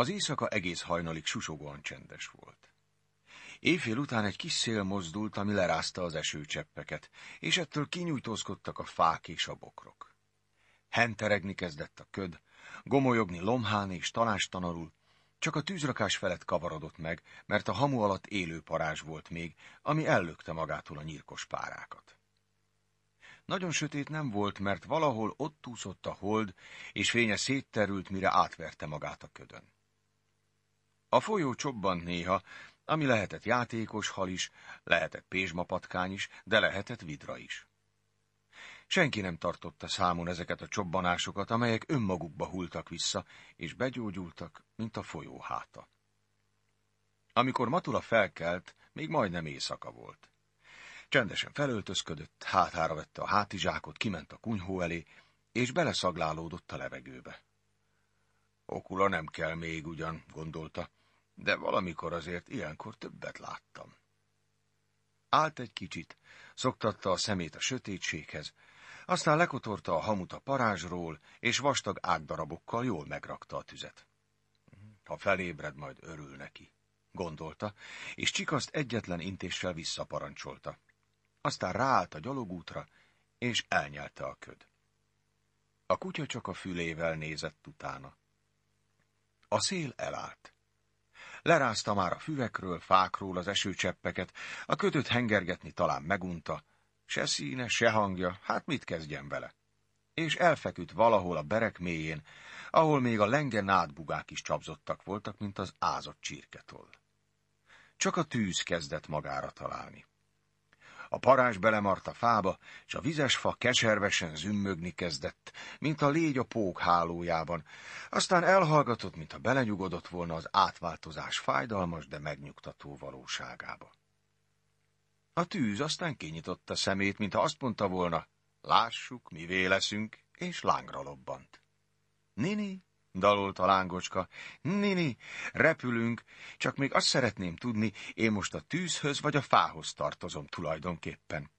Az éjszaka egész hajnalig susogóan csendes volt. Éjfél után egy kis szél mozdult, ami lerázta az esőcseppeket, és ettől kinyújtózkodtak a fák és a bokrok. Henteregni kezdett a köd, gomolyogni lomhán és tanástanarul, csak a tűzrakás felett kavarodott meg, mert a hamu alatt élő parázs volt még, ami ellökte magától a nyírkos párákat. Nagyon sötét nem volt, mert valahol ott úszott a hold, és fénye szétterült, mire átverte magát a ködön. A folyó csobbant néha, ami lehetett játékos hal is, lehetett pézsmapatkány is, de lehetett vidra is. Senki nem tartotta számon ezeket a csobbanásokat, amelyek önmagukba hultak vissza, és begyógyultak, mint a folyó háta. Amikor Matula felkelt, még majdnem éjszaka volt. Csendesen felöltözködött, hátára vette a hátizsákot, kiment a kunyhó elé, és beleszaglálódott a levegőbe. Okula nem kell még ugyan, gondolta, de valamikor azért ilyenkor többet láttam. Állt egy kicsit, szoktatta a szemét a sötétséghez, aztán lekotorta a hamut a parázsról, és vastag ágdarabokkal jól megrakta a tüzet. Ha felébred, majd örül neki, gondolta, és Csikaszt egyetlen intéssel visszaparancsolta. Aztán ráállt a gyalogútra, és elnyelte a köd. A kutya csak a fülével nézett utána. A szél elállt. Lerázta már a füvekről, fákról az esőcseppeket, a kötőt hengergetni talán megunta. Se színe, se hangja, hát mit kezdjen vele? És elfeküdt valahol a berek mélyén, ahol még a lenge nádbugák is csapzottak voltak, mint az ázott csirketoll. Csak a tűz kezdett magára találni. A parázs belemart a fába, és a vizes fa keservesen zümmögni kezdett, mint a légy a pók hálójában. Aztán elhallgatott, mintha belenyugodott volna az átváltozás fájdalmas, de megnyugtató valóságába. A tűz aztán kinyitotta szemét, mintha azt mondta volna, lássuk, mivé leszünk, és lángra lobbant. Nini dalolt a lángocska. Nini, repülünk, csak még azt szeretném tudni, én most a tűzhöz vagy a fához tartozom tulajdonképpen.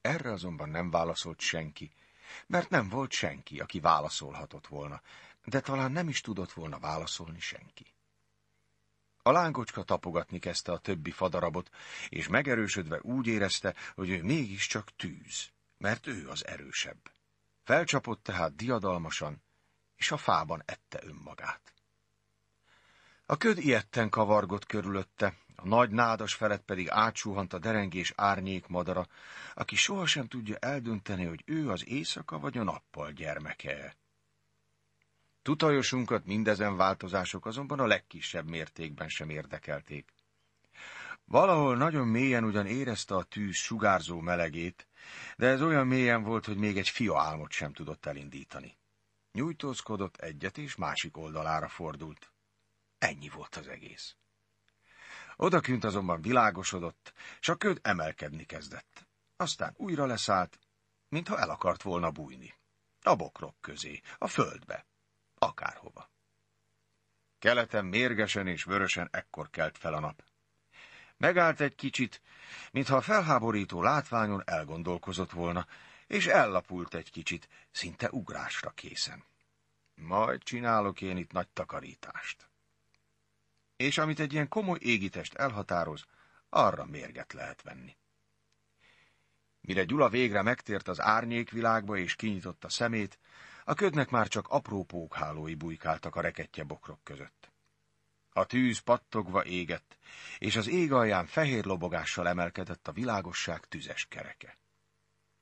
Erre azonban nem válaszolt senki, mert nem volt senki, aki válaszolhatott volna, de talán nem is tudott volna válaszolni senki. A lángocska tapogatni kezdte a többi fadarabot, és megerősödve úgy érezte, hogy ő mégiscsak tűz, mert ő az erősebb. Felcsapott tehát diadalmasan, és a fában ette önmagát. A köd ilyetten kavargott körülötte, a nagy nádas felett pedig átsuhant a derengés árnyék madara, aki sohasem tudja eldönteni, hogy ő az éjszaka vagy a nappal gyermeke. Tutajosunkat mindezen változások azonban a legkisebb mértékben sem érdekelték. Valahol nagyon mélyen ugyan érezte a tűz sugárzó melegét, de ez olyan mélyen volt, hogy még egy fia álmot sem tudott elindítani. Nyújtózkodott egyet, és másik oldalára fordult. Ennyi volt az egész. Odakünt azonban világosodott, s a köd emelkedni kezdett. Aztán újra leszállt, mintha el akart volna bújni. A bokrok közé, a földbe, akárhova. Keleten mérgesen és vörösen ekkor kelt fel a nap. Megállt egy kicsit, mintha a felháborító látványon elgondolkozott volna, és ellapult egy kicsit, szinte ugrásra készen. Majd csinálok én itt nagy takarítást. És amit egy ilyen komoly égitest elhatároz, arra mérget lehet venni. Mire Gyula végre megtért az árnyékvilágba és kinyitotta szemét, a ködnek már csak apró pókhálói bujkáltak a rekettje bokrok között. A tűz pattogva égett, és az ég alján fehér lobogással emelkedett a világosság tüzes kereke.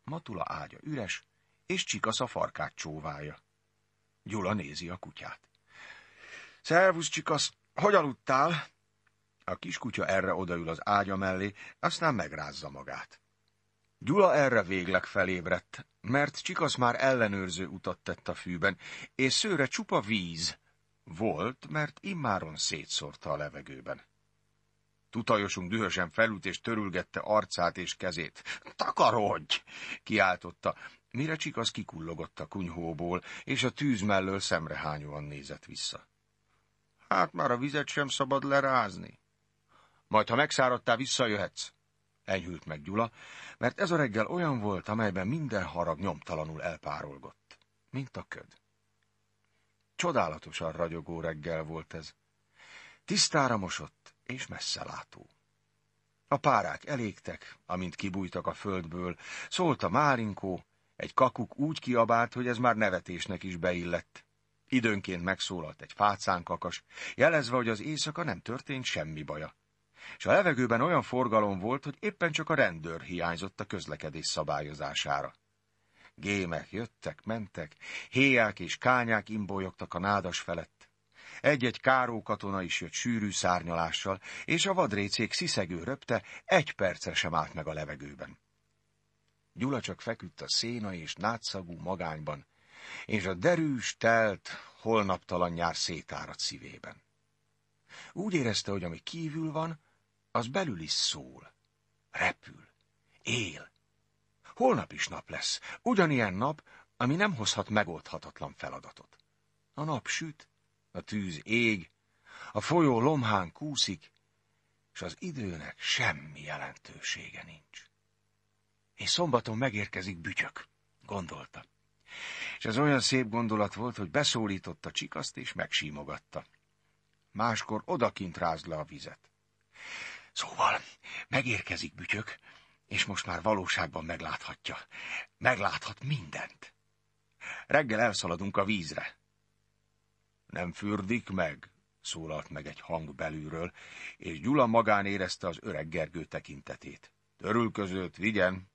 Matula ágya üres, és csikasz a farkát csóválja. Gyula nézi a kutyát. Szervusz, csikasz, hogy aludtál? A kiskutya erre odaül az ágya mellé, aztán megrázza magát. Gyula erre végleg felébredt, mert Csikasz már ellenőrző utat tett a fűben, és szőre csupa víz. Volt, mert immáron szétszórta a levegőben. Tutajosunk dühösen felült és törülgette arcát és kezét. Takarodj! kiáltotta. Mire csik az kikullogott a kunyhóból, és a tűz mellől szemrehányóan nézett vissza. Hát már a vizet sem szabad lerázni. Majd, ha megszáradtál, visszajöhetsz. Enyhült meg Gyula, mert ez a reggel olyan volt, amelyben minden harag nyomtalanul elpárolgott, mint a köd. Csodálatosan ragyogó reggel volt ez. Tisztára mosott, és messzelátó. A párák elégtek, amint kibújtak a földből, szólt a márinkó, egy kakuk úgy kiabált, hogy ez már nevetésnek is beillett. Időnként megszólalt egy kakas, jelezve, hogy az éjszaka nem történt semmi baja. És a levegőben olyan forgalom volt, hogy éppen csak a rendőr hiányzott a közlekedés szabályozására. Gémek jöttek, mentek, héják és kányák imbolyogtak a nádas felett, egy-egy káró katona is jött sűrű szárnyalással, és a vadrécék sziszegő röpte egy percre sem állt meg a levegőben. Gyula csak feküdt a széna és nátszagú magányban, és a derűs telt, holnaptalan nyár szétárat szívében. Úgy érezte, hogy ami kívül van, az belül is szól, repül, él. Holnap is nap lesz, ugyanilyen nap, ami nem hozhat megoldhatatlan feladatot. A nap süt, a tűz ég, a folyó lomhán kúszik, és az időnek semmi jelentősége nincs. És szombaton megérkezik bütyök, gondolta. És ez olyan szép gondolat volt, hogy beszólította csikaszt és megsímogatta. Máskor odakint rázd le a vizet. Szóval megérkezik bütyök, és most már valóságban megláthatja. Megláthat mindent. Reggel elszaladunk a vízre. Nem fürdik meg, szólalt meg egy hang belülről, és Gyula magán érezte az öreg Gergő tekintetét. Törülközőt vigyen!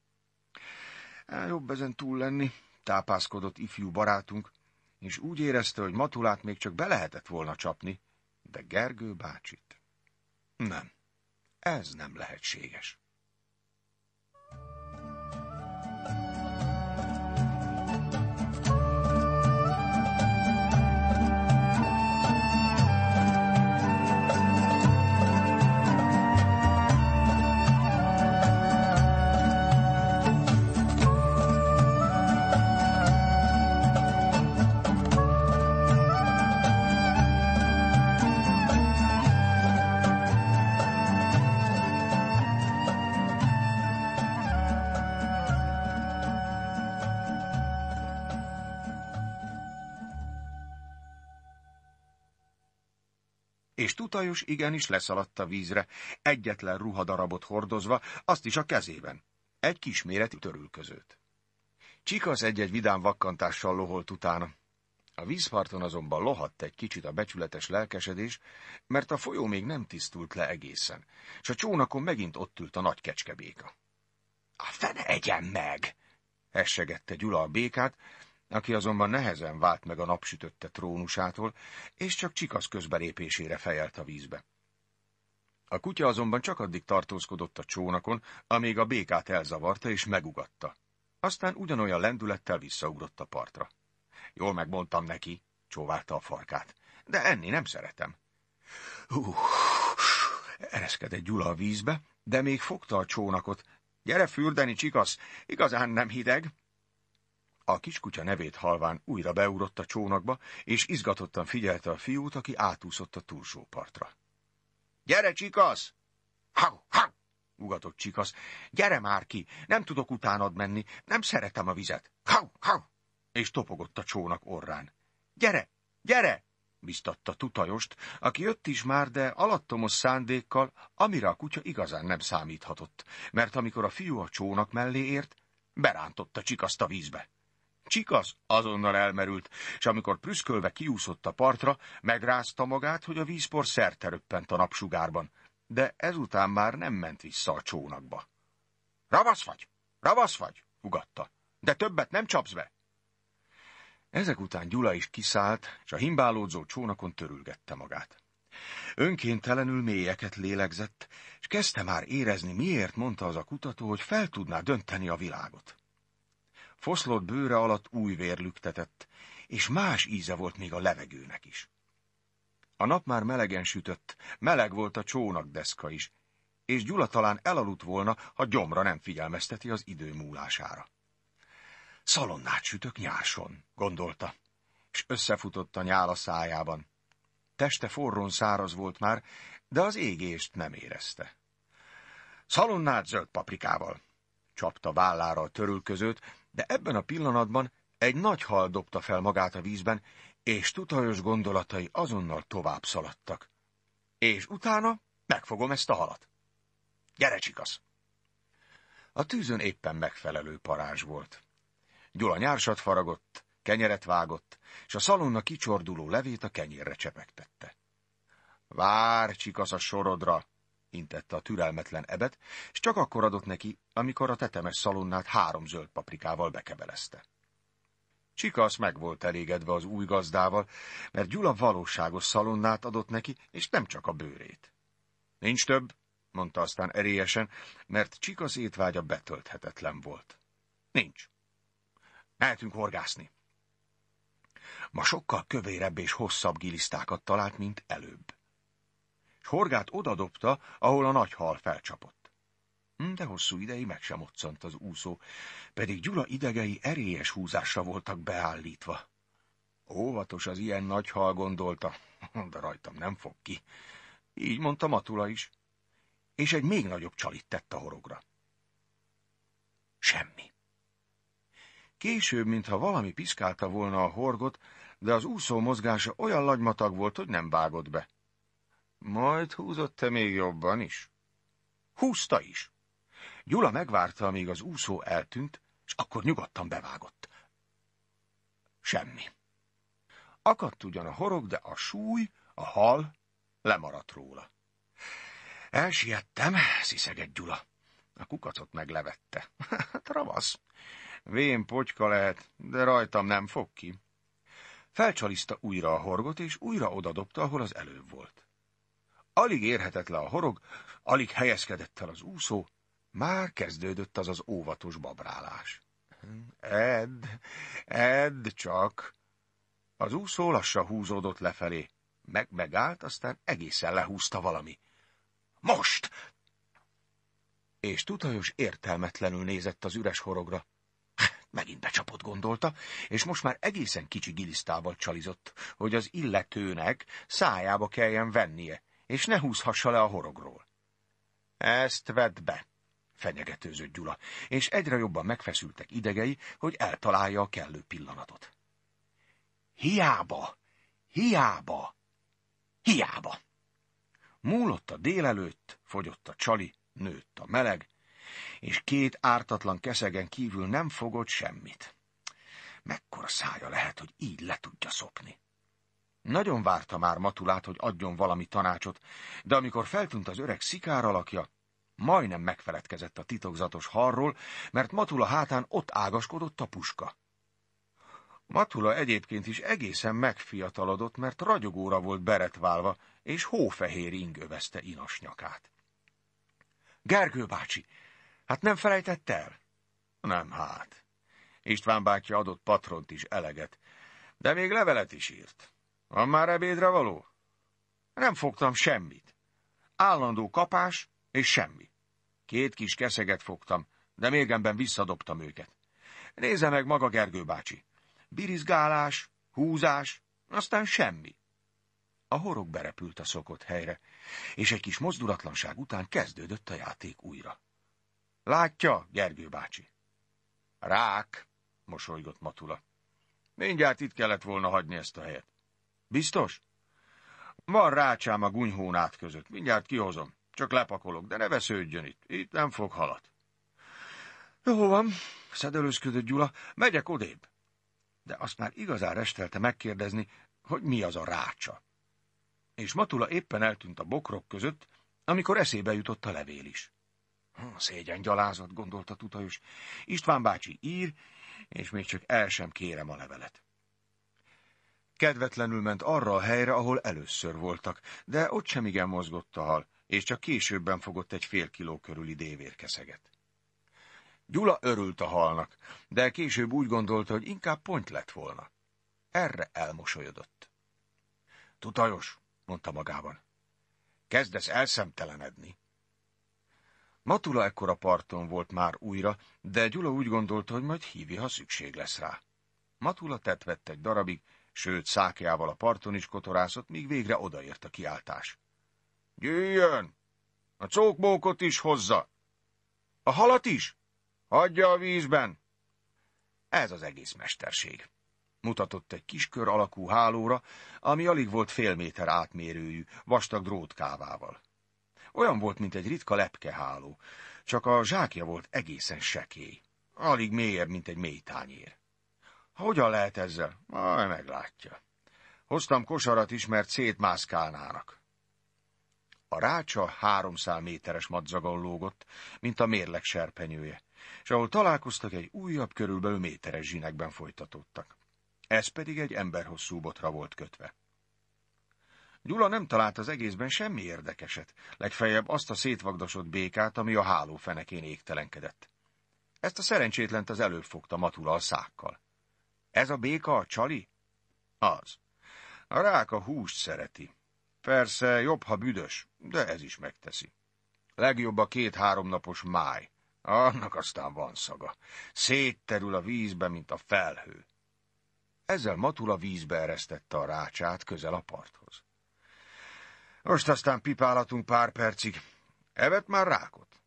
Jobb ezen túl lenni, tápászkodott ifjú barátunk, és úgy érezte, hogy Matulát még csak be lehetett volna csapni, de Gergő bácsit. Nem, ez nem lehetséges. tutajos igenis leszaladt a vízre, egyetlen ruhadarabot hordozva, azt is a kezében. Egy kisméretű törülközőt. Csikasz egy-egy vidám vakkantással loholt utána. A vízparton azonban lohadt egy kicsit a becsületes lelkesedés, mert a folyó még nem tisztult le egészen, és a csónakon megint ott ült a nagy kecskebéka. A fene egyen meg! essegette Gyula a békát, aki azonban nehezen vált meg a napsütötte trónusától, és csak csikasz közbelépésére fejelt a vízbe. A kutya azonban csak addig tartózkodott a csónakon, amíg a békát elzavarta és megugatta. Aztán ugyanolyan lendülettel visszaugrott a partra. Jól megmondtam neki, csóválta a farkát, de enni nem szeretem. Hú, ereszkedett Gyula a vízbe, de még fogta a csónakot. Gyere fürdeni, csikasz, igazán nem hideg, a kiskutya nevét halván újra beugrott a csónakba, és izgatottan figyelte a fiút, aki átúszott a túlsó partra. – Gyere, csikasz! – Hau, hau! – ugatott csikasz. – Gyere már ki! Nem tudok utánad menni, nem szeretem a vizet! – Hau, hau! – és topogott a csónak orrán. – Gyere! Gyere! – biztatta tutajost, aki jött is már, de alattomos szándékkal, amire a kutya igazán nem számíthatott, mert amikor a fiú a csónak mellé ért, berántotta csikaszt a vízbe. Csikasz azonnal elmerült, és amikor prüszkölve kiúszott a partra, megrázta magát, hogy a vízpor szerte röppent a napsugárban, de ezután már nem ment vissza a csónakba. – Ravasz vagy! Ravasz vagy! – ugatta. – De többet nem csapsz be! Ezek után Gyula is kiszállt, és a himbálódzó csónakon törülgette magát. Önkéntelenül mélyeket lélegzett, és kezdte már érezni, miért mondta az a kutató, hogy fel tudná dönteni a világot foszlott bőre alatt új vér lüktetett, és más íze volt még a levegőnek is. A nap már melegen sütött, meleg volt a deszka is, és Gyula talán elaludt volna, ha gyomra nem figyelmezteti az idő múlására. Szalonnát sütök nyáson, gondolta, és összefutott a nyála szájában. Teste forron száraz volt már, de az égést nem érezte. Szalonnát zöld paprikával, csapta vállára a törülközőt, de ebben a pillanatban egy nagy hal dobta fel magát a vízben, és tutajos gondolatai azonnal tovább szaladtak. És utána megfogom ezt a halat. Gyere, csikasz! A tűzön éppen megfelelő parázs volt. Gyula nyársat faragott, kenyeret vágott, és a szalonna kicsorduló levét a kenyérre csepegtette. Vár, csikasz a sorodra, intette a türelmetlen ebet, és csak akkor adott neki, amikor a tetemes szalonnát három zöld paprikával bekebelezte. Csikasz meg volt elégedve az új gazdával, mert Gyula valóságos szalonnát adott neki, és nem csak a bőrét. Nincs több, mondta aztán erélyesen, mert Csikasz étvágya betölthetetlen volt. Nincs. Mehetünk horgászni. Ma sokkal kövérebb és hosszabb gilisztákat talált, mint előbb horgát odadobta, ahol a nagy hal felcsapott. Hm, de hosszú ideig meg sem moccant az úszó, pedig Gyula idegei erélyes húzásra voltak beállítva. Óvatos az ilyen nagy hal gondolta, de rajtam nem fog ki. Így mondta Matula is, és egy még nagyobb csalit tett a horogra. Semmi. Később, mintha valami piszkálta volna a horgot, de az úszó mozgása olyan lagymatag volt, hogy nem vágott be. Majd húzott-e még jobban is? Húzta is. Gyula megvárta, amíg az úszó eltűnt, és akkor nyugodtan bevágott. Semmi. Akadt ugyan a horog, de a súly, a hal lemaradt róla. Elsiettem, sziszegett Gyula. A kukacot meglevette. Travasz. Vén pocska lehet, de rajtam nem fog ki. Felcsaliszta újra a horgot, és újra odadobta, ahol az előbb volt. Alig érhetett le a horog, alig helyezkedett el az úszó, már kezdődött az az óvatos babrálás. Ed, Ed csak! Az úszó lassan húzódott lefelé, meg megállt, aztán egészen lehúzta valami. Most! És tutajos értelmetlenül nézett az üres horogra. Megint becsapott, gondolta, és most már egészen kicsi gilisztával csalizott, hogy az illetőnek szájába kelljen vennie, és ne húzhassa le a horogról. Ezt vedd be, fenyegetőzött Gyula, és egyre jobban megfeszültek idegei, hogy eltalálja a kellő pillanatot. Hiába! Hiába! Hiába! Múlott a délelőtt, fogyott a csali, nőtt a meleg, és két ártatlan keszegen kívül nem fogott semmit. Mekkora szája lehet, hogy így le tudja szopni. Nagyon várta már Matulát, hogy adjon valami tanácsot, de amikor feltűnt az öreg szikár alakja, majdnem megfeledkezett a titokzatos harról, mert Matula hátán ott ágaskodott a puska. Matula egyébként is egészen megfiatalodott, mert ragyogóra volt beretválva, és hófehér ingövezte inas nyakát. Gergő bácsi, hát nem felejtett el? Nem hát. István bátyja adott patront is eleget, de még levelet is írt. Van már ebédre való? Nem fogtam semmit. Állandó kapás és semmi. Két kis keszeget fogtam, de mégemben visszadobtam őket. Nézze meg maga, Gergő bácsi. Birizgálás, húzás, aztán semmi. A horog berepült a szokott helyre, és egy kis mozdulatlanság után kezdődött a játék újra. Látja, Gergő bácsi? Rák, mosolygott Matula. Mindjárt itt kellett volna hagyni ezt a helyet. Biztos? Van rácsám a át között. Mindjárt kihozom. Csak lepakolok, de ne vesződjön itt. Itt nem fog halat. Jó van, szedelőzködött Gyula. Megyek odébb. De azt már igazán restelte megkérdezni, hogy mi az a rácsa. És Matula éppen eltűnt a bokrok között, amikor eszébe jutott a levél is. Hm, szégyen gyalázat, gondolta Tutajos. István bácsi ír, és még csak el sem kérem a levelet. Kedvetlenül ment arra a helyre, ahol először voltak, de ott sem igen mozgott a hal, és csak későbben fogott egy fél kiló körüli dévérkeszeget. Gyula örült a halnak, de később úgy gondolta, hogy inkább pont lett volna. Erre elmosolyodott. Tutajos, mondta magában, kezdesz elszemtelenedni. Matula ekkor a parton volt már újra, de Gyula úgy gondolta, hogy majd hívja, ha szükség lesz rá. Matula tetvett egy darabig, sőt szákjával a parton is kotorászott, míg végre odaért a kiáltás. – Gyűjjön! A cókbókot is hozza! – A halat is? – Hagyja a vízben! Ez az egész mesterség. Mutatott egy kis kör alakú hálóra, ami alig volt fél méter átmérőjű, vastag drótkávával. Olyan volt, mint egy ritka lepkeháló, csak a zsákja volt egészen sekély, alig mélyebb, mint egy mély tányér. Hogyan lehet ezzel? Majd meglátja. Hoztam kosarat is, mert szétmászkálnának. A rácsa háromszál méteres madzagon lógott, mint a mérleg serpenyője, és ahol találkoztak, egy újabb, körülbelül méteres zsinekben folytatódtak. Ez pedig egy emberhosszú botra volt kötve. Gyula nem talált az egészben semmi érdekeset, legfeljebb azt a szétvagdasott békát, ami a hálófenekén égtelenkedett. Ezt a szerencsétlent az előbb fogta matula a szákkal. Ez a béka a csali? Az. A rák a húst szereti. Persze jobb, ha büdös, de ez is megteszi. Legjobb a két-három napos máj. Annak aztán van szaga. Szétterül a vízbe, mint a felhő. Ezzel Matula vízbe eresztette a rácsát közel a parthoz. Most aztán pipálatunk pár percig. Evet már rákot?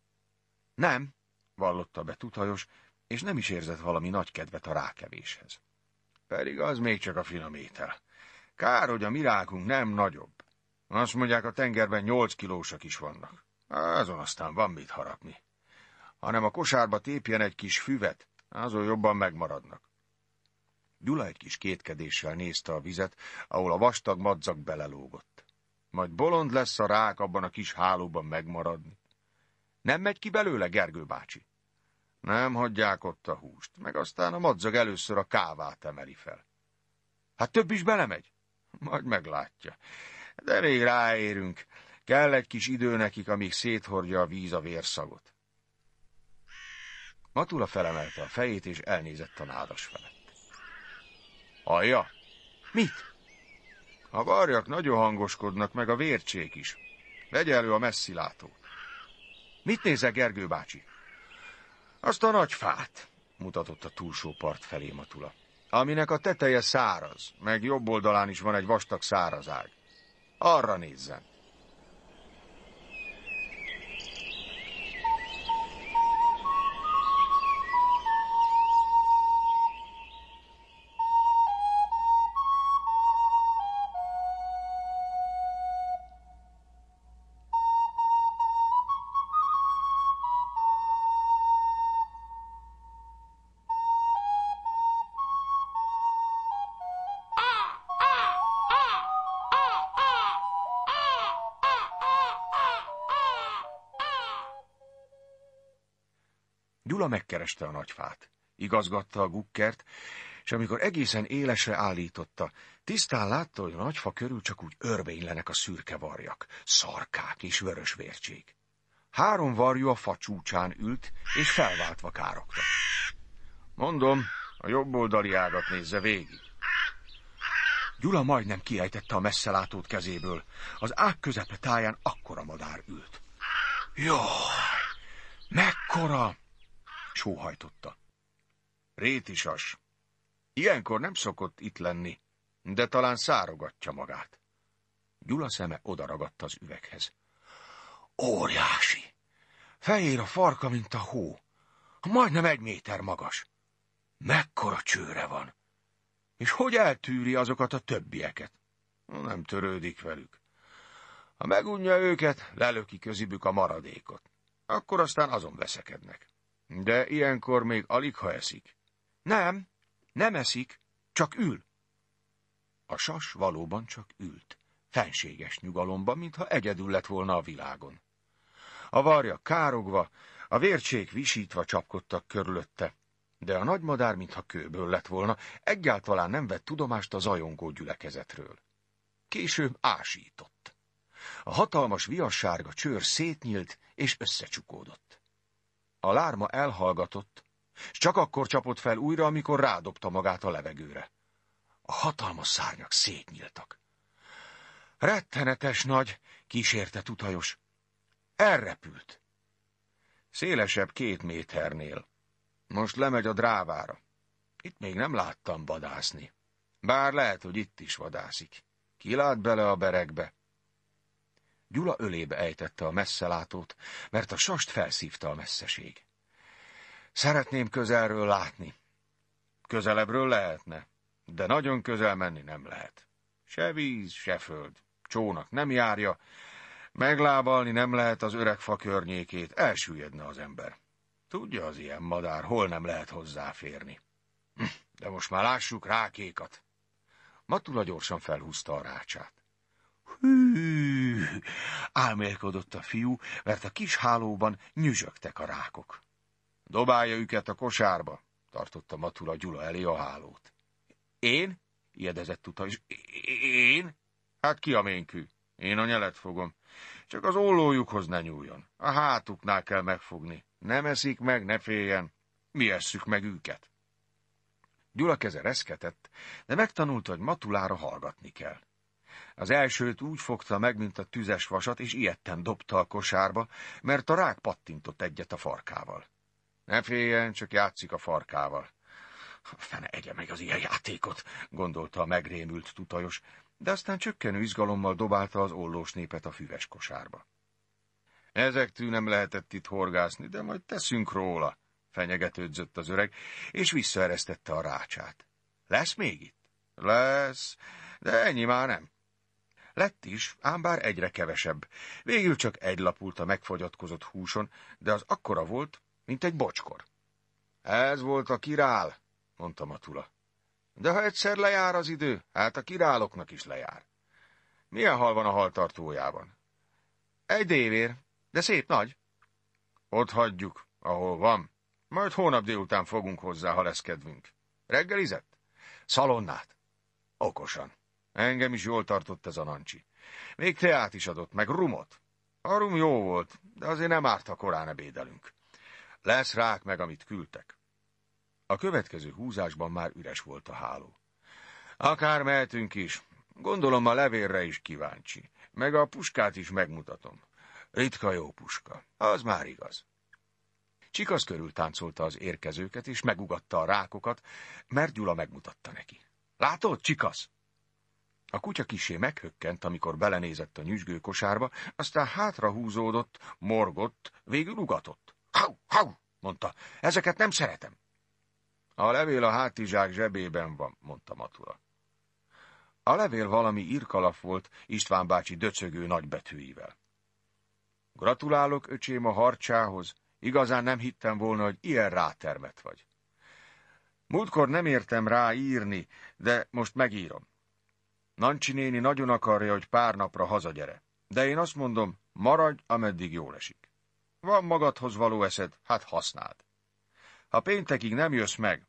Nem, vallotta be tutajos, és nem is érzett valami nagy kedvet a rákevéshez. Pedig az még csak a finom étel. Kár, hogy a mirákunk nem nagyobb. Azt mondják, a tengerben nyolc kilósak is vannak. Azon aztán van mit harapni. Hanem a kosárba tépjen egy kis füvet, azon jobban megmaradnak. Gyula egy kis kétkedéssel nézte a vizet, ahol a vastag madzag belelógott. Majd bolond lesz a rák abban a kis hálóban megmaradni. Nem megy ki belőle, Gergő bácsi? Nem hagyják ott a húst, meg aztán a madzag először a kávát emeli fel. Hát több is belemegy? Majd meglátja. De rég ráérünk. Kell egy kis idő nekik, amíg széthordja a víz a vérszagot. Matula felemelte a fejét, és elnézett a nádas felett. Aja, Mit? A varjak nagyon hangoskodnak, meg a vércsék is. Vegy elő a messzilátót. Mit nézek, Gergő bácsi? Azt a nagy fát, mutatott a túlsó part felé Matula, aminek a teteje száraz, meg jobb oldalán is van egy vastag szárazág. Arra nézzen. megkereste a nagyfát. Igazgatta a gukkert, és amikor egészen élesre állította, tisztán látta, hogy a nagyfa körül csak úgy örvénylenek a szürke varjak, szarkák és vörös vércsék. Három varjú a fa csúcsán ült, és felváltva károkra. Mondom, a jobb oldali ágat nézze végig. Gyula majdnem kiejtette a messzelátót kezéből. Az ág közepe táján akkora madár ült. Jó, mekkora! Sóhajtotta. Rétisas. Ilyenkor nem szokott itt lenni, de talán szárogatja magát. Gyula szeme odaragadt az üveghez. Óriási! Fehér a farka, mint a hó. Majdnem egy méter magas. Mekkora csőre van! És hogy eltűri azokat a többieket? Nem törődik velük. Ha megunja őket, lelöki közibük a maradékot. Akkor aztán azon veszekednek. De ilyenkor még alig, ha eszik. Nem, nem eszik, csak ül. A sas valóban csak ült, fenséges nyugalomban, mintha egyedül lett volna a világon. A varja károgva, a vércsék visítva csapkodtak körülötte, de a nagymadár, mintha kőből lett volna, egyáltalán nem vett tudomást a zajongó gyülekezetről. Később ásított. A hatalmas viassárga csőr szétnyílt és összecsukódott. A lárma elhallgatott, és csak akkor csapott fel újra, amikor rádobta magát a levegőre. A hatalmas szárnyak szétnyíltak. Rettenetes nagy, kísérte tutajos. Elrepült. Szélesebb két méternél. Most lemegy a drávára. Itt még nem láttam vadászni. Bár lehet, hogy itt is vadászik. Kilát bele a berekbe. Gyula ölébe ejtette a messzelátót, mert a sast felszívta a messzeség. Szeretném közelről látni. Közelebbről lehetne, de nagyon közel menni nem lehet. Se víz, se föld. Csónak nem járja, meglábalni nem lehet az öreg fa környékét, elsüllyedne az ember. Tudja az ilyen madár, hol nem lehet hozzáférni. De most már lássuk rákékat. Matula gyorsan felhúzta a rácsát. Hű! Álmélkodott a fiú, mert a kis hálóban nyüzsögtek a rákok. Dobálja őket a kosárba, tartotta Matula Gyula elé a hálót. Én? ijedezett uta Én? Hát ki a ménkű? Én a nyelet fogom. Csak az ollójukhoz ne nyúljon. A hátuknál kell megfogni. Nem eszik meg, ne féljen. Mi esszük meg őket. Gyula keze reszketett, de megtanult, hogy Matulára hallgatni kell. Az elsőt úgy fogta meg, mint a tüzes vasat, és ilyetten dobta a kosárba, mert a rák pattintott egyet a farkával. Ne féljen, csak játszik a farkával. A fene egye meg az ilyen játékot, gondolta a megrémült tutajos, de aztán csökkenő izgalommal dobálta az ollós népet a füves kosárba. Ezektől nem lehetett itt horgászni, de majd teszünk róla, fenyegetődzött az öreg, és visszaeresztette a rácsát. Lesz még itt? Lesz, de ennyi már nem. Lett is, ám bár egyre kevesebb. Végül csak egy lapult a megfogyatkozott húson, de az akkora volt, mint egy bocskor. Ez volt a királ, mondta Matula. De ha egyszer lejár az idő, hát a királoknak is lejár. Milyen hal van a haltartójában? Egy dévér, de szép nagy. Ott hagyjuk, ahol van. Majd hónap délután fogunk hozzá, ha lesz kedvünk. Reggelizett? Szalonnát. Okosan. Engem is jól tartott ez a nancsi. Még teát is adott, meg rumot. A rum jó volt, de azért nem árt, ha korán ebédelünk. Lesz rák meg, amit küldtek. A következő húzásban már üres volt a háló. Akár mehetünk is. Gondolom a levérre is kíváncsi. Meg a puskát is megmutatom. Ritka jó puska. Az már igaz. Csikasz körül táncolta az érkezőket, és megugatta a rákokat, mert Gyula megmutatta neki. Látod, Csikasz? A kutya kisé meghökkent, amikor belenézett a nyüzsgő kosárba, aztán hátrahúzódott, morgott, végül ugatott. Hau, hau, mondta, ezeket nem szeretem. A levél a hátizsák zsebében van, mondta Matula. A levél valami irkalap volt István bácsi döcögő nagybetűivel. Gratulálok, öcsém, a harcsához. Igazán nem hittem volna, hogy ilyen rátermet vagy. Múltkor nem értem rá írni, de most megírom. Nancsi néni nagyon akarja, hogy pár napra hazagyere. De én azt mondom, maradj, ameddig jól esik. Van magadhoz való eszed, hát használd. Ha péntekig nem jössz meg,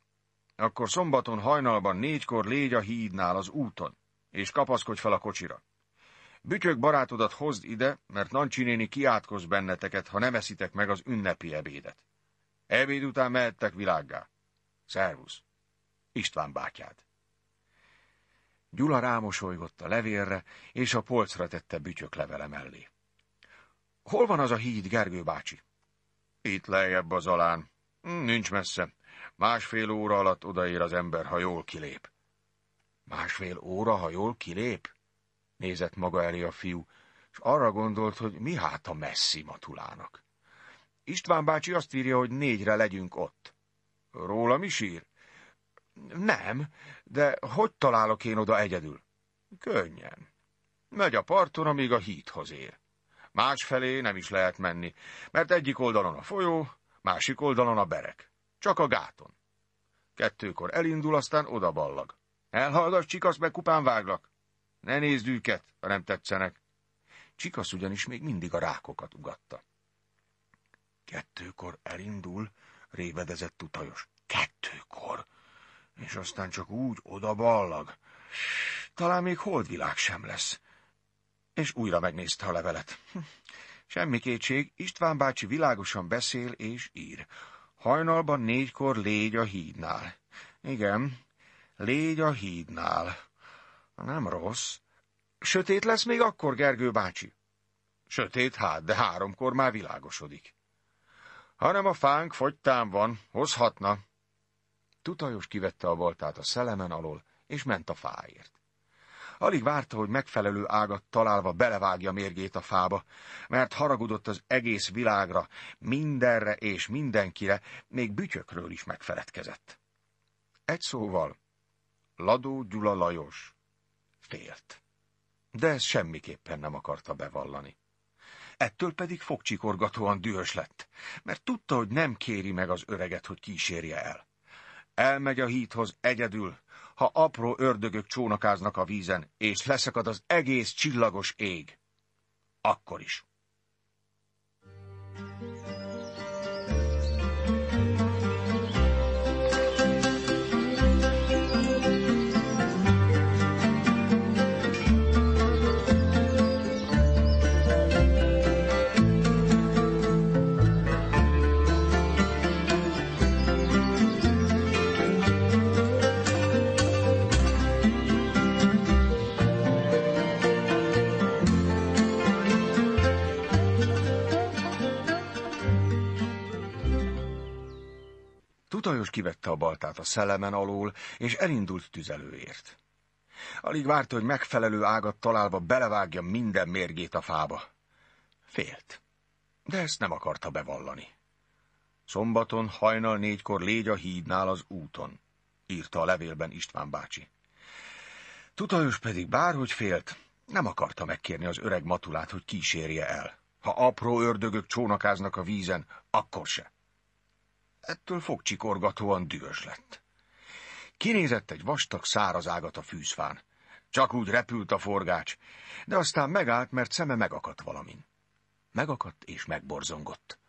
akkor szombaton hajnalban négykor légy a hídnál az úton, és kapaszkodj fel a kocsira. Bütyök barátodat hozd ide, mert Nancsi néni kiátkoz benneteket, ha nem eszitek meg az ünnepi ebédet. Ebéd után mehettek világgá. Szervusz! István bátyád. Gyula rámosolygott a levélre, és a polcra tette bütyök levele mellé. — Hol van az a híd, Gergő bácsi? — Itt lejjebb az alán. Nincs messze. Másfél óra alatt odaér az ember, ha jól kilép. — Másfél óra, ha jól kilép? — nézett maga elé a fiú, és arra gondolt, hogy mi hát a messzi Matulának. István bácsi azt írja, hogy négyre legyünk ott. — Róla mi sír? Nem, de hogy találok én oda egyedül? Könnyen. Megy a parton, amíg a híthoz ér. Másfelé nem is lehet menni, mert egyik oldalon a folyó, másik oldalon a berek. Csak a gáton. Kettőkor elindul, aztán ballag. Elhallgass, csikasz, meg kupán váglak. Ne nézd őket, ha nem tetszenek. Csikasz ugyanis még mindig a rákokat ugatta. Kettőkor elindul, révedezett utajos. Kettőkor? és aztán csak úgy odaballag. Talán még holdvilág sem lesz. És újra megnézte a levelet. Semmi kétség, István bácsi világosan beszél és ír. Hajnalban négykor légy a hídnál. Igen, légy a hídnál. Nem rossz. Sötét lesz még akkor, Gergő bácsi? Sötét hát, de háromkor már világosodik. Hanem a fánk fogytán van, hozhatna, Tutajos kivette a baltát a szelemen alól, és ment a fáért. Alig várta, hogy megfelelő ágat találva belevágja mérgét a fába, mert haragudott az egész világra, mindenre és mindenkire, még bütyökről is megfeledkezett. Egy szóval, Ladó Gyula Lajos félt. De ez semmiképpen nem akarta bevallani. Ettől pedig fogcsikorgatóan dühös lett, mert tudta, hogy nem kéri meg az öreget, hogy kísérje el. Elmegy a híthoz egyedül, ha apró ördögök csónakáznak a vízen, és leszakad az egész csillagos ég. Akkor is. Tutajos kivette a baltát a szelemen alól, és elindult tüzelőért. Alig várta, hogy megfelelő ágat találva belevágja minden mérgét a fába. Félt, de ezt nem akarta bevallani. Szombaton hajnal négykor légy a hídnál az úton, írta a levélben István bácsi. Tutajos pedig bárhogy félt, nem akarta megkérni az öreg matulát, hogy kísérje el. Ha apró ördögök csónakáznak a vízen, akkor se. Ettől fogcsikorgatóan dühös lett. Kinézett egy vastag száraz ágat a fűzfán. Csak úgy repült a forgács, de aztán megállt, mert szeme megakadt valamin. Megakadt és megborzongott.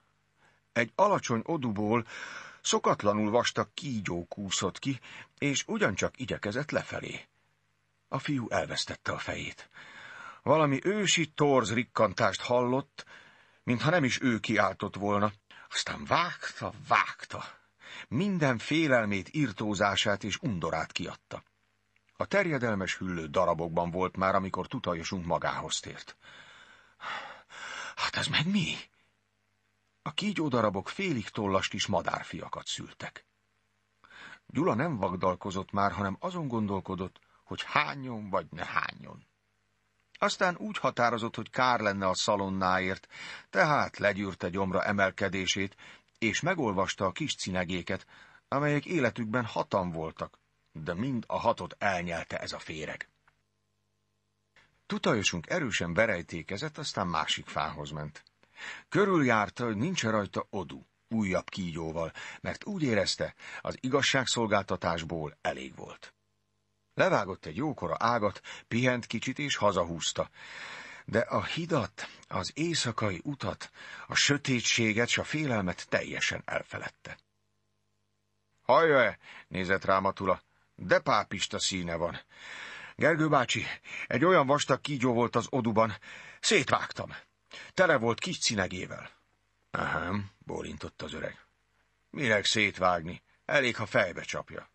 Egy alacsony oduból szokatlanul vastag kígyó kúszott ki, és ugyancsak igyekezett lefelé. A fiú elvesztette a fejét. Valami ősi torz rikkantást hallott, mintha nem is ő kiáltott volna, aztán vágta, vágta. Minden félelmét, irtózását és undorát kiadta. A terjedelmes hüllő darabokban volt már, amikor tutajosunk magához tért. Hát ez meg mi? A kígyó darabok félig tollas kis madárfiakat szültek. Gyula nem vagdalkozott már, hanem azon gondolkodott, hogy hányjon vagy ne hányjon. Aztán úgy határozott, hogy kár lenne a szalonnáért, tehát legyűrte gyomra emelkedését, és megolvasta a kis cinegéket, amelyek életükben hatan voltak, de mind a hatot elnyelte ez a féreg. Tutajosunk erősen berejtékezett, aztán másik fához ment. Körüljárta, hogy nincs rajta odú, újabb kígyóval, mert úgy érezte, az igazságszolgáltatásból elég volt. Levágott egy jókora ágat, pihent kicsit és hazahúzta. De a hidat, az éjszakai utat, a sötétséget s a félelmet teljesen elfeledte. Hallja-e? nézett rá Matula. De pápista színe van. Gergő bácsi, egy olyan vastag kígyó volt az oduban. Szétvágtam. Tele volt kis cinegével. Aha, bólintott az öreg. Mirek szétvágni? Elég, ha fejbe csapja.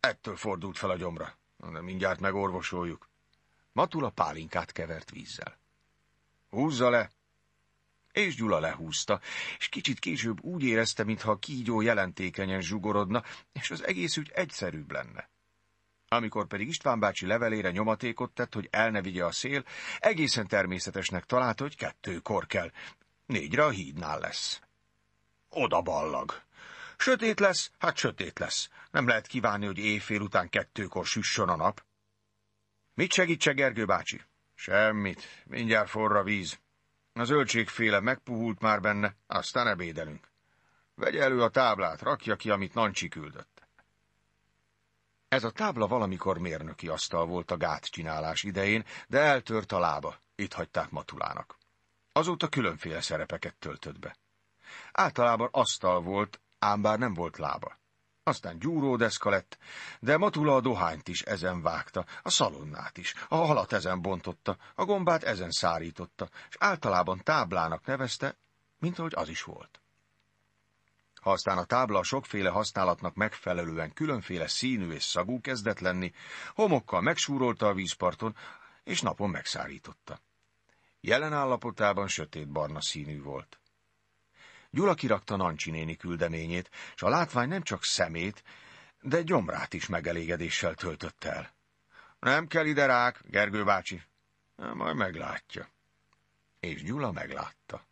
Ettől fordult fel a gyomra. De mindjárt megorvosoljuk. Matula pálinkát kevert vízzel. Húzza le! És Gyula lehúzta, és kicsit később úgy érezte, mintha a kígyó jelentékenyen zsugorodna, és az egész ügy egyszerűbb lenne. Amikor pedig István bácsi levelére nyomatékot tett, hogy el ne vigye a szél, egészen természetesnek találta, hogy kettőkor kell. Négyre a hídnál lesz. Oda ballag! Sötét lesz, hát sötét lesz. Nem lehet kívánni, hogy éjfél után kettőkor süssön a nap. Mit segítse Gergő bácsi? Semmit. Mindjárt forra víz. A zöldségféle megpuhult már benne, aztán ebédelünk. Vegye elő a táblát, rakja ki, amit Nancsi küldött. Ez a tábla valamikor mérnöki asztal volt a gátcsinálás idején, de eltört a lába, itt hagyták Matulának. Azóta különféle szerepeket töltött be. Általában asztal volt, ám bár nem volt lába. Aztán gyúródeszka lett, de Matula a dohányt is ezen vágta, a szalonnát is, a halat ezen bontotta, a gombát ezen szárította, és általában táblának nevezte, mint ahogy az is volt. Ha aztán a tábla a sokféle használatnak megfelelően különféle színű és szagú kezdett lenni, homokkal megsúrolta a vízparton, és napon megszárította. Jelen állapotában sötét barna színű volt. Gyula kirakta Nancsi néni küldeményét, és a látvány nem csak szemét, de gyomrát is megelégedéssel töltött el. Nem kell ide rák, Gergő bácsi. majd meglátja. És Gyula meglátta.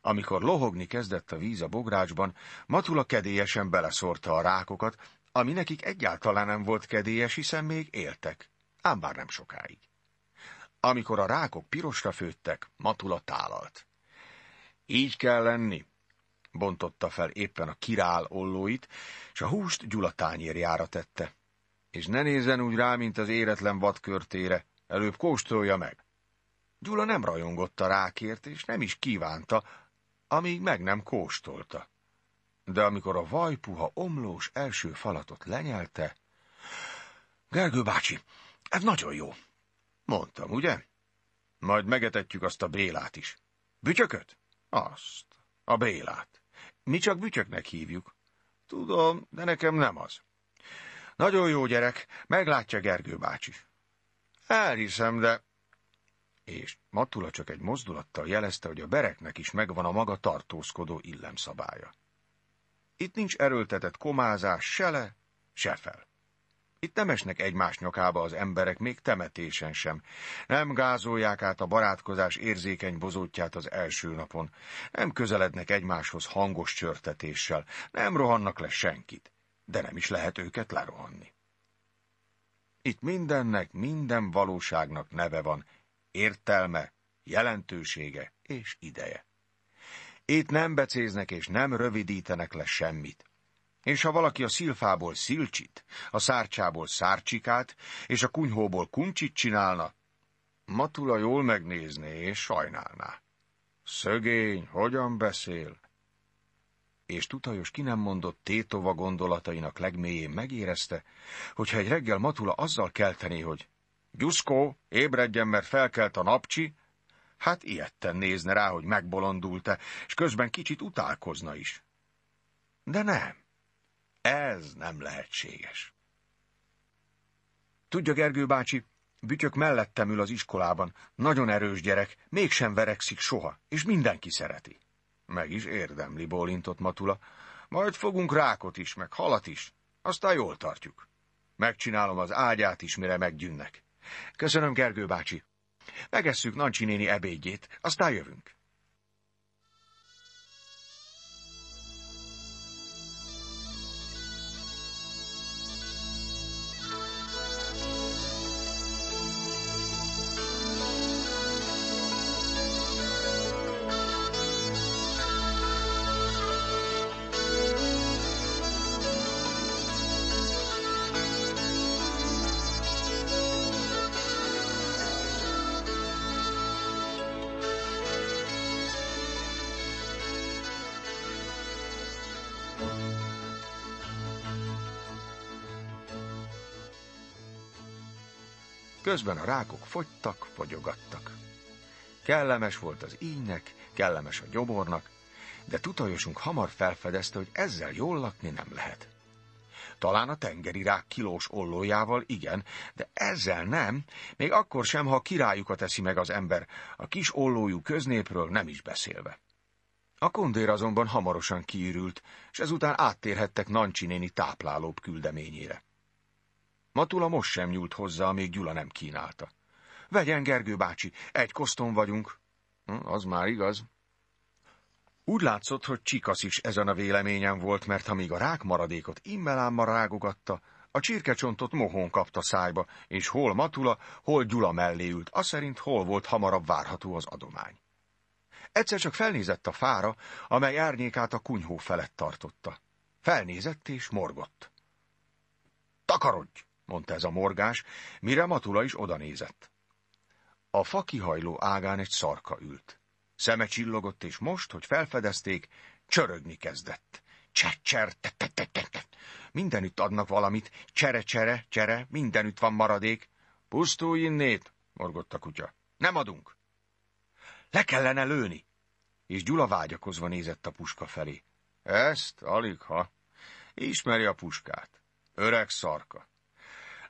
Amikor lohogni kezdett a víz a bográcsban, Matula kedélyesen beleszórta a rákokat, ami nekik egyáltalán nem volt kedélyes, hiszen még éltek, ám bár nem sokáig. Amikor a rákok pirosra főttek, Matula tálalt. Így kell lenni, bontotta fel éppen a király ollóit, és a húst Gyula tányérjára tette. És ne nézzen úgy rá, mint az éretlen vadkörtére, előbb kóstolja meg. Gyula nem rajongott a rákért, és nem is kívánta, amíg meg nem kóstolta. De amikor a vajpuha omlós első falatot lenyelte... Gergő bácsi, ez nagyon jó, mondtam, ugye? Majd megetetjük azt a Bélát is. Bütyököt? Azt, a Bélát. Mi csak bütyöknek hívjuk. Tudom, de nekem nem az. Nagyon jó gyerek, meglátja Gergő bácsi. Elhiszem, de... És Matula csak egy mozdulattal jelezte, hogy a bereknek is megvan a maga tartózkodó illemszabálya. Itt nincs erőltetett komázás se le, se fel. Itt nem esnek egymás nyakába az emberek, még temetésen sem. Nem gázolják át a barátkozás érzékeny bozótját az első napon. Nem közelednek egymáshoz hangos csörtetéssel. Nem rohannak le senkit. De nem is lehet őket lerohanni. Itt mindennek, minden valóságnak neve van. Értelme, jelentősége és ideje. Itt nem becéznek és nem rövidítenek le semmit. És ha valaki a szilfából szilcsit, a szárcsából szárcsikát, és a kunyhóból kuncsit csinálna, Matula jól megnézné és sajnálná. Szögény, hogyan beszél? És Tutajos ki nem mondott tétova gondolatainak legmélyén megérezte, hogyha egy reggel Matula azzal keltené, hogy Gyuszkó, ébredjen, mert felkelt a napcsi, hát ilyetten nézne rá, hogy megbolondult-e, és közben kicsit utálkozna is. De nem. Ez nem lehetséges. Tudja, Gergő bácsi, Bütyök mellettem ül az iskolában, nagyon erős gyerek, mégsem verekszik soha, és mindenki szereti. Meg is érdemli, bólintott Matula. Majd fogunk rákot is, meg halat is, aztán jól tartjuk. Megcsinálom az ágyát is, mire meggyűnnek. Köszönöm, Gergő bácsi. Megesszük Nancsi néni ebédjét, aztán jövünk. Közben a rákok fogytak, fogyogattak. Kellemes volt az ínynek, kellemes a gyobornak, de tutajosunk hamar felfedezte, hogy ezzel jól lakni nem lehet. Talán a tengeri rák kilós ollójával igen, de ezzel nem, még akkor sem, ha a királyukat eszi meg az ember, a kis ollójú köznépről nem is beszélve. A kondér azonban hamarosan kiürült, és ezután áttérhettek Nancsi néni táplálóbb küldeményére. Matula most sem nyúlt hozzá, amíg Gyula nem kínálta. Vegyen, Gergő bácsi, egy koszton vagyunk. Hm, az már igaz. Úgy látszott, hogy Csikasz is ezen a véleményen volt, mert amíg a rák maradékot immelámmal rágogatta, a csirkecsontot mohón kapta szájba, és hol Matula, hol Gyula mellé ült, az szerint hol volt hamarabb várható az adomány. Egyszer csak felnézett a fára, amely árnyékát a kunyhó felett tartotta. Felnézett és morgott. Takarodj! mondta ez a morgás, mire Matula is odanézett. A fa kihajló ágán egy szarka ült. Szeme csillogott, és most, hogy felfedezték, csörögni kezdett. Csecser, mindenütt adnak valamit, csere, csere, csere, mindenütt van maradék. Pusztulj innét, morgott a kutya. Nem adunk. Le kellene lőni. És Gyula vágyakozva nézett a puska felé. Ezt alig ha. Ismeri a puskát. Öreg szarka.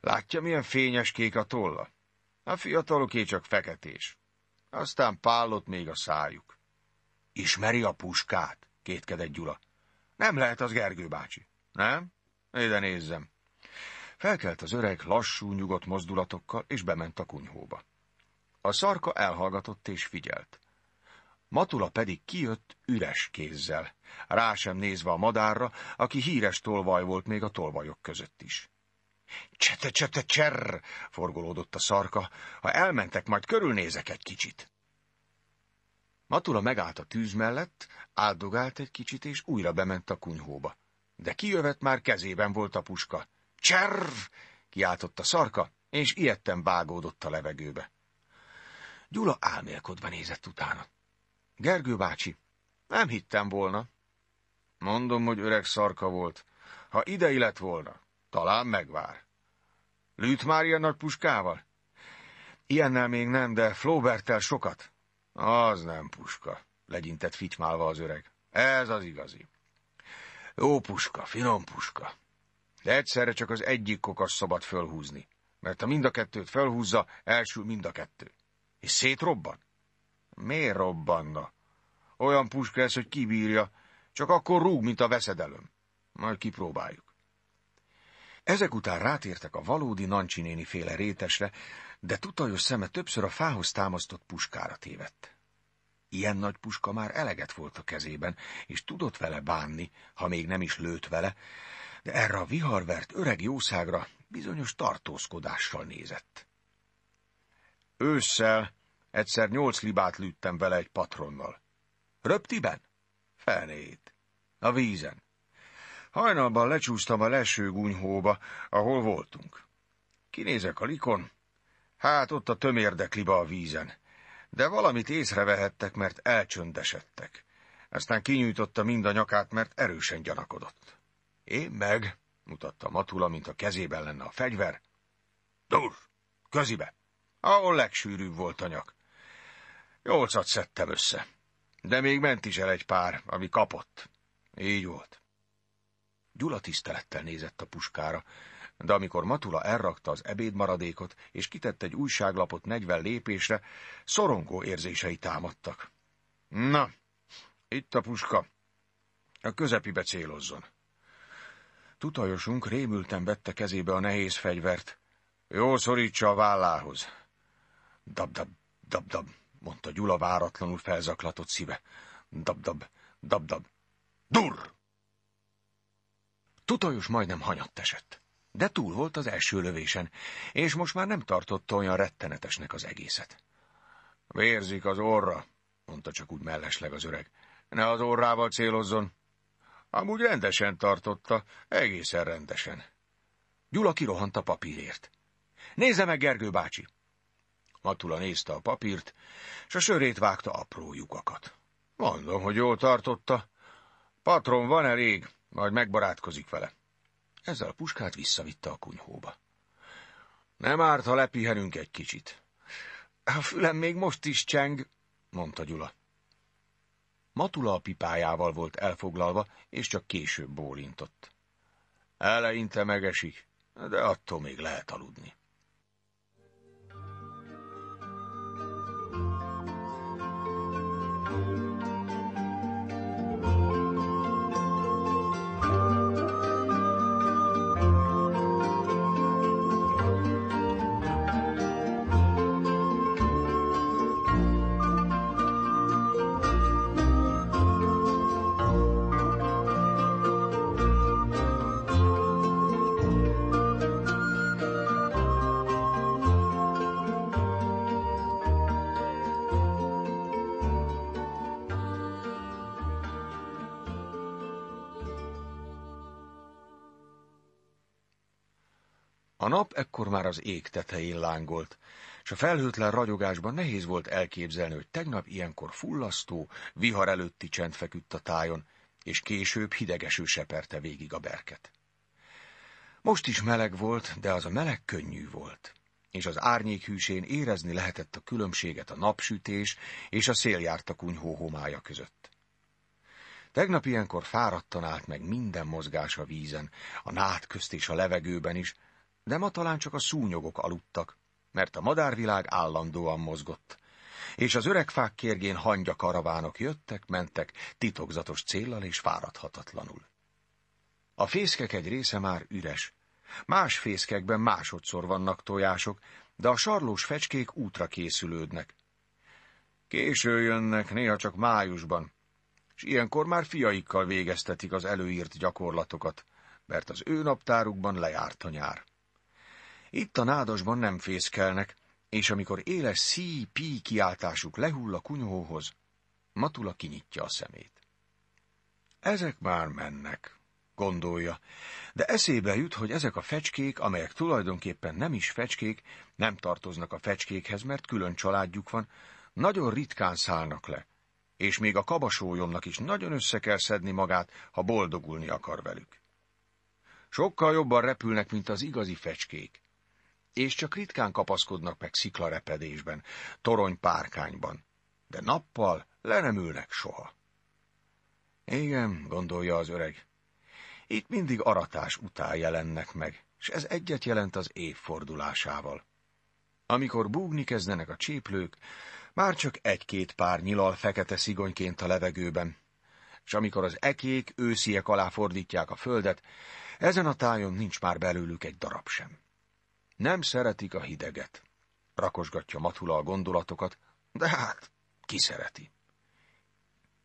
Látja, milyen fényes kék a tolla? A fiataloké csak feketés. Aztán pállott még a szájuk. Ismeri a puskát? kétkedett Gyula. Nem lehet az Gergő bácsi. Nem? Ide nézzem. Felkelt az öreg lassú, nyugodt mozdulatokkal, és bement a kunyhóba. A szarka elhallgatott és figyelt. Matula pedig kijött üres kézzel, rá sem nézve a madárra, aki híres tolvaj volt még a tolvajok között is. Csete-csete-cserr, forgolódott a szarka, ha elmentek, majd körülnézek egy kicsit. Matula megállt a tűz mellett, áldogált egy kicsit, és újra bement a kunyhóba. De kijövet már kezében volt a puska. Cserr! kiáltott a szarka, és ilyetten vágódott a levegőbe. Gyula álmélkodva nézett utána. Gergő bácsi, nem hittem volna. Mondom, hogy öreg szarka volt. Ha idei lett volna, talán megvár. Lőtt már ilyen nagy puskával? Ilyennel még nem, de Flaubertel sokat. Az nem puska, legyintett fitymálva az öreg. Ez az igazi. Jó puska, finom puska. De egyszerre csak az egyik kokas szabad fölhúzni, mert ha mind a kettőt fölhúzza, elsül mind a kettő. És szétrobban? Miért robbanna? Olyan puska ez, hogy kibírja, csak akkor rúg, mint a veszedelöm. Majd kipróbáljuk. Ezek után rátértek a valódi Nancsinéni féle rétesre, de tutajos szeme többször a fához támasztott puskára tévedt. Ilyen nagy puska már eleget volt a kezében, és tudott vele bánni, ha még nem is lőtt vele, de erre a viharvert öreg jószágra bizonyos tartózkodással nézett. Ősszel egyszer nyolc libát lőttem vele egy patronnal. Röptiben? Fenét. A vízen. Hajnalban lecsúsztam a leső gúnyhóba, ahol voltunk. Kinézek a likon, hát ott a tömérdekliba a vízen, de valamit észrevehettek, mert elcsöndesedtek. Aztán kinyújtotta mind a nyakát, mert erősen gyanakodott. Én meg, mutatta Matula, mint a kezében lenne a fegyver. Dur, közibe, ahol legsűrűbb volt a nyak. Nyolcat szedtem össze, de még ment is el egy pár, ami kapott. Így volt. Gyula tisztelettel nézett a puskára, de amikor Matula elrakta az ebédmaradékot, és kitett egy újságlapot negyven lépésre, szorongó érzései támadtak. Na, itt a puska. A közepibe célozzon. Tutajosunk rémülten vette kezébe a nehéz fegyvert. Jó szorítsa a vállához. Dab-dab, dab-dab, mondta Gyula váratlanul felzaklatott szíve. Dab-dab, dab-dab. Durr! Tutajos majdnem hanyatt esett, de túl volt az első lövésen, és most már nem tartotta olyan rettenetesnek az egészet. Vérzik az orra, mondta csak úgy mellesleg az öreg. Ne az orrával célozzon. Amúgy rendesen tartotta, egészen rendesen. Gyula kirohant a papírért. Nézze meg, Gergő bácsi! Matula nézte a papírt, és a sörét vágta apró lyukakat. Mondom, hogy jól tartotta. Patron, van elég? Majd megbarátkozik vele. Ezzel a puskát visszavitte a kunyhóba. Nem árt, ha lepihenünk egy kicsit. A fülem még most is cseng, mondta Gyula. Matula a pipájával volt elfoglalva, és csak később bólintott. Eleinte megesik, de attól még lehet aludni. A nap ekkor már az ég tetején lángolt, és a felhőtlen ragyogásban nehéz volt elképzelni, hogy tegnap ilyenkor fullasztó, vihar előtti csend feküdt a tájon, és később hidegeső seperte végig a berket. Most is meleg volt, de az a meleg könnyű volt, és az árnyék hűsén érezni lehetett a különbséget a napsütés és a széljárta kunyhó homája között. Tegnap ilyenkor fáradtan állt meg minden mozgás a vízen, a nád közt és a levegőben is, de ma talán csak a szúnyogok aludtak, mert a madárvilág állandóan mozgott, és az öreg fák kérgén hangya karavánok jöttek, mentek, titokzatos céllal és fáradhatatlanul. A fészkek egy része már üres, más fészkekben másodszor vannak tojások, de a sarlós fecskék útra készülődnek. Késő jönnek, néha csak májusban, és ilyenkor már fiaikkal végeztetik az előírt gyakorlatokat, mert az ő naptárukban lejárt a nyár. Itt a nádasban nem fészkelnek, és amikor éles szí-pí kiáltásuk lehull a kunyhóhoz, Matula kinyitja a szemét. Ezek már mennek, gondolja, de eszébe jut, hogy ezek a fecskék, amelyek tulajdonképpen nem is fecskék, nem tartoznak a fecskékhez, mert külön családjuk van, nagyon ritkán szállnak le, és még a kabasójomnak is nagyon össze kell szedni magát, ha boldogulni akar velük. Sokkal jobban repülnek, mint az igazi fecskék, és csak ritkán kapaszkodnak meg sziklarepedésben, toronypárkányban, de nappal le nem ülnek soha. Igen, gondolja az öreg, itt mindig aratás után jelennek meg, és ez egyet jelent az évfordulásával. Amikor búgni kezdenek a cséplők, már csak egy-két pár nyilal fekete szigonyként a levegőben, és amikor az ekék ősziek alá fordítják a földet, ezen a tájon nincs már belőlük egy darab sem. Nem szeretik a hideget. Rakosgatja Matula a gondolatokat, de hát, ki szereti?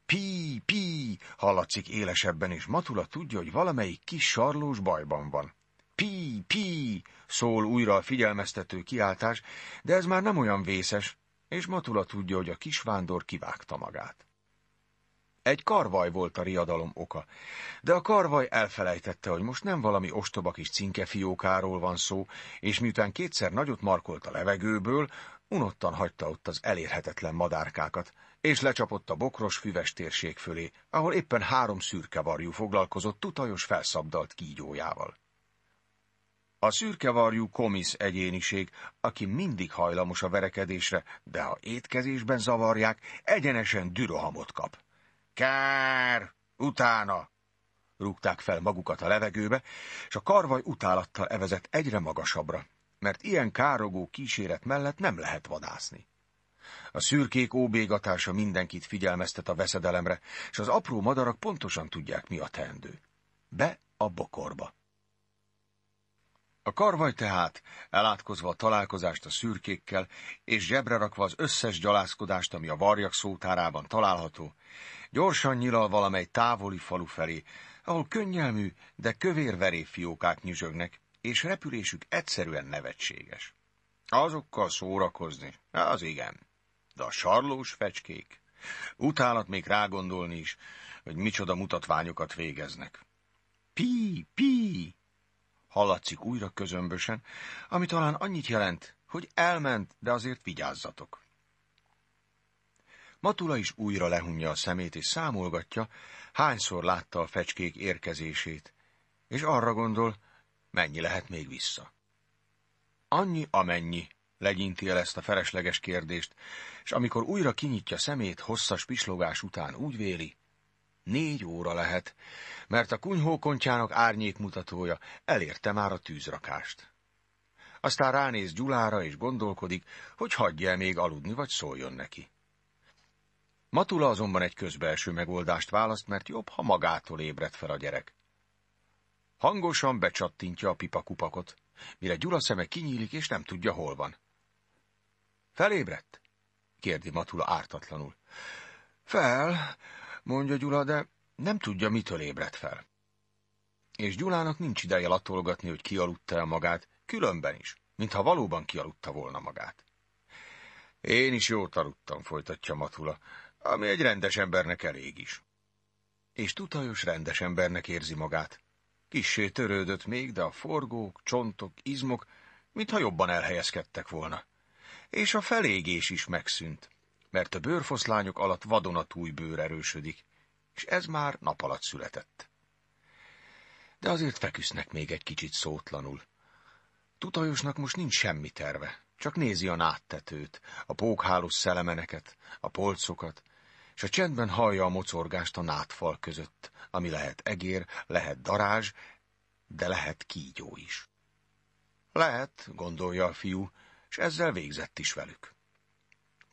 Pi pi hallatszik élesebben, és Matula tudja, hogy valamelyik kis sarlós bajban van. Pi pi szól újra a figyelmeztető kiáltás, de ez már nem olyan vészes, és Matula tudja, hogy a kisvándor kivágta magát. Egy karvaj volt a riadalom oka. De a karvaj elfelejtette, hogy most nem valami ostoba kis cinkefiókáról van szó, és miután kétszer nagyot markolt a levegőből, unottan hagyta ott az elérhetetlen madárkákat, és lecsapott a bokros füves térség fölé, ahol éppen három szürke varjú foglalkozott tutajos felszabdalt kígyójával. A varjú komisz egyéniség, aki mindig hajlamos a verekedésre, de ha étkezésben zavarják, egyenesen dürohamot kap. Kár! Utána! Rúgták fel magukat a levegőbe, és a karvaj utálattal evezett egyre magasabbra, mert ilyen károgó kíséret mellett nem lehet vadászni. A szürkék óbégatása mindenkit figyelmeztet a veszedelemre, és az apró madarak pontosan tudják, mi a teendő. Be a bokorba. A karvaj tehát, elátkozva a találkozást a szürkékkel, és zsebre rakva az összes gyalászkodást, ami a varjak szótárában található, Gyorsan nyilal valamely távoli falu felé, ahol könnyelmű, de kövér fiókák nyüzsögnek, és repülésük egyszerűen nevetséges. Azokkal szórakozni, az igen, de a sarlós fecskék. Utálat még rágondolni is, hogy micsoda mutatványokat végeznek. Pi, pi! Hallatszik újra közömbösen, ami talán annyit jelent, hogy elment, de azért vigyázzatok. Matula is újra lehunja a szemét, és számolgatja, hányszor látta a fecskék érkezését, és arra gondol, mennyi lehet még vissza. Annyi, amennyi, legyinti el ezt a felesleges kérdést, és amikor újra kinyitja szemét hosszas pislogás után úgy véli, négy óra lehet, mert a kunyhókontjának árnyékmutatója elérte már a tűzrakást. Aztán ránéz Gyulára, és gondolkodik, hogy hagyja -e még aludni, vagy szóljon neki. Matula azonban egy közbelső megoldást választ, mert jobb, ha magától ébred fel a gyerek. Hangosan becsattintja a pipakupakot, mire Gyula szeme kinyílik, és nem tudja, hol van. Felébredt? kérdi Matula ártatlanul. Fel, mondja Gyula, de nem tudja, mitől ébredt fel. És Gyulának nincs ideje latolgatni, hogy kialudta el magát, különben is, mintha valóban kialudta volna magát. Én is jót aludtam, folytatja Matula, ami egy rendes embernek elég is. És tutajos rendes embernek érzi magát. Kissé törődött még, de a forgók, csontok, izmok, mintha jobban elhelyezkedtek volna. És a felégés is megszűnt, mert a bőrfoszlányok alatt vadonatúj bőr erősödik, és ez már nap alatt született. De azért feküsznek még egy kicsit szótlanul. Tutajosnak most nincs semmi terve, csak nézi a náttetőt, a pókhálós szelemeneket, a polcokat, és a csendben hallja a mocorgást a nátfal között, ami lehet egér, lehet darázs, de lehet kígyó is. Lehet, gondolja a fiú, és ezzel végzett is velük.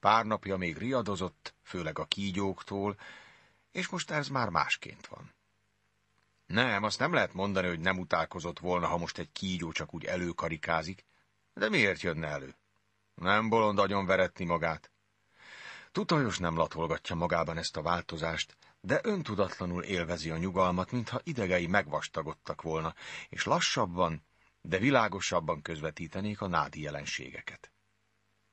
Pár napja még riadozott, főleg a kígyóktól, és most ez már másként van. Nem, azt nem lehet mondani, hogy nem utálkozott volna, ha most egy kígyó csak úgy előkarikázik. De miért jönne elő? Nem bolond agyon veretni magát. Tutajos nem latolgatja magában ezt a változást, de öntudatlanul élvezi a nyugalmat, mintha idegei megvastagodtak volna, és lassabban, de világosabban közvetítenék a nádi jelenségeket.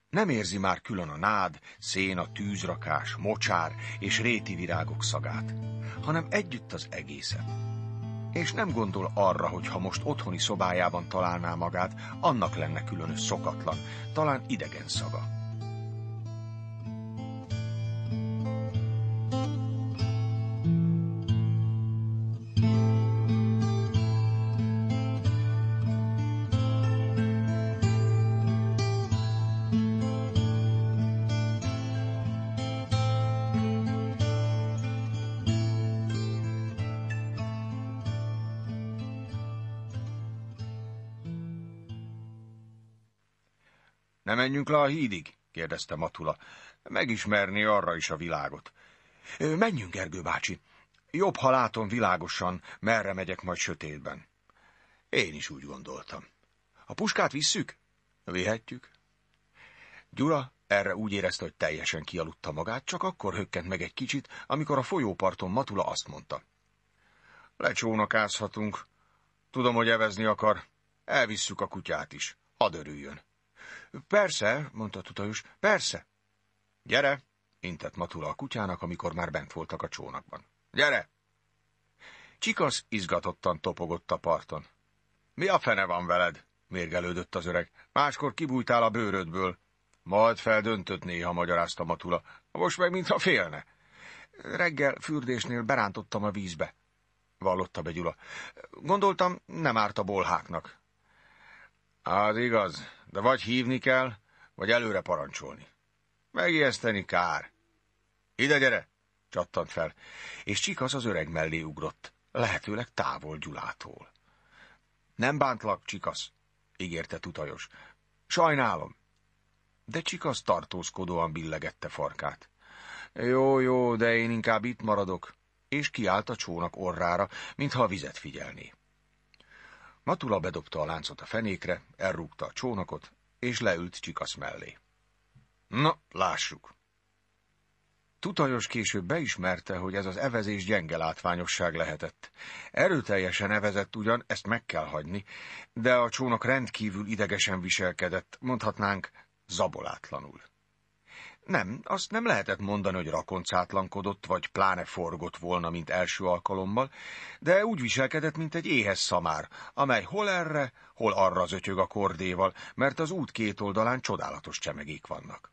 Nem érzi már külön a nád, széna, tűzrakás, mocsár és réti virágok szagát, hanem együtt az egészet. És nem gondol arra, hogy ha most otthoni szobájában találná magát, annak lenne különös szokatlan, talán idegen szaga. Ne menjünk le a hídig? kérdezte Matula. Megismerni arra is a világot. Menjünk, Ergő bácsi. Jobb, ha látom világosan, merre megyek majd sötétben. Én is úgy gondoltam. A puskát visszük? Vihetjük. Gyura erre úgy érezte, hogy teljesen kialudta magát, csak akkor hökkent meg egy kicsit, amikor a folyóparton Matula azt mondta. Lecsónakázhatunk. Tudom, hogy evezni akar. Elvisszük a kutyát is. Hadd örüljön. Persze, mondta tutajus, persze. Gyere, intett Matula a kutyának, amikor már bent voltak a csónakban. Gyere! Csikasz izgatottan topogott a parton. Mi a fene van veled? mérgelődött az öreg. Máskor kibújtál a bőrödből. Majd feldöntött néha, magyarázta Matula. Most meg mintha félne. Reggel fürdésnél berántottam a vízbe, vallotta be Gyula. Gondoltam, nem árt a bolháknak. Hát igaz, de vagy hívni kell, vagy előre parancsolni. Megijeszteni kár. Ide gyere! csattant fel, és Csikasz az öreg mellé ugrott, lehetőleg távol Gyulától. Nem bántlak, Csikasz, ígérte Tutajos. Sajnálom. De Csikasz tartózkodóan billegette farkát. Jó, jó, de én inkább itt maradok, és kiállt a csónak orrára, mintha a vizet figyelné. Matula bedobta a láncot a fenékre, elrúgta a csónakot, és leült Csikasz mellé. Na, lássuk! Tutajos később beismerte, hogy ez az evezés gyenge látványosság lehetett. Erőteljesen evezett ugyan, ezt meg kell hagyni, de a csónak rendkívül idegesen viselkedett, mondhatnánk zabolátlanul. Nem, azt nem lehetett mondani, hogy rakoncátlankodott, vagy pláne forgott volna, mint első alkalommal, de úgy viselkedett, mint egy éhes szamár, amely hol erre, hol arra zötyög a kordéval, mert az út két oldalán csodálatos csemegék vannak.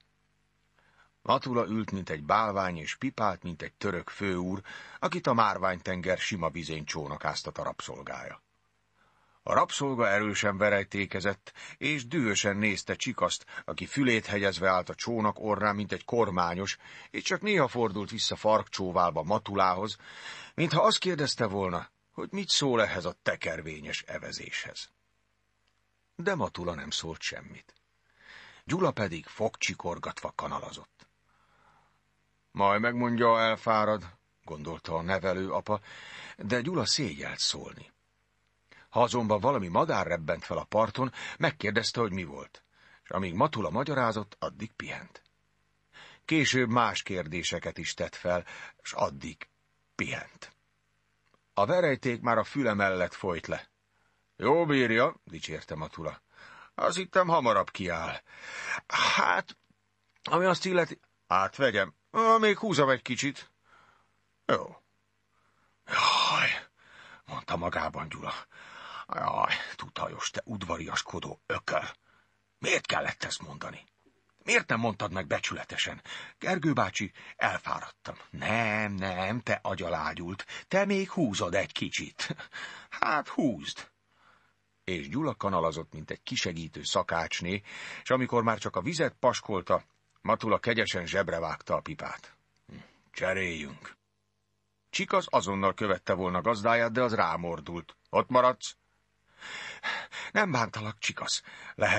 Matula ült, mint egy bálvány, és pipált, mint egy török főúr, akit a márványtenger sima vizén csónakáztat a rabszolgája. A rabszolga erősen verejtékezett, és dühösen nézte Csikaszt, aki fülét hegyezve állt a csónak orrán, mint egy kormányos, és csak néha fordult vissza farkcsóválba Matulához, mintha azt kérdezte volna, hogy mit szól ehhez a tekervényes evezéshez. De Matula nem szólt semmit. Gyula pedig fogcsikorgatva kanalazott. Majd megmondja, elfárad, gondolta a nevelő apa, de Gyula szégyelt szólni. Ha azonban valami madár rebbent fel a parton, megkérdezte, hogy mi volt, és amíg Matula magyarázott, addig pihent. Később más kérdéseket is tett fel, és addig pihent. A verejték már a füle mellett folyt le. Jó bírja, dicsérte Matula. Az hittem, hamarabb kiáll. Hát, ami azt illeti... Átvegyem. Még húzom egy kicsit. Jó. Jaj, mondta magában Gyula. Jaj, tutajos, te udvariaskodó ökör! Miért kellett ezt mondani? Miért nem mondtad meg becsületesen? Gergő bácsi, elfáradtam. Nem, nem, te agyalágyult. Te még húzod egy kicsit. Hát húzd! És Gyula kanalazott, mint egy kisegítő szakácsné, és amikor már csak a vizet paskolta, Matula kegyesen zsebre vágta a pipát. Hm, cseréljünk! Csik azonnal követte volna gazdáját, de az rámordult. Ott maradsz, nem bántalak, csikasz,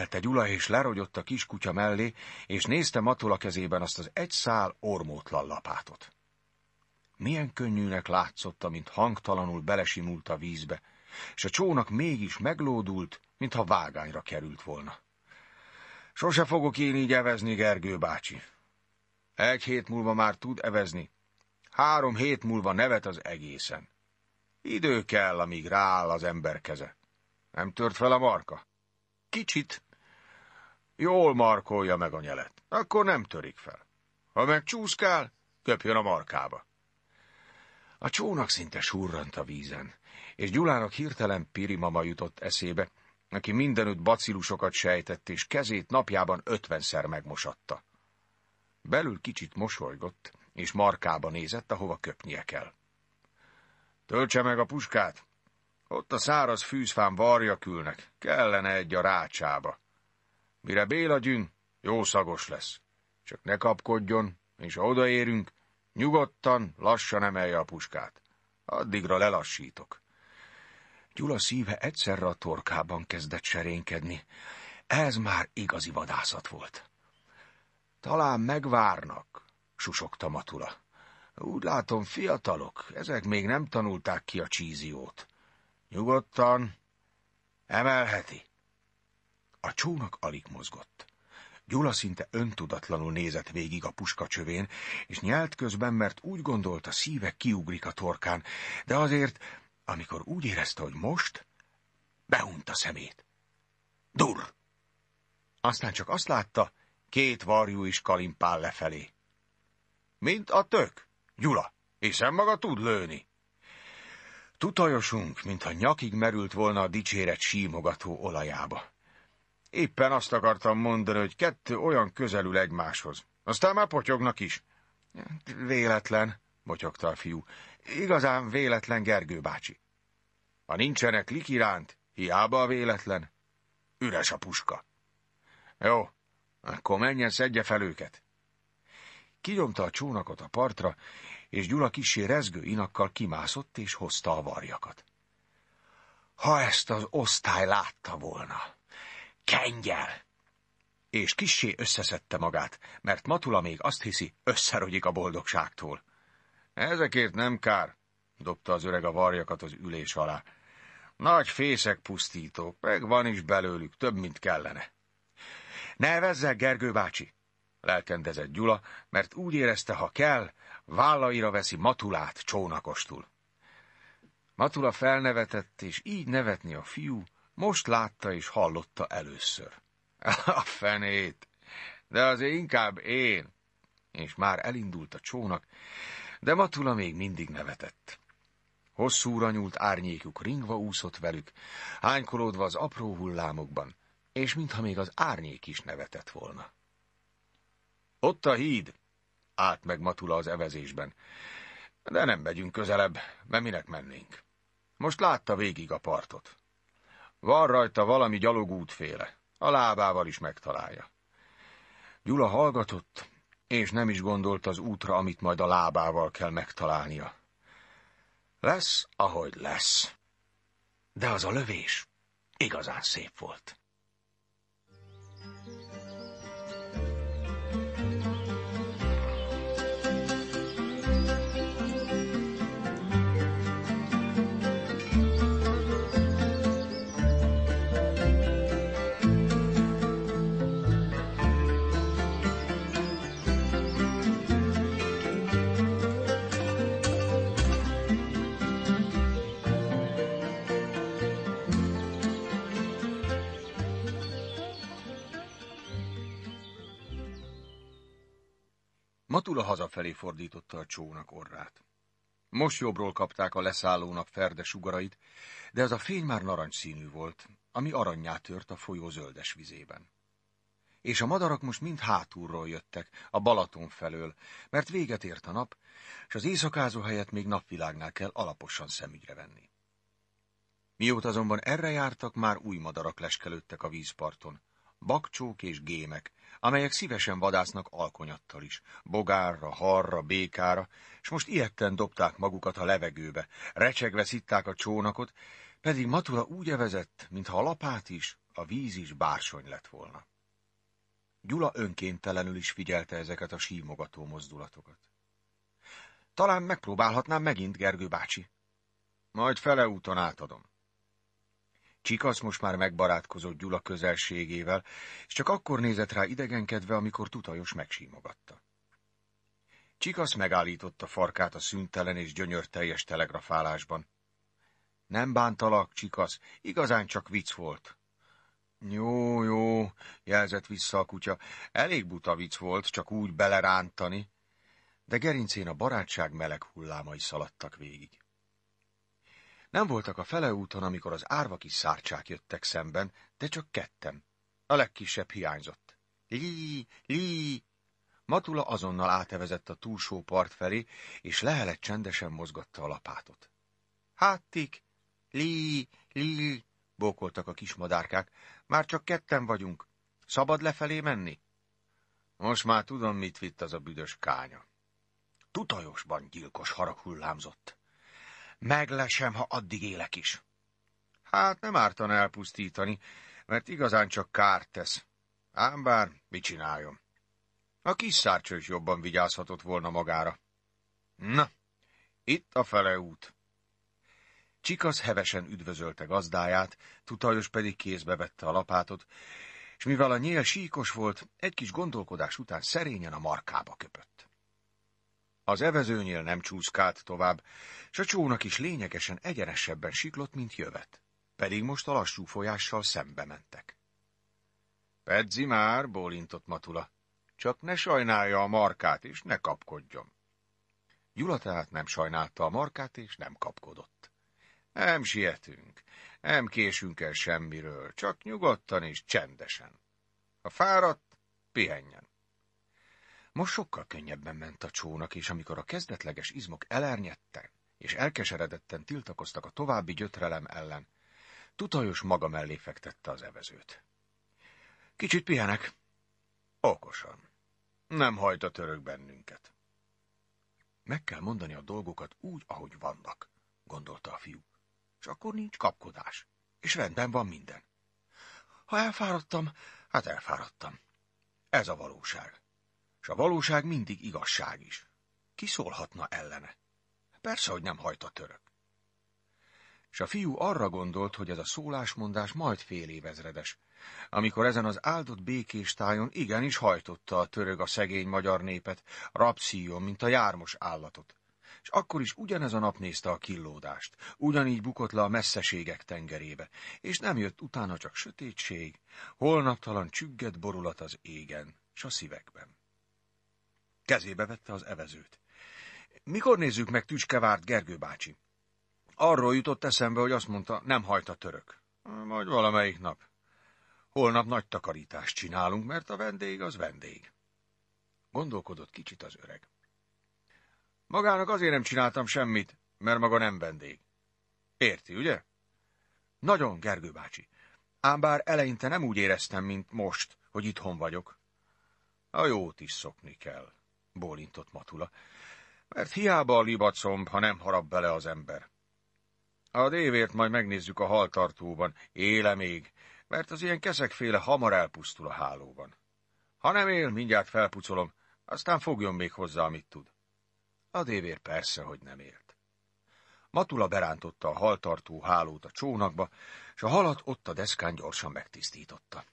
egy ula, és lerogyott a kiskutya mellé, és nézte Matula kezében azt az egy szál ormótlan lapátot. Milyen könnyűnek látszott, amint hangtalanul belesimult a vízbe, és a csónak mégis meglódult, mintha vágányra került volna. Sose fogok én így evezni, Gergő bácsi. Egy hét múlva már tud evezni, három hét múlva nevet az egészen. Idő kell, amíg rááll az ember keze. Nem tört fel a marka? Kicsit. Jól markolja meg a nyelet. Akkor nem törik fel. Ha meg csúszkál, köpjön a markába. A csónak szinte surrant a vízen, és Gyulának hirtelen pirimama jutott eszébe, aki mindenütt bacilusokat sejtett, és kezét napjában ötvenszer megmosatta. Belül kicsit mosolygott, és markába nézett, ahova köpnie kell. Töltse meg a puskát, ott a száraz fűzfán varja külnek. kellene egy a rácsába. Mire Béla gyűn, jó szagos lesz. Csak ne kapkodjon, és ha odaérünk, nyugodtan, lassan emelje a puskát. Addigra lelassítok. Gyula szíve egyszerre a torkában kezdett serénkedni. Ez már igazi vadászat volt. Talán megvárnak, susogta Matula. Úgy látom, fiatalok, ezek még nem tanulták ki a csíziót. Nyugodtan emelheti. A csónak alig mozgott. Gyula szinte öntudatlanul nézett végig a puskacsövén, és nyelt közben, mert úgy gondolta, szíve kiugrik a torkán, de azért, amikor úgy érezte, hogy most, behunta szemét. Dur! Aztán csak azt látta, két varjú is kalimpál lefelé. Mint a tök, Gyula, hiszen maga tud lőni. Tutajosunk, mintha nyakig merült volna a dicséret símogató olajába. Éppen azt akartam mondani, hogy kettő olyan közelül egymáshoz. Aztán már potyognak is. Véletlen, motyogta a fiú. Igazán véletlen, Gergő bácsi. Ha nincsenek likiránt, hiába a véletlen. Üres a puska. Jó, akkor menjen, szedje fel őket. Kinyomta a csónakot a partra, és Gyula kisé rezgő inakkal kimászott és hozta a varjakat. Ha ezt az osztály látta volna! Kengyel! És kissé összeszedte magát, mert Matula még azt hiszi, összerogyik a boldogságtól. Ezekért nem kár, dobta az öreg a varjakat az ülés alá. Nagy fészek pusztítók, meg van is belőlük, több, mint kellene. Ne Gergő bácsi! lelkendezett Gyula, mert úgy érezte, ha kell, vállaira veszi Matulát csónakostul. Matula felnevetett, és így nevetni a fiú most látta és hallotta először. A fenét! De azért inkább én! És már elindult a csónak, de Matula még mindig nevetett. Hosszúra nyúlt árnyékuk ringva úszott velük, hánykolódva az apró hullámokban, és mintha még az árnyék is nevetett volna. Ott a híd, állt meg Matula az evezésben. De nem megyünk közelebb, mert minek mennénk. Most látta végig a partot. Van rajta valami gyalogútféle, a lábával is megtalálja. Gyula hallgatott, és nem is gondolt az útra, amit majd a lábával kell megtalálnia. Lesz, ahogy lesz. De az a lövés igazán szép volt. Matula hazafelé fordította a csónak orrát. Most jobbról kapták a leszállónak ferde sugarait, de ez a fény már narancsszínű volt, ami aranyjá tört a folyó zöldes vizében. És a madarak most mind hátulról jöttek, a Balaton felől, mert véget ért a nap, és az éjszakázó helyet még napvilágnál kell alaposan szemügyre venni. Mióta azonban erre jártak, már új madarak leskelődtek a vízparton, bakcsók és gémek, amelyek szívesen vadásznak alkonyattal is, bogárra, harra, békára, és most ilyetten dobták magukat a levegőbe, recsegve szitták a csónakot, pedig Matula úgy evezett, mintha a lapát is, a víz is bársony lett volna. Gyula önkéntelenül is figyelte ezeket a símogató mozdulatokat. Talán megpróbálhatnám megint, Gergő bácsi. Majd fele úton átadom. Csikasz most már megbarátkozott Gyula közelségével, és csak akkor nézett rá idegenkedve, amikor Tutajos megsímogatta. Csikasz megállította farkát a szüntelen és gyönyörteljes telegrafálásban. Nem bántalak, Csikasz, igazán csak vicc volt. Jó, jó, jelzett vissza a kutya, elég buta vicc volt, csak úgy belerántani. De gerincén a barátság meleg hullámai szaladtak végig. Nem voltak a úton, amikor az árva kis szárcsák jöttek szemben, de csak ketten. A legkisebb hiányzott. Lí, lí! Matula azonnal átevezett a túlsó part felé, és lehelet csendesen mozgatta a lapátot. Háttik! Lí, lí! bókoltak a kis madárkák. Már csak ketten vagyunk. Szabad lefelé menni? Most már tudom, mit vitt az a büdös kánya. Tutajosban gyilkos harag hullámzott meglesem, ha addig élek is. Hát nem ártan elpusztítani, mert igazán csak kárt tesz. Ám bár, mit csináljon? A kis szárcsa is jobban vigyázhatott volna magára. Na, itt a fele út. Csikasz hevesen üdvözölte gazdáját, tutajos pedig kézbe vette a lapátot, és mivel a nyél síkos volt, egy kis gondolkodás után szerényen a markába köpött. Az evezőnyél nem csúszkált tovább, s a csónak is lényegesen egyenesebben siklott, mint jövet, pedig most a lassú folyással szembe mentek. Pedzi már, bólintott Matula, csak ne sajnálja a markát, és ne kapkodjon. Gyula tehát nem sajnálta a markát, és nem kapkodott. Nem sietünk, nem késünk el semmiről, csak nyugodtan és csendesen. A fáradt, pihenjen. Most sokkal könnyebben ment a csónak, és amikor a kezdetleges izmok elernyedtek, és elkeseredetten tiltakoztak a további gyötrelem ellen, tutajos maga mellé fektette az evezőt. Kicsit pihenek. Okosan. Nem hajt a török bennünket. Meg kell mondani a dolgokat úgy, ahogy vannak, gondolta a fiú. És akkor nincs kapkodás, és rendben van minden. Ha elfáradtam, hát elfáradtam. Ez a valóság. S a valóság mindig igazság is. Ki szólhatna ellene? Persze, hogy nem hajt a török. És a fiú arra gondolt, hogy ez a szólásmondás majd fél évezredes, amikor ezen az áldott békés tájon igenis hajtotta a török a szegény magyar népet, rapszíjon, mint a jármos állatot. És akkor is ugyanez a nap nézte a killódást, ugyanígy bukott le a messzeségek tengerébe, és nem jött utána csak sötétség, holnaptalan csügget borulat az égen, s a szívekben. Kezébe vette az evezőt. Mikor nézzük meg Tücskevárt Gergő bácsi? Arról jutott eszembe, hogy azt mondta, nem hajt a török. Majd valamelyik nap. Holnap nagy takarítást csinálunk, mert a vendég az vendég. Gondolkodott kicsit az öreg. Magának azért nem csináltam semmit, mert maga nem vendég. Érti, ugye? Nagyon, Gergő bácsi. Ám bár eleinte nem úgy éreztem, mint most, hogy itthon vagyok. A jót is szokni kell bólintott Matula, mert hiába a libacomb, ha nem harap bele az ember. A dévért majd megnézzük a haltartóban, éle még, mert az ilyen keszekféle hamar elpusztul a hálóban. Ha nem él, mindjárt felpucolom, aztán fogjon még hozzá, amit tud. A dévér persze, hogy nem élt. Matula berántotta a haltartó hálót a csónakba, és a halat ott a deszkán gyorsan megtisztította.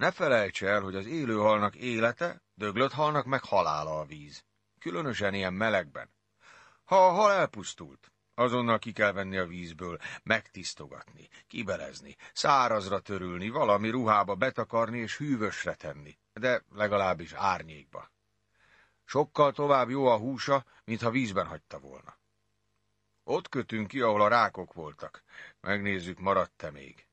Ne felejts el, hogy az élőhalnak élete, döglött halnak meg halála a víz. Különösen ilyen melegben. Ha a hal elpusztult, azonnal ki kell venni a vízből, megtisztogatni, kibelezni, szárazra törülni, valami ruhába betakarni és hűvösre tenni, de legalábbis árnyékba. Sokkal tovább jó a húsa, mintha vízben hagyta volna. Ott kötünk ki, ahol a rákok voltak. Megnézzük, maradt-e még.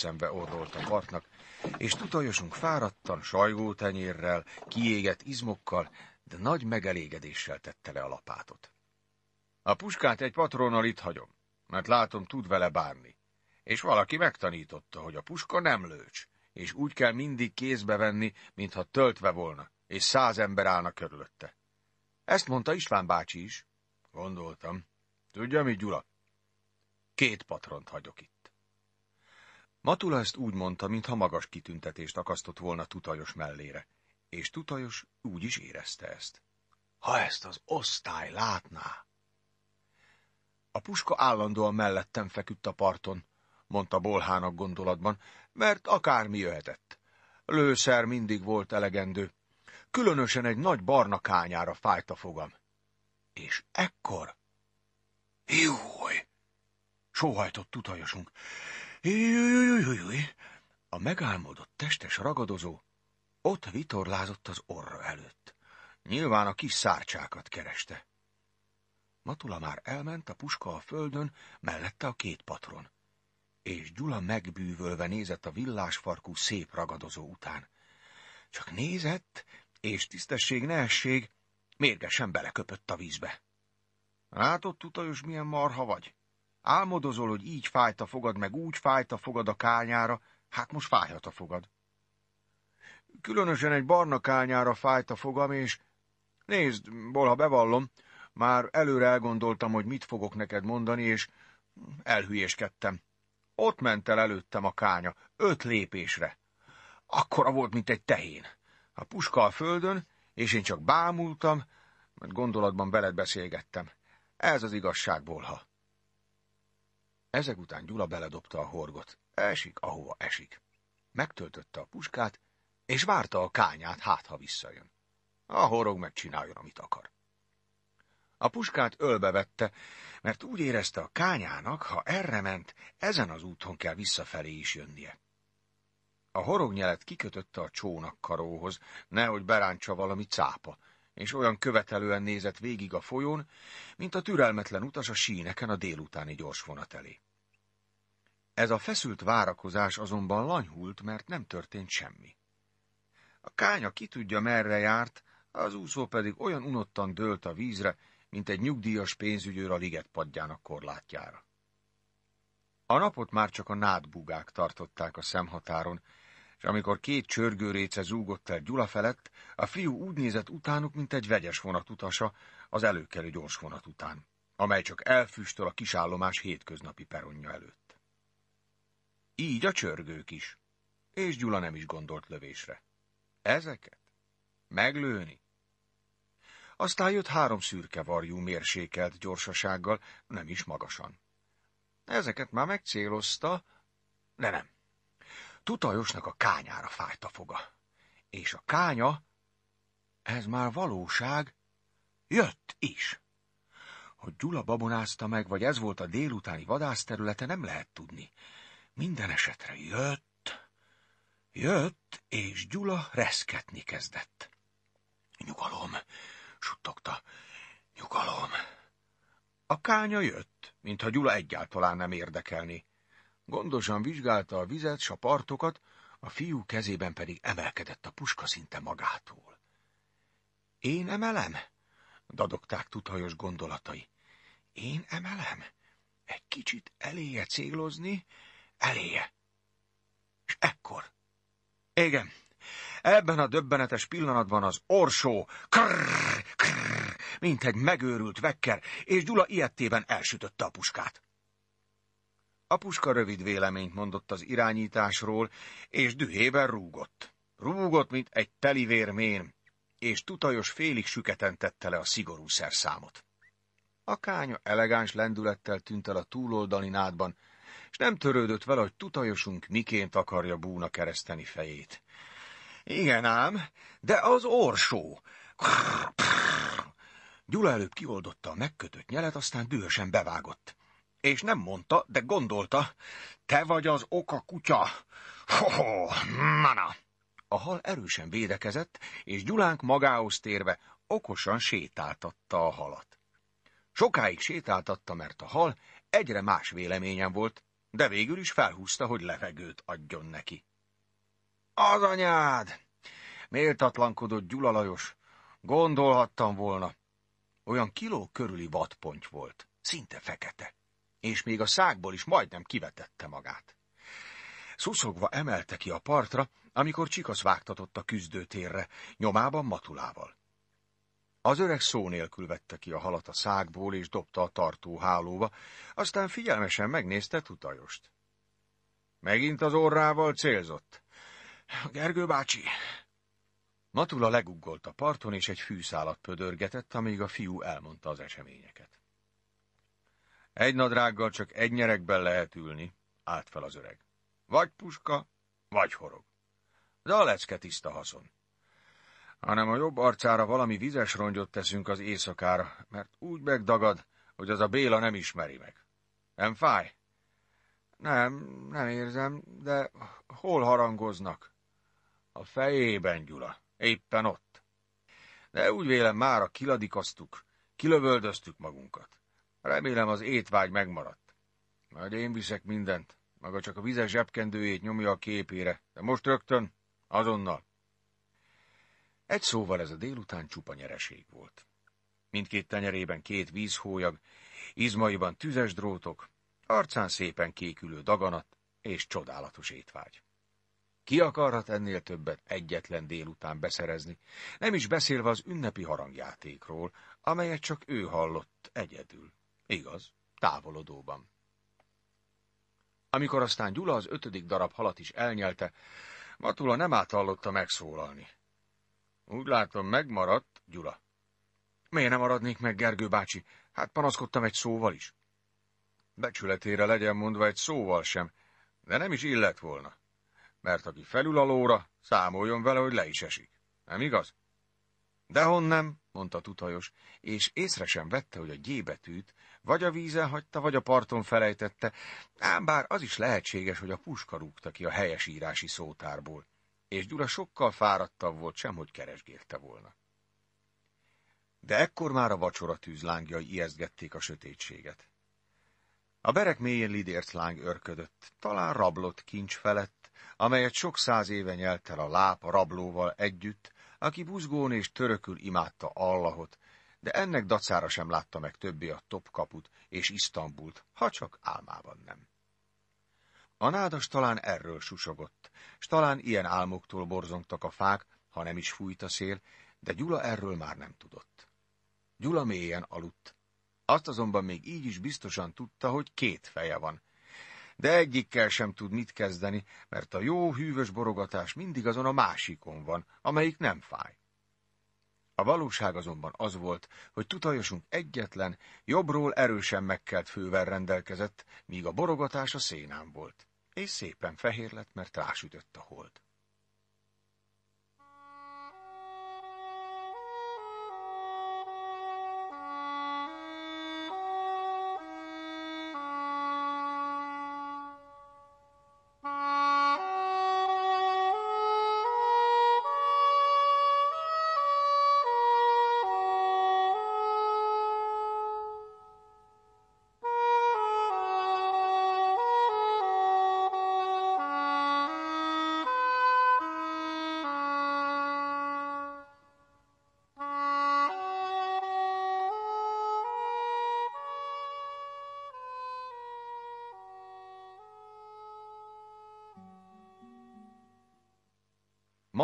szembe orrolt a partnak, és tutajosunk fáradtan, sajgó tenyérrel, kiégett izmokkal, de nagy megelégedéssel tette le a lapátot. A puskát egy patronnal itt hagyom, mert látom, tud vele bánni. És valaki megtanította, hogy a puska nem lőcs, és úgy kell mindig kézbe venni, mintha töltve volna, és száz ember állna körülötte. Ezt mondta István bácsi is. Gondoltam. Tudja mi, Gyula? Két patront hagyok itt. Matula ezt úgy mondta, mintha magas kitüntetést akasztott volna Tutajos mellére, és Tutajos úgy is érezte ezt. Ha ezt az osztály látná! A puska állandóan mellettem feküdt a parton, mondta Bolhának gondolatban, mert akármi jöhetett. Lőszer mindig volt elegendő. Különösen egy nagy barna kányára fájt a fogam. És ekkor... Jó, Sóhajtott tutajosunk. Jújjújjújjúj! A megálmodott testes ragadozó ott vitorlázott az orra előtt. Nyilván a kis szárcsákat kereste. Matula már elment, a puska a földön, mellette a két patron. És Gyula megbűvölve nézett a villásfarkú szép ragadozó után. Csak nézett, és tisztesség ne esség, mérgesen beleköpött a vízbe. Látod, tutajos, milyen marha vagy? Álmodozol, hogy így fájt a fogad, meg úgy fájt a fogad a kányára, hát most fájhat a fogad. Különösen egy barna kányára fájt a fogam, és nézd, bolha bevallom, már előre elgondoltam, hogy mit fogok neked mondani, és elhülyéskedtem. Ott ment el előttem a kánya, öt lépésre. Akkora volt, mint egy tehén. A puska a földön, és én csak bámultam, mert gondolatban veled beszélgettem. Ez az igazság bolha. Ezek után Gyula beledobta a horgot. Esik, ahova esik. Megtöltötte a puskát, és várta a kányát, hát ha visszajön. A horog megcsináljon, amit akar. A puskát ölbe vette, mert úgy érezte a kányának, ha erre ment, ezen az úton kell visszafelé is jönnie. A horognyelet kikötötte a csónak karóhoz, nehogy berántsa valami cápa, és olyan követelően nézett végig a folyón, mint a türelmetlen utas a síneken a délutáni vonat elé. Ez a feszült várakozás azonban lanyhult, mert nem történt semmi. A kánya ki tudja merre járt, az úszó pedig olyan unottan dőlt a vízre, mint egy nyugdíjas pénzügyőr a liget padjának korlátjára. A napot már csak a nádbugák tartották a szemhatáron, és amikor két csörgőréce zúgott el Gyula felett, a fiú úgy nézett utánuk, mint egy vegyes vonat utasa az előkelő gyors vonat után, amely csak elfüstöl a kisállomás hétköznapi peronja előtt. Így a csörgők is, és Gyula nem is gondolt lövésre. Ezeket? Meglőni? Aztán jött három szürke varjú mérsékelt gyorsasággal, nem is magasan. Ezeket már megcélozta, de nem. Tutajosnak a kányára fájta a foga. És a kánya, ez már valóság, jött is. Hogy Gyula babonázta meg, vagy ez volt a délutáni vadászterülete, nem lehet tudni. Minden esetre jött, jött, és Gyula reszketni kezdett. Nyugalom, suttogta, nyugalom. A kánya jött, mintha Gyula egyáltalán nem érdekelni. Gondosan vizsgálta a vizet, s a partokat, a fiú kezében pedig emelkedett a puska szinte magától. Én emelem? dadogták tutajos gondolatai. Én emelem? Egy kicsit eléje céglozni, eléje. És ekkor. Igen, ebben a döbbenetes pillanatban az orsó, krrr, krrr, mint egy megőrült vekker, és Gyula ilyettében elsütötte a puskát. Apuska rövid véleményt mondott az irányításról, és dühében rúgott. Rúgott, mint egy telivérmén, és tutajos félig süketen tette le a szigorú szerszámot. A kánya elegáns lendülettel tűnt el a túloldali nádban, és nem törődött vele, hogy tutajosunk miként akarja búna kereszteni fejét. Igen ám, de az orsó! Gyula előbb kioldotta a megkötött nyelet, aztán dühösen bevágott és nem mondta, de gondolta, te vagy az oka kutya. Ho-ho, na-na! A hal erősen védekezett, és Gyulánk magához térve okosan sétáltatta a halat. Sokáig sétáltatta, mert a hal egyre más véleményen volt, de végül is felhúzta, hogy levegőt adjon neki. Az anyád! Méltatlankodott Gyula Lajos. Gondolhattam volna. Olyan kiló körüli vadponty volt, szinte fekete és még a szágból is majdnem kivetette magát. Szuszogva emelte ki a partra, amikor csikasz vágtatott a küzdőtérre, nyomában matulával. Az öreg szó nélkül vette ki a halat a szágból, és dobta a tartó hálóba, aztán figyelmesen megnézte tutajost. Megint az orrával célzott. Gergő bácsi! Matula leguggolt a parton, és egy fűszálat pödörgetett, amíg a fiú elmondta az eseményeket. Egy nadrággal csak egy nyerekben lehet ülni, állt fel az öreg. Vagy puska, vagy horog. De a lecke tiszta haszon. Hanem a jobb arcára valami vizes rongyot teszünk az éjszakára, mert úgy megdagad, hogy az a Béla nem ismeri meg. Nem fáj? Nem, nem érzem, de hol harangoznak? A fejében, Gyula, éppen ott. De úgy vélem, már a kiladikasztuk, kilövöldöztük magunkat. Remélem az étvágy megmaradt. Majd én viszek mindent. Maga csak a vizes zsebkendőjét nyomja a képére, de most rögtön, azonnal. Egy szóval ez a délután csupa nyereség volt. Mindkét tenyerében két vízhólyag, izmaiban tüzes drótok, arcán szépen kékülő daganat és csodálatos étvágy. Ki akarhat ennél többet egyetlen délután beszerezni, nem is beszélve az ünnepi harangjátékról, amelyet csak ő hallott egyedül. Igaz, távolodóban. Amikor aztán Gyula az ötödik darab halat is elnyelte, Matula nem átallotta megszólalni. Úgy látom, megmaradt Gyula. Miért nem maradnék meg, Gergő bácsi? Hát panaszkodtam egy szóval is. Becsületére legyen mondva egy szóval sem, de nem is illett volna. Mert aki felül a lóra, számoljon vele, hogy le is esik. Nem igaz? Dehon nem, mondta tutajos, és észre sem vette, hogy a gyébetűt vagy a vízen hagyta, vagy a parton felejtette, ám bár az is lehetséges, hogy a puska rúgta ki a helyesírási szótárból, és Gyura sokkal fáradtabb volt, sem hogy keresgélte volna. De ekkor már a vacsora tűzlángjai ijesztgették a sötétséget. A berek mélyén lidért láng örködött, talán rablott kincs felett, amelyet sok száz éve nyelt el a láp a rablóval együtt, aki buzgón és törökül imádta Allahot, de ennek dacára sem látta meg többé a Topkaput és Isztambult, ha csak álmában nem. A nádas talán erről susogott, s talán ilyen álmoktól borzongtak a fák, ha nem is fújt a szél, de Gyula erről már nem tudott. Gyula mélyen aludt. Azt azonban még így is biztosan tudta, hogy két feje van, de egyikkel sem tud mit kezdeni, mert a jó hűvös borogatás mindig azon a másikon van, amelyik nem fáj. A valóság azonban az volt, hogy tutajosunk egyetlen, jobbról erősen megkelt fővel rendelkezett, míg a borogatás a szénán volt, és szépen fehér lett, mert rásütött a hold.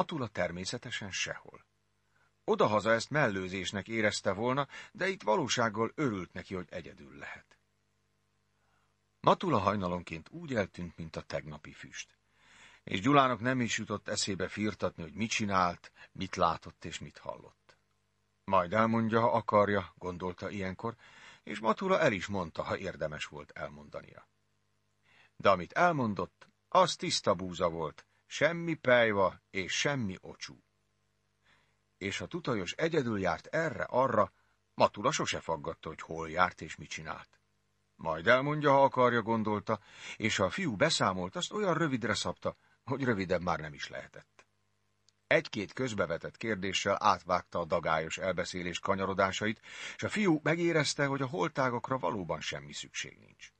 Matula természetesen sehol. Odahaza ezt mellőzésnek érezte volna, de itt valósággal örült neki, hogy egyedül lehet. Matula hajnalonként úgy eltűnt, mint a tegnapi füst. És Gyulának nem is jutott eszébe firtatni, hogy mit csinált, mit látott és mit hallott. Majd elmondja, ha akarja, gondolta ilyenkor, és Matula el is mondta, ha érdemes volt elmondania. De amit elmondott, az tiszta búza volt, semmi pejva és semmi ocsú. És a tutajos egyedül járt erre-arra, Matula sose faggatta, hogy hol járt és mit csinált. Majd elmondja, ha akarja, gondolta, és a fiú beszámolt, azt olyan rövidre szabta, hogy rövidebb már nem is lehetett. Egy-két közbevetett kérdéssel átvágta a dagályos elbeszélés kanyarodásait, és a fiú megérezte, hogy a holtágokra valóban semmi szükség nincs.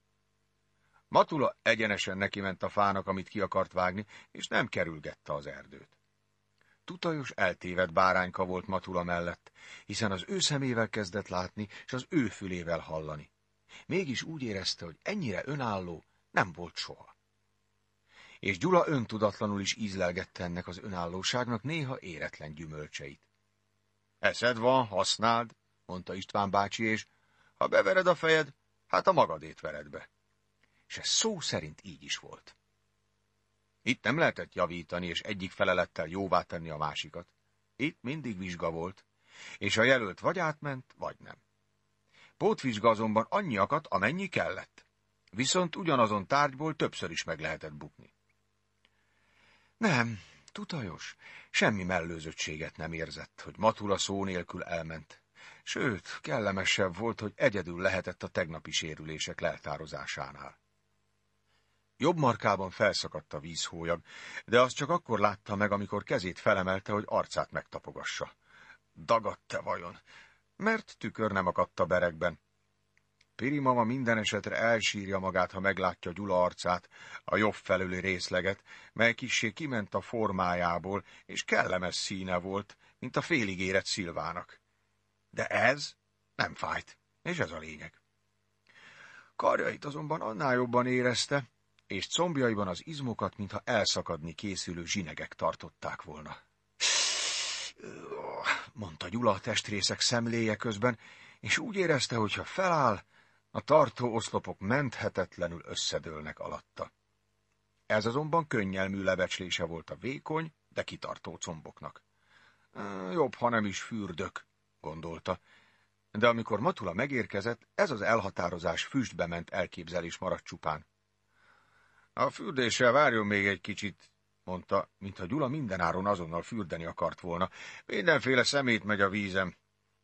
Matula egyenesen nekiment a fának, amit ki akart vágni, és nem kerülgette az erdőt. Tutajos eltévedt bárányka volt Matula mellett, hiszen az ő szemével kezdett látni, és az ő fülével hallani. Mégis úgy érezte, hogy ennyire önálló nem volt soha. És Gyula öntudatlanul is ízlelgette ennek az önállóságnak néha éretlen gyümölcseit. Eszed van, használd, mondta István bácsi, és ha bevered a fejed, hát a magadét vered be és ez szó szerint így is volt. Itt nem lehetett javítani, és egyik felelettel jóvá tenni a másikat. Itt mindig vizsga volt, és a jelölt vagy átment, vagy nem. Pótvizsga azonban annyiakat, amennyi kellett. Viszont ugyanazon tárgyból többször is meg lehetett bukni. Nem, tutajos, semmi mellőzöttséget nem érzett, hogy Matula szó nélkül elment. Sőt, kellemesebb volt, hogy egyedül lehetett a tegnapi sérülések leltározásánál. Jobb markában felszakadt a vízhólyag, de azt csak akkor látta meg, amikor kezét felemelte, hogy arcát megtapogassa. Dagadt-e vajon? Mert tükör nem akadt a berekben. Piri mama minden esetre elsírja magát, ha meglátja Gyula arcát, a jobb felüli részleget, mely kissé kiment a formájából, és kellemes színe volt, mint a félig érett Szilvának. De ez nem fájt, és ez a lényeg. Karjait azonban annál jobban érezte, és combjaiban az izmokat, mintha elszakadni készülő zsinegek tartották volna. mondta Gyula a testrészek szemléje közben, és úgy érezte, hogy ha feláll, a tartó oszlopok menthetetlenül összedőlnek alatta. Ez azonban könnyelmű levecslése volt a vékony, de kitartó comboknak. Jobb, ha nem is fürdök, gondolta, de amikor Matula megérkezett, ez az elhatározás füstbe ment elképzelés maradt csupán. A fürdéssel várjon még egy kicsit, mondta, mintha Gyula mindenáron azonnal fürdeni akart volna. Mindenféle szemét megy a vízem.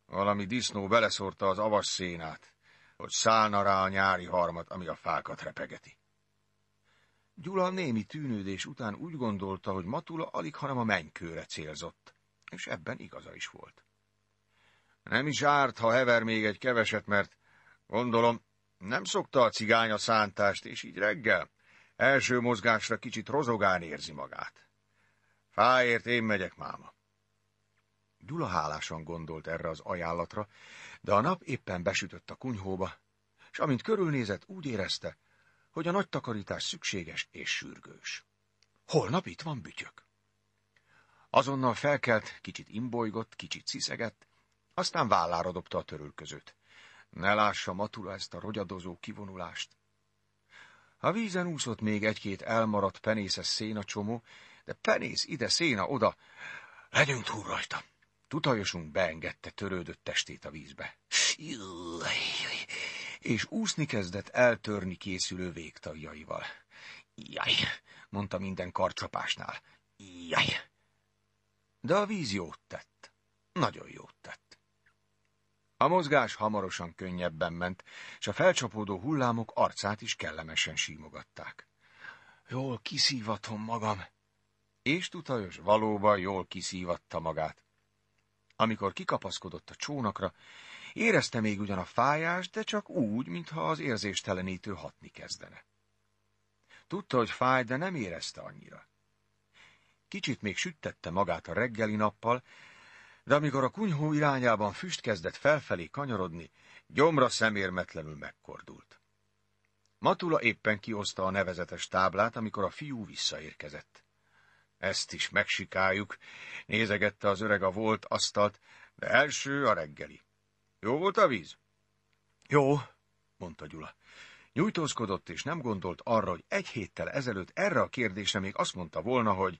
Valami disznó beleszórta az avas szénát, hogy szállna rá a nyári harmat, ami a fákat repegeti. Gyula némi tűnődés után úgy gondolta, hogy Matula alig, hanem a mennykőre célzott, és ebben igaza is volt. Nem is árt, ha hever még egy keveset, mert gondolom, nem szokta a cigány a szántást, és így reggel Első mozgásra kicsit rozogán érzi magát. Fáért én megyek, máma. Gyula hálásan gondolt erre az ajánlatra, de a nap éppen besütött a kunyhóba, és amint körülnézett, úgy érezte, hogy a nagy takarítás szükséges és sürgős. Holnap itt van bütyök. Azonnal felkelt, kicsit imbolygott, kicsit sziszegett, aztán vállára dobta a törülközőt. Ne lássa Matula ezt a rogyadozó kivonulást, a vízen úszott még egy-két elmaradt penészes szénacsomó, de penész ide, széna oda. Legyünk túl rajta! Tutajosunk beengedte törődött testét a vízbe. És úszni kezdett eltörni készülő végtagjaival. Jaj, mondta minden karcsapásnál. Jaj. De a víz jót tett. Nagyon jót tett. A mozgás hamarosan könnyebben ment, és a felcsapódó hullámok arcát is kellemesen símogatták. Jól kiszívatom magam. És tutajos valóban jól kiszívatta magát. Amikor kikapaszkodott a csónakra, érezte még ugyan a fájást, de csak úgy, mintha az érzéstelenítő hatni kezdene. Tudta, hogy fáj, de nem érezte annyira. Kicsit még süttette magát a reggeli nappal, de amikor a kunyhó irányában füst kezdett felfelé kanyarodni, gyomra szemérmetlenül megkordult. Matula éppen kihozta a nevezetes táblát, amikor a fiú visszaérkezett. Ezt is megsikáljuk, nézegette az öreg a volt asztalt, de első a reggeli. Jó volt a víz? Jó, mondta Gyula. Nyújtózkodott, és nem gondolt arra, hogy egy héttel ezelőtt erre a kérdésre még azt mondta volna, hogy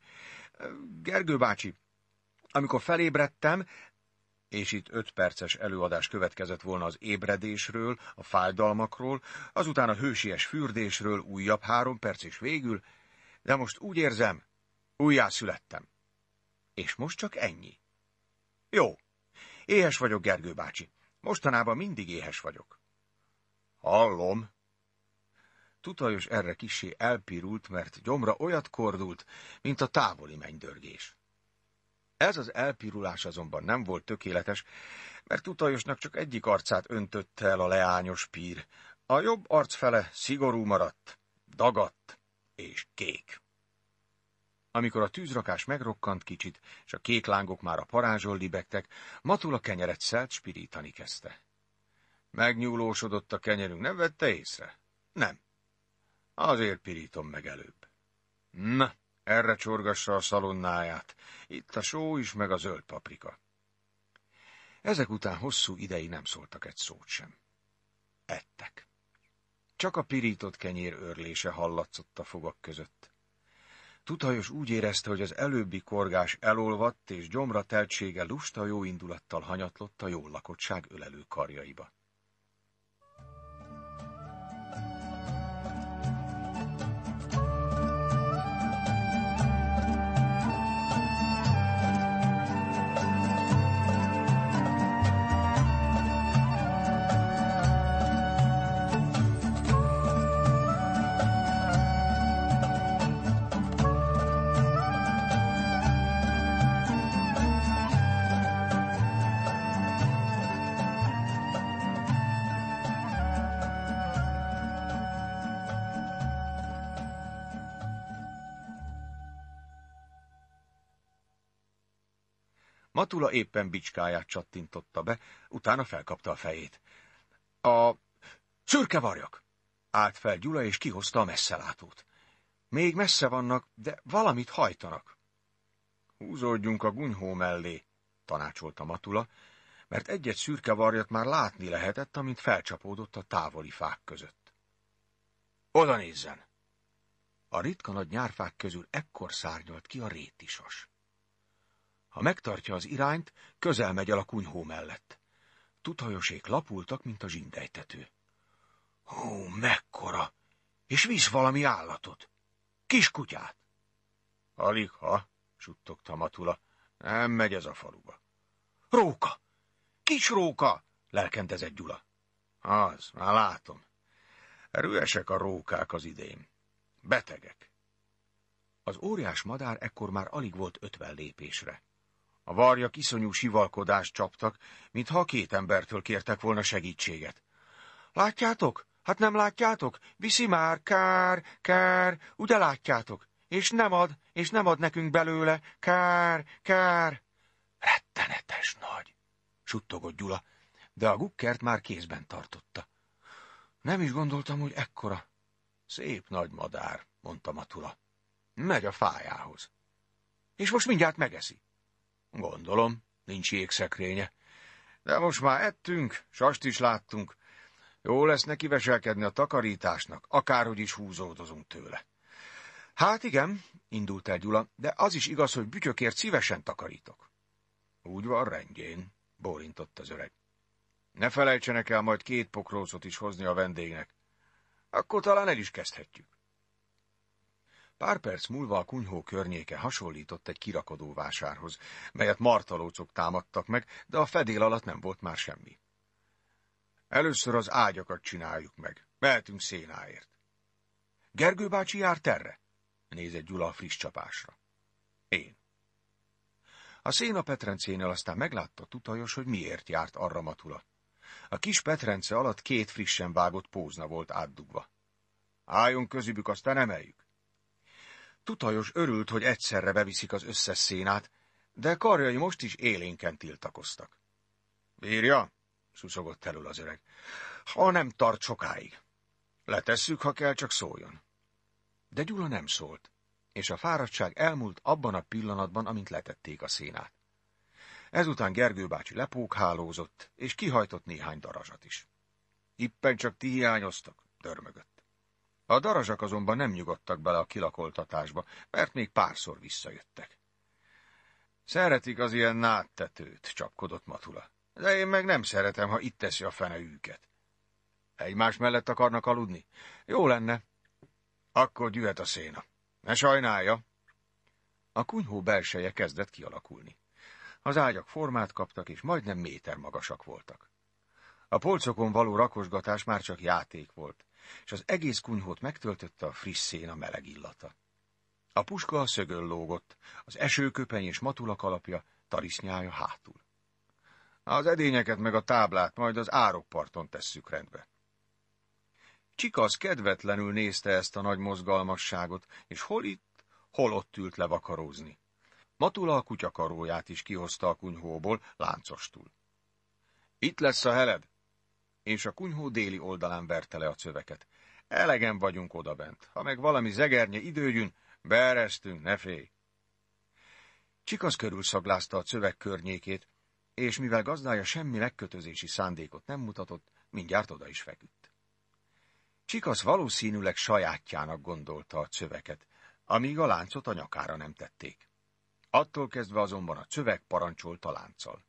Gergő bácsi, amikor felébredtem, és itt öt perces előadás következett volna az ébredésről, a fájdalmakról, azután a hősies fürdésről újabb három perc is végül, de most úgy érzem, újjászülettem. És most csak ennyi. Jó, éhes vagyok, Gergő bácsi. Mostanában mindig éhes vagyok. Hallom. Tutajos erre kisé elpirult, mert gyomra olyat kordult, mint a távoli mennydörgés. Ez az elpirulás azonban nem volt tökéletes, mert utajosnak csak egyik arcát öntötte el a leányos pír. A jobb arc fele szigorú maradt, dagadt és kék. Amikor a tűzrakás megrokkant kicsit, és a kék lángok már a parázsol libegtek, Matula kenyeret szelt spirítani kezdte. Megnyúlósodott a kenyerünk, nem vette észre? Nem. Azért pirítom meg előbb. Na, erre csorgassa a szalonnáját. Itt a só is, meg a zöld paprika. Ezek után hosszú idei nem szóltak egy szót sem. Ettek. Csak a pirított kenyér örlése hallatszott a fogak között. Tutajos úgy érezte, hogy az előbbi korgás elolvadt, és gyomra teltsége lusta jó indulattal hanyatlott a jól lakottság ölelő karjaiba. Attila éppen bicskáját csattintotta be, utána felkapta a fejét. A szürke varjak! Állt fel Gyula, és kihozta a messzelátót. Még messze vannak, de valamit hajtanak. Húzódjunk a gunyhó mellé, tanácsolta Matula, mert egy-egy szürke varjat már látni lehetett, amint felcsapódott a távoli fák között. Oda nézzen! A ritka nagy nyárfák közül ekkor szárnyolt ki a rétisas. Ha megtartja az irányt, közel megy el a kunyhó mellett. Tutajosék lapultak, mint a zsindejtető. Hú, mekkora! És visz valami állatot. Kis kutyát. Alig ha, suttogta Matula. Nem megy ez a faluba. Róka! Kis róka! lelkentezett Gyula. Az, már látom. Erősek a rókák az idén. Betegek. Az óriás madár ekkor már alig volt ötven lépésre. A varjak iszonyú sivalkodást csaptak, mintha a két embertől kértek volna segítséget. Látjátok? Hát nem látjátok? Viszi már, kár, kár, ugye látjátok? És nem ad, és nem ad nekünk belőle, kár, kár. Rettenetes nagy, suttogott Gyula, de a gukkert már kézben tartotta. Nem is gondoltam, hogy ekkora. Szép nagy madár, mondta Matula. Megy a fájához. És most mindjárt megeszi. Gondolom, nincs jégszekrénye. De most már ettünk, sast is láttunk. Jó lesz neki veselkedni a takarításnak, akárhogy is húzódozunk tőle. Hát igen, indult el Gyula, de az is igaz, hogy bütyökért szívesen takarítok. Úgy van, rendjén, bólintott az öreg. Ne felejtsenek el majd két pokrócot is hozni a vendégnek. Akkor talán el is kezdhetjük. Pár perc múlva a kunyhó környéke hasonlított egy kirakodó vásárhoz, melyet martalócok támadtak meg, de a fedél alatt nem volt már semmi. Először az ágyakat csináljuk meg. Mehetünk szénáért. Gergő bácsi jár terre? Nézett Gyula a friss csapásra. Én. A széna Petrencénél aztán meglátta Tutajos, hogy miért járt arra matula. A kis Petrence alatt két frissen vágott pózna volt átdugva. Álljon közübük, aztán emeljük. Tutajos örült, hogy egyszerre beviszik az összes szénát, de karjai most is élénken tiltakoztak. Bírja? szuszogott elől az öreg. Ha nem tart sokáig. Letesszük, ha kell, csak szóljon. De Gyula nem szólt, és a fáradtság elmúlt abban a pillanatban, amint letették a szénát. Ezután Gergő bácsi hálózott, és kihajtott néhány darazsat is. Ippen csak ti hiányoztak, dörmögött. A darazsak azonban nem nyugodtak bele a kilakoltatásba, mert még párszor visszajöttek. Szeretik az ilyen náttetőt, csapkodott Matula. De én meg nem szeretem, ha itt teszi a fene őket. Egymás mellett akarnak aludni? Jó lenne. Akkor gyűhet a széna. Ne sajnálja. A kunyhó belseje kezdett kialakulni. Az ágyak formát kaptak, és majdnem méter magasak voltak. A polcokon való rakosgatás már csak játék volt és az egész kunyhót megtöltötte a friss a meleg illata. A puska a szögön lógott, az esőköpeny és matula kalapja, tarisznyája hátul. Az edényeket meg a táblát majd az árokparton tesszük rendbe. Csikasz kedvetlenül nézte ezt a nagy mozgalmasságot, és hol itt, hol ott ült levakarózni. Matula a kutyakaróját is kihozta a kunyhóból, láncostul. Itt lesz a heled, és a kunyhó déli oldalán verte le a cöveket. Elegen vagyunk odabent. Ha meg valami zegernye időjön, beeresztünk, ne félj! Csikasz szaglázta a cövek környékét, és mivel gazdája semmi megkötözési szándékot nem mutatott, mindjárt oda is feküdt. Csikasz valószínűleg sajátjának gondolta a cöveket, amíg a láncot a nyakára nem tették. Attól kezdve azonban a cövek parancsolt a lánccal.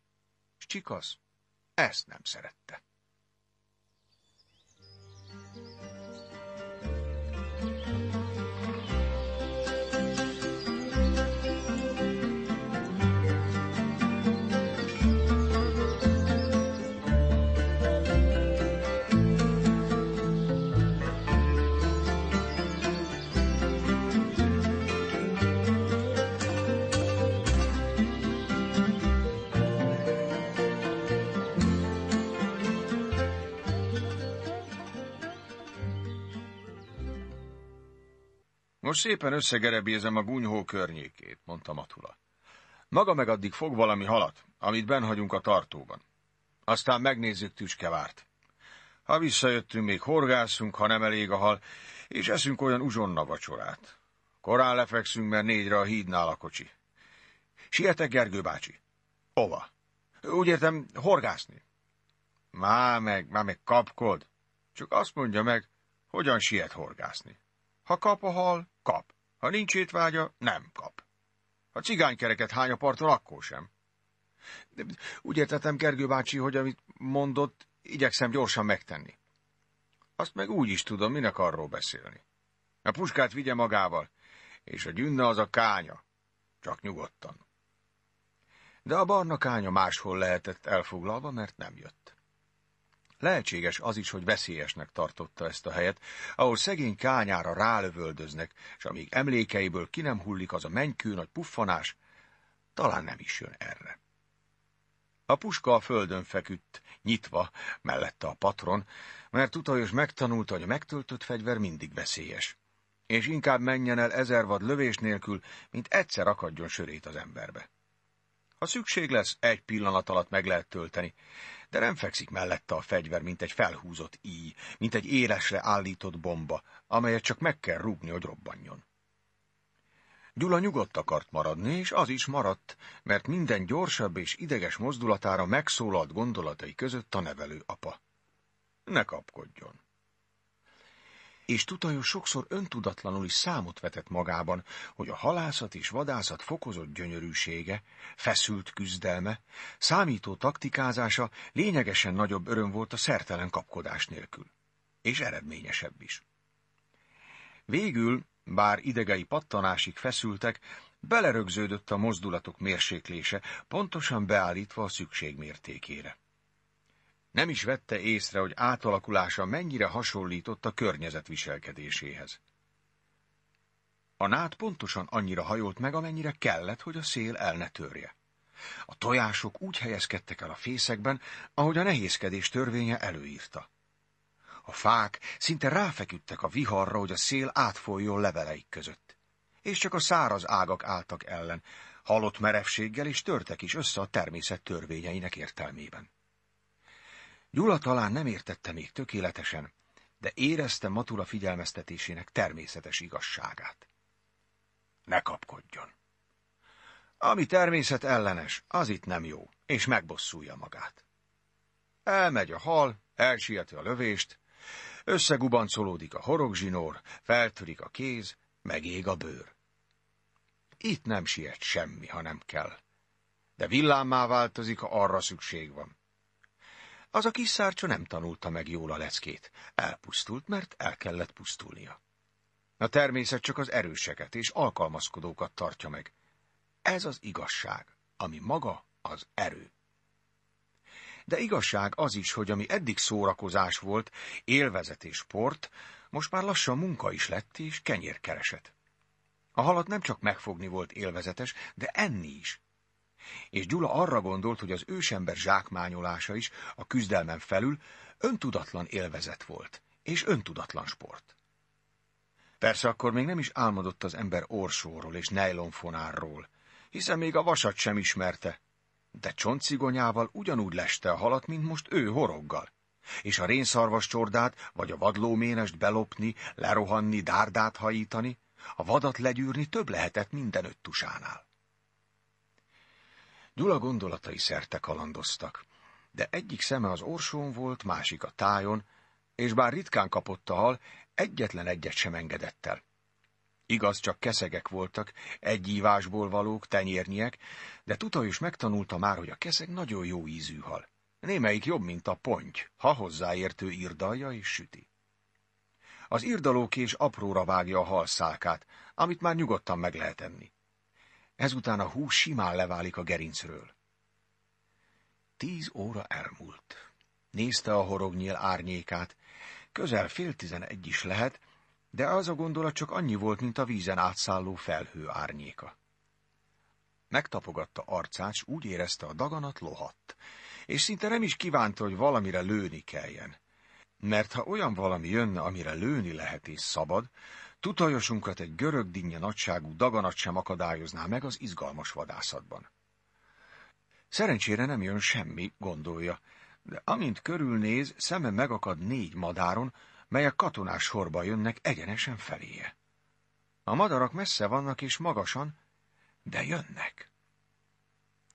S Csikasz ezt nem szerette. Most szépen összegerebézem a gunyhó környékét, mondta Matula. Maga meg addig fog valami halat, amit benhagyunk a tartóban. Aztán megnézzük Tüskevárt. Ha visszajöttünk, még horgászunk, ha nem elég a hal, és eszünk olyan uzsonna vacsorát. Korán lefekszünk, mert négyre a hídnál a kocsi. Sietek, Gergő bácsi. Ova? Úgy értem, horgászni. Má meg, má meg kapkod. Csak azt mondja meg, hogyan siet horgászni. Ha kap a hal, kap. Ha nincs étvágya, nem kap. Ha cigánykereket hány a parton, akkor sem. De úgy értettem, Gergő bácsi, hogy amit mondott, igyekszem gyorsan megtenni. Azt meg úgy is tudom, minek arról beszélni. A puskát vigye magával, és a gyünne az a kánya. Csak nyugodtan. De a barna kánya máshol lehetett elfoglalva, mert nem jött. Lehetséges az is, hogy veszélyesnek tartotta ezt a helyet, ahol szegény kányára rálövöldöznek, és amíg emlékeiből ki nem hullik az a mennykő nagy puffanás, talán nem is jön erre. A puska a földön feküdt, nyitva, mellette a patron, mert utajos megtanulta, hogy a megtöltött fegyver mindig veszélyes, és inkább menjen el ezer vad lövés nélkül, mint egyszer akadjon sörét az emberbe. Ha szükség lesz, egy pillanat alatt meg lehet tölteni, de nem fekszik mellette a fegyver, mint egy felhúzott íj, mint egy élesre állított bomba, amelyet csak meg kell rúgni, hogy robbanjon. Gyula nyugodt akart maradni, és az is maradt, mert minden gyorsabb és ideges mozdulatára megszólalt gondolatai között a nevelő apa. Ne kapkodjon és tutajó sokszor öntudatlanul is számot vetett magában, hogy a halászat és vadászat fokozott gyönyörűsége, feszült küzdelme, számító taktikázása lényegesen nagyobb öröm volt a szertelen kapkodás nélkül, és eredményesebb is. Végül, bár idegei pattanásig feszültek, belerögződött a mozdulatok mérséklése, pontosan beállítva a szükség mértékére. Nem is vette észre, hogy átalakulása mennyire hasonlított a környezet viselkedéséhez. A nád pontosan annyira hajolt meg, amennyire kellett, hogy a szél el ne törje. A tojások úgy helyezkedtek el a fészekben, ahogy a nehézkedés törvénye előírta. A fák szinte ráfeküdtek a viharra, hogy a szél átfoljon leveleik között. És csak a száraz ágak álltak ellen, halott merevséggel és törtek is össze a természet törvényeinek értelmében. Gyula talán nem értette még tökéletesen, de érezte Matula figyelmeztetésének természetes igazságát. Ne kapkodjon! Ami természet ellenes, az itt nem jó, és megbosszulja magát. Elmegy a hal, elsieti a lövést, összegubancolódik a horogzsinór, feltörik a kéz, megég a bőr. Itt nem siet semmi, ha nem kell, de villámmá változik, ha arra szükség van. Az a kis szárcsa nem tanulta meg jól a leckét. Elpusztult, mert el kellett pusztulnia. A természet csak az erőseket és alkalmazkodókat tartja meg. Ez az igazság, ami maga az erő. De igazság az is, hogy ami eddig szórakozás volt, élvezet és sport, most már lassan munka is lett és kenyérkereset. A halat nem csak megfogni volt élvezetes, de enni is és Gyula arra gondolt, hogy az ősember zsákmányolása is a küzdelmen felül öntudatlan élvezet volt, és öntudatlan sport. Persze akkor még nem is álmodott az ember orsóról és nejlonfonárról, hiszen még a vasat sem ismerte, de csontcigonyával ugyanúgy leste a halat, mint most ő horoggal. És a rénszarvas csordát, vagy a vadlóménest belopni, lerohanni, dárdát hajítani, a vadat legyűrni több lehetett minden öttusánál. Gyula gondolatai szerte kalandoztak, de egyik szeme az orsón volt, másik a tájon, és bár ritkán kapott a hal, egyetlen egyet sem engedett el. Igaz, csak keszegek voltak, egy ívásból valók, tenyérniek, de Tuta is megtanulta már, hogy a keszeg nagyon jó ízű hal. Némelyik jobb, mint a ponty, ha hozzáértő írdalja és süti. Az írdalókés apróra vágja a hal szálkát, amit már nyugodtan meg lehet enni. Ezután a hús simán leválik a gerincről. Tíz óra elmúlt. Nézte a horognyél árnyékát. Közel fél tizenegy is lehet, de az a gondolat csak annyi volt, mint a vízen átszálló felhő árnyéka. Megtapogatta arcát, s úgy érezte a daganat lohadt, és szinte nem is kívánta, hogy valamire lőni kelljen. Mert ha olyan valami jönne, amire lőni lehet és szabad, Tutajosunkat egy görög dinnye nagyságú daganat sem akadályozná meg az izgalmas vadászatban. Szerencsére nem jön semmi, gondolja, de amint körülnéz, szeme megakad négy madáron, melyek katonás sorba jönnek egyenesen feléje. A madarak messze vannak és magasan, de jönnek.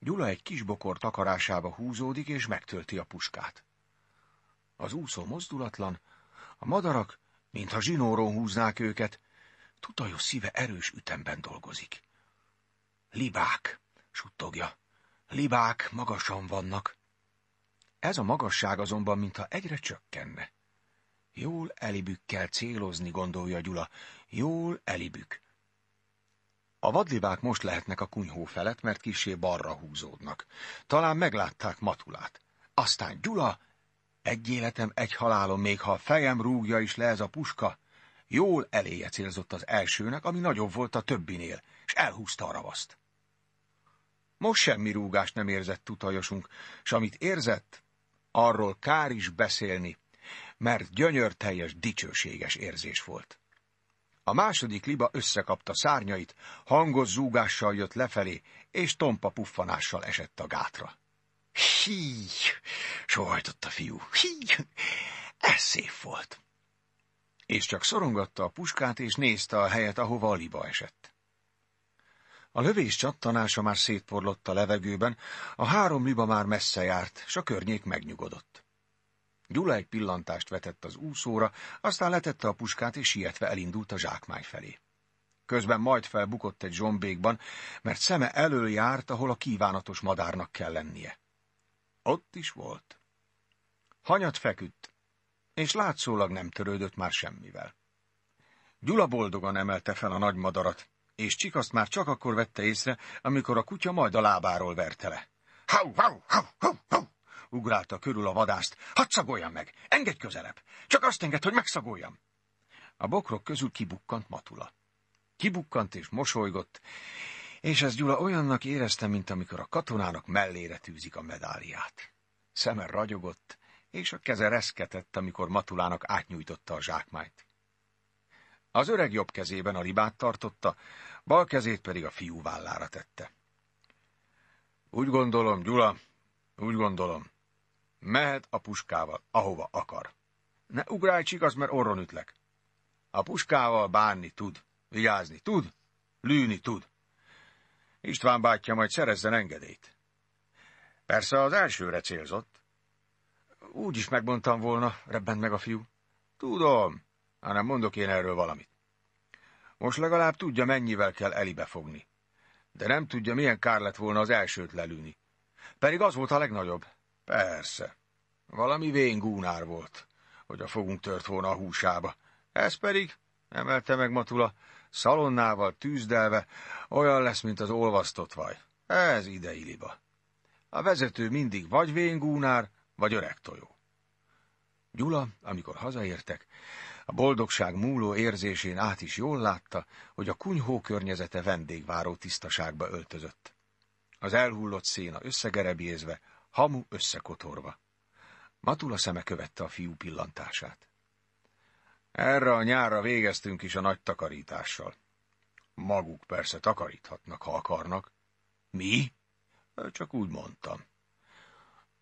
Gyula egy kis bokor takarásába húzódik és megtölti a puskát. Az úszó mozdulatlan, a madarak mintha zsinóról húznák őket. Tutajos szíve erős ütemben dolgozik. Libák, suttogja. Libák magasan vannak. Ez a magasság azonban, mintha egyre csökkenne. Jól elibükkel célozni, gondolja Gyula. Jól elibük. A vadlibák most lehetnek a kunyhó felett, mert kisé balra húzódnak. Talán meglátták Matulát. Aztán Gyula egy életem, egy halálom, még ha a fejem rúgja is le ez a puska, jól eléje célzott az elsőnek, ami nagyobb volt a többinél, és elhúzta a ravaszt. Most semmi rúgást nem érzett tutajosunk, s amit érzett, arról kár is beszélni, mert gyönyörteljes, dicsőséges érzés volt. A második liba összekapta szárnyait, hangos zúgással jött lefelé, és tompa puffanással esett a gátra. Hí! Sohajtott a fiú. Hí! Ez szép volt. És csak szorongatta a puskát, és nézte a helyet, ahova a liba esett. A lövés csattanása már szétporlott a levegőben, a három liba már messze járt, s a környék megnyugodott. Gyula egy pillantást vetett az úszóra, aztán letette a puskát, és sietve elindult a zsákmány felé. Közben majd felbukott egy zsombékban, mert szeme elől járt, ahol a kívánatos madárnak kell lennie. Ott is volt. Hanyat feküdt, és látszólag nem törődött már semmivel. Gyula boldogan emelte fel a nagy madarat, és Csikaszt már csak akkor vette észre, amikor a kutya majd a lábáról verte le. Hau, hau, hau, hau, hau! ugrálta körül a vadást. Hadd szagoljam meg! Engedj közelebb! Csak azt enged, hogy megszagoljam! A bokrok közül kibukkant Matula. Kibukkant és mosolygott, és ez Gyula olyannak érezte, mint amikor a katonának mellére tűzik a medáliát. Szeme ragyogott, és a keze reszketett, amikor Matulának átnyújtotta a zsákmányt. Az öreg jobb kezében a libát tartotta, bal kezét pedig a fiú vállára tette. Úgy gondolom, Gyula, úgy gondolom, mehet a puskával, ahova akar. Ne ugrálj, csigaz, mert orron ütlek. A puskával bánni tud, vigyázni tud, lűni tud. István bátyja majd szerezzen engedélyt. Persze az elsőre célzott. Úgy is megmondtam volna, rebbent meg a fiú. Tudom, hanem mondok én erről valamit. Most legalább tudja, mennyivel kell elibe fogni. De nem tudja, milyen kár lett volna az elsőt lelőni. Pedig az volt a legnagyobb. Persze. Valami vén gúnár volt, hogy a fogunk tört volna a húsába. Ez pedig, emelte meg Matula, szalonnával tűzdelve, olyan lesz, mint az olvasztott vaj. Ez idei liba. A vezető mindig vagy véngúnár, vagy öreg tojó. Gyula, amikor hazaértek, a boldogság múló érzésén át is jól látta, hogy a kunyhó környezete vendégváró tisztaságba öltözött. Az elhullott széna összegerebézve, hamu összekotorva. Matula szeme követte a fiú pillantását. Erre a nyárra végeztünk is a nagy takarítással. Maguk persze takaríthatnak, ha akarnak. Mi? Csak úgy mondtam.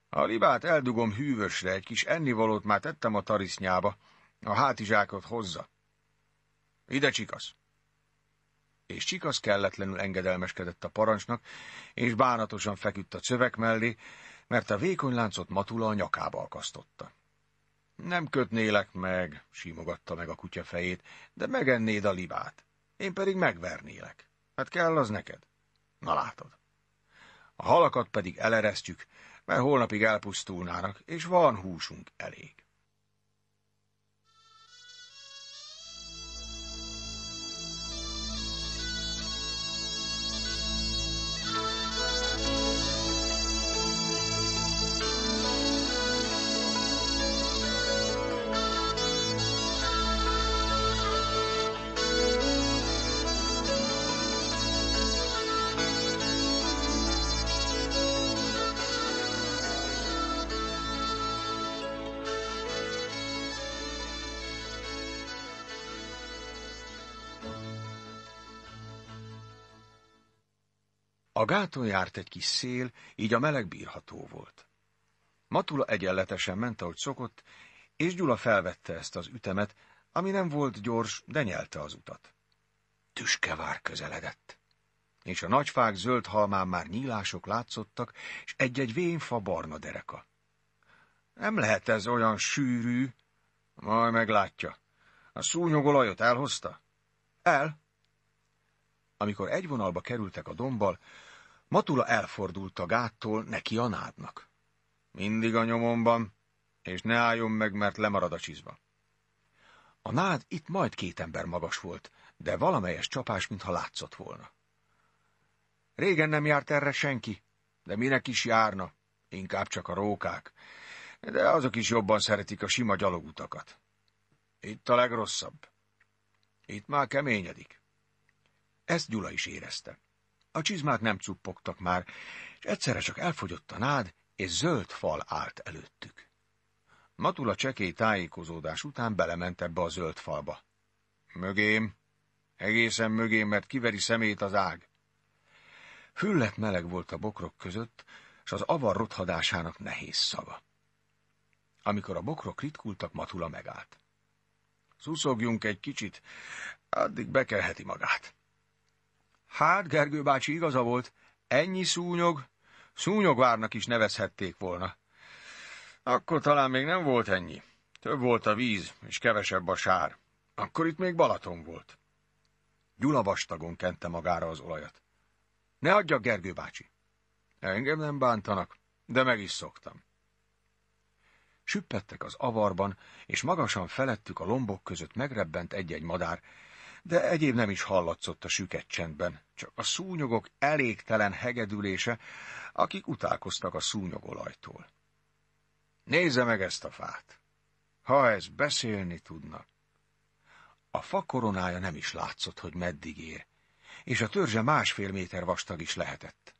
A libát eldugom hűvösre, egy kis ennivalót már tettem a tarisznyába, a hátizsákot hozza. Ide csikasz! És csikasz kelletlenül engedelmeskedett a parancsnak, és bánatosan feküdt a cövek mellé, mert a vékony láncot Matula a nyakába akasztotta. Nem kötnélek meg, simogatta meg a kutya fejét, de megennéd a libát. Én pedig megvernélek. Hát kell az neked. Na látod. A halakat pedig eleresztjük, mert holnapig elpusztulnának, és van húsunk elég. A gáton járt egy kis szél, így a meleg bírható volt. Matula egyenletesen ment, ahogy szokott, és Gyula felvette ezt az ütemet, ami nem volt gyors, de nyelte az utat. Tüskevár közeledett, és a nagyfák zöld halmán már nyílások látszottak, és egy-egy vénfa barna dereka. Nem lehet ez olyan sűrű, majd meglátja. A szúnyogolajot elhozta? El. Amikor egy vonalba kerültek a dombbal, Matula elfordult a gáttól neki a nádnak. Mindig a nyomomban, és ne álljon meg, mert lemarad a csizma. A nád itt majd két ember magas volt, de valamelyes csapás, mintha látszott volna. Régen nem járt erre senki, de minek is járna, inkább csak a rókák, de azok is jobban szeretik a sima gyalogutakat. Itt a legrosszabb. Itt már keményedik. Ezt Gyula is érezte. A csizmák nem cuppogtak már, és egyszerre csak elfogyott a nád, és zöld fal állt előttük. Matula csekély tájékozódás után belement ebbe a zöld falba. Mögém, egészen mögém, mert kiveri szemét az ág. Füllet meleg volt a bokrok között, és az avar rothadásának nehéz szava. Amikor a bokrok ritkultak, Matula megállt. Szuszogjunk egy kicsit, addig bekelheti magát. Hát, Gergő bácsi igaza volt, ennyi szúnyog, szúnyogvárnak is nevezhették volna. Akkor talán még nem volt ennyi. Több volt a víz, és kevesebb a sár. Akkor itt még Balaton volt. Gyula vastagon kente magára az olajat. Ne adja, Gergő bácsi! Engem nem bántanak, de meg is szoktam. Süppettek az avarban, és magasan felettük a lombok között megrebbent egy-egy madár, de egyéb nem is hallatszott a süket csendben, csak a szúnyogok elégtelen hegedülése, akik utálkoztak a szúnyogolajtól. Nézze meg ezt a fát! Ha ez beszélni tudna! A fa koronája nem is látszott, hogy meddig ér, és a törzse másfél méter vastag is lehetett.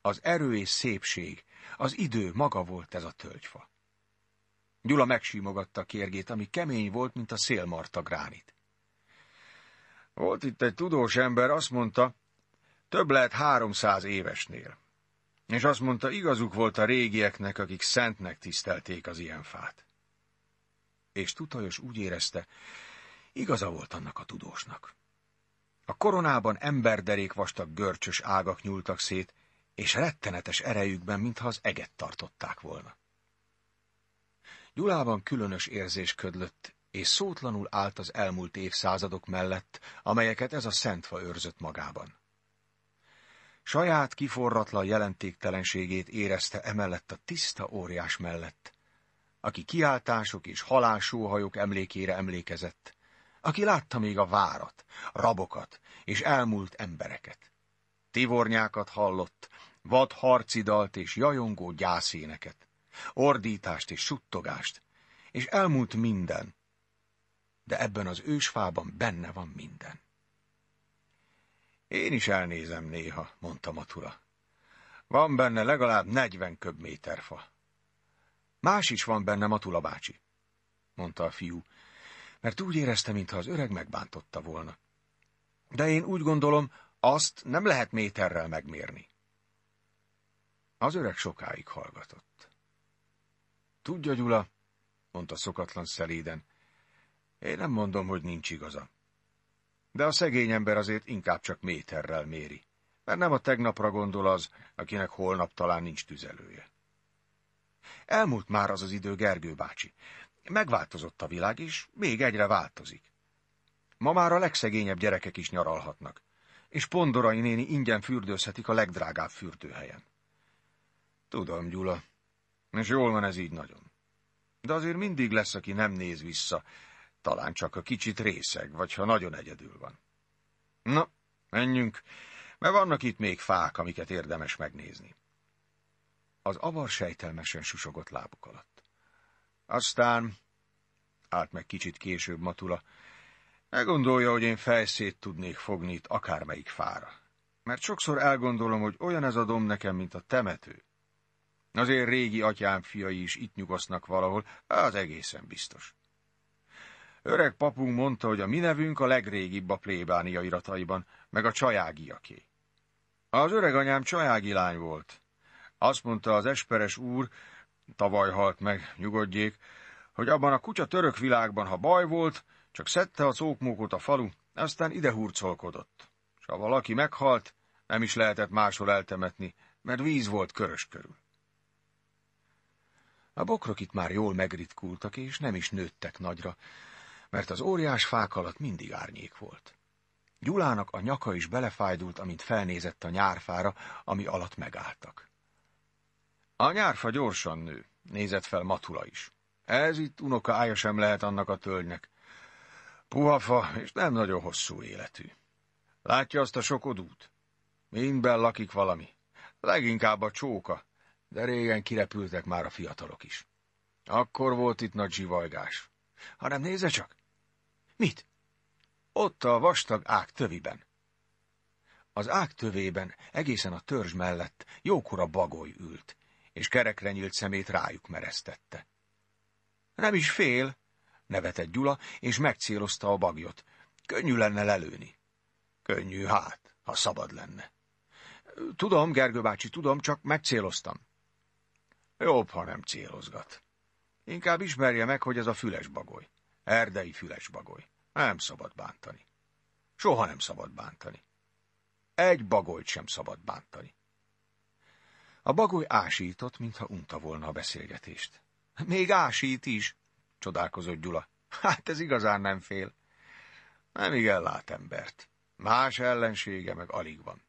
Az erő és szépség, az idő maga volt ez a tölgyfa. Gyula megsímogatta a kérgét, ami kemény volt, mint a szélmarta gránit. Volt itt egy tudós ember, azt mondta, több lehet háromszáz évesnél. És azt mondta, igazuk volt a régieknek, akik szentnek tisztelték az ilyen fát. És Tutajos úgy érezte, igaza volt annak a tudósnak. A koronában emberderék vastag görcsös ágak nyúltak szét, és rettenetes erejükben, mintha az eget tartották volna. Gyulában különös érzés ködlött, és szótlanul állt az elmúlt évszázadok mellett, amelyeket ez a szentfa őrzött magában. Saját kiforratlan jelentéktelenségét érezte emellett a tiszta óriás mellett, aki kiáltások és halálsóhajok emlékére emlékezett, aki látta még a várat, rabokat és elmúlt embereket. Tivornyákat hallott, vad harcidalt és jajongó gyászéneket, ordítást és suttogást, és elmúlt minden, de ebben az ősfában benne van minden. Én is elnézem néha, mondta Matura. Van benne legalább negyven köbméter fa. Más is van benne, Matula bácsi, mondta a fiú, mert úgy érezte, mintha az öreg megbántotta volna. De én úgy gondolom, azt nem lehet méterrel megmérni. Az öreg sokáig hallgatott. Tudja, Gyula, mondta szokatlan szeléden, én nem mondom, hogy nincs igaza. De a szegény ember azért inkább csak méterrel méri, mert nem a tegnapra gondol az, akinek holnap talán nincs tüzelője. Elmúlt már az az idő, Gergő bácsi. Megváltozott a világ, és még egyre változik. Ma már a legszegényebb gyerekek is nyaralhatnak, és Pondorai néni ingyen fürdőzhetik a legdrágább fürdőhelyen. Tudom, Gyula, és jól van ez így nagyon. De azért mindig lesz, aki nem néz vissza, talán csak a kicsit részeg, vagy ha nagyon egyedül van. Na, menjünk, mert vannak itt még fák, amiket érdemes megnézni. Az avar sejtelmesen susogott lábuk alatt. Aztán, állt meg kicsit később Matula, ne gondolja, hogy én fejszét tudnék fogni itt akármelyik fára, mert sokszor elgondolom, hogy olyan ez a dom nekem, mint a temető. Azért régi atyám fiai is itt nyugosznak valahol, az egészen biztos. Öreg papunk mondta, hogy a mi nevünk a legrégibb a plébánia irataiban, meg a csajágiaké. Az öreg anyám csajági lány volt. Azt mondta az esperes úr, tavaly halt meg, nyugodjék, hogy abban a kutya török világban, ha baj volt, csak szedte a cókmókot a falu, aztán ide hurcolkodott. S ha valaki meghalt, nem is lehetett máshol eltemetni, mert víz volt körös körül. A bokrok itt már jól megritkultak, és nem is nőttek nagyra, mert az óriás fák alatt mindig árnyék volt. Gyulának a nyaka is belefájdult, amint felnézett a nyárfára, ami alatt megálltak. A nyárfa gyorsan nő, nézett fel Matula is. Ez itt unokája sem lehet annak a tölgynek. Puhafa, és nem nagyon hosszú életű. Látja azt a sok odút? Mindben lakik valami. Leginkább a csóka, de régen kirepültek már a fiatalok is. Akkor volt itt nagy zsivajgás. Hanem nézze csak, Mit? Ott a vastag ág töviben. Az ág tövében, egészen a törzs mellett jókora bagoly ült, és kerekre nyílt szemét rájuk mereztette. Nem is fél, nevetett Gyula, és megcélozta a bagyot. Könnyű lenne lelőni. Könnyű hát, ha szabad lenne. Tudom, Gergő bácsi, tudom, csak megcéloztam. Jobb, ha nem célozgat. Inkább ismerje meg, hogy ez a füles bagoly. Erdei bagoly. Nem szabad bántani. Soha nem szabad bántani. Egy bagolyt sem szabad bántani. A bagoly ásított, mintha unta volna a beszélgetést. Még ásít is, csodálkozott Gyula. Hát ez igazán nem fél. Nem igen lát embert. Más ellensége meg alig van.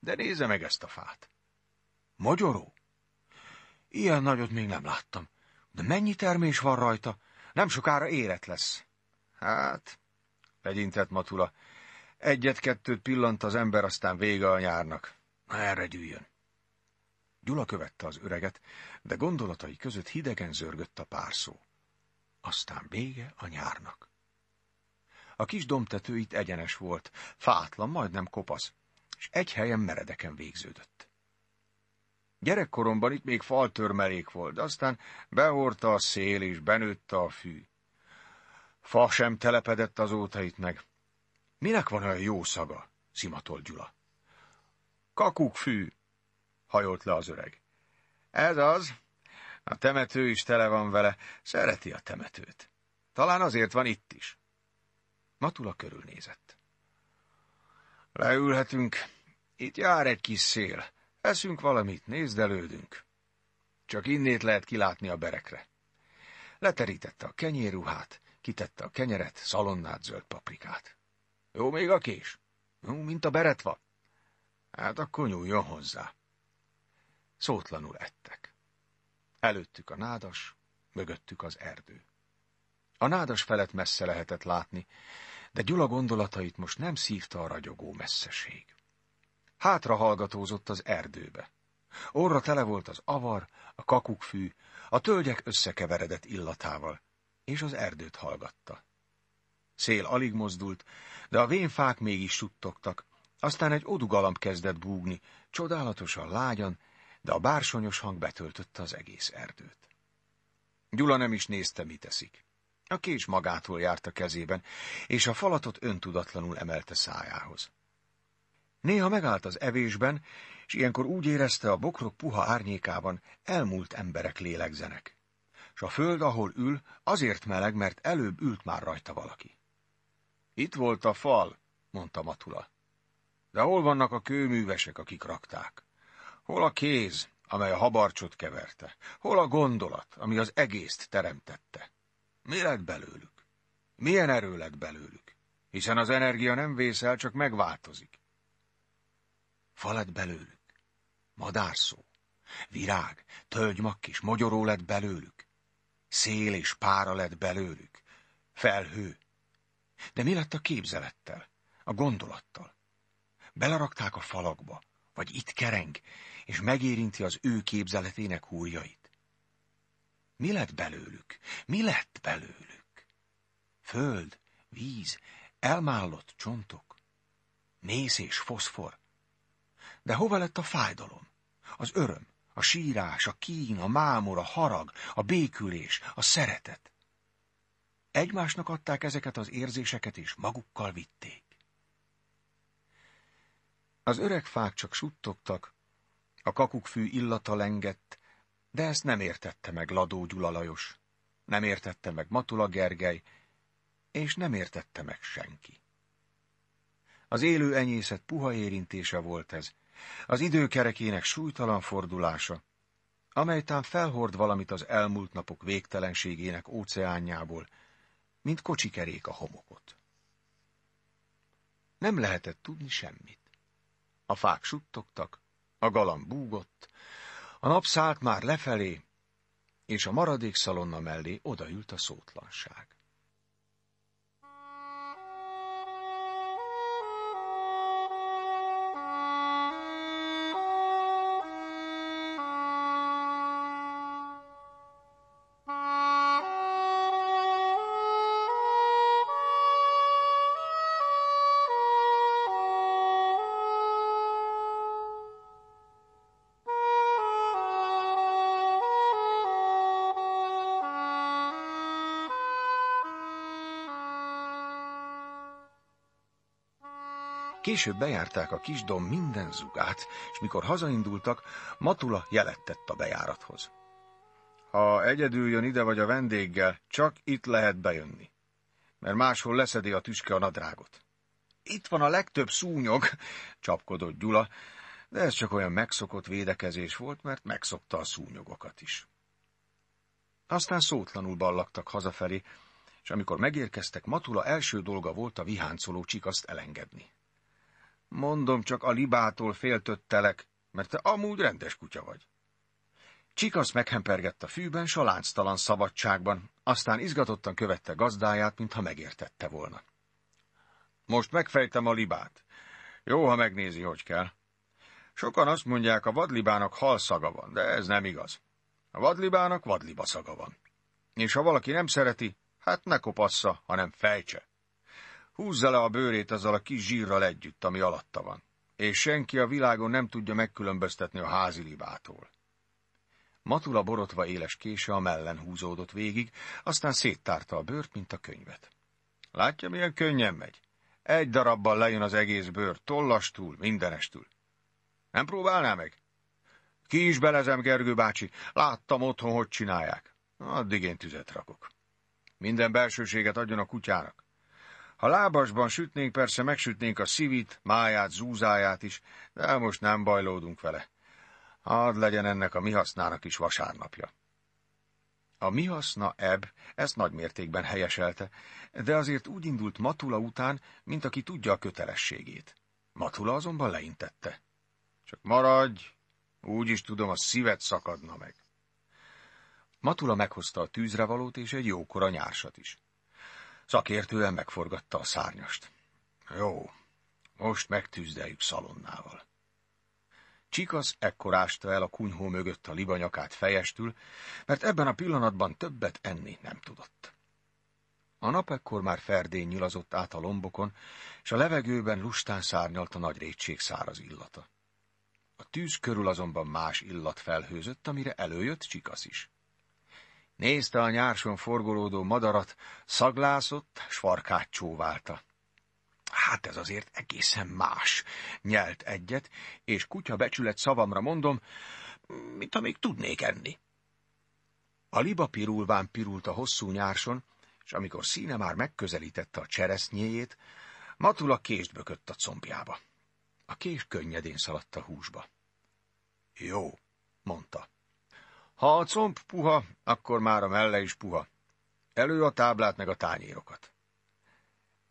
De nézze meg ezt a fát. Magyaró? Ilyen nagyot még nem láttam. De mennyi termés van rajta? Nem sokára érett lesz. Hát, legyintett Matula. Egyet-kettőt pillant az ember, aztán vége a nyárnak. Erre gyűjjön. Gyula követte az öreget, de gondolatai között hidegen zörgött a párszó. Aztán vége a nyárnak. A kis dombtető itt egyenes volt, fátlan, majdnem kopasz, és egy helyen meredeken végződött. Gyerekkoromban itt még faltörmelék volt, aztán behordta a szél és benőtte a fű. Fa sem telepedett azóta itt meg. Minek van olyan jó szaga? szimatol Gyula. fű, hajolt le az öreg. Ez az. A temető is tele van vele. Szereti a temetőt. Talán azért van itt is. Matula körülnézett. Leülhetünk. Itt jár egy kis szél. Eszünk valamit, nézd elődünk. Csak innét lehet kilátni a berekre. Leterítette a kenyérruhát, kitette a kenyeret, szalonnát, zöld paprikát. Jó még a kés? Jó, mint a beretva? Hát akkor nyúljon hozzá. Szótlanul ettek. Előttük a nádas, mögöttük az erdő. A nádas felett messze lehetett látni, de Gyula gondolatait most nem szívta a ragyogó messzeség hallgatózott az erdőbe. Orra tele volt az avar, a kakukkfű, a tölgyek összekeveredett illatával, és az erdőt hallgatta. Szél alig mozdult, de a vénfák mégis suttogtak, aztán egy odugalamb kezdett búgni, csodálatosan lágyan, de a bársonyos hang betöltötte az egész erdőt. Gyula nem is nézte, mit teszik. A kés magától járt a kezében, és a falatot öntudatlanul emelte szájához. Néha megállt az evésben, és ilyenkor úgy érezte, a bokrok puha árnyékában elmúlt emberek lélegzenek. S a föld, ahol ül, azért meleg, mert előbb ült már rajta valaki. Itt volt a fal, mondta Matula. De hol vannak a kőművesek, akik rakták? Hol a kéz, amely a habarcsot keverte? Hol a gondolat, ami az egészt teremtette? Mi lett belőlük? Milyen erő lett belőlük? Hiszen az energia nem vészel, csak megváltozik. Fa belőlük. Madárszó. Virág, is, magyaró lett belőlük. Szél és pára lett belőlük. Felhő. De mi lett a képzelettel, a gondolattal? Belerakták a falakba, vagy itt kereng, és megérinti az ő képzeletének húrjait. Mi lett belőlük? Mi lett belőlük? Föld, víz, elmállott csontok, mész és foszfor, de hova lett a fájdalom? Az öröm, a sírás, a kín, a mámor, a harag, a békülés, a szeretet. Egymásnak adták ezeket az érzéseket, és magukkal vitték. Az öreg fák csak suttogtak, a kakukkfű illata lengett, de ezt nem értette meg Ladó Gyula Lajos, nem értette meg Matula Gergely, és nem értette meg senki. Az élő enyészet puha érintése volt ez, az időkerekének súlytalan fordulása, amely felhord valamit az elmúlt napok végtelenségének óceánjából, mint kocsikerék a homokot. Nem lehetett tudni semmit. A fák suttogtak, a galamb búgott, a nap szállt már lefelé, és a maradék szalonna mellé odaült a szótlanság. Később bejárták a kis dom minden zugát, és mikor hazaindultak, Matula jelet tett a bejárathoz. Ha egyedül jön ide vagy a vendéggel, csak itt lehet bejönni, mert máshol leszedi a tüske a nadrágot. Itt van a legtöbb szúnyog, csapkodott Gyula, de ez csak olyan megszokott védekezés volt, mert megszokta a szúnyogokat is. Aztán szótlanul ballaktak hazafelé, és amikor megérkeztek, Matula első dolga volt a viháncoló csikaszt elengedni. Mondom, csak a libától féltöttelek, mert te amúgy rendes kutya vagy. Csikasz meghempergett a fűben, salánctalan szabadságban, aztán izgatottan követte gazdáját, mintha megértette volna. Most megfejtem a libát. Jó, ha megnézi, hogy kell. Sokan azt mondják, a vadlibának szaga van, de ez nem igaz. A vadlibának vadliba szaga van. És ha valaki nem szereti, hát ne kopassza, hanem fejtse. Húzza le a bőrét azzal a kis zsírral együtt, ami alatta van, és senki a világon nem tudja megkülönböztetni a házi libától. Matula borotva éles kése a mellen húzódott végig, aztán széttárta a bőrt, mint a könyvet. Látja, milyen könnyen megy. Egy darabban lejön az egész bőr, tollastul, mindenestül. Nem próbálná meg? Ki is belezem, Gergő bácsi, láttam otthon, hogy csinálják. Addig én tüzet rakok. Minden belsőséget adjon a kutyának. Ha lábasban sütnénk, persze megsütnénk a szívit, máját, zúzáját is, de most nem bajlódunk vele. Hadd legyen ennek a mi hasznának is vasárnapja. A mi haszna ebb ezt nagymértékben helyeselte, de azért úgy indult Matula után, mint aki tudja a kötelességét. Matula azonban leintette. Csak maradj, úgy is tudom, a szíved szakadna meg. Matula meghozta a tűzrevalót és egy jókora nyársat is. Szakértően megforgatta a szárnyast. Jó, most megtűzdeljük szalonnával. Csikasz ekkor ásta el a kunyhó mögött a libanyakát fejestül, mert ebben a pillanatban többet enni nem tudott. A nap ekkor már ferdén nyilazott át a lombokon, és a levegőben lustán szárnyalt a nagy rétség száraz illata. A tűz körül azonban más illat felhőzött, amire előjött Csikasz is. Nézte a nyárson forgolódó madarat, szaglászott, s farkát csóválta. Hát ez azért egészen más, nyelt egyet, és kutya becsület szavamra mondom, mint amíg tudnék enni. A liba pirulván pirult a hosszú nyárson, és amikor színe már megközelítette a cseresznyéjét, Matula kést bökött a combjába. A kés könnyedén szaladt a húsba. Jó, mondta. Ha a comb puha, akkor már a melle is puha. Elő a táblát meg a tányérokat.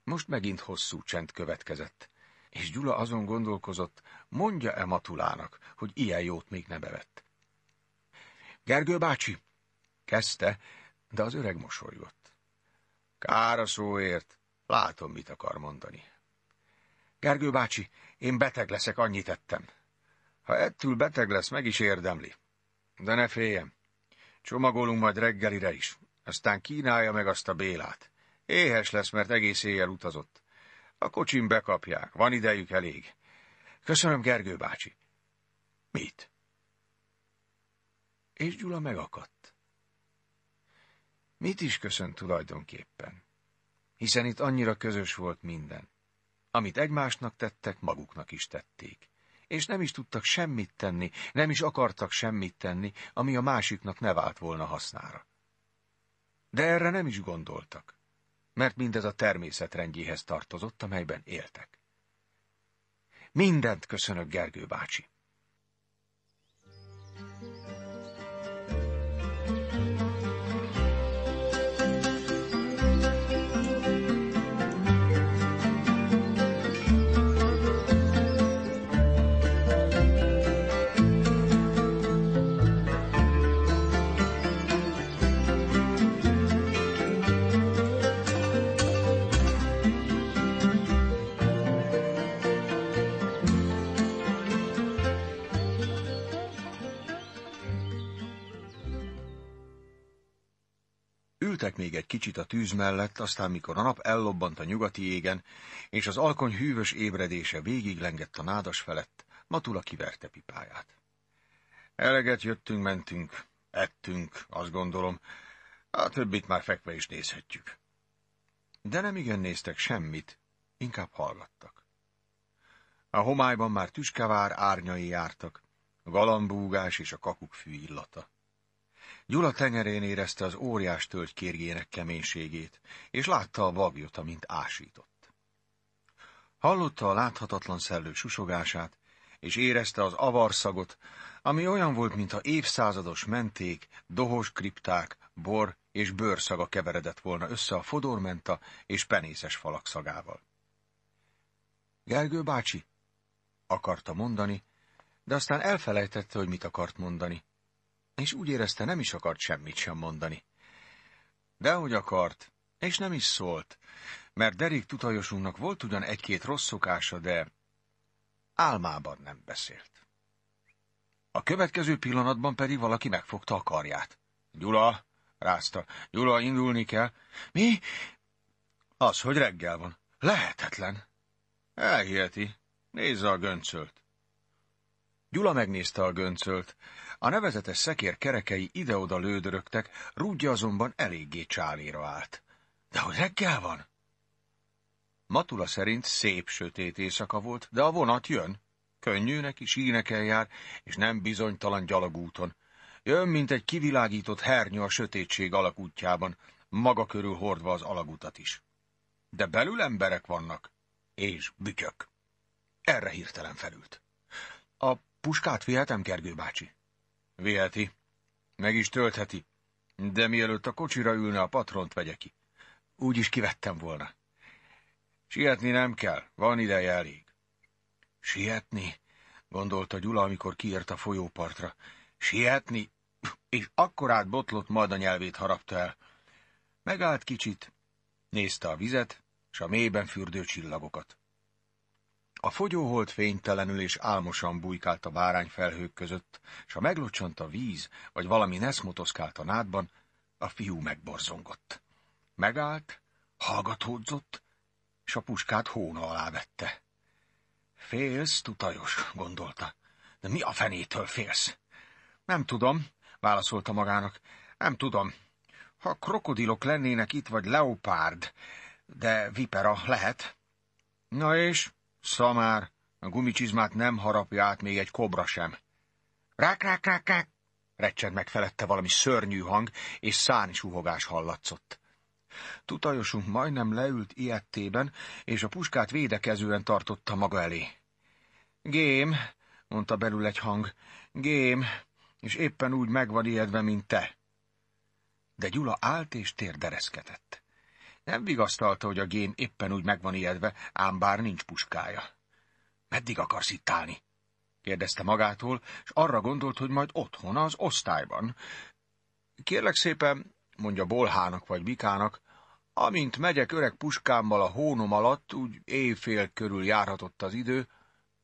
Most megint hosszú csend következett, és Gyula azon gondolkozott, mondja-e Matulának, hogy ilyen jót még ne bevett. Gergő bácsi, kezdte, de az öreg mosolygott. Kár a szóért, látom, mit akar mondani. Gergő bácsi, én beteg leszek, annyit tettem. Ha ettől beteg lesz, meg is érdemli. De ne féljem. Csomagolunk majd reggelire is. Aztán kínálja meg azt a Bélát. Éhes lesz, mert egész éjjel utazott. A kocsim bekapják, van idejük elég. Köszönöm, Gergő bácsi. Mit? És Gyula megakadt. Mit is köszönt tulajdonképpen? Hiszen itt annyira közös volt minden. Amit egymásnak tettek, maguknak is tették és nem is tudtak semmit tenni, nem is akartak semmit tenni, ami a másiknak ne vált volna hasznára. De erre nem is gondoltak, mert mindez a természetrendjéhez tartozott, amelyben éltek. Mindent köszönök, Gergő bácsi! ültek még egy kicsit a tűz mellett, aztán mikor a nap ellobbant a nyugati égen, és az alkony hűvös ébredése végig lengett a nádas felett, Matula kiverte pipáját. Eleget jöttünk, mentünk, ettünk, azt gondolom, a többit már fekve is nézhetjük. De nem igen néztek semmit, inkább hallgattak. A homályban már tüskevár árnyai jártak, galambúgás és a fű illata. Gyula tenyerén érezte az óriás tölgy kérgének keménységét, és látta a bagyot, amint ásított. Hallotta a láthatatlan szellő susogását, és érezte az avarszagot, ami olyan volt, mintha évszázados menték, dohos kripták, bor és bőrszaga keveredett volna össze a fodormenta és penészes falak szagával. Gergő bácsi, akarta mondani, de aztán elfelejtette, hogy mit akart mondani, és úgy érezte, nem is akart semmit sem mondani. de Dehogy akart, és nem is szólt, mert Derik tutajosunknak volt ugyan egy-két rossz szokása, de álmában nem beszélt. A következő pillanatban pedig valaki megfogta a karját. Gyula, rázta. Gyula, indulni kell. Mi? Az, hogy reggel van. Lehetetlen. Elhiheti. Nézze a göncölt. Gyula megnézte a göncölt. A nevezetes szekér kerekei ide-oda lődörögtek, rúdja azonban eléggé csáléra állt. De hogy reggel van? Matula szerint szép sötét éjszaka volt, de a vonat jön. Könnyűnek is ínek jár, és nem bizonytalan gyalogúton. Jön, mint egy kivilágított hernyő a sötétség alakútjában, maga körül hordva az alagutat is. De belül emberek vannak, és bütyök. Erre hirtelen felült. A puskát vihetem, Gergő bácsi? Viheti. Meg is töltheti. De mielőtt a kocsira ülne, a patront vegye ki. Úgy is kivettem volna. Sietni nem kell, van ideje elég. Sietni? gondolta Gyula, amikor kiért a folyópartra. Sietni? És akkorát botlott, majd a nyelvét harapta el. Megállt kicsit, nézte a vizet, és a mélyben fürdő csillagokat. A fogyóhold fénytelenül és álmosan bujkált a bárányfelhők között, és ha meglocsant a víz, vagy valami nesz motoszkált a nádban, a fiú megborzongott. Megállt, hallgatódzott, és a puskát hóna alá vette. Félsz, tutajos, gondolta. De mi a fenétől félsz? Nem tudom, válaszolta magának. Nem tudom. Ha krokodilok lennének itt, vagy leopárd, de vipera lehet. Na és? Szamár, a gumicsizmát nem harapja át még egy kobra sem. Rák, rák, rák, rák! Recsed meg felette valami szörnyű hang, és száni suhogás hallatszott. Tutajosunk majdnem leült ilyettében, és a puskát védekezően tartotta maga elé. Gém, mondta belül egy hang, gém, és éppen úgy megvan ijedve, mint te. De Gyula állt és térdereszkedett. Nem vigasztalta, hogy a gén éppen úgy megvan ijedve, ám bár nincs puskája. Meddig akarsz itt állni? kérdezte magától, és arra gondolt, hogy majd otthon, az osztályban. Kérlek szépen, mondja Bolhának vagy Bikának, amint megyek öreg puskámmal a hónom alatt, úgy éjfél körül járhatott az idő.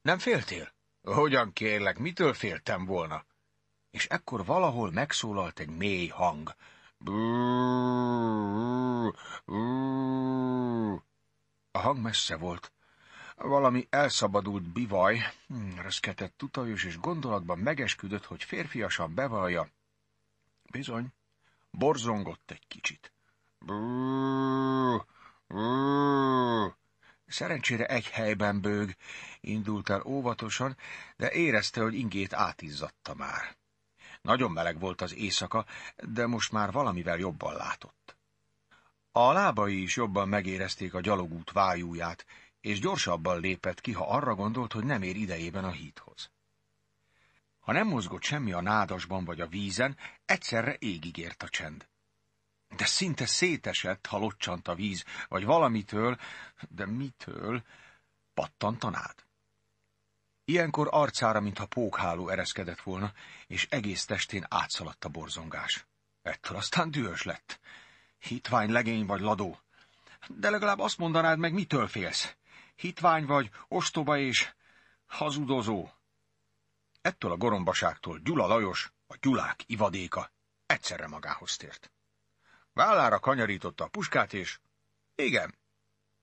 Nem féltél? Hogyan kérlek, mitől féltem volna? És ekkor valahol megszólalt egy mély hang. A hang messze volt. Valami elszabadult bivaj, hmm, reszketett tutajos, és gondolatban megesküdött, hogy férfiasan bevallja. Bizony, borzongott egy kicsit. Szerencsére egy helyben bőg, indult el óvatosan, de érezte, hogy ingét átizzatta már. Nagyon meleg volt az éjszaka, de most már valamivel jobban látott. A lábai is jobban megérezték a gyalogút vájúját, és gyorsabban lépett ki, ha arra gondolt, hogy nem ér idejében a híthoz. Ha nem mozgott semmi a nádasban vagy a vízen, egyszerre égig ért a csend. De szinte szétesett, ha locsant a víz, vagy valamitől, de mitől, pattant a nád. Ilyenkor arcára, mintha pókháló ereszkedett volna, és egész testén átszaladt a borzongás. Ettől aztán dühös lett. Hitvány legény vagy ladó. De legalább azt mondanád meg, mitől félsz. Hitvány vagy, ostoba és hazudozó. Ettől a gorombaságtól Gyula Lajos, a Gyulák ivadéka egyszerre magához tért. Vállára kanyarította a puskát, és igen,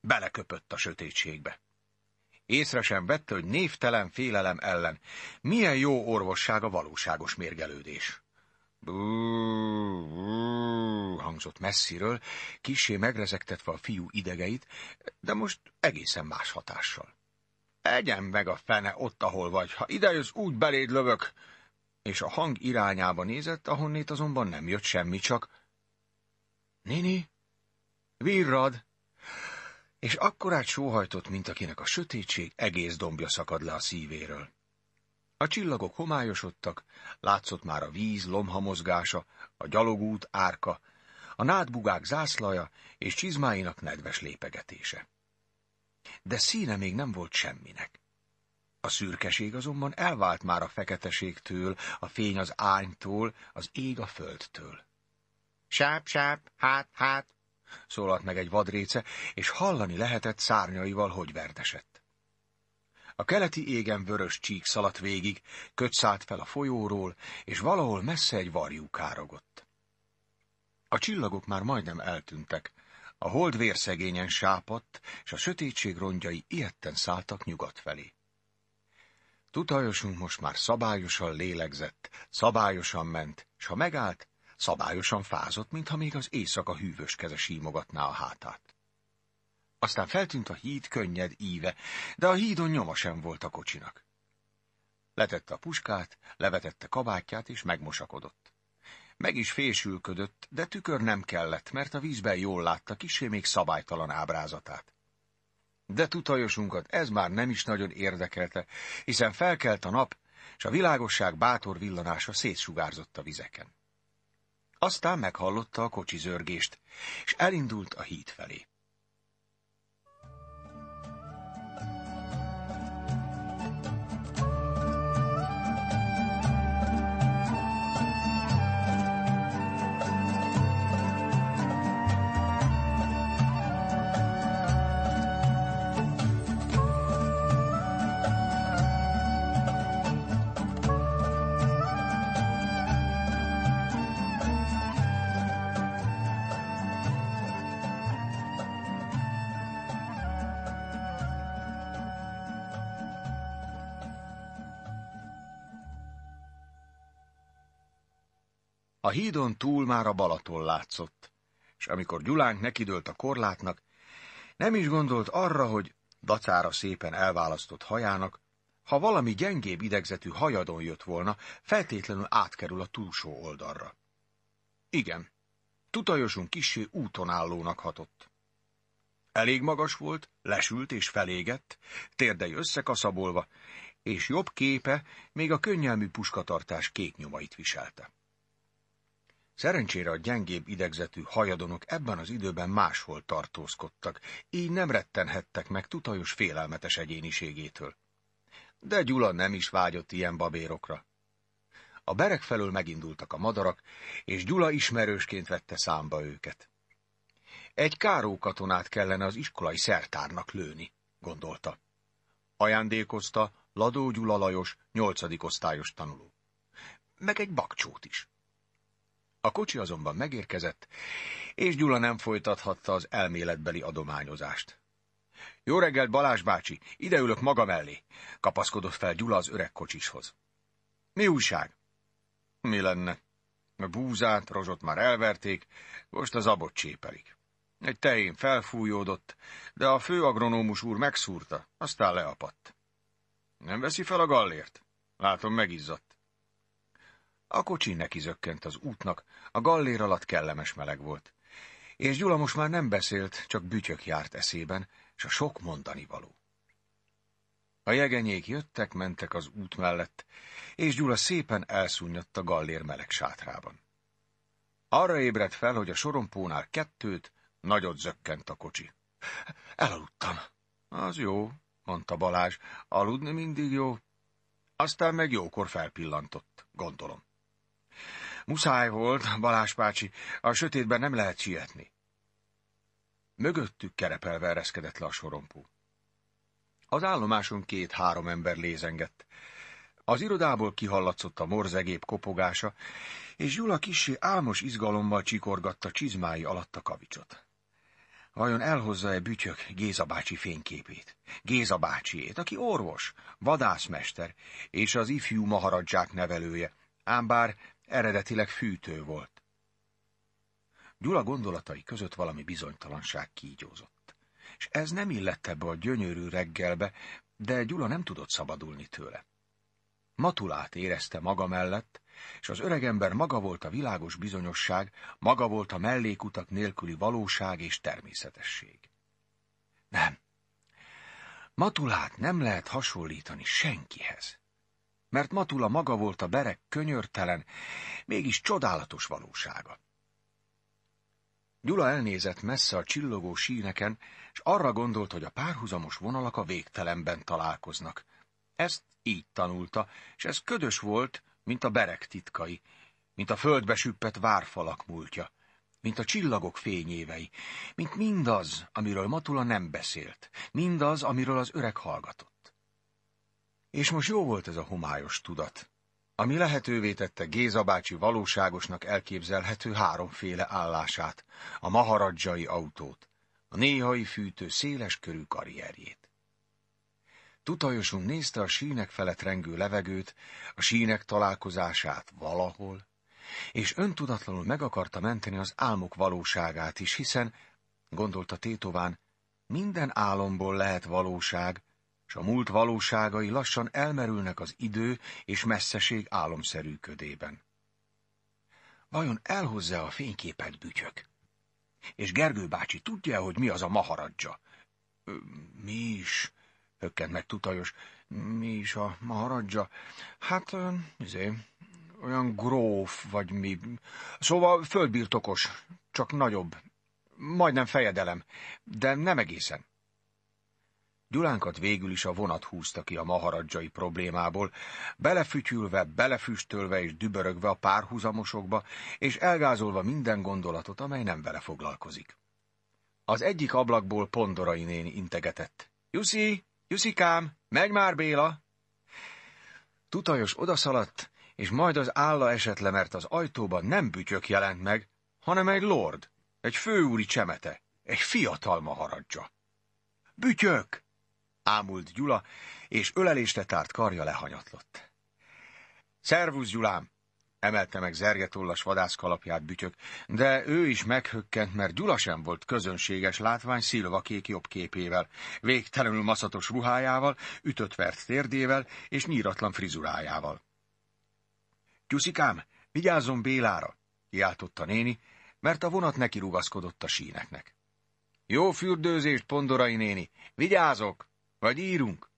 beleköpött a sötétségbe. Észre sem vette, hogy névtelen félelem ellen. Milyen jó orvosság a valóságos mérgelődés. Bú, bú, hangzott messziről, kisé megrezegtetve a fiú idegeit, de most egészen más hatással. Egyen meg a fene ott, ahol vagy, ha idejössz, úgy beléd lövök! És a hang irányába nézett, ahonnét azonban nem jött semmi, csak... Nini? Virrad! és akkorát sóhajtott, mint akinek a sötétség egész dombja szakad le a szívéről. A csillagok homályosodtak, látszott már a víz lomhamozgása, a gyalogút árka, a nádbugák zászlaja és csizmáinak nedves lépegetése. De színe még nem volt semminek. A szürkeség azonban elvált már a feketeségtől, a fény az ánytól, az ég a földtől. Sáp, sáp, hát, hát, szólalt meg egy vadréce, és hallani lehetett szárnyaival, hogy verdesett. A keleti égen vörös csík szaladt végig, kötszállt fel a folyóról, és valahol messze egy varjú károgott. A csillagok már majdnem eltűntek, a hold vérszegényen sápadt, és a sötétség rongyai ilyetten szálltak nyugat felé. Tutajosunk most már szabályosan lélegzett, szabályosan ment, és ha megállt, Szabályosan fázott, mintha még az éjszaka hűvös keze símogatná a hátát. Aztán feltűnt a híd könnyed íve, de a hídon nyoma sem volt a kocsinak. Letette a puskát, levetette kabátját, és megmosakodott. Meg is fésülködött, de tükör nem kellett, mert a vízben jól látta kisé még szabálytalan ábrázatát. De tutajosunkat ez már nem is nagyon érdekelte, hiszen felkelt a nap, és a világosság bátor villanása szétsugárzott a vizeken. Aztán meghallotta a zörgést, és elindult a híd felé. A hídon túl már a Balaton látszott, és amikor Gyulánk nekidőlt a korlátnak, nem is gondolt arra, hogy dacára szépen elválasztott hajának, ha valami gyengébb idegzetű hajadon jött volna, feltétlenül átkerül a túlsó oldalra. Igen, tutajosunk kisé útonállónak hatott. Elég magas volt, lesült és felégett, térdei összekaszabolva, és jobb képe még a könnyelmű puskatartás kék nyomait viselte. Szerencsére a gyengébb idegzetű hajadonok ebben az időben máshol tartózkodtak, így nem rettenhettek meg tutajos félelmetes egyéniségétől. De Gyula nem is vágyott ilyen babérokra. A berek felől megindultak a madarak, és Gyula ismerősként vette számba őket. Egy káró katonát kellene az iskolai szertárnak lőni, gondolta. Ajándékozta Ladó Gyula Lajos, nyolcadik osztályos tanuló. Meg egy bakcsót is. A kocsi azonban megérkezett, és Gyula nem folytathatta az elméletbeli adományozást. Jó reggelt, Balázs bácsi, ide ülök maga mellé, kapaszkodott fel Gyula az öreg kocsishoz. Mi újság? Mi lenne? A búzát, rozsot már elverték, most az abot csépelik. Egy tején felfújódott, de a főagronómus úr megszúrta, aztán leapadt. Nem veszi fel a gallért? Látom, megizzadt. A kocsi neki zökkent az útnak, a gallér alatt kellemes meleg volt. És Gyula most már nem beszélt, csak bütyök járt eszében, s a sok mondani való. A jegenyék jöttek, mentek az út mellett, és Gyula szépen elszúnyott a gallér meleg sátrában. Arra ébredt fel, hogy a sorompónál kettőt, nagyot zökkent a kocsi. Elaludtam. Az jó, mondta Balázs, aludni mindig jó. Aztán meg jókor felpillantott, gondolom. Muszáj volt, Balázs bácsi, a sötétben nem lehet sietni. Mögöttük kerepelve ereszkedett le a sorompó. Az állomáson két-három ember lézengett. Az irodából kihallatszott a morzegép kopogása, és Gyula kisi álmos izgalommal csikorgatta csizmái alatt a kavicsot. Vajon elhozza-e bütyök Géza bácsi fényképét? Géza bácsiét, aki orvos, vadászmester, és az ifjú maharadzsák nevelője, ám bár Eredetileg fűtő volt. Gyula gondolatai között valami bizonytalanság kígyózott. És ez nem illette be a gyönyörű reggelbe, de Gyula nem tudott szabadulni tőle. Matulát érezte maga mellett, és az öregember maga volt a világos bizonyosság, maga volt a mellékutak nélküli valóság és természetesség. Nem. Matulát nem lehet hasonlítani senkihez mert Matula maga volt a berek könyörtelen, mégis csodálatos valósága. Gyula elnézett messze a csillogó síneken, és arra gondolt, hogy a párhuzamos vonalak a végtelenben találkoznak. Ezt így tanulta, és ez ködös volt, mint a berek titkai, mint a földbe süppett várfalak múltja, mint a csillagok fényévei, mint mindaz, amiről Matula nem beszélt, mindaz, amiről az öreg hallgatott. És most jó volt ez a homályos tudat, ami lehetővé tette Géza bácsi valóságosnak elképzelhető háromféle állását, a maharadzsai autót, a néhai fűtő széles körű karrierjét. Tutajosunk nézte a sínek felett rengő levegőt, a sínek találkozását valahol, és öntudatlanul meg akarta menteni az álmok valóságát is, hiszen, gondolta Tétován, minden álomból lehet valóság, s a múlt valóságai lassan elmerülnek az idő és messzeség álomszerű ködében. Vajon elhozza a fényképet bütyök? És Gergő bácsi tudja, hogy mi az a maharadja? Mi is? Hökkent meg tutajos. Mi is a maharadja? Hát, izé, olyan gróf vagy mi. Szóval földbirtokos, csak nagyobb. Majdnem fejedelem, de nem egészen. Gyulánkat végül is a vonat húzta ki a maharadzsai problémából, belefütyülve, belefüstölve és dübörögve a párhuzamosokba, és elgázolva minden gondolatot, amely nem vele foglalkozik. Az egyik ablakból Pondorai néni integetett. Juszi, Juszikám, megy már Béla! Tutajos odaszaladt, és majd az álla esett le, mert az ajtóban nem bütyök jelent meg, hanem egy lord, egy főúri csemete, egy fiatal maharadzsa. Bütyök! ámult Gyula, és ölelésre tárt karja lehanyatlott. Szervusz, Gyulám! emelte meg zergetollas vadászkalapját bütyök, de ő is meghökkent, mert Gyula sem volt közönséges látvány szilvakék jobb képével, végtelenül maszatos ruhájával, vert térdével és nyíratlan frizurájával. Gyuszikám, vigyázzon Bélára! kiáltotta néni, mert a vonat neki rugaszkodott a síneknek. Jó fürdőzést, pondorai néni! Vigyázok! Vagy írunk?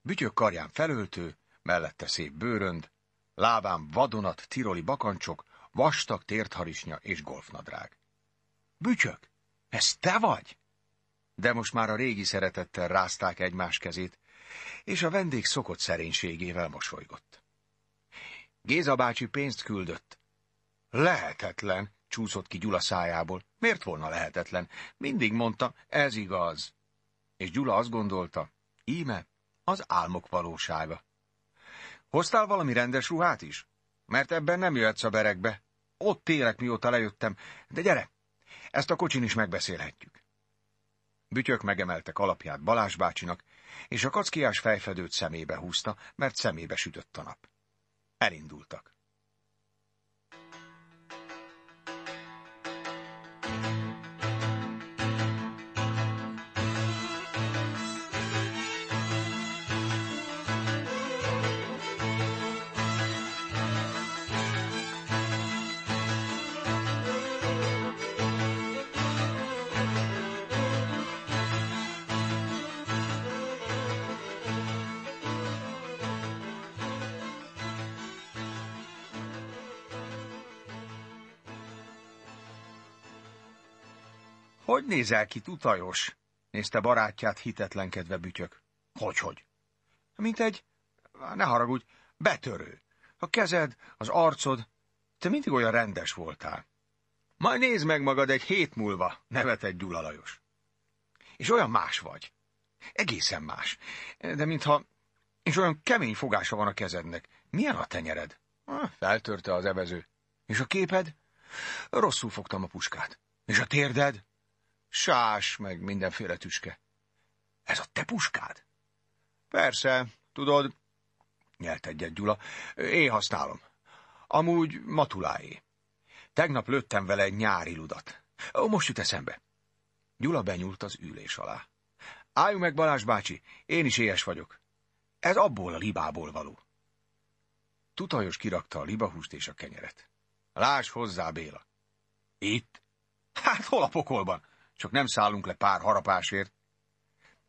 Bütyök karján felöltő, mellette szép bőrönd, lábán vadonat, tiroli bakancsok, vastag tértharisnya és golfnadrág. Bütyök, ez te vagy? De most már a régi szeretettel rázták egymás kezét, és a vendég szokott szerénységével mosolygott. Géza bácsi pénzt küldött. Lehetetlen, csúszott ki Gyula szájából. Miért volna lehetetlen? Mindig mondtam, ez igaz és Gyula azt gondolta, íme az álmok valósága. Hoztál valami rendes ruhát is? Mert ebben nem jöhetsz a berekbe. Ott télek, mióta lejöttem, de gyere, ezt a kocsin is megbeszélhetjük. Bütyök megemeltek alapját Balázs bácsinak, és a kackiás fejfedőt szemébe húzta, mert szemébe sütött a nap. Elindultak. Hogy nézel ki, tutajos? Nézte barátját hitetlenkedve bütyök. Hogyhogy? -hogy? Mint egy, ne haragudj, betörő. A kezed, az arcod, te mindig olyan rendes voltál. Majd nézd meg magad egy hét múlva, nevetett Gyula Lajos. És olyan más vagy. Egészen más. De mintha... És olyan kemény fogása van a kezednek. Milyen a tenyered? Feltörte az evező. És a képed? Rosszul fogtam a puskát. És a térded? sás, meg mindenféle tüske. Ez a te puskád? Persze, tudod, nyelt egyet Gyula, én használom. Amúgy matuláé. Tegnap lőttem vele egy nyári ludat. Ó, most jut eszembe. Gyula benyúlt az ülés alá. Álljunk meg, Balázs bácsi, én is éhes vagyok. Ez abból a libából való. Tutajos kirakta a libahúst és a kenyeret. Láss hozzá, Béla. Itt? Hát hol a pokolban? csak nem szállunk le pár harapásért.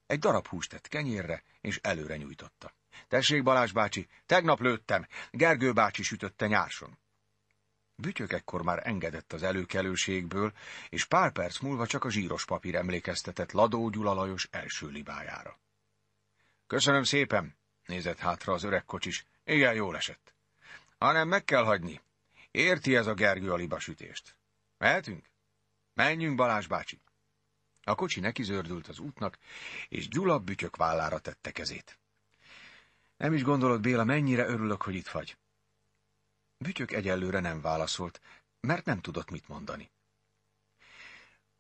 Egy darab húst tett kenyérre, és előre nyújtotta. Tessék, Balázs bácsi, tegnap lőttem, Gergő bácsi sütötte nyárson. Bütyök ekkor már engedett az előkelőségből, és pár perc múlva csak a zsíros papír emlékeztetett Ladó Gyula Lajos első libájára. Köszönöm szépen, nézett hátra az öreg kocsis. Igen, jól esett. Hanem meg kell hagyni. Érti ez a Gergő a libasütést. Mehetünk? Menjünk, Balázs bácsi. A kocsi nekizördült az útnak, és Gyula bütyök vállára tette kezét. Nem is gondolod, Béla, mennyire örülök, hogy itt vagy. Bütyök egyelőre nem válaszolt, mert nem tudott mit mondani.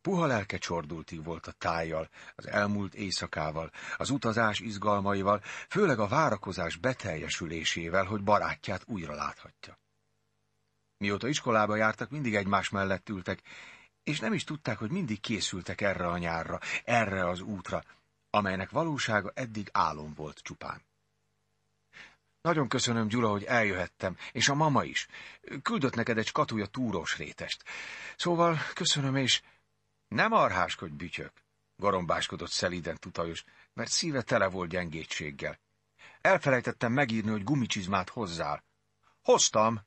Puha lelke csordultig volt a tájjal, az elmúlt éjszakával, az utazás izgalmaival, főleg a várakozás beteljesülésével, hogy barátját újra láthatja. Mióta iskolába jártak, mindig egymás mellett ültek, és nem is tudták, hogy mindig készültek erre a nyárra, erre az útra, amelynek valósága eddig álom volt csupán. Nagyon köszönöm, Gyula, hogy eljöhettem, és a mama is. Küldött neked egy skatúja túrós rétest. Szóval köszönöm, és... Nem arháskodj, bütyök, garombáskodott szelíden tutajos, mert szíve tele volt gyengétséggel. Elfelejtettem megírni, hogy gumicsizmát hozzál. Hoztam.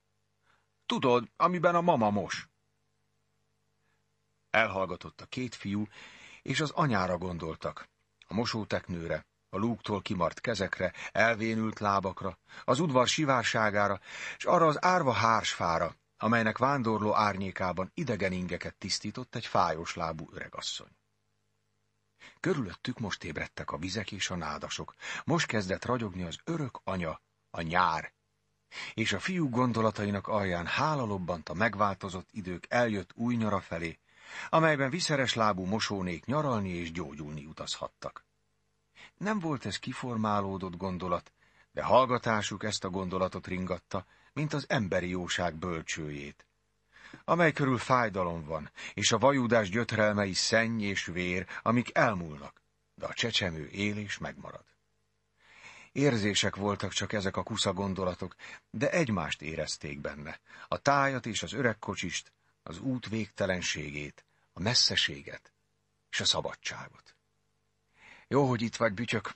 Tudod, amiben a mama mos. Elhallgatott a két fiú, és az anyára gondoltak. A mosóteknőre, a lúgtól kimart kezekre, elvénült lábakra, az udvar sivárságára, és arra az árva hársfára, amelynek vándorló árnyékában idegen ingeket tisztított egy fájos lábú öregasszony. Körülöttük most ébredtek a vizek és a nádasok, most kezdett ragyogni az örök anya, a nyár, és a fiú gondolatainak alján hálalobbant a megváltozott idők eljött új nyara felé, amelyben viszeres lábú mosónék nyaralni és gyógyulni utazhattak. Nem volt ez kiformálódott gondolat, de hallgatásuk ezt a gondolatot ringatta, mint az emberi jóság bölcsőjét, amely körül fájdalom van, és a vajudás gyötrelmei szenny és vér, amik elmúlnak, de a csecsemő él és megmarad. Érzések voltak csak ezek a kusza gondolatok, de egymást érezték benne, a tájat és az öreg kocsist, az út végtelenségét, a messzeséget és a szabadságot. Jó, hogy itt vagy, bütyök,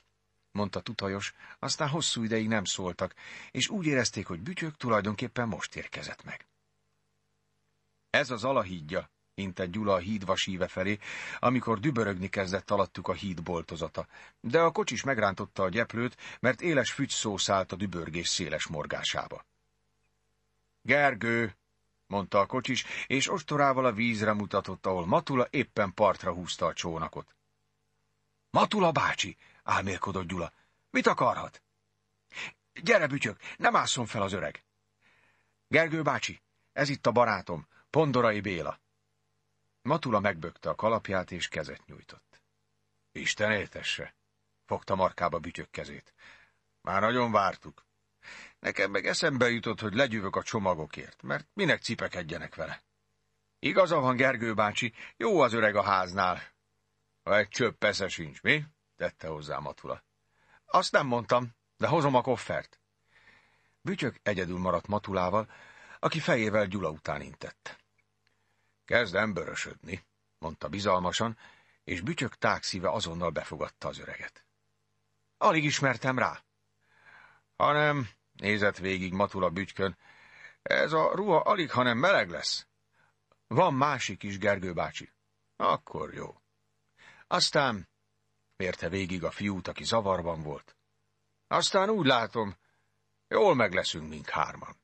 mondta Tutajos, aztán hosszú ideig nem szóltak, és úgy érezték, hogy bütyök tulajdonképpen most érkezett meg. Ez az alahídja, intett Gyula a híd vasíve felé, amikor dübörögni kezdett alattuk a híd boltozata, de a kocsis megrántotta a gyeplőt, mert éles fügyszó szállt a dübörgés széles morgásába. Gergő, mondta a kocsis, és ostorával a vízre mutatott, ahol Matula éppen partra húzta a csónakot. Matula bácsi, álmélkodott Gyula, mit akarhat? Gyere, bütyök, nem ásszon fel az öreg. Gergő bácsi, ez itt a barátom, Pondorai Béla. Matula megbökte a kalapját, és kezet nyújtott. Isten éltesse! fogta markába bütyök kezét. Már nagyon vártuk. Nekem meg eszembe jutott, hogy legyűvök a csomagokért, mert minek cipekedjenek vele. Igaza van, Gergő bácsi, jó az öreg a háznál. Ha egy csöpp esze sincs, mi? tette hozzá Matula. Azt nem mondtam, de hozom a koffert. Bütyök egyedül maradt Matulával, aki fejével Gyula után intett. Kezd emberösödni, mondta bizalmasan, és Bütyök tágszíve azonnal befogadta az öreget. Alig ismertem rá. Hanem Nézett végig Matula bütykön. Ez a ruha alig, hanem meleg lesz. Van másik is, Gergő bácsi. Akkor jó. Aztán mérte végig a fiút, aki zavarban volt. Aztán úgy látom, jól megleszünk mink hárman.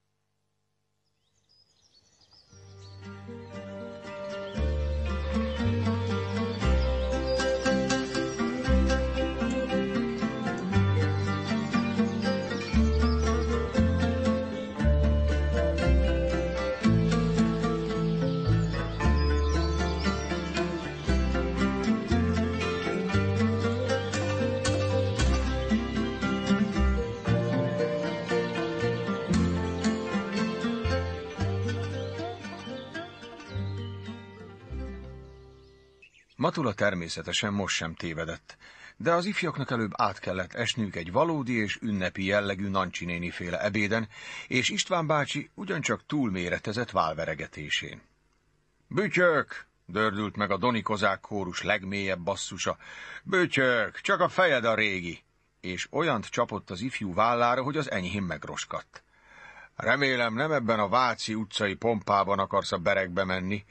Attila természetesen most sem tévedett, de az ifjaknak előbb át kellett esnünk egy valódi és ünnepi jellegű Nancsinéni féle ebéden, és István bácsi ugyancsak túlméretezett válveregetésén. – Bütyök! – dördült meg a donikozák kórus legmélyebb basszusa. – Bütyök! Csak a fejed a régi! És olyant csapott az ifjú vállára, hogy az enyhén megroskadt. Remélem nem ebben a Váci utcai pompában akarsz a berekbe menni.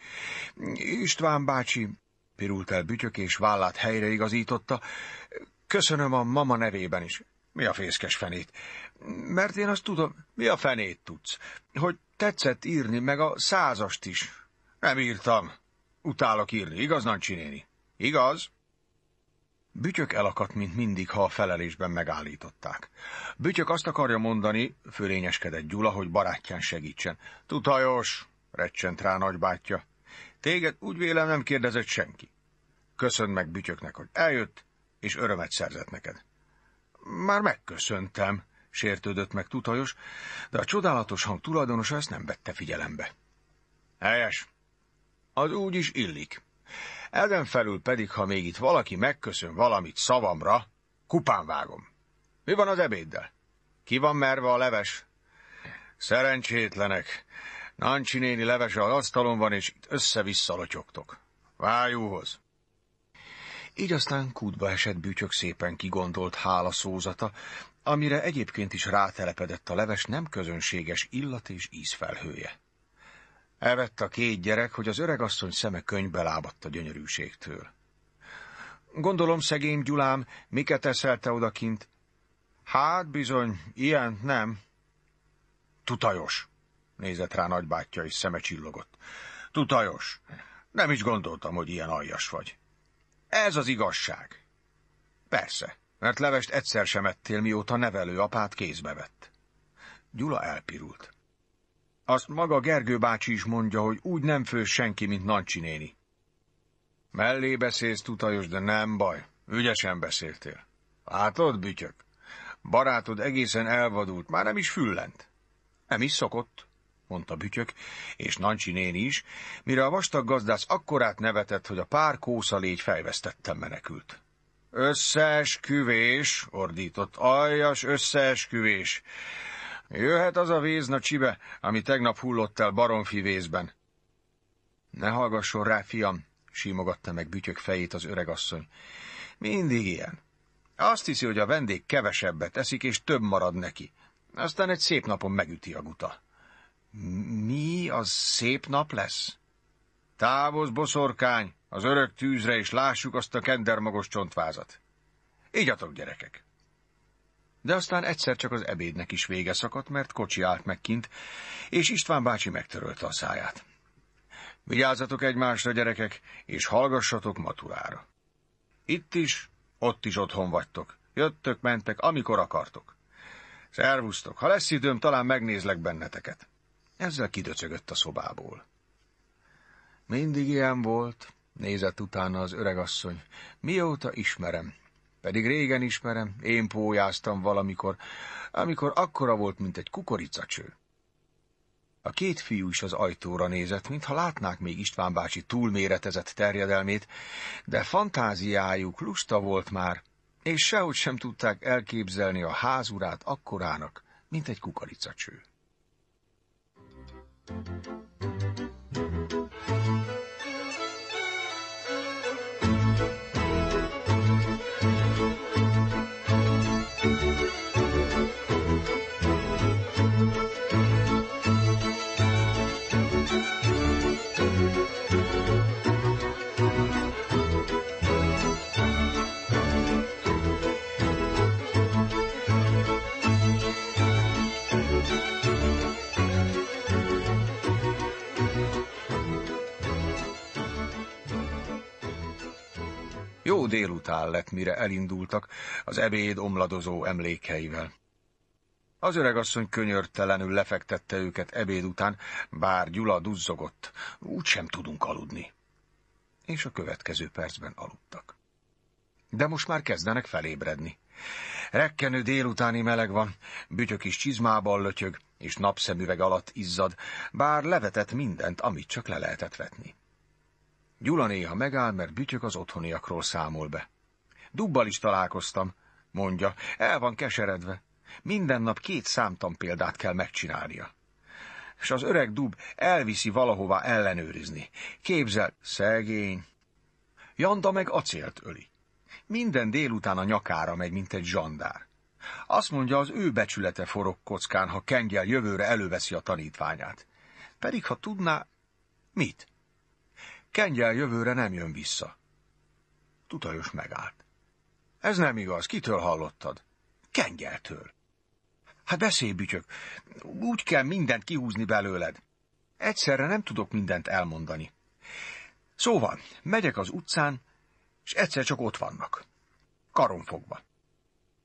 István bácsi, pirult el bütyök, és vállát helyreigazította. Köszönöm a mama nevében is. Mi a fészkes fenét? Mert én azt tudom, mi a fenét tudsz? Hogy tetszett írni, meg a százast is. Nem írtam. Utálok írni, igaz, Nancsinéni? Igaz? Bütyök elakadt, mint mindig, ha a felelésben megállították. Bütyök azt akarja mondani, fölényeskedett Gyula, hogy barátján segítsen. Tutajos, recsent rá nagybátyja. Téged úgy vélem nem kérdezett senki. Köszönd meg bütyöknek, hogy eljött, és örömet szerzett neked. Már megköszöntem, sértődött meg tutajos, de a csodálatos hang tulajdonosa ezt nem vette figyelembe. Helyes. Az úgy is illik. Eden felül pedig, ha még itt valaki megköszön valamit szavamra, kupán vágom. Mi van az ebéddel? Ki van merve a leves? Szerencsétlenek. Nancsi néni levese az asztalon van, és itt össze-vissza locsogtok. Vájúhoz! Így aztán kútba esett bűtök szépen kigondolt hála szózata, amire egyébként is rátelepedett a leves nem közönséges illat és ízfelhője. Evett a két gyerek, hogy az öregasszony szeme könyvbe lábadt a gyönyörűségtől. Gondolom, szegény Gyulám, miket eszelte odakint? Hát bizony, ilyen nem. Tutajos. Nézett rá nagybátyja, és szeme csillogott. Tutajos, nem is gondoltam, hogy ilyen aljas vagy. Ez az igazság. Persze, mert levest egyszer sem ettél, mióta nevelő apát kézbe vett. Gyula elpirult. Azt maga Gergő bácsi is mondja, hogy úgy nem fő senki, mint Nancsi néni. Mellé beszélsz, tutajos, de nem baj. Ügyesen beszéltél. Látod, bütyök? Barátod egészen elvadult, már nem is füllent. Nem is szokott mondta Bütyök, és Nancsi néni is, mire a vastag gazdász akkorát nevetett, hogy a pár kósza légy fejvesztettem menekült. Összeesküvés, ordított, aljas összeesküvés. Jöhet az a vézna csibe, ami tegnap hullott el baromfi vészben. Ne hallgasson rá, fiam, símogatta meg bütyök fejét az öregasszony. Mindig ilyen. Azt hiszi, hogy a vendég kevesebbet eszik, és több marad neki. Aztán egy szép napon megüti a guta. Mi, az szép nap lesz? Távozz, boszorkány, az örök tűzre, és lássuk azt a kendermagos csontvázat. Igyatok, gyerekek! De aztán egyszer csak az ebédnek is vége szakadt, mert kocsi állt meg kint, és István bácsi megtörölte a száját. Vigyázzatok egymásra, gyerekek, és hallgassatok maturára. Itt is, ott is otthon vagytok. Jöttök, mentek, amikor akartok. Szervusztok, ha lesz időm, talán megnézlek benneteket. Ezzel kidöcsögött a szobából. Mindig ilyen volt, nézett utána az öregasszony. Mióta ismerem, pedig régen ismerem, én pólyáztam valamikor, amikor akkora volt, mint egy kukoricacső. A két fiú is az ajtóra nézett, mintha látnák még István bácsi túlméretezett terjedelmét, de fantáziájuk lusta volt már, és sehogy sem tudták elképzelni a házurát akkorának, mint egy kukoricacső. Thank you. Jó délután lett, mire elindultak az ebéd omladozó emlékeivel. Az öregasszony könyörtelenül lefektette őket ebéd után, bár Gyula duzzogott. Úgy sem tudunk aludni. És a következő percben aludtak. De most már kezdenek felébredni. Rekkenő délutáni meleg van, bütyök is csizmában lötyög, és napszemüveg alatt izzad, bár levetett mindent, amit csak le lehetett vetni. Gyula néha megáll, mert bütyök az otthoniakról számol be. Dubbal is találkoztam, mondja, el van keseredve. Minden nap két számtan példát kell megcsinálnia. És az öreg dub elviszi valahová ellenőrizni. Képzel, szegény. Janda meg acélt öli. Minden délután a nyakára megy, mint egy zsandár. Azt mondja, az ő becsülete forog kockán, ha kengyel jövőre előveszi a tanítványát. Pedig, ha tudná, mit? Kengyel jövőre nem jön vissza. Tutajos megállt. Ez nem igaz, kitől hallottad? Kengyeltől. Hát beszélj, bütyök, úgy kell mindent kihúzni belőled. Egyszerre nem tudok mindent elmondani. Szóval, megyek az utcán, és egyszer csak ott vannak. Karonfogva.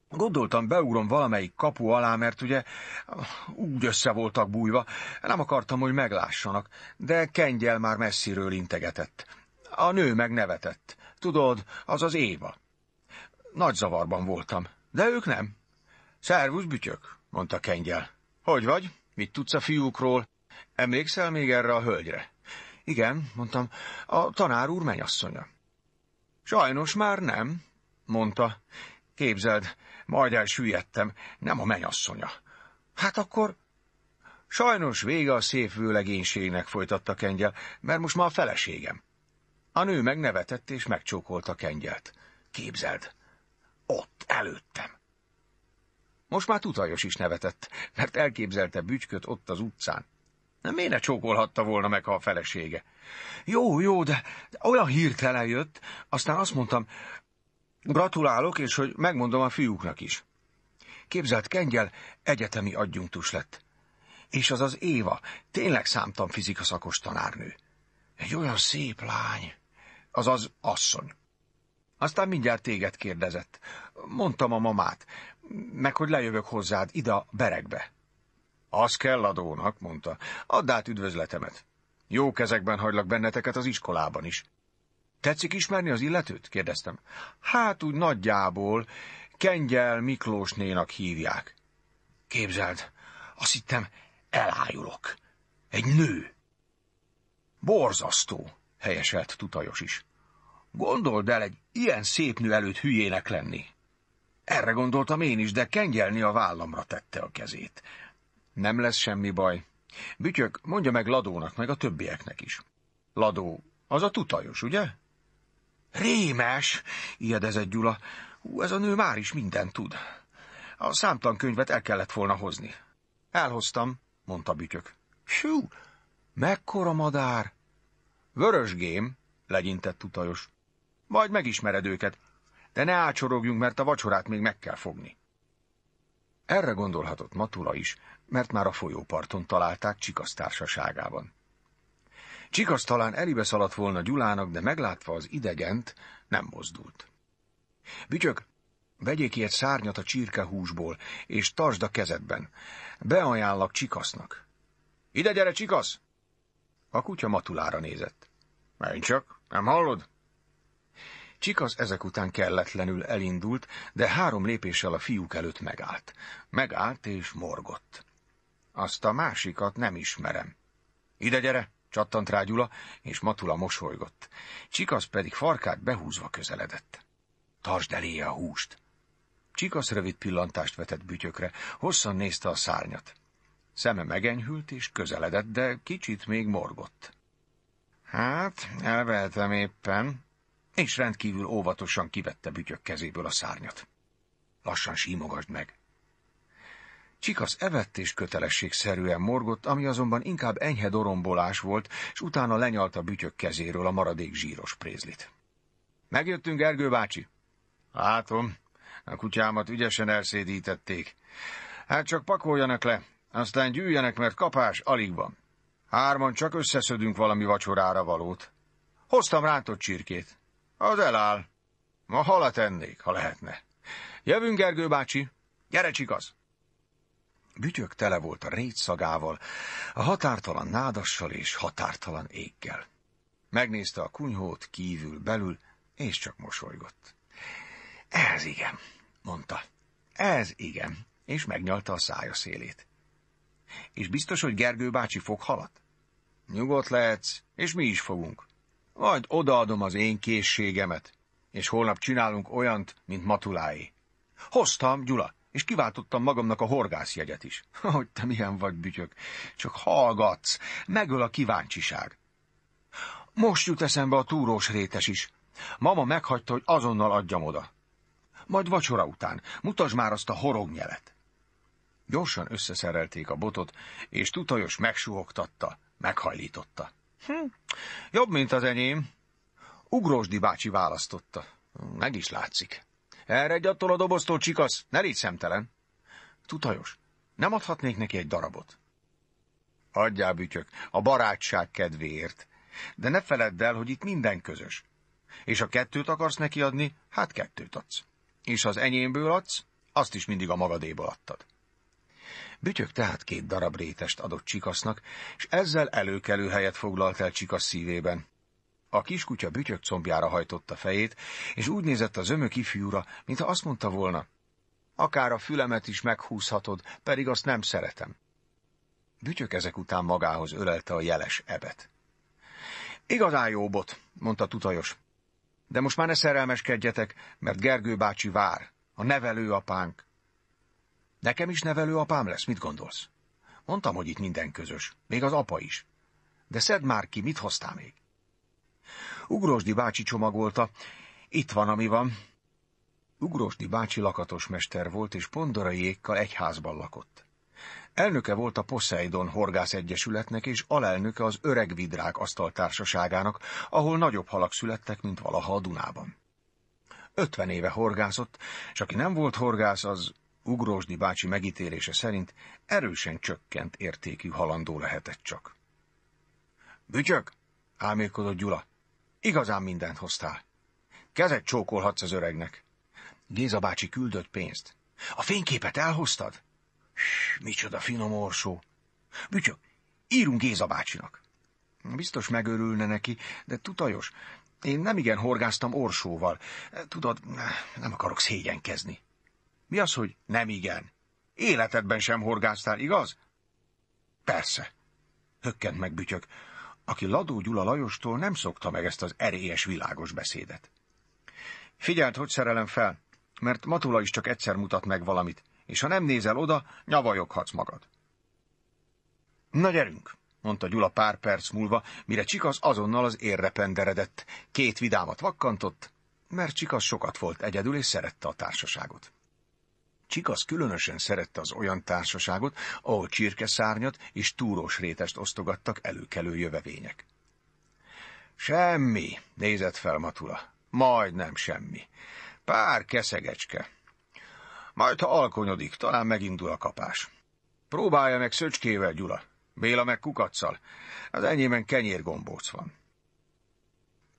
Gondoltam, beugrom valamelyik kapu alá, mert ugye uh, úgy össze voltak bújva, nem akartam, hogy meglássanak, de kengyel már messziről integetett. A nő meg nevetett. Tudod, az az Éva. Nagy zavarban voltam, de ők nem. Szervusz, bütyök, mondta kengyel. Hogy vagy? Mit tudsz a fiúkról? Emlékszel még erre a hölgyre? Igen, mondtam, a tanár úr mennyasszonya. Sajnos már nem, mondta. Képzeld, majd elsüllyedtem, nem a menyasszonya. Hát akkor... Sajnos vége a szép vőlegénységnek, folytatta Kengyel, mert most már a feleségem. A nő megnevetett és megcsókolta Kengyelt. Képzeld, ott előttem. Most már tutajos is nevetett, mert elképzelte bücsköt ott az utcán. Nem miért ne csókolhatta volna meg, a felesége? Jó, jó, de, de olyan hirtelen jött, aztán azt mondtam, Gratulálok, és hogy megmondom a fiúknak is. Képzelt Kengyel egyetemi adjunktus lett. És az az Éva, tényleg számtam fizika szakos tanárnő. Egy olyan szép lány, azaz asszony. Aztán mindjárt téged kérdezett. Mondtam a mamát, meg hogy lejövök hozzád ide a beregbe. Az kell adónak, mondta. Add át üdvözletemet. Jó kezekben hagylak benneteket az iskolában is. Tetszik ismerni az illetőt? kérdeztem. Hát úgy nagyjából, Kengyel Miklósnénak hívják. Képzeld, azt hittem, elájulok. Egy nő. Borzasztó, helyeselt Tutajos is. Gondold el egy ilyen szép nő előtt hülyének lenni. Erre gondoltam én is, de kengyelni a vállamra tette a kezét. Nem lesz semmi baj. Bütyök, mondja meg Ladónak, meg a többieknek is. Ladó, az a tutajos, ugye? Rémes, ijedezett Gyula. Hú, ez a nő már is mindent tud. A számtan könyvet el kellett volna hozni. Elhoztam, mondta Bütyök. Sú, mekkora madár! gém, legyintett utajos. Majd megismered őket, de ne ácsorogjunk, mert a vacsorát még meg kell fogni. Erre gondolhatott Matula is, mert már a folyóparton találták Csikasztársaságában. Csikasz talán elibe szaladt volna Gyulának, de meglátva az idegent, nem mozdult. Bütyök, vegyék ilyet szárnyat a csirkehúsból, és tartsd a kezedben. Beajánlak Csikasznak. Ide gyere, Csikasz! A kutya matulára nézett. Menj csak, nem hallod? Csikasz ezek után kelletlenül elindult, de három lépéssel a fiúk előtt megállt. Megállt és morgott. Azt a másikat nem ismerem. Ide gyere! csattant rá Gyula, és Matula mosolygott. Csikasz pedig farkát behúzva közeledett. Tartsd elé a húst! Csikasz rövid pillantást vetett bütyökre, hosszan nézte a szárnyat. Szeme megenyhült és közeledett, de kicsit még morgott. Hát, elvehetem éppen, és rendkívül óvatosan kivette bütyök kezéből a szárnyat. Lassan símogasd meg, Csikasz evett és kötelességszerűen morgott, ami azonban inkább enyhe dorombolás volt, és utána lenyalta bütyök kezéről a maradék zsíros prézlit. – Megjöttünk, Ergő bácsi! – Látom, a kutyámat ügyesen elszédítették. Hát csak pakoljanak le, aztán gyűjjenek, mert kapás alig van. Hárman csak összeszedünk valami vacsorára valót. Hoztam rántott csirkét. Az eláll. Ma halat ennék, ha lehetne. Jövünk, Ergő bácsi. Gyere, csikasz! Bütyök tele volt a rétszagával, a határtalan nádassal és határtalan éggel. Megnézte a kunyhót kívül, belül, és csak mosolygott. Ez igen, mondta. Ez igen, és megnyalta a szája szélét. És biztos, hogy Gergő bácsi fog halat? Nyugodt lehetsz, és mi is fogunk. Majd odaadom az én készségemet, és holnap csinálunk olyant, mint Matulái. Hoztam, Gyula és kiváltottam magamnak a horgászjegyet is. Hogy te milyen vagy, bütyök. Csak hallgatsz, megöl a kíváncsiság. Most jut eszembe a túrós rétes is. Mama meghagyta, hogy azonnal adjam oda. Majd vacsora után. Mutasd már azt a horognyelet. Gyorsan összeszerelték a botot, és tutajos megsuhogtatta, meghajlította. Hm, jobb, mint az enyém. Ugrósdi bácsi választotta. Meg is látszik. Erre attól a doboztól, csikasz, ne légy szemtelen. Tutajos, nem adhatnék neki egy darabot. Adjál, bütyök, a barátság kedvéért. De ne feledd el, hogy itt minden közös. És a kettőt akarsz neki adni, hát kettőt adsz. És az enyémből adsz, azt is mindig a magadéból adtad. Bütyök tehát két darab rétest adott Csikasznak, és ezzel előkelő helyet foglalt el Csikasz szívében. A kiskutya bütyök combjára hajtotta fejét, és úgy nézett a zömök ifjúra, mintha azt mondta volna, akár a fülemet is meghúzhatod, pedig azt nem szeretem. Bütyök ezek után magához ölelte a jeles ebet. Igazán jó bot, mondta Tutajos. De most már ne szerelmeskedjetek, mert Gergő bácsi vár, a nevelőapánk. Nekem is apám lesz, mit gondolsz? Mondtam, hogy itt minden közös, még az apa is. De szedd már ki, mit hoztál még? Ugrosdi bácsi csomagolta. Itt van, ami van. Ugrosdi bácsi lakatos mester volt, és pondaraiékkal egy házban lakott. Elnöke volt a Poseidon Horgász Egyesületnek, és alelnöke az Öreg Vidrák asztaltársaságának, ahol nagyobb halak születtek, mint valaha a Dunában. Ötven éve horgászott, és aki nem volt horgász, az Ugrósdi bácsi megítélése szerint erősen csökkent értékű halandó lehetett csak. Bütyök, álmélkodott Gyula. Igazán mindent hoztál. Kezet csókolhatsz az öregnek. Géza bácsi küldött pénzt. A fényképet elhoztad? Ssss, micsoda finom orsó. Bütyök, írunk Géza bácsinak. Biztos megörülne neki, de tutajos, én nem igen horgáztam orsóval. Tudod, nem akarok szégyenkezni. Mi az, hogy nem igen? Életedben sem horgáztál, igaz? Persze. Hökkent meg bütyök aki Ladó Gyula Lajostól nem szokta meg ezt az erélyes világos beszédet. Figyeld, hogy szerelem fel, mert Matula is csak egyszer mutat meg valamit, és ha nem nézel oda, nyavajoghatsz magad. Na gyerünk, mondta Gyula pár perc múlva, mire Csikas azonnal az érre penderedett. Két vidámat vakkantott, mert Csikas sokat volt egyedül, és szerette a társaságot. Csikasz különösen szerette az olyan társaságot, ahol csirkeszárnyat és túrós rétest osztogattak előkelő jövevények. Semmi, nézett fel Matula. Majdnem semmi. Pár keszegecske. Majd, ha alkonyodik, talán megindul a kapás. Próbálja meg szöcskével, Gyula. Béla meg kukacsal. Az enyémen kenyérgombóc van.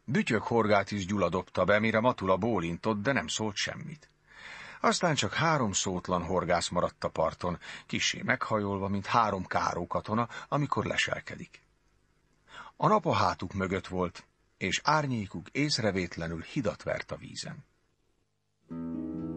Bütyök horgát is Gyula dobta be, mire Matula bólintott, de nem szólt semmit. Aztán csak három szótlan horgász maradt a parton, kisé meghajolva, mint három káró katona, amikor leselkedik. A nap a hátuk mögött volt, és árnyékuk észrevétlenül hidat vert a vízen. Thank you.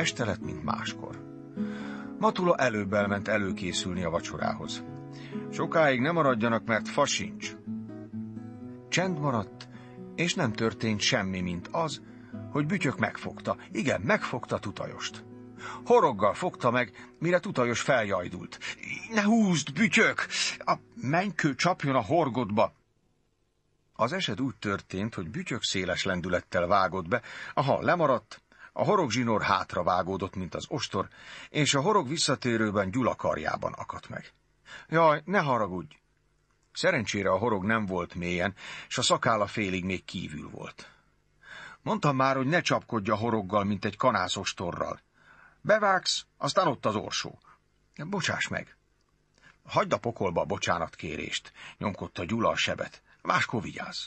este lett, mint máskor. Matula előbb elment előkészülni a vacsorához. Sokáig nem maradjanak, mert fa sincs. Csend maradt, és nem történt semmi, mint az, hogy bütyök megfogta. Igen, megfogta tutajost. Horoggal fogta meg, mire tutajos feljajdult. Ne húzd, bütyök! A mennykő csapjon a horgodba! Az eset úgy történt, hogy bütyök széles lendülettel vágott be, a hal lemaradt, a zsinór hátra vágódott, mint az ostor, és a horog visszatérőben Gyula karjában akadt meg. Jaj, ne haragudj! Szerencsére a horog nem volt mélyen, és a szakála félig még kívül volt. Mondtam már, hogy ne csapkodja horoggal, mint egy kanászos torral. Bevágsz, aztán ott az orsó. Bocsáss meg! Hagyd a pokolba a bocsánatkérést, nyomkodta Gyula a sebet. Máskor vigyázz!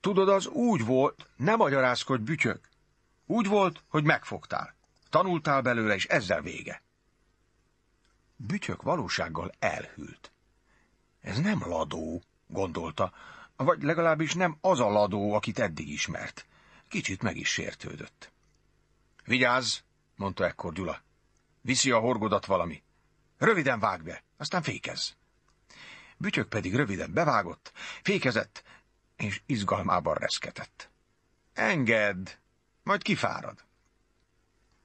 Tudod, az úgy volt, ne magyarázkodj, bütyök! Úgy volt, hogy megfogtál. Tanultál belőle, és ezzel vége. Bütyök valósággal elhűlt. Ez nem ladó, gondolta, vagy legalábbis nem az a ladó, akit eddig ismert. Kicsit meg is sértődött. Vigyázz, mondta ekkor Gyula. Viszi a horgodat valami. Röviden vág be, aztán fékez. Bütyök pedig röviden bevágott, fékezett, és izgalmában reszketett. Engedd, majd kifárad.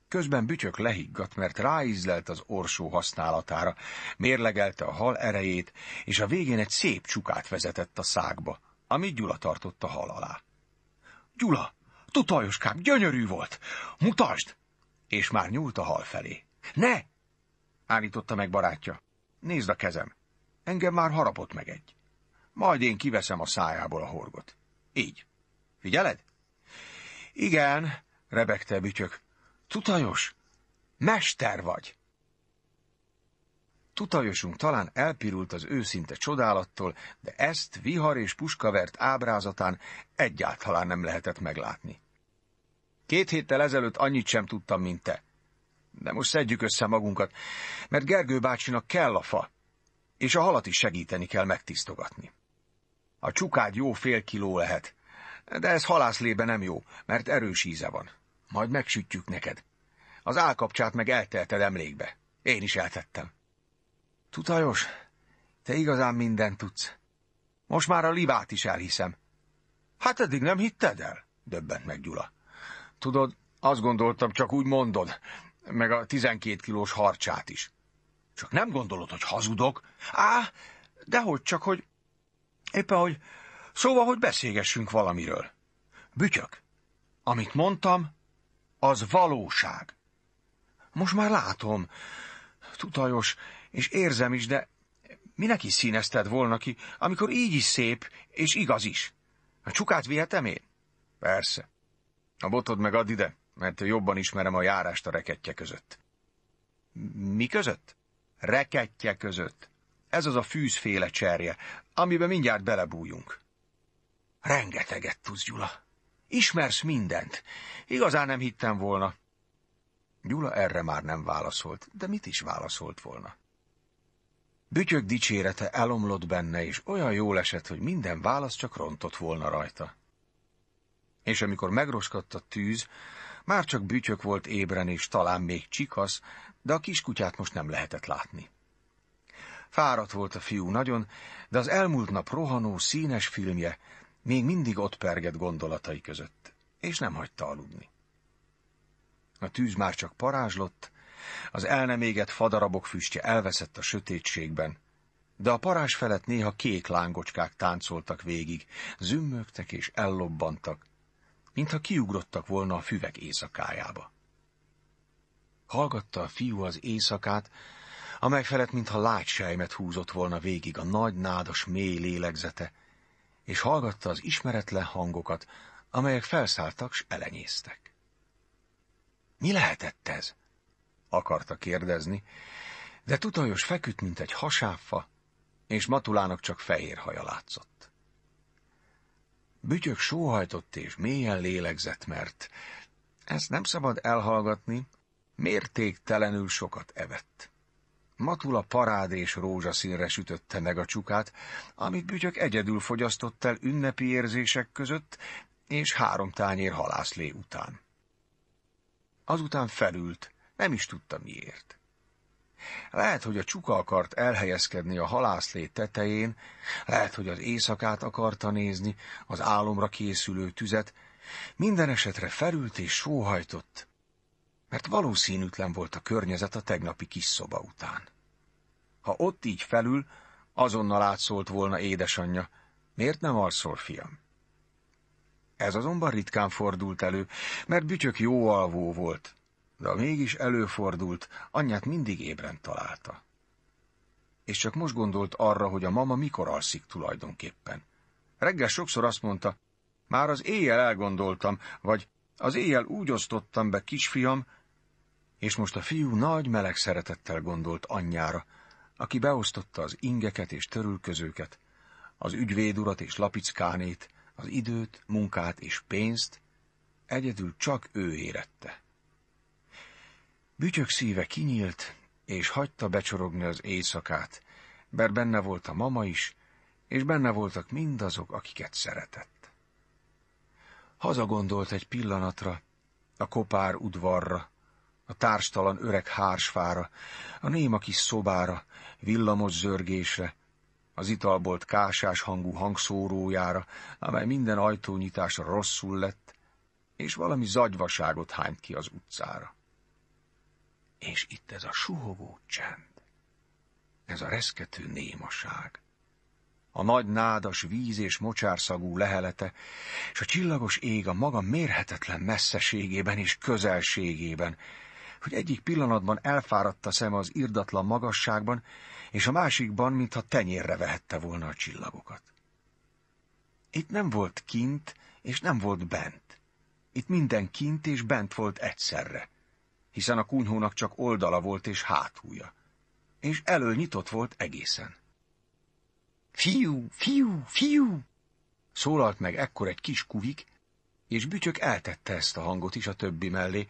Közben bütyök lehiggadt, mert ráízlelt az orsó használatára, mérlegelte a hal erejét, és a végén egy szép csukát vezetett a szágba, amit Gyula tartott a hal alá. Gyula, tutajoskám, gyönyörű volt! Mutasd! És már nyúlt a hal felé. Ne! állította meg barátja. Nézd a kezem. Engem már harapott meg egy. Majd én kiveszem a szájából a horgot. Így. Figyeled? Igen, rebegte Bütyök. Tutajos, mester vagy! Tutajosunk talán elpirult az őszinte csodálattól, de ezt vihar és puskavert ábrázatán egyáltalán nem lehetett meglátni. Két héttel ezelőtt annyit sem tudtam, mint te. De most szedjük össze magunkat, mert Gergő bácsinak kell a fa, és a halat is segíteni kell megtisztogatni. A csukád jó fél kiló lehet, de ez halászlébe nem jó, mert erős íze van. Majd megsütjük neked. Az állkapcsát meg eltelted emlékbe. Én is eltettem. Tutajos, te igazán mindent tudsz. Most már a libát is elhiszem. Hát eddig nem hitted el? Döbbent meg Gyula. Tudod, azt gondoltam, csak úgy mondod, meg a tizenkét kilós harcsát is. Csak nem gondolod, hogy hazudok? Á, dehogy csak, hogy... Éppen, hogy Szóval, hogy beszélgessünk valamiről. Bütyök, amit mondtam, az valóság. Most már látom, tutajos, és érzem is, de minek is színezted volna ki, amikor így is szép, és igaz is? A csukát vihetem én? Persze. A botod meg add ide, mert jobban ismerem a járást a reketje között. Mi között? Reketje között. Ez az a fűzféle cserje, amiben mindjárt belebújunk. Rengeteget tudsz, Gyula. Ismersz mindent. Igazán nem hittem volna. Gyula erre már nem válaszolt, de mit is válaszolt volna? Bütyök dicsérete elomlott benne, és olyan jól esett, hogy minden válasz csak rontott volna rajta. És amikor megroskadt a tűz, már csak bütyök volt ébren, és talán még csikasz, de a kiskutyát most nem lehetett látni. Fáradt volt a fiú nagyon, de az elmúlt nap rohanó, színes filmje még mindig ott pergett gondolatai között, és nem hagyta aludni. A tűz már csak parázslott, az el nem égett fadarabok füstje elveszett a sötétségben, de a parázs felett néha kék lángocskák táncoltak végig, zümmögtek és ellobbantak, mintha kiugrottak volna a füvek éjszakájába. Hallgatta a fiú az éjszakát, amely felett mintha lágy húzott volna végig a nagy nádas mély lélegzete, és hallgatta az ismeretlen hangokat, amelyek felszálltak s elenyésztek. Mi lehetett ez? akarta kérdezni, de tutajos feküdt, mint egy hasáfa, és Matulának csak fehér haja látszott. Bütyök sóhajtott és mélyen lélegzett, mert ezt nem szabad elhallgatni, mértéktelenül sokat evett. Matula parád és rózsaszínre sütötte meg a csukát, amit bütyök egyedül fogyasztott el ünnepi érzések között és három tányér halászlé után. Azután felült, nem is tudta miért. Lehet, hogy a csuka akart elhelyezkedni a halászlé tetején, lehet, hogy az éjszakát akarta nézni, az álomra készülő tüzet, minden esetre felült és sóhajtott, mert valószínűtlen volt a környezet a tegnapi kis szoba után. Ha ott így felül, azonnal átszólt volna édesanyja, miért nem alszol, fiam? Ez azonban ritkán fordult elő, mert Bütyök jó alvó volt, de mégis előfordult, anyját mindig ébren találta. És csak most gondolt arra, hogy a mama mikor alszik tulajdonképpen. Reggel sokszor azt mondta, már az éjjel elgondoltam, vagy az éjjel úgy osztottam be, kisfiam, és most a fiú nagy meleg szeretettel gondolt anyjára, aki beosztotta az ingeket és törülközőket, az ügyvédurat és lapickánét, az időt, munkát és pénzt, egyedül csak ő érette. Bütyök szíve kinyílt, és hagyta becsorogni az éjszakát, mert benne volt a mama is, és benne voltak mindazok, akiket szeretett. Hazagondolt egy pillanatra, a kopár udvarra, a társtalan öreg hársfára, a néma kis szobára, villamos zörgésre, az italbolt kásás hangú hangszórójára, amely minden ajtónyitásra rosszul lett, és valami zagyvaságot hányt ki az utcára. És itt ez a suhogó csend, ez a reszkető némaság, a nagy nádas víz és mocsárszagú lehelete, és a csillagos ég a maga mérhetetlen messzeségében és közelségében, hogy egyik pillanatban elfáradt a szeme az irdatlan magasságban, és a másikban, mintha tenyérre vehette volna a csillagokat. Itt nem volt kint, és nem volt bent. Itt minden kint és bent volt egyszerre, hiszen a kunyhónak csak oldala volt és hátúja, és elő nyitott volt egészen. Fiú, fiú, fiú! Szólalt meg ekkor egy kis kuvik, és Bütyök eltette ezt a hangot is a többi mellé.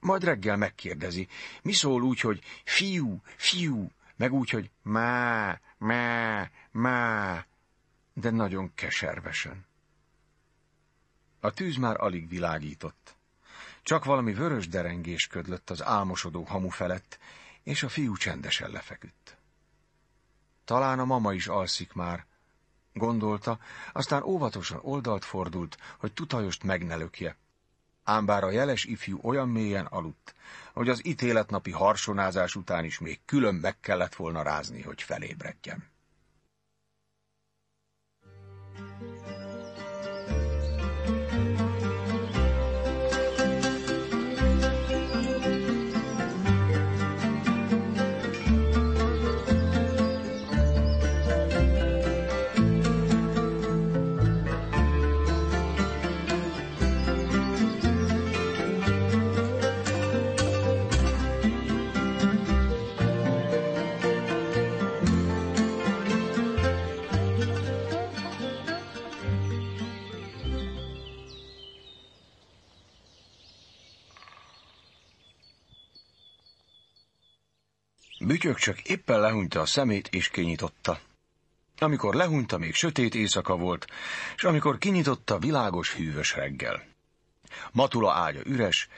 Majd reggel megkérdezi, mi szól úgy, hogy fiú, fiú, meg úgy, hogy má, má, má, de nagyon keservesen. A tűz már alig világított. Csak valami vörös derengés ködlött az álmosodó hamu felett, és a fiú csendesen lefeküdt. Talán a mama is alszik már, gondolta, aztán óvatosan oldalt fordult, hogy tutajost meg ne lökje. Ám bár a jeles ifjú olyan mélyen aludt, hogy az ítéletnapi harsonázás után is még külön meg kellett volna rázni, hogy felébredjen. thank you Bütyök csak éppen lehunyta a szemét és kinyitotta. Amikor lehunyta, még sötét éjszaka volt, és amikor kinyitotta, világos hűvös reggel. Matula ágya üres,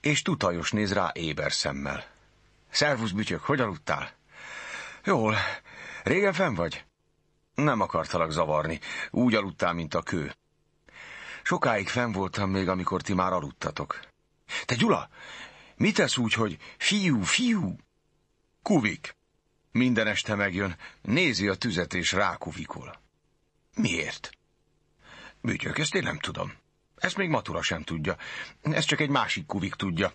és tutajos néz rá éber szemmel. Szervusz, bütyök, hogy aludtál? Jól. Régen fenn vagy? Nem akartalak zavarni. Úgy aludtál, mint a kő. Sokáig fenn voltam még, amikor ti már aludtatok. Te, Gyula, mit tesz úgy, hogy fiú, fiú? Kuvik. Minden este megjön, nézi a tüzet és rákuvikol. Miért? Bütyök, ezt én nem tudom. Ezt még Matura sem tudja. Ez csak egy másik kuvik tudja.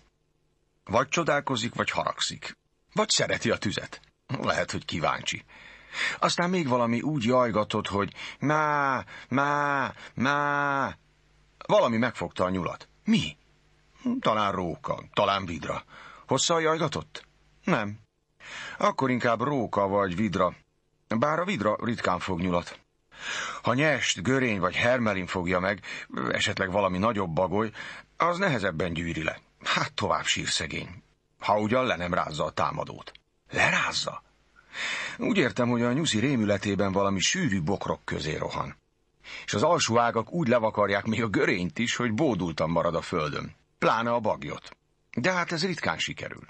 Vagy csodálkozik, vagy haragszik. Vagy szereti a tüzet. Lehet, hogy kíváncsi. Aztán még valami úgy jajgatott, hogy má, má, má. Valami megfogta a nyulat. Mi? Talán róka, talán vidra. Hosszal jajgatott? Nem. Akkor inkább róka vagy vidra. Bár a vidra ritkán fog nyulat. Ha nyest, görény vagy hermelin fogja meg, esetleg valami nagyobb bagoly, az nehezebben gyűri le. Hát tovább sír szegény. Ha ugyan le nem rázza a támadót. Lerázza? Úgy értem, hogy a nyuszi rémületében valami sűrű bokrok közé rohan. És az alsó ágak úgy levakarják még a görényt is, hogy bódultan marad a földön. Pláne a bagyot. De hát ez ritkán sikerül.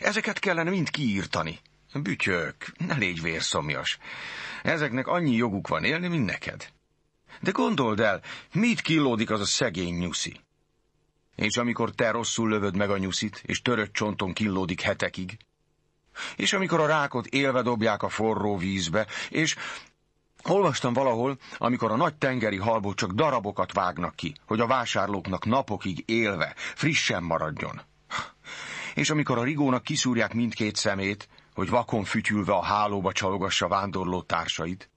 Ezeket kellene mind kiírtani. Bütyök, ne légy vérszomjas. Ezeknek annyi joguk van élni, mint neked. De gondold el, mit kilódik az a szegény nyuszi? És amikor te rosszul lövöd meg a nyuszit, és törött csonton killódik hetekig? És amikor a rákot élve dobják a forró vízbe, és Olvastam valahol, amikor a nagy tengeri halból csak darabokat vágnak ki, hogy a vásárlóknak napokig élve frissen maradjon és amikor a rigónak kiszúrják mindkét szemét, hogy vakon fütyülve a hálóba csalogassa vándorló társait,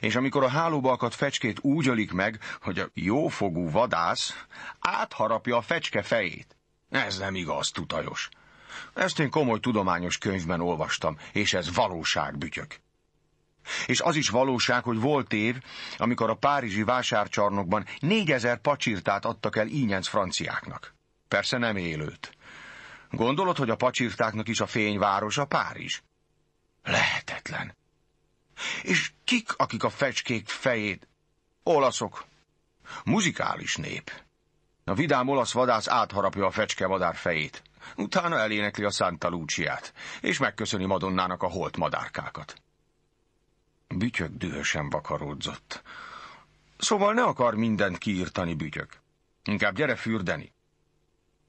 és amikor a hálóba akadt fecskét úgy ölik meg, hogy a jófogú vadász átharapja a fecske fejét. Ez nem igaz, tutajos. Ezt én komoly tudományos könyvben olvastam, és ez valóság, bütyök. És az is valóság, hogy volt év, amikor a párizsi vásárcsarnokban négyezer pacsirtát adtak el ínyenc franciáknak. Persze nem élőt. Gondolod, hogy a pacsirtáknak is a fényvárosa Párizs? Lehetetlen. És kik, akik a fecskék fejét? Olaszok. Muzikális nép. A vidám olasz vadász átharapja a fecske vadár fejét. Utána elénekli a Santa Luciát, és megköszöni Madonnának a holt madárkákat. Bütyök dühösen vakaródzott. Szóval ne akar mindent kiírtani, bütyök. Inkább gyere fürdeni.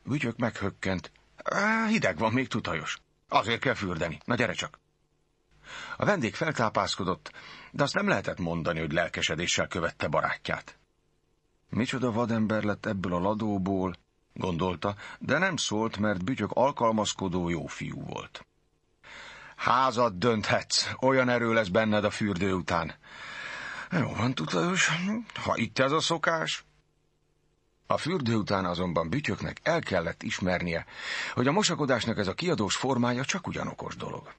Bütyök meghökkent, hideg van, még tutajos. Azért kell fürdeni. Na gyere csak. A vendég feltápászkodott, de azt nem lehetett mondani, hogy lelkesedéssel követte barátját. Micsoda vadember lett ebből a ladóból, gondolta, de nem szólt, mert bütyök alkalmazkodó jó fiú volt. Házad dönthetsz, olyan erő lesz benned a fürdő után. Jó van, tutajos, ha itt ez a szokás, a fürdő után azonban bütyöknek el kellett ismernie, hogy a mosakodásnak ez a kiadós formája csak ugyanokos dolog.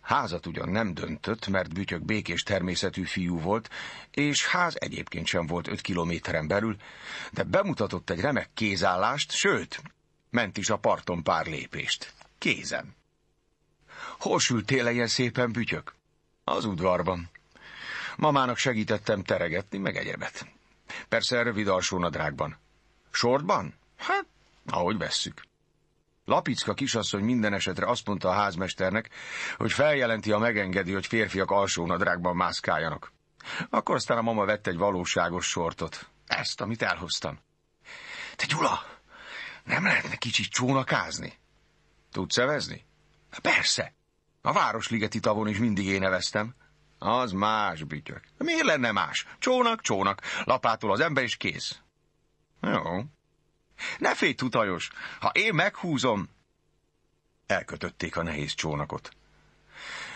Házat ugyan nem döntött, mert Bütyök békés természetű fiú volt, és ház egyébként sem volt öt kilométeren belül, de bemutatott egy remek kézállást, sőt, ment is a parton pár lépést. Kézen. Hol sültél ilyen szépen, Bütyök? Az udvarban. Mamának segítettem teregetni, meg egyebet. Persze rövid nadrágban. Sortban? Hát, ahogy vesszük. Lapicka kisasszony minden esetre azt mondta a házmesternek, hogy feljelenti, a megengedi, hogy férfiak nadrágban mászkáljanak. Akkor aztán a mama vett egy valóságos sortot. Ezt, amit elhoztam. Te Gyula, nem lehetne kicsit csónakázni? Tudsz evezni? Persze. A Városligeti tavon is mindig én neveztem. Az más, bütyök. Miért lenne más? Csónak, csónak. Lapától az ember is kész. Jó. Ne félj, tutajos! Ha én meghúzom... Elkötötték a nehéz csónakot.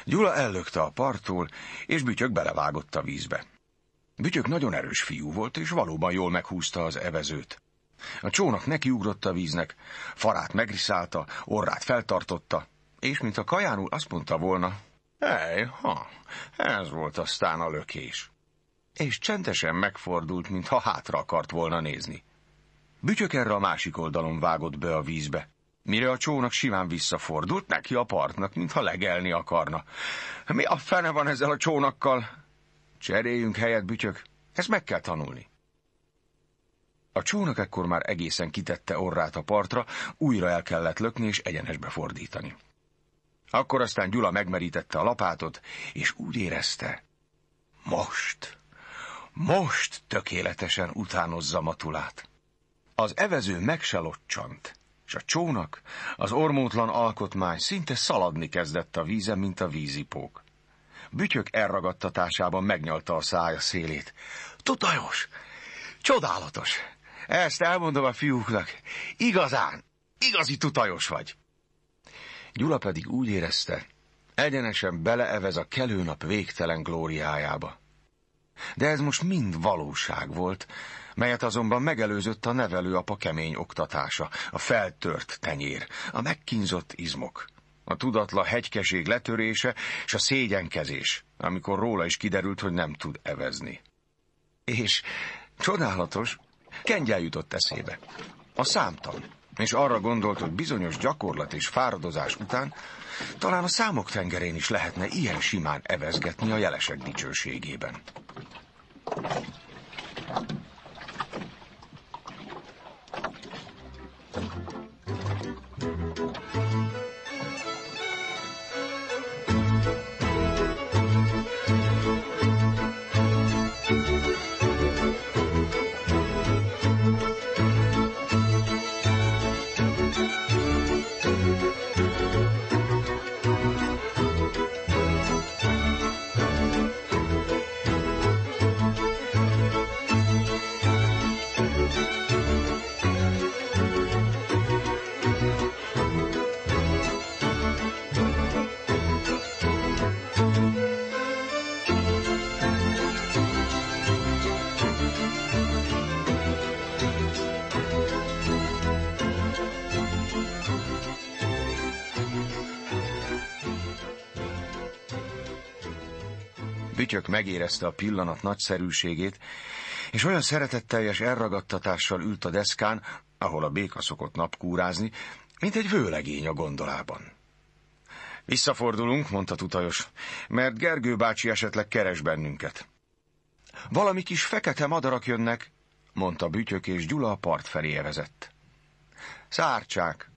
Gyula ellökte a parttól, és Bütyök belevágott a vízbe. Bütyök nagyon erős fiú volt, és valóban jól meghúzta az evezőt. A csónak nekiugrott a víznek, farát megriszálta, orrát feltartotta, és mint a kajánul azt mondta volna, Ej, ha, ez volt aztán a lökés. És csendesen megfordult, mintha hátra akart volna nézni. Bütyök erre a másik oldalon vágott be a vízbe. Mire a csónak simán visszafordult, neki a partnak, mintha legelni akarna. Mi a fene van ezzel a csónakkal? Cseréljünk helyet, bütyök. Ezt meg kell tanulni. A csónak ekkor már egészen kitette orrát a partra, újra el kellett lökni és egyenesbe fordítani. Akkor aztán Gyula megmerítette a lapátot, és úgy érezte, most, most tökéletesen utánozza Matulát. Az evező megselocsant, és a csónak, az ormótlan alkotmány szinte szaladni kezdett a vízen, mint a vízipók. Bütyök elragadtatásában megnyalta a szája szélét. Tutajos! Csodálatos! Ezt elmondom a fiúknak. Igazán, igazi tutajos vagy! Gyula pedig úgy érezte, egyenesen beleevez a kelő nap végtelen glóriájába. De ez most mind valóság volt, melyet azonban megelőzött a nevelőapa kemény oktatása, a feltört tenyér, a megkínzott izmok, a tudatla hegykeség letörése és a szégyenkezés, amikor róla is kiderült, hogy nem tud evezni. És csodálatos, kengyel jutott eszébe. A számtan. És arra gondolt, hogy bizonyos gyakorlat és fáradozás után talán a számok tengerén is lehetne ilyen simán evezgetni a jelesek dicsőségében. Thank you. Püttyök megérezte a pillanat nagyszerűségét, és olyan szeretetteljes elragadtatással ült a deszkán, ahol a béka szokott napkúrázni, mint egy vőlegény a gondolában. Visszafordulunk, mondta Tutajos, mert Gergő bácsi esetleg keres bennünket. Valami kis fekete madarak jönnek, mondta Bütyök, és Gyula a part felé vezett. Szárcsák.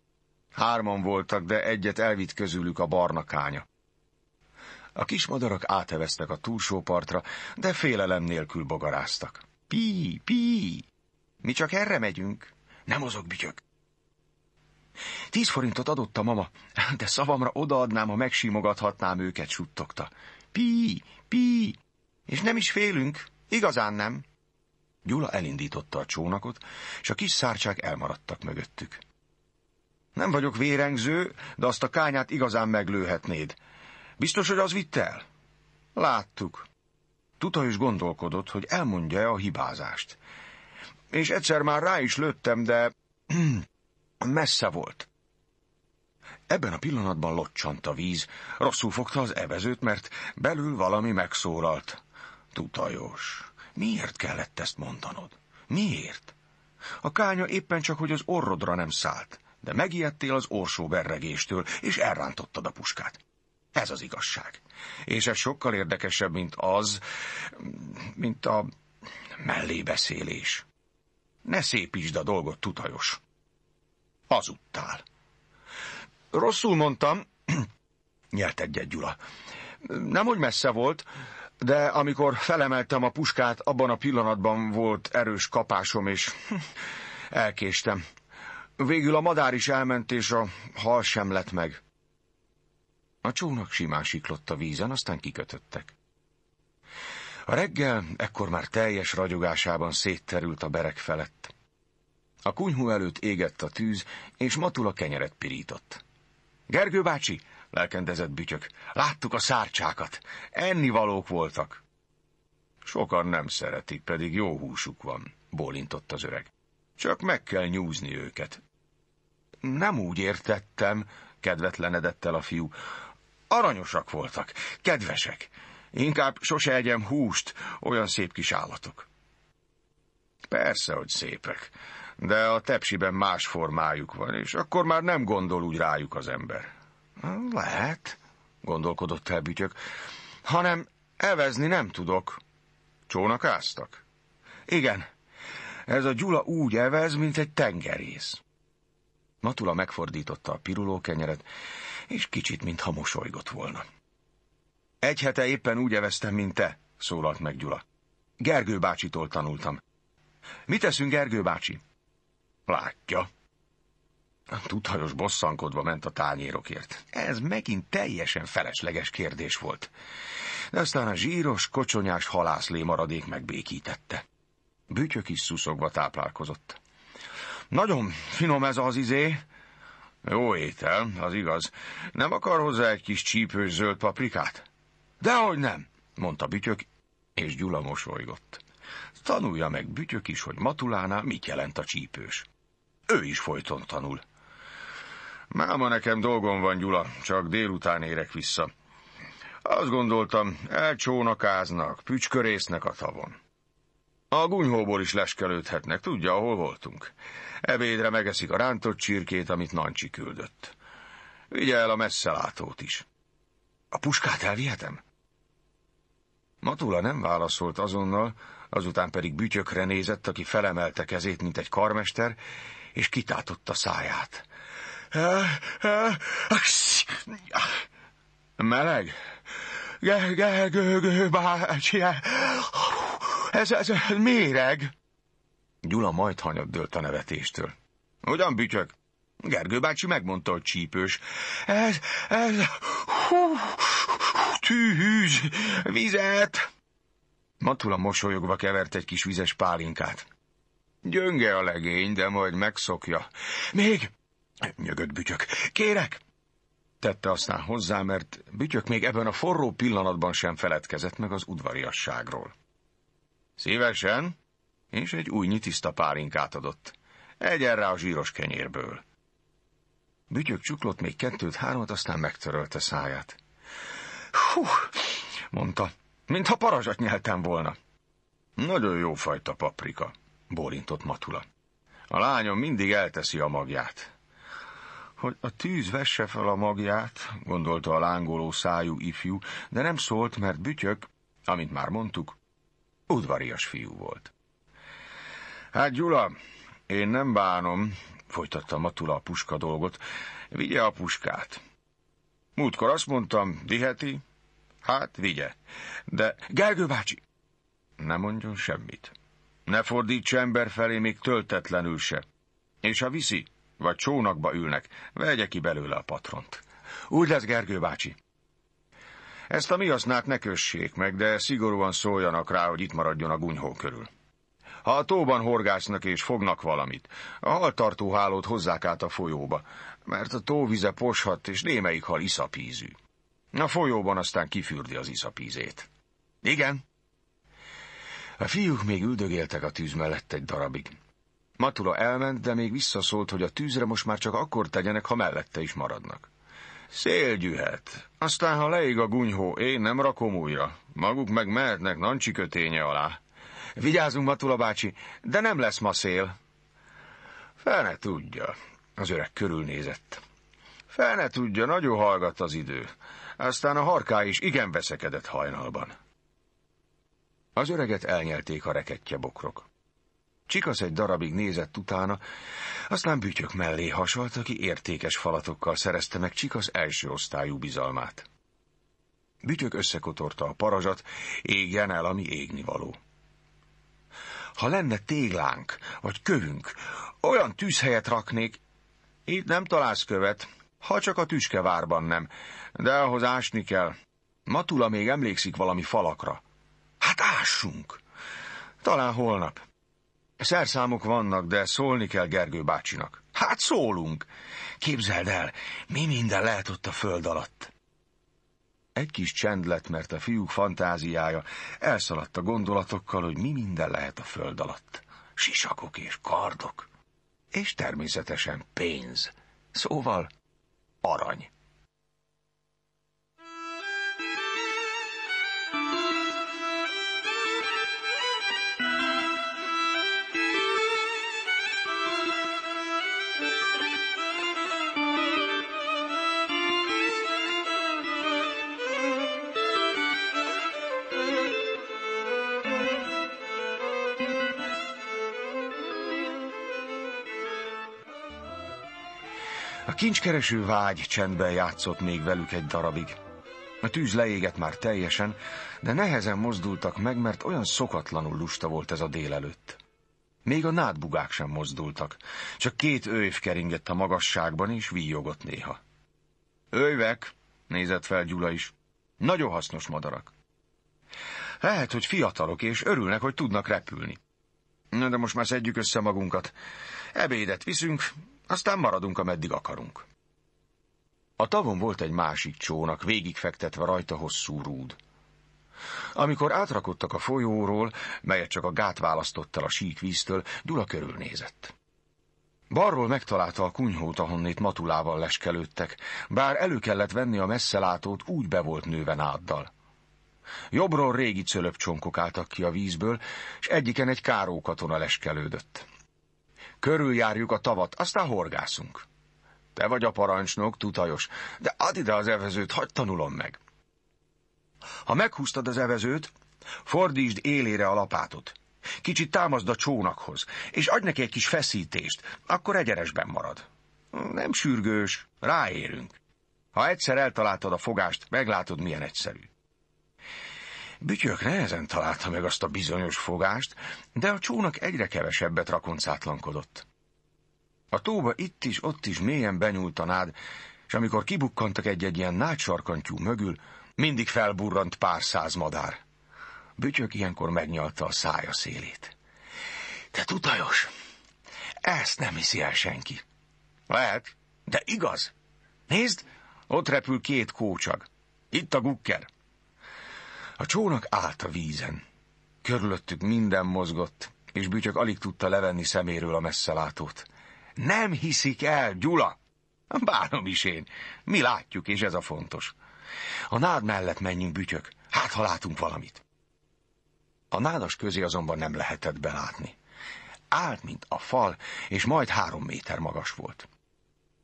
Hárman voltak, de egyet elvitt közülük a barnakánya. A kis madarak áteveztek a túlsó partra, de félelem nélkül bogaráztak. Pi pi! Mi csak erre megyünk. Nem azok bütyök. Tíz forintot adott a mama, de szavamra odaadnám, ha megsimogathatnám őket, suttogta. Pi pi! És nem is félünk, igazán nem. Gyula elindította a csónakot, és a kis szárcsák elmaradtak mögöttük. Nem vagyok vérengző, de azt a kányát igazán meglőhetnéd, Biztos, hogy az vitt el? Láttuk. Tuta is gondolkodott, hogy elmondja-e a hibázást. És egyszer már rá is lőttem, de messze volt. Ebben a pillanatban locsant a víz, rosszul fogta az evezőt, mert belül valami megszólalt. Tutajos, miért kellett ezt mondanod? Miért? A kánya éppen csak, hogy az orrodra nem szállt, de megijedtél az orsó berregéstől, és elrántottad a puskát. Ez az igazság. És ez sokkal érdekesebb, mint az, mint a mellébeszélés. Ne szépítsd a dolgot, tutajos. Hazudtál. Rosszul mondtam, nyelt egyet Gyula. Nem, hogy messze volt, de amikor felemeltem a puskát, abban a pillanatban volt erős kapásom, és elkéstem. Végül a madár is elment, és a hal sem lett meg. A csónak simán siklott a vízen, aztán kikötöttek. A reggel ekkor már teljes ragyogásában szétterült a berek felett. A kunyhú előtt égett a tűz, és Matula kenyeret pirított. Gergő bácsi, lelkendezett bütyök, láttuk a szárcsákat, ennivalók voltak. Sokan nem szeretik, pedig jó húsuk van, bólintott az öreg. Csak meg kell nyúzni őket. Nem úgy értettem, kedvetlenedett el a fiú, Aranyosak voltak, kedvesek. Inkább sose egyem húst, olyan szép kis állatok. Persze, hogy szépek, de a tepsiben más formájuk van, és akkor már nem gondol úgy rájuk az ember. Lehet, gondolkodott el bütyök, hanem evezni nem tudok. Csónakáztak? Igen, ez a Gyula úgy evez, mint egy tengerész. Matula megfordította a pirulókenyeret, és kicsit, mintha mosolygott volna. Egy hete éppen úgy eveztem, mint te, szólalt meg Gyula. Gergő bácsitól tanultam. Mit teszünk, Gergő bácsi? Látja. A tuthajos bosszankodva ment a tányérokért. Ez megint teljesen felesleges kérdés volt. De aztán a zsíros, kocsonyás halászlé maradék megbékítette. Bütyök is szuszogva táplálkozott. Nagyon finom ez az izé, jó étel, az igaz. Nem akar hozzá egy kis csípős zöld paprikát? Dehogy nem, mondta Bütyök, és Gyula mosolygott. Tanulja meg Bütyök is, hogy Matulánál mit jelent a csípős. Ő is folyton tanul. Máma nekem dolgom van, Gyula, csak délután érek vissza. Azt gondoltam, elcsónakáznak, pücskörésznek a tavon. A gunyhóból is leskelődhetnek, tudja, ahol voltunk. Ebédre megeszik a rántott csirkét, amit Nancsi küldött. Vigye el a messzelátót is. A puskát elvihetem? Matula nem válaszolt azonnal, azután pedig bütyökre nézett, aki felemelte kezét, mint egy karmester, és kitátotta száját. Meleg? Ge, ge, gő, bácsi, ez, ez méreg. Gyula majd hanyat dőlt a nevetéstől. Ugyan bütyök? Gergő bácsi megmondta, hogy csípős. Ez, ez, hú, tűhűz, vizet! Matula mosolyogva kevert egy kis vizes pálinkát. Gyönge a legény, de majd megszokja. Még, nyögött bütyök, kérek! Tette aztán hozzá, mert bütyök még ebben a forró pillanatban sem feledkezett meg az udvariasságról. Szívesen, és egy újnyi tiszta pálinkát adott. Egyen rá a zsíros kenyérből. Bütyök csuklott még kettőt-hármat, aztán megtörölte száját. Hú, mondta, mintha parazsat nyeltem volna. Nagyon jó fajta paprika, bólintott Matula. A lányom mindig elteszi a magját. Hogy a tűz vesse fel a magját, gondolta a lángoló szájú ifjú, de nem szólt, mert bütyök, amint már mondtuk, udvarias fiú volt. Hát Gyula, én nem bánom, folytatta Matula a puska dolgot, vigye a puskát. Múltkor azt mondtam, viheti, hát vigye. De Gergő bácsi, ne mondjon semmit. Ne fordíts ember felé még töltetlenül se. És ha viszi, vagy csónakba ülnek, vegye ki belőle a patront. Úgy lesz, Gergő bácsi. Ezt a mi hasznát ne kössék meg, de szigorúan szóljanak rá, hogy itt maradjon a gunyhó körül. Ha a tóban horgásznak és fognak valamit, a haltartó hálót hozzák át a folyóba, mert a tóvize poshat, és némelyik hal iszapízű. A folyóban aztán kifürdi az iszapízét. Igen? A fiúk még üldögéltek a tűz mellett egy darabig. Matula elment, de még visszaszólt, hogy a tűzre most már csak akkor tegyenek, ha mellette is maradnak. Szél gyűhet. Aztán, ha leég a gunyhó, én nem rakom újra. Maguk meg mehetnek nancsi köténye alá. Vigyázzunk, Matula bácsi, de nem lesz ma szél. Fel ne tudja, az öreg körülnézett. Fel ne tudja, nagyon hallgat az idő. Aztán a harká is igen veszekedett hajnalban. Az öreget elnyelték a rekettje bokrok. Csikasz egy darabig nézett utána, aztán bütyök mellé hasalt, aki értékes falatokkal szerezte meg Csikasz első osztályú bizalmát. Bütyök összekotorta a parazsat, égjen el, ami égni való. Ha lenne téglánk, vagy kövünk, olyan tűzhelyet raknék, itt nem találsz követ, ha csak a tüskevárban nem, de ahhoz ásni kell. Matula még emlékszik valami falakra. Hát ássunk! Talán holnap. Szerszámok vannak, de szólni kell Gergő bácsinak. Hát szólunk! Képzeld el, mi minden lehet ott a föld alatt. Egy kis csend lett, mert a fiúk fantáziája elszaladt a gondolatokkal, hogy mi minden lehet a föld alatt. Sisakok és kardok. És természetesen pénz. Szóval arany. kincskereső vágy csendben játszott még velük egy darabig. A tűz leégett már teljesen, de nehezen mozdultak meg, mert olyan szokatlanul lusta volt ez a délelőtt. Még a nádbugák sem mozdultak, csak két őv keringett a magasságban, és víjogott néha. Ővek, nézett fel Gyula is. Nagyon hasznos madarak. Lehet, hogy fiatalok, és örülnek, hogy tudnak repülni. Na, de most már szedjük össze magunkat. Ebédet viszünk, aztán maradunk, ameddig akarunk. A tavon volt egy másik csónak, végigfektetve rajta hosszú rúd. Amikor átrakottak a folyóról, melyet csak a gát választott el a sík víztől, Dula körülnézett. Barról megtalálta a kunyhót, ahonnét matulával leskelődtek, bár elő kellett venni a messzelátót, úgy be volt nőve náddal. Jobbról régi cölöpcsonkok álltak ki a vízből, és egyiken egy káró katona leskelődött körüljárjuk a tavat, aztán horgászunk. Te vagy a parancsnok, tutajos, de add ide az evezőt, hagyd tanulom meg. Ha meghúztad az evezőt, fordítsd élére a lapátot. Kicsit támaszd a csónakhoz, és adj neki egy kis feszítést, akkor egyenesben marad. Nem sürgős, ráérünk. Ha egyszer eltaláltad a fogást, meglátod, milyen egyszerű. Bütyök nehezen találta meg azt a bizonyos fogást, de a csónak egyre kevesebbet rakoncátlankodott. A tóba itt is, ott is mélyen benyúlt a nád, és amikor kibukkantak egy-egy ilyen nádsarkantyú mögül, mindig felburrant pár száz madár. Bütyök ilyenkor megnyalta a szája szélét. Te tutajos, ezt nem hiszi el senki. Lehet, de igaz. Nézd, ott repül két kócsag. Itt a gukker. A csónak állt a vízen. Körülöttük minden mozgott, és Bütyök alig tudta levenni szeméről a messzelátót. Nem hiszik el, Gyula! Bánom is én. Mi látjuk, és ez a fontos. A nád mellett menjünk, Bütyök. Hát, ha látunk valamit. A nádas közé azonban nem lehetett belátni. Állt, mint a fal, és majd három méter magas volt.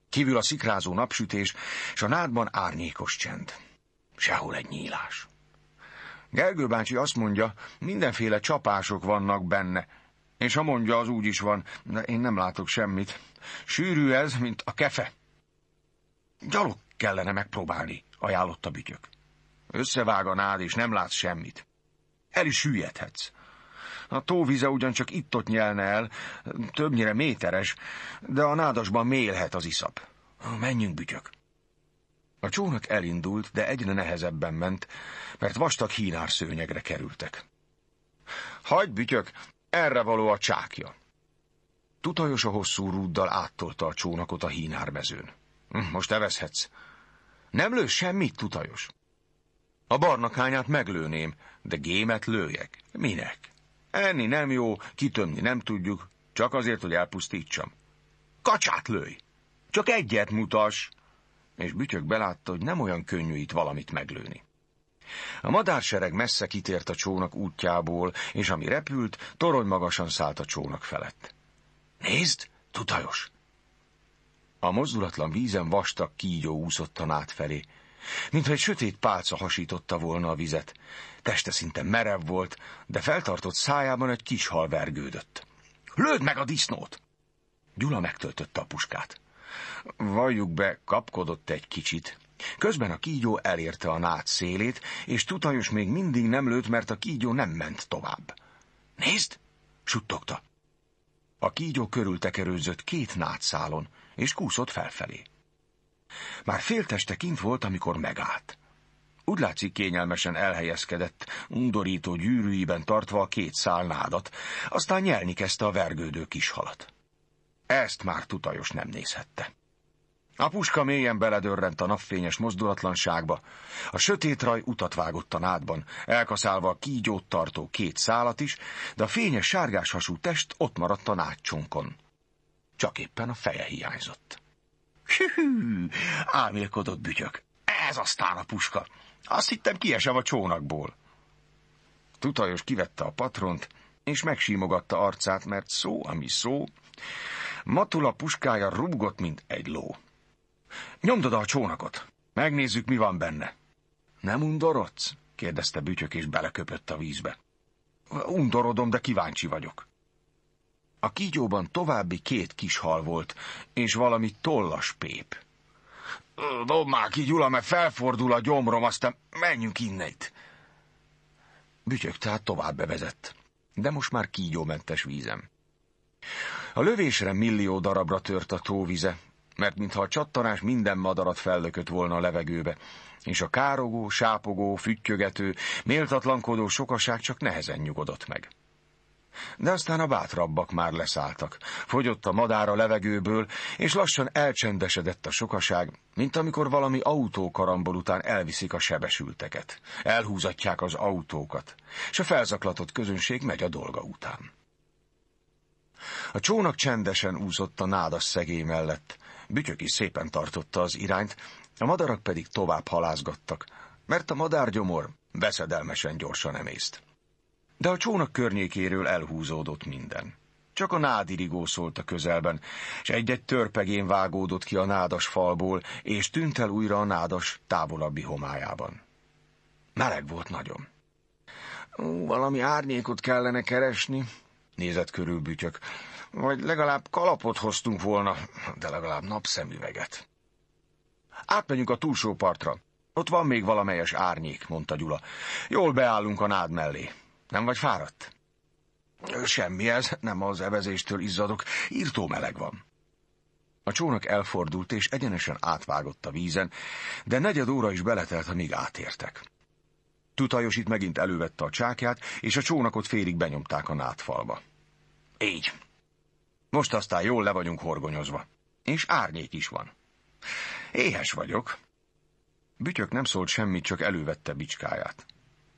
Kívül a szikrázó napsütés, és a nádban árnyékos csend. Sehol egy nyílás. Gergő bácsi azt mondja, mindenféle csapások vannak benne. És ha mondja, az úgy is van, de én nem látok semmit. Sűrű ez, mint a kefe. Gyalog kellene megpróbálni, ajánlotta Bütyök. Összevág a nád, és nem látsz semmit. El is süllyedhetsz. A tóvize ugyancsak itt-ott nyelne el, többnyire méteres, de a nádasban mélhet az iszap. Menjünk, bütyök! A csónak elindult, de egyre nehezebben ment, mert vastag hínár szőnyegre kerültek. Hagy, bütyök, erre való a csákja. Tutajos a hosszú rúddal áttolta a csónakot a hínár mezőn. Hm, most evezhetsz. Nem lő semmit, tutajos. A barnakányát meglőném, de gémet lőjek. Minek? Enni nem jó, kitömni nem tudjuk, csak azért, hogy elpusztítsam. Kacsát lőj! Csak egyet mutas! és Bütyök belátta, hogy nem olyan könnyű itt valamit meglőni. A madársereg messze kitért a csónak útjából, és ami repült, torony magasan szállt a csónak felett. Nézd, tutajos! A mozdulatlan vízen vastag kígyó úszott a nád felé, mintha egy sötét pálca hasította volna a vizet. Teste szinte merev volt, de feltartott szájában egy kis hal vergődött. Lőd meg a disznót! Gyula megtöltötte a puskát. Valljuk be, kapkodott egy kicsit. Közben a kígyó elérte a nád szélét, és tutajos még mindig nem lőtt, mert a kígyó nem ment tovább. Nézd! suttogta. A kígyó körültekerőzött két nátszálon, és kúszott felfelé. Már félteste kint volt, amikor megállt. Úgy látszik kényelmesen elhelyezkedett, undorító gyűrűiben tartva a két szál nádat, aztán nyelni kezdte a vergődő kishalat. Ezt már tutajos nem nézhette. A puska mélyen beledörrent a napfényes mozdulatlanságba, a sötét raj utat vágott a nádban, elkaszálva a kígyót tartó két szálat is, de a fényes sárgás hasú test ott maradt a nádcsonkon. Csak éppen a feje hiányzott. Hű, álmélkodott bütyök. Ez aztán a puska. Azt hittem, kiesem a csónakból. Tutajos kivette a patront, és megsímogatta arcát, mert szó, ami szó, Matula puskája rúgott, mint egy ló. Nyomd oda a csónakot, megnézzük, mi van benne. Nem undorodsz? kérdezte Bütyök, és beleköpött a vízbe. Undorodom, de kíváncsi vagyok. A kígyóban további két kis hal volt, és valami tollas pép. Dob már ki, Gyula, mert felfordul a gyomrom, aztán menjünk innen Bütyök tehát tovább bevezett, de most már kígyómentes vízem. A lövésre millió darabra tört a tóvize, mert mintha a csattanás minden madarat fellökött volna a levegőbe, és a károgó, sápogó, füttyögető, méltatlankodó sokaság csak nehezen nyugodott meg. De aztán a bátrabbak már leszálltak. Fogyott a madár a levegőből, és lassan elcsendesedett a sokaság, mint amikor valami autókarambol után elviszik a sebesülteket. Elhúzatják az autókat, és a felzaklatott közönség megy a dolga után. A csónak csendesen úszott a nádas szegély mellett. Bütyök is szépen tartotta az irányt, a madarak pedig tovább halázgattak, mert a madárgyomor veszedelmesen gyorsan emészt. De a csónak környékéről elhúzódott minden. Csak a nádirigó szólt a közelben, és egy-egy törpegén vágódott ki a nádas falból, és tűnt el újra a nádas távolabbi homályában. Meleg volt nagyon. Ú, valami árnyékot kellene keresni, nézett körül bütyök. Vagy legalább kalapot hoztunk volna, de legalább napszemüveget. Átmegyünk a túlsó partra. Ott van még valamelyes árnyék, mondta Gyula. Jól beállunk a nád mellé. Nem vagy fáradt? Semmi ez, nem az evezéstől izzadok. Írtó meleg van. A csónak elfordult és egyenesen átvágott a vízen, de negyed óra is beletelt, amíg átértek. Tutajos itt megint elővette a csákját, és a csónakot félig benyomták a nátfalba. Így. Most aztán jól le vagyunk horgonyozva. És árnyék is van. Éhes vagyok. Bütyök nem szólt semmit, csak elővette bicskáját.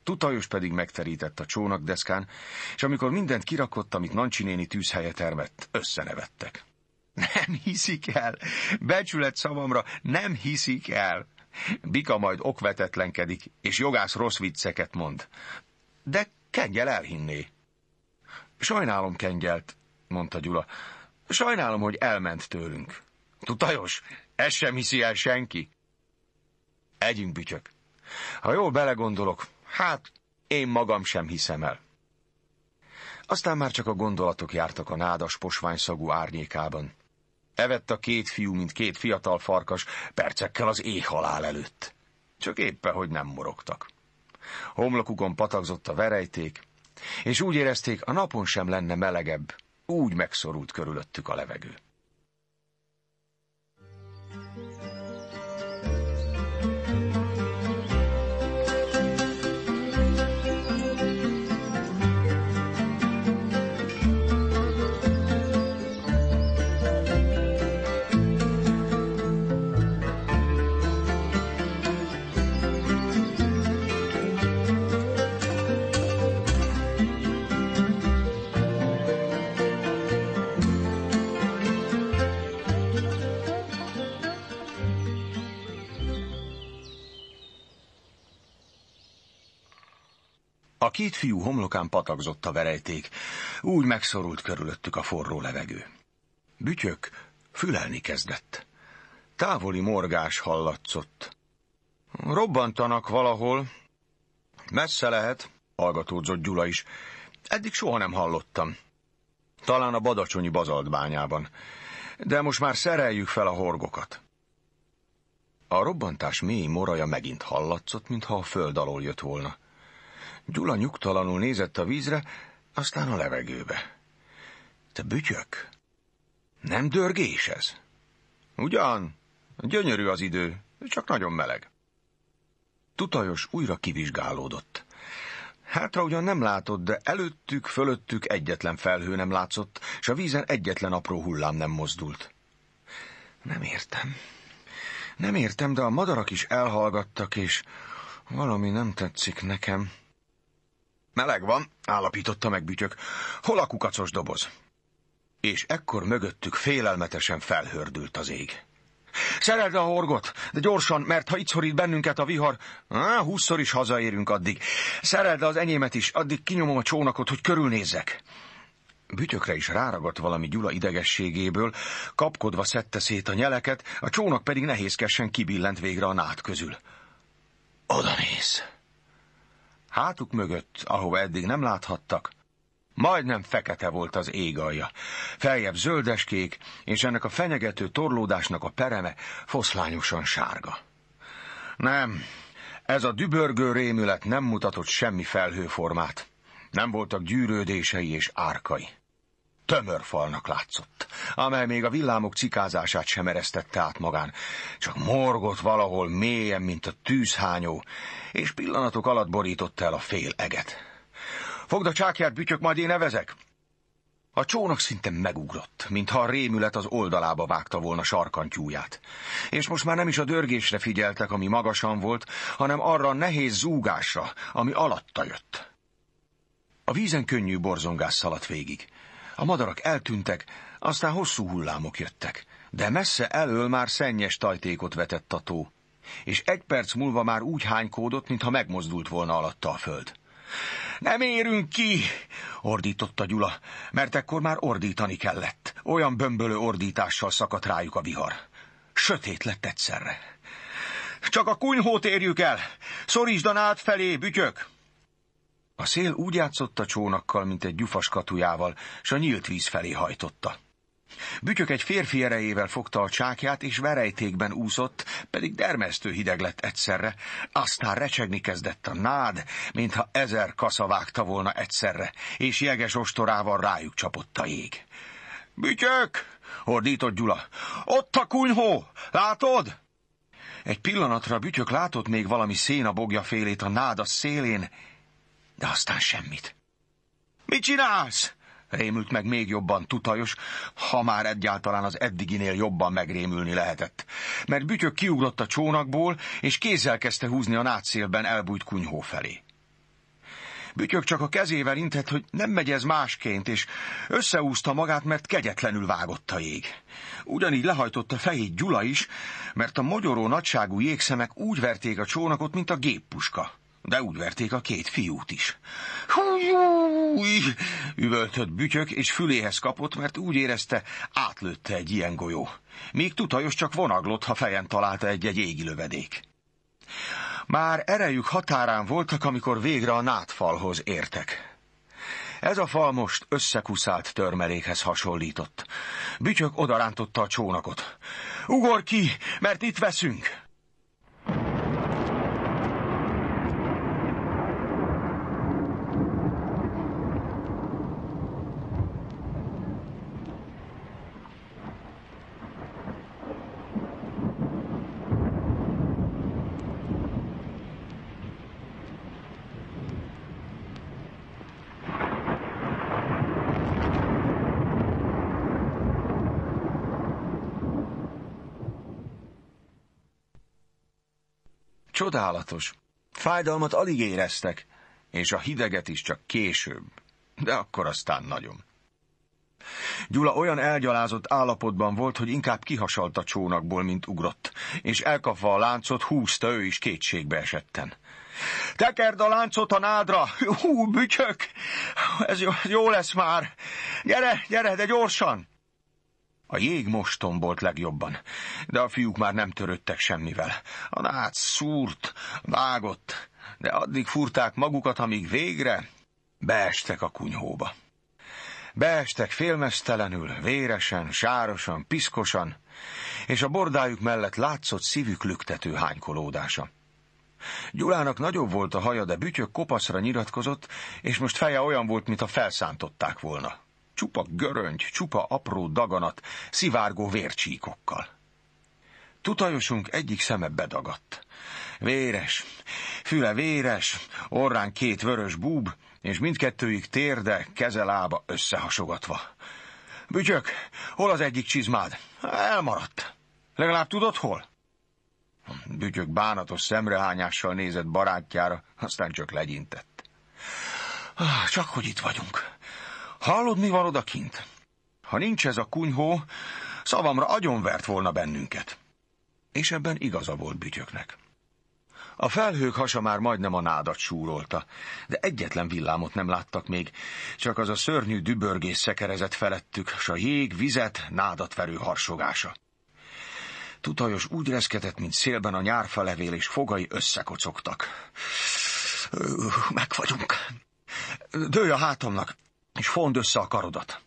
Tutajos pedig megterített a csónak deszkán és amikor mindent kirakott, amit Nancsi néni tűzhelye termett, összenevettek. Nem hiszik el! Becsület szavamra, nem hiszik el! Bika majd okvetetlenkedik, és jogász rossz vicceket mond. De Kengyel elhinné. Sajnálom Kengyelt, mondta Gyula. Sajnálom, hogy elment tőlünk. Tutajos, ezt sem hiszi el senki. Együnk bütyök. Ha jól belegondolok, hát én magam sem hiszem el. Aztán már csak a gondolatok jártak a nádas posványszagú árnyékában. Evett a két fiú, mint két fiatal farkas, percekkel az éhhalál előtt. Csak éppen, hogy nem morogtak. Homlokukon patakzott a verejték, és úgy érezték, a napon sem lenne melegebb, úgy megszorult körülöttük a levegő. A két fiú homlokán patakzott a verejték, úgy megszorult körülöttük a forró levegő. Bütyök fülelni kezdett. Távoli morgás hallatszott. Robbantanak valahol. Messze lehet, hallgatódzott Gyula is. Eddig soha nem hallottam. Talán a badacsonyi bazaltbányában. De most már szereljük fel a horgokat. A robbantás mély moraja megint hallatszott, mintha a föld alól jött volna. Gyula nyugtalanul nézett a vízre, aztán a levegőbe. Te bütyök? Nem dörgés ez? Ugyan, gyönyörű az idő, csak nagyon meleg. Tutajos újra kivizsgálódott. Hátra ugyan nem látott, de előttük, fölöttük egyetlen felhő nem látszott, és a vízen egyetlen apró hullám nem mozdult. Nem értem. Nem értem, de a madarak is elhallgattak, és valami nem tetszik nekem. Meleg van, állapította meg bütyök. Hol a kukacos doboz? És ekkor mögöttük félelmetesen felhördült az ég. Szereld a horgot, de gyorsan, mert ha itt szorít bennünket a vihar, á, húszszor is hazaérünk addig. Szereld az enyémet is, addig kinyomom a csónakot, hogy körülnézzek. Bütyökre is ráragadt valami Gyula idegességéből, kapkodva szedte szét a nyeleket, a csónak pedig nehézkesen kibillent végre a nád közül. Oda néz! Hátuk mögött, ahova eddig nem láthattak, majdnem fekete volt az ég alja. Feljebb zöldeskék, és ennek a fenyegető torlódásnak a pereme foszlányosan sárga. Nem, ez a dübörgő rémület nem mutatott semmi felhőformát. Nem voltak gyűrődései és árkai tömör falnak látszott, amely még a villámok cikázását sem eresztette át magán, csak morgott valahol mélyen, mint a tűzhányó, és pillanatok alatt borította el a fél eget. Fogd a csákját, bütyök, majd én nevezek! A csónak szinte megugrott, mintha a rémület az oldalába vágta volna sarkantyúját. És most már nem is a dörgésre figyeltek, ami magasan volt, hanem arra a nehéz zúgásra, ami alatta jött. A vízen könnyű borzongás szaladt végig. A madarak eltűntek, aztán hosszú hullámok jöttek, de messze elől már szennyes tajtékot vetett a tó, és egy perc múlva már úgy hánykódott, mintha megmozdult volna alatta a föld. Nem érünk ki, ordította Gyula, mert ekkor már ordítani kellett. Olyan bömbölő ordítással szakadt rájuk a vihar. Sötét lett egyszerre. Csak a kunyhót érjük el! Szorítsd a nád felé, bütyök! A szél úgy játszott a csónakkal, mint egy gyufas katujával, s a nyílt víz felé hajtotta. Bütyök egy férfi erejével fogta a csákját, és verejtékben úszott, pedig dermesztő hideg lett egyszerre, aztán recsegni kezdett a nád, mintha ezer kasza vágta volna egyszerre, és jeges ostorával rájuk csapott a jég. – Bütyök! – ordított Gyula. – Ott a kunyhó! Látod? Egy pillanatra Bütyök látott még valami szénabogja félét a nád a szélén, de aztán semmit. Mit csinálsz? Rémült meg még jobban tutajos, ha már egyáltalán az eddiginél jobban megrémülni lehetett. Mert bütyök kiugrott a csónakból, és kézzel kezdte húzni a nátszélben elbújt kunyhó felé. Bütyök csak a kezével intett, hogy nem megy ez másként, és összeúzta magát, mert kegyetlenül vágott a jég. Ugyanígy lehajtotta fejét Gyula is, mert a magyaró nagyságú jégszemek úgy verték a csónakot, mint a géppuska de úgy verték a két fiút is. Húj! üvöltött bütyök, és füléhez kapott, mert úgy érezte, átlőtte egy ilyen golyó. Még tutajos csak vonaglott, ha fejen találta egy-egy égi lövedék. Már erejük határán voltak, amikor végre a nátfalhoz értek. Ez a fal most összekuszált törmelékhez hasonlított. Bütyök odarántotta a csónakot. Ugor ki, mert itt veszünk! Csodálatos. Fájdalmat alig éreztek, és a hideget is csak később, de akkor aztán nagyon. Gyula olyan elgyalázott állapotban volt, hogy inkább kihasalt a csónakból, mint ugrott, és elkapva a láncot, húzta ő is kétségbe esetten. Tekerd a láncot a nádra! Hú, bütyök! Ez jó, jó lesz már! Gyere, gyere, de gyorsan! A jég moston volt legjobban, de a fiúk már nem törődtek semmivel. A nát szúrt, vágott, de addig furták magukat, amíg végre beestek a kunyhóba. Beestek félmeztelenül, véresen, sárosan, piszkosan, és a bordájuk mellett látszott szívük lüktető hánykolódása. Gyulának nagyobb volt a haja, de bütyök kopaszra nyilatkozott, és most feje olyan volt, mint a felszántották volna. Csupa göröngy, csupa apró daganat, szivárgó vércsíkokkal. Tutajosunk egyik szeme bedagadt. Véres, füle véres, orrán két vörös búb, és mindkettőjük térde, kezelába összehasogatva. Bütyök, hol az egyik csizmád? Elmaradt. Legalább tudod hol? Bütyök bánatos szemrehányással nézett barátjára, aztán csak legyintett. Ah, csak hogy itt vagyunk. Hallod, mi van odakint? Ha nincs ez a kunyhó, szavamra agyonvert volna bennünket. És ebben igaza volt bütyöknek. A felhők hasa már majdnem a nádat súrolta, de egyetlen villámot nem láttak még, csak az a szörnyű dübörgés szekerezett felettük, s a jég, vizet, nádatverő harsogása. Tutajos úgy reszketett, mint szélben a nyárfalevél, és fogai összekocogtak. Meg vagyunk. Dőj a hátamnak, és fond össze a karodat.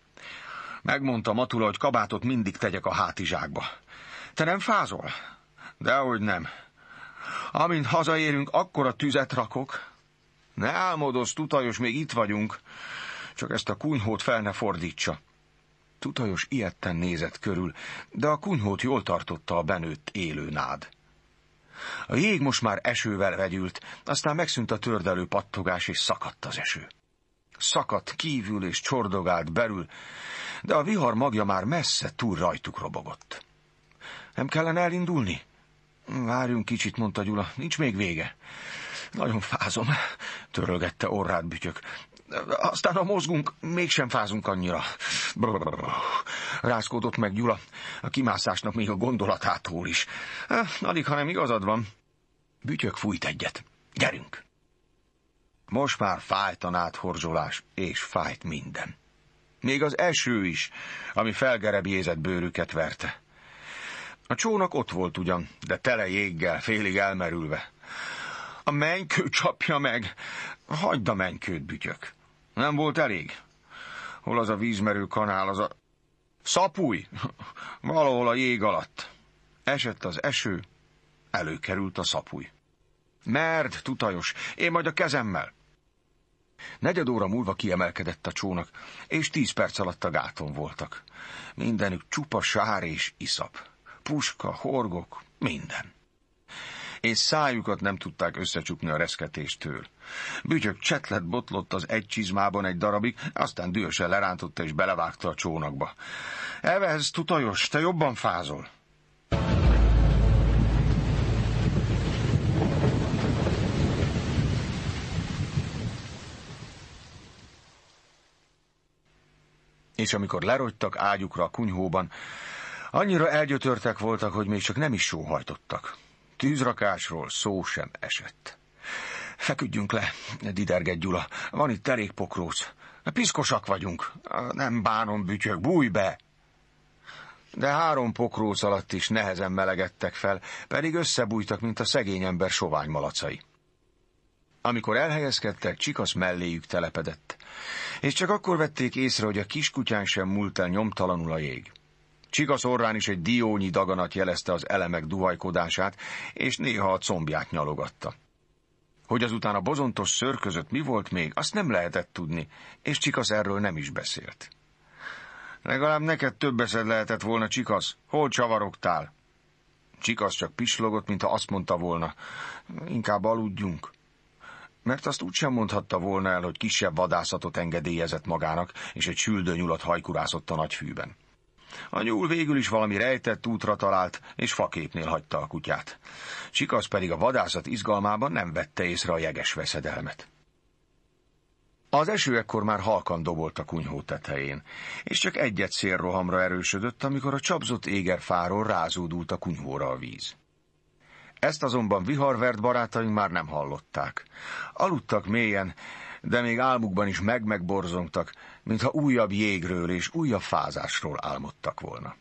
Megmondta Matula, hogy kabátot mindig tegyek a hátizsákba. Te nem fázol? Dehogy nem. Amint hazaérünk, akkor a tüzet rakok. Ne álmodozz, tutajos, még itt vagyunk. Csak ezt a kunyhót fel ne fordítsa. Tutajos ilyetten nézett körül, de a kunyhót jól tartotta a benőtt élő nád. A jég most már esővel vegyült, aztán megszűnt a tördelő pattogás, és szakadt az eső szakadt kívül és csordogált belül, de a vihar magja már messze túl rajtuk robogott. Nem kellene elindulni? Várjunk kicsit, mondta Gyula, nincs még vége. Nagyon fázom, törölgette orrát bütyök. Aztán, a mozgunk, mégsem fázunk annyira. Blablabla. Rázkódott meg Gyula, a kimászásnak még a gondolatától is. Eh, alig, hanem igazad van. Bütyök fújt egyet. Gyerünk! Most már fájt a náthorzsolás, és fájt minden. Még az eső is, ami felgerebjézett bőrüket verte. A csónak ott volt ugyan, de tele jéggel, félig elmerülve. A mennykő csapja meg! Hagyd a mennykőt, bütyök! Nem volt elég? Hol az a vízmerő kanál, az a... Szapúj! Valahol a jég alatt. Esett az eső, előkerült a szapúj. Merd, tutajos, én majd a kezemmel. Negyed óra múlva kiemelkedett a csónak, és tíz perc alatt a gáton voltak. Mindenük csupa sár és iszap. Puska, horgok, minden. És szájukat nem tudták összecsukni a reszketéstől. Bütyök csetlet botlott az egy csizmában egy darabig, aztán dühösen lerántotta és belevágta a csónakba. Evez, tutajos, te jobban fázol! és amikor lerogytak ágyukra a kunyhóban, annyira elgyötörtek voltak, hogy még csak nem is sóhajtottak. Tűzrakásról szó sem esett. Feküdjünk le, didergett Gyula. Van itt terékpokróc. Piszkosak vagyunk. Nem bánom, bütyök, búj be! De három pokróc alatt is nehezen melegedtek fel, pedig összebújtak, mint a szegény ember sovány malacai. Amikor elhelyezkedtek, Csikasz melléjük telepedett és csak akkor vették észre, hogy a kiskutyán sem múlt el nyomtalanul a jég. Csigasz orrán is egy diónyi daganat jelezte az elemek duhajkodását, és néha a combját nyalogatta. Hogy azután a bozontos ször között mi volt még, azt nem lehetett tudni, és Csikasz erről nem is beszélt. Legalább neked több eszed lehetett volna, Csikasz. Hol csavarogtál? Csikasz csak pislogott, mintha azt mondta volna. Inkább aludjunk mert azt úgy sem mondhatta volna el, hogy kisebb vadászatot engedélyezett magának, és egy süldőnyulat hajkurászott a nagy fűben. A nyúl végül is valami rejtett útra talált, és faképnél hagyta a kutyát. Csikasz pedig a vadászat izgalmában nem vette észre a jeges veszedelmet. Az eső ekkor már halkan dobolt a kunyhó tetején, és csak egyet szélrohamra erősödött, amikor a csapzott égerfáról rázódult a kunyhóra a víz. Ezt azonban viharvert barátaink már nem hallották. Aludtak mélyen, de még álmukban is meg-megborzongtak, mintha újabb jégről és újabb fázásról álmodtak volna.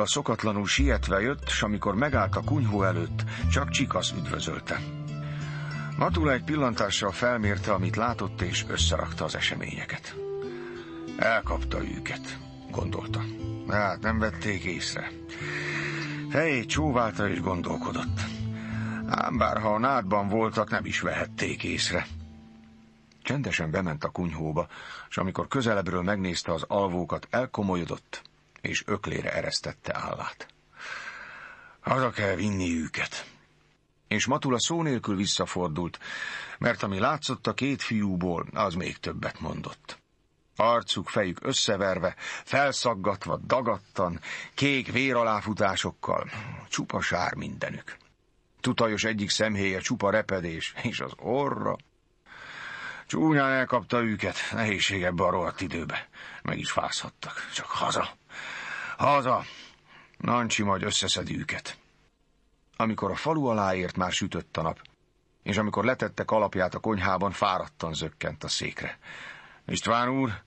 Gyula szokatlanul sietve jött, s amikor megállt a kunyhó előtt, csak Csikasz üdvözölte. Matula egy pillantással felmérte, amit látott, és összerakta az eseményeket. Elkapta őket, gondolta. Hát nem vették észre. Fejét csóválta és gondolkodott. Ám bár ha a nádban voltak, nem is vehették észre. Csendesen bement a kunyhóba, és amikor közelebbről megnézte az alvókat, elkomolyodott, és öklére eresztette állát. Haza kell vinni őket. És Matula szó nélkül visszafordult, mert ami látszott a két fiúból, az még többet mondott. Arcuk, fejük összeverve, felszaggatva, dagadtan, kék véraláfutásokkal, csupa sár mindenük. Tutajos egyik szemhéje csupa repedés, és az orra. Csúnyán elkapta őket, nehézségebb a rohadt időbe. Meg is fázhattak, csak haza. Haza! Nancsi majd összeszedi őket. Amikor a falu alá ért, már sütött a nap, és amikor letette alapját a konyhában, fáradtan zökkent a székre. István úr!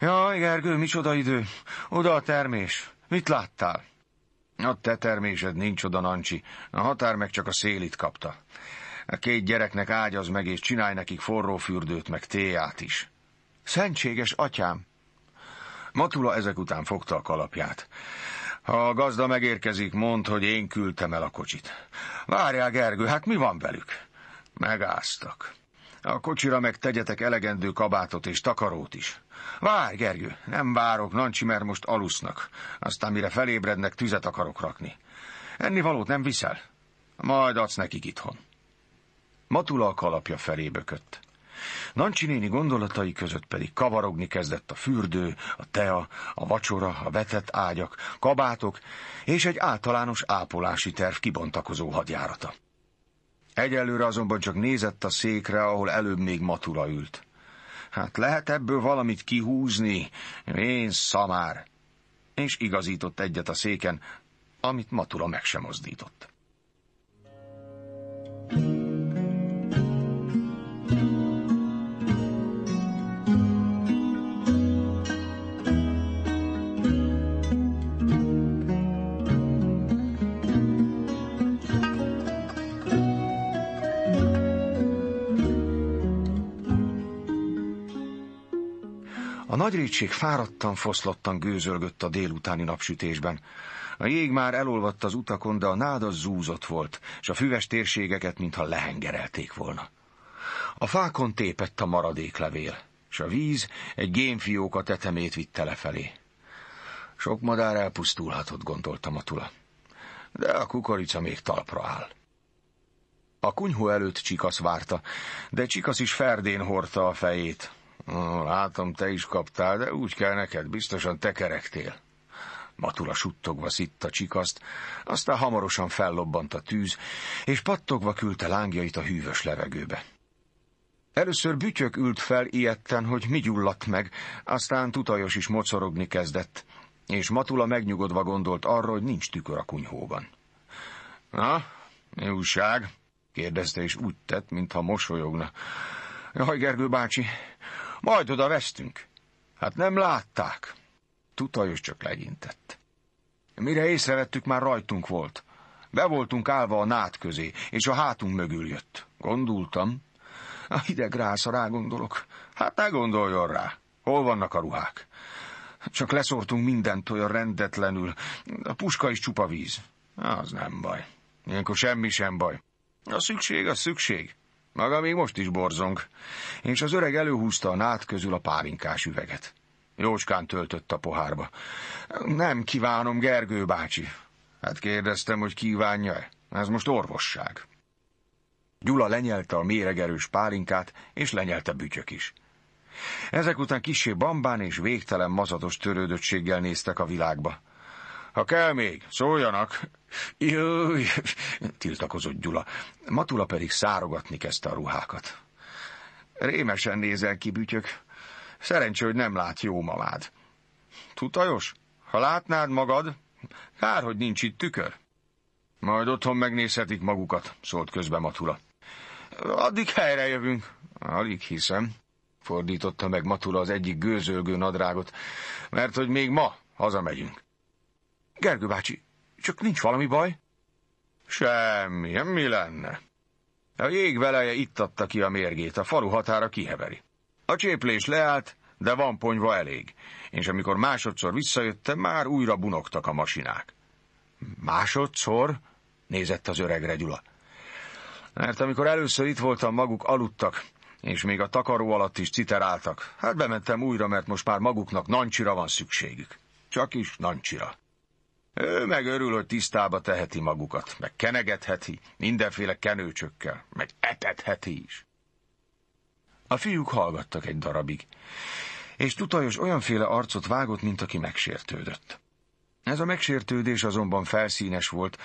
Jaj, Gergő, micsoda idő! Oda a termés! Mit láttál? A te termésed nincs oda, Nancsi. A határ meg csak a szélit kapta. A két gyereknek ágyaz meg, és csinálj nekik forró fürdőt, meg téját is. Szentséges atyám! Matula ezek után fogta a kalapját. Ha a gazda megérkezik, mond, hogy én küldtem el a kocsit. Várjál, Gergő, hát mi van velük? Megáztak. A kocsira meg tegyetek elegendő kabátot és takarót is. Várj, Gergő, nem várok, Nancsi, mert most alusznak. Aztán mire felébrednek, tüzet akarok rakni. Enni valót nem viszel? Majd adsz nekik itthon. Matula a kalapja felé bökött. Nancsi néni gondolatai között pedig kavarogni kezdett a fürdő, a tea, a vacsora, a vetett ágyak, kabátok és egy általános ápolási terv kibontakozó hadjárata. Egyelőre azonban csak nézett a székre, ahol előbb még Matura ült. Hát lehet ebből valamit kihúzni, Én szamár! És igazított egyet a széken, amit Matura meg sem mozdított. A nagyrítség fáradtan, foszlottan gőzölgött a délutáni napsütésben. A jég már elolvadt az utakon, de a nád az zúzott volt, és a füves térségeket, mintha lehengerelték volna. A fákon tépett a maradék levél, és a víz egy gémfióka tetemét vitte lefelé. Sok madár elpusztulhatott, gondolta Matula. De a kukorica még talpra áll. A kunyhó előtt Csikasz várta, de Csikasz is ferdén hordta a fejét, Látom, te is kaptál, de úgy kell neked, biztosan te kerektél. Matula suttogva szitta csikaszt, aztán hamarosan fellobbant a tűz, és pattogva küldte lángjait a hűvös levegőbe. Először bütyök ült fel ilyetten, hogy mi gyulladt meg, aztán tutajos is mocorogni kezdett, és Matula megnyugodva gondolt arra, hogy nincs tükör a kunyhóban. – Na, mi újság? – kérdezte, és úgy tett, mintha mosolyogna. – Jaj, Gergő bácsi, majd oda vesztünk. Hát nem látták. Tutajos csak legyintett. Mire észrevettük, már rajtunk volt. Be voltunk állva a nád közé, és a hátunk mögül jött. Gondoltam. A hideg rász, rá gondolok. Hát ne gondoljon rá. Hol vannak a ruhák? Csak leszortunk mindent olyan rendetlenül. A puska is csupa víz. Az nem baj. Ilyenkor semmi sem baj. A szükség, a szükség. Maga még most is borzong, és az öreg előhúzta a nád közül a pálinkás üveget. Jócskán töltött a pohárba. Nem kívánom, Gergő bácsi. Hát kérdeztem, hogy kívánja-e. Ez most orvosság. Gyula lenyelte a méregerős pálinkát, és lenyelte bütyök is. Ezek után kisé bambán és végtelen mazatos törődöttséggel néztek a világba. Ha kell még, szóljanak. Jöjj, tiltakozott Gyula. Matula pedig szárogatni kezdte a ruhákat. Rémesen nézel ki, bütyök. Szerencsé, hogy nem lát jó malád. Tutajos, ha látnád magad, kár, hogy nincs itt tükör. Majd otthon megnézhetik magukat, szólt közbe Matula. Addig helyre jövünk. Alig hiszem, fordította meg Matula az egyik gőzölgő nadrágot, mert hogy még ma hazamegyünk. Gergő bácsi, csak nincs valami baj? Semmi, mi lenne? A jég veleje itt adta ki a mérgét, a falu határa kiheveri. A cséplés leállt, de van ponyva elég, és amikor másodszor visszajöttem, már újra bunogtak a masinák. Másodszor? nézett az öregre Gyula. Mert amikor először itt voltam, maguk aludtak, és még a takaró alatt is citeráltak. Hát bementem újra, mert most már maguknak nancsira van szükségük. Csak is nancsira. Ő meg örül, hogy tisztába teheti magukat, meg kenegetheti, mindenféle kenőcsökkel, meg etetheti is. A fiúk hallgattak egy darabig, és Tutajos olyanféle arcot vágott, mint aki megsértődött. Ez a megsértődés azonban felszínes volt,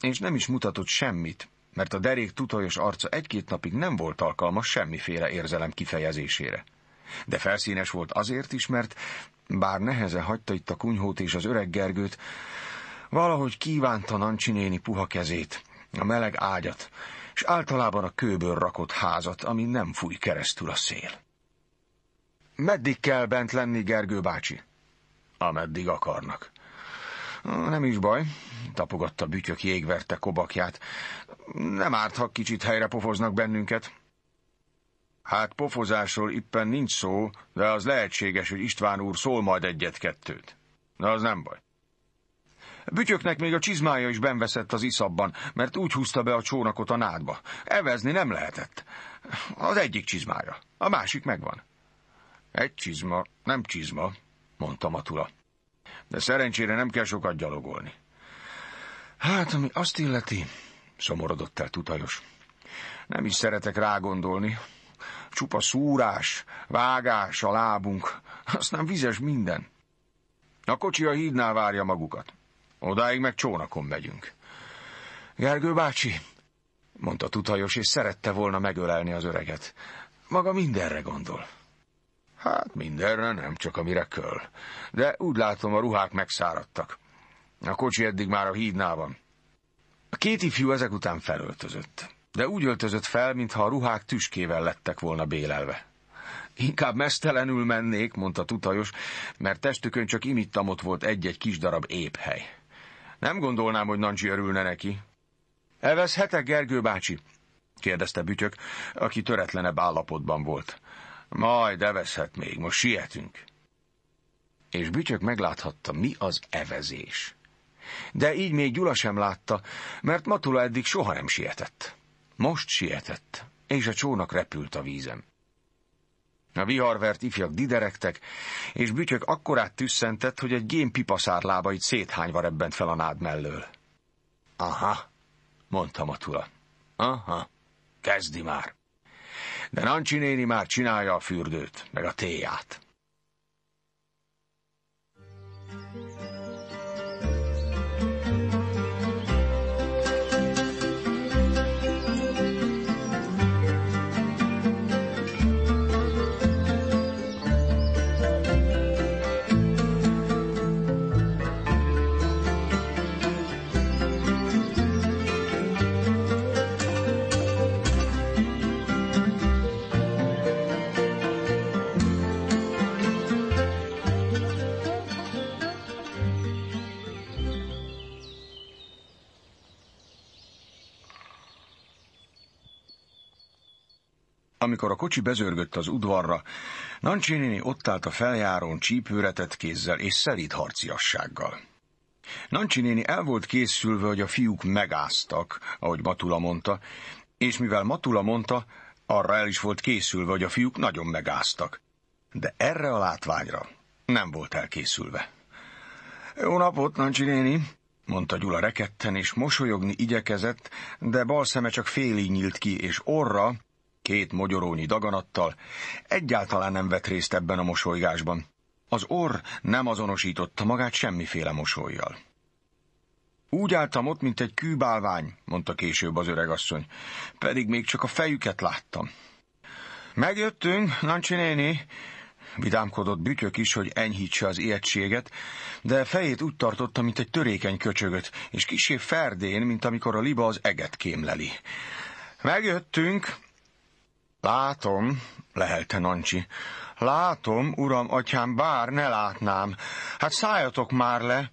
és nem is mutatott semmit, mert a derék tutajos arca egy-két napig nem volt alkalmas semmiféle érzelem kifejezésére. De felszínes volt azért is, mert bár neheze hagyta itt a kunyhót és az öreg Gergőt, Valahogy kívánta Nancsi néni puha kezét, a meleg ágyat, és általában a kőből rakott házat, ami nem fúj keresztül a szél. Meddig kell bent lenni, Gergő bácsi? Ameddig akarnak. Nem is baj, tapogatta bütyök jégverte kobakját. Nem árt, ha kicsit helyre pofoznak bennünket. Hát pofozásról éppen nincs szó, de az lehetséges, hogy István úr szól majd egyet-kettőt. De az nem baj. Bütyöknek még a csizmája is benveszett az iszabban, mert úgy húzta be a csónakot a nádba. Evezni nem lehetett. Az egyik csizmája, a másik megvan. Egy csizma, nem csizma, mondta Matula. De szerencsére nem kell sokat gyalogolni. Hát, ami azt illeti, szomorodott el tutajos. Nem is szeretek rágondolni. Csupa szúrás, vágás a lábunk, aztán vizes minden. A kocsi a hídnál várja magukat. Odáig meg csónakon megyünk. Gergő bácsi, mondta tutajos, és szerette volna megölelni az öreget. Maga mindenre gondol. Hát mindenre nem, csak amire köl. De úgy látom, a ruhák megszáradtak. A kocsi eddig már a hídnál van. A két ifjú ezek után felöltözött. De úgy öltözött fel, mintha a ruhák tüskével lettek volna bélelve. Inkább mesztelenül mennék, mondta Tutajos, mert testükön csak imittamot volt egy-egy kis darab épp hely. Nem gondolnám, hogy Nancsi örülne neki. Elveszhetek, Gergő bácsi? kérdezte Bütyök, aki töretlenebb állapotban volt. Majd evezhet még, most sietünk. És Bütyök megláthatta, mi az evezés. De így még Gyula sem látta, mert Matula eddig soha nem sietett. Most sietett, és a csónak repült a vízem. A viharvert ifjak diderektek, és bütyök akkorát tüsszentett, hogy egy pipaszár lábait széthányva rebbent fel a nád mellől. Aha, mondta Matula. Aha, kezdi már. De Nancsi néni már csinálja a fürdőt, meg a téját. Amikor a kocsi bezörgött az udvarra, Nancsini ott állt a feljárón csípőretett kézzel és szelíd harciassággal. Nancsi néni el volt készülve, hogy a fiúk megáztak, ahogy Matula mondta, és mivel Matula mondta, arra el is volt készülve, hogy a fiúk nagyon megáztak. De erre a látványra nem volt elkészülve. Jó napot, Nancsi néni, mondta Gyula reketten, és mosolyogni igyekezett, de bal szeme csak félig nyílt ki, és orra, két mogyorónyi daganattal, egyáltalán nem vett részt ebben a mosolygásban. Az orr nem azonosította magát semmiféle mosolyjal. Úgy álltam ott, mint egy kűbálvány, mondta később az öregasszony, pedig még csak a fejüket láttam. Megjöttünk, Nancsi néni, vidámkodott bütyök is, hogy enyhítse az ijegységet, de fejét úgy tartotta, mint egy törékeny köcsögöt, és kisé ferdén, mint amikor a liba az eget kémleli. Megjöttünk, Látom, lehelte Nancsi. Látom, uram, atyám, bár ne látnám. Hát szálljatok már le!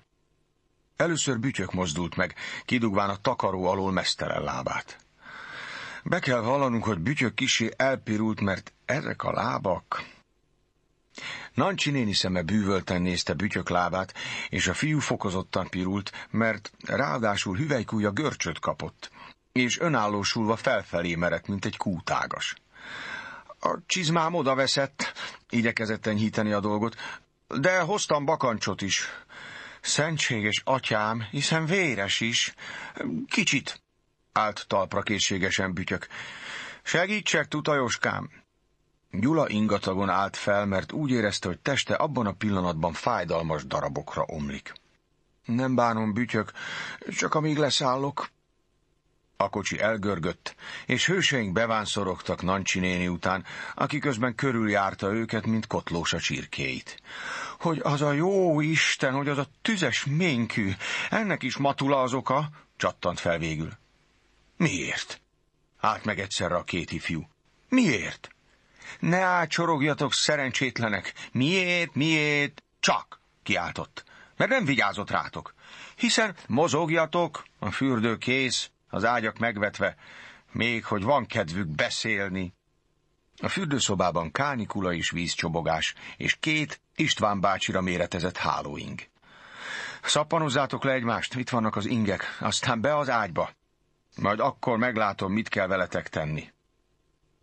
Először bütyök mozdult meg, kidugván a takaró alól mesztelen lábát. Be kell hallanunk, hogy bütyök kisé elpirult, mert ezek a lábak... Nancsi néni szeme bűvölten nézte bütyök lábát, és a fiú fokozottan pirult, mert ráadásul hüvelykúja görcsöt kapott, és önállósulva felfelé merett, mint egy kútágas. A csizmám oda veszett, igyekezett enyhíteni a dolgot, de hoztam bakancsot is. Szentséges atyám, hiszen véres is. Kicsit, állt talpra készségesen bütyök. Segítsek, tutajoskám! Gyula ingatagon állt fel, mert úgy érezte, hogy teste abban a pillanatban fájdalmas darabokra omlik. Nem bánom, bütyök, csak amíg leszállok, a kocsi elgörgött, és hőseink bevánszorogtak Nancsi néni után, aki közben körüljárta őket, mint kotlós a csirkéit. Hogy az a jó Isten, hogy az a tüzes ménkű, ennek is matula az oka, csattant fel végül. Miért? Állt meg egyszerre a két ifjú. Miért? Ne ácsorogjatok, szerencsétlenek! Miért, miért? Csak! kiáltott. Mert nem vigyázott rátok. Hiszen mozogjatok, a fürdő kész, az ágyak megvetve, még hogy van kedvük beszélni. A fürdőszobában kánikula és vízcsobogás, és két István bácsira méretezett hálóing. Szappanozzátok le egymást, itt vannak az ingek, aztán be az ágyba. Majd akkor meglátom, mit kell veletek tenni.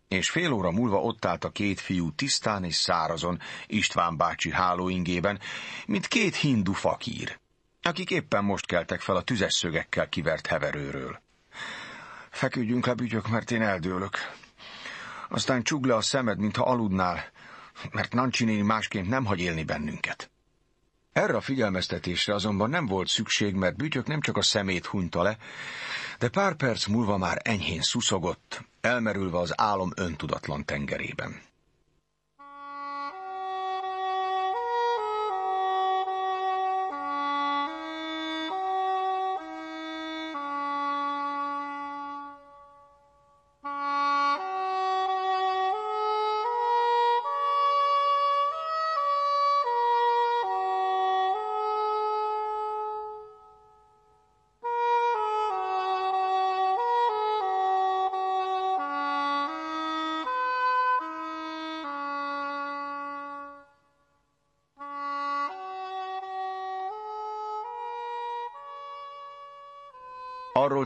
És fél óra múlva ott állt a két fiú tisztán és szárazon István bácsi hálóingében, mint két hindu fakír, akik éppen most keltek fel a tüzes szögekkel kivert heverőről. Feküdjünk hát le, bütyök, mert én eldőlök. Aztán csug le a szemed, mintha aludnál, mert Nancsi néni másként nem hagy élni bennünket. Erre a figyelmeztetésre azonban nem volt szükség, mert bütyök nem csak a szemét hunyta le, de pár perc múlva már enyhén szuszogott, elmerülve az álom öntudatlan tengerében.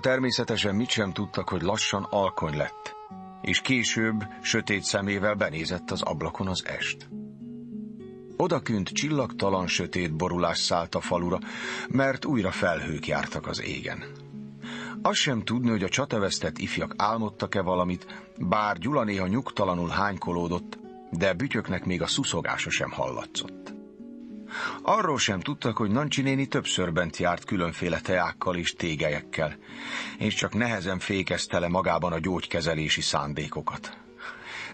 természetesen mit sem tudtak, hogy lassan alkony lett, és később sötét szemével benézett az ablakon az est. Odakünt csillagtalan sötét borulás szállt a falura, mert újra felhők jártak az égen. Azt sem tudni, hogy a csatevesztett ifjak álmodtak-e valamit, bár Gyula néha nyugtalanul hánykolódott, de bütyöknek még a szuszogása sem hallatszott. Arról sem tudtak, hogy Nancsi néni többször bent járt különféle teákkal és tégelyekkel, és csak nehezen fékezte le magában a gyógykezelési szándékokat.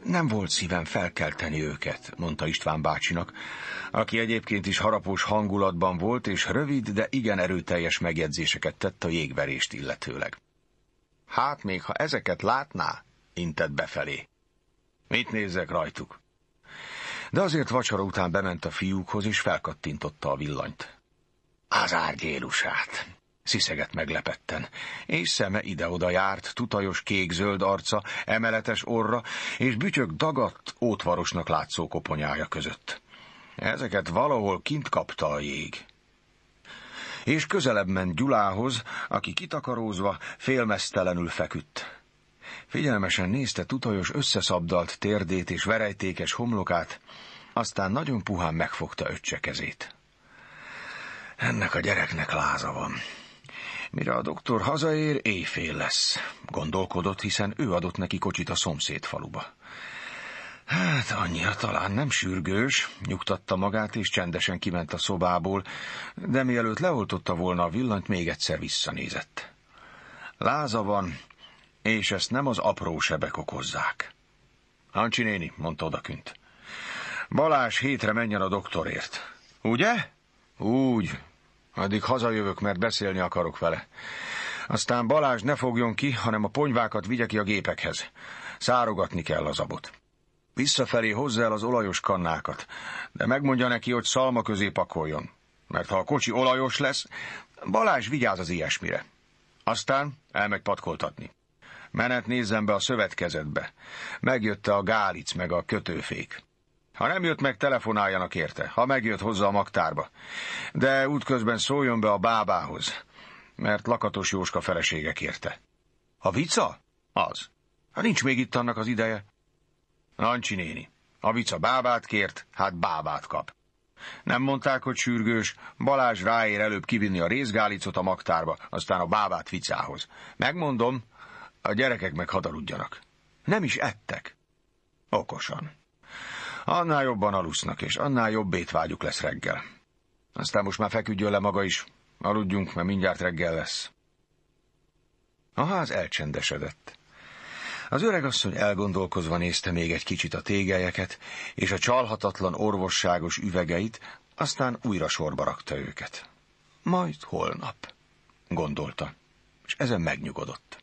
Nem volt szívem felkelteni őket, mondta István bácsinak, aki egyébként is harapós hangulatban volt, és rövid, de igen erőteljes megjegyzéseket tett a jégverést illetőleg. Hát még ha ezeket látná, intett befelé. Mit nézek rajtuk? de azért vacsora után bement a fiúkhoz, és felkattintotta a villanyt. Az árgélusát! sziszegett meglepetten, és szeme ide-oda járt, tutajos kék-zöld arca, emeletes orra, és bütyök dagadt, ótvarosnak látszó koponyája között. Ezeket valahol kint kapta a jég. És közelebb ment Gyulához, aki kitakarózva, félmeztelenül feküdt. Figyelmesen nézte tutajos összeszabdalt térdét és verejtékes homlokát, aztán nagyon puhán megfogta öccse kezét. Ennek a gyereknek láza van. Mire a doktor hazaér, éjfél lesz, gondolkodott, hiszen ő adott neki kocsit a szomszéd faluba. Hát annyira talán nem sürgős, nyugtatta magát, és csendesen kiment a szobából, de mielőtt leoltotta volna a villanyt, még egyszer visszanézett. Láza van, és ezt nem az apró sebek okozzák. Hancsi néni, mondta odakünt. Balás hétre menjen a doktorért. Ugye? Úgy. Addig hazajövök, mert beszélni akarok vele. Aztán Balázs ne fogjon ki, hanem a ponyvákat vigye ki a gépekhez. Szárogatni kell az abot. Visszafelé hozzá el az olajos kannákat, de megmondja neki, hogy szalma közé pakoljon. Mert ha a kocsi olajos lesz, Balázs vigyáz az ilyesmire. Aztán elmegy patkoltatni. Menet nézzen be a szövetkezetbe. Megjötte a gálic meg a kötőfék. Ha nem jött meg, telefonáljanak érte, ha megjött hozzá a magtárba. De útközben szóljon be a bábához, mert lakatos Jóska felesége kérte. A vica? Az. Ha nincs még itt annak az ideje. Nancsi néni. A vica bábát kért, hát bábát kap. Nem mondták, hogy sürgős, Balázs ráér előbb kivinni a részgálicot a magtárba, aztán a bábát vicához. Megmondom, a gyerekek meg hadarudjanak. Nem is ettek. Okosan. Annál jobban alusznak, és annál jobb étvágyuk lesz reggel. Aztán most már feküdjön le maga is. Aludjunk, mert mindjárt reggel lesz. A ház elcsendesedett. Az öreg asszony elgondolkozva nézte még egy kicsit a tégelyeket, és a csalhatatlan orvosságos üvegeit, aztán újra sorba rakta őket. Majd holnap, gondolta, és ezen megnyugodott.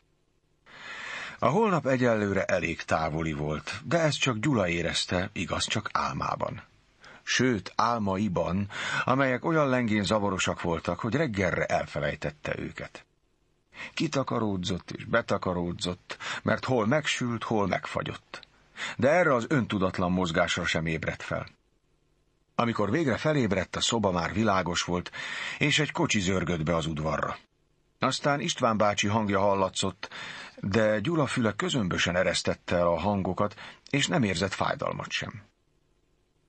A holnap egyelőre elég távoli volt, de ez csak Gyula érezte, igaz, csak álmában. Sőt, álmaiban, amelyek olyan lengén zavarosak voltak, hogy reggelre elfelejtette őket. Kitakaródzott és betakaródzott, mert hol megsült, hol megfagyott. De erre az öntudatlan mozgásra sem ébredt fel. Amikor végre felébredt, a szoba már világos volt, és egy kocsi zörgött be az udvarra. Aztán István bácsi hangja hallatszott, de Gyula füle közömbösen eresztette el a hangokat, és nem érzett fájdalmat sem.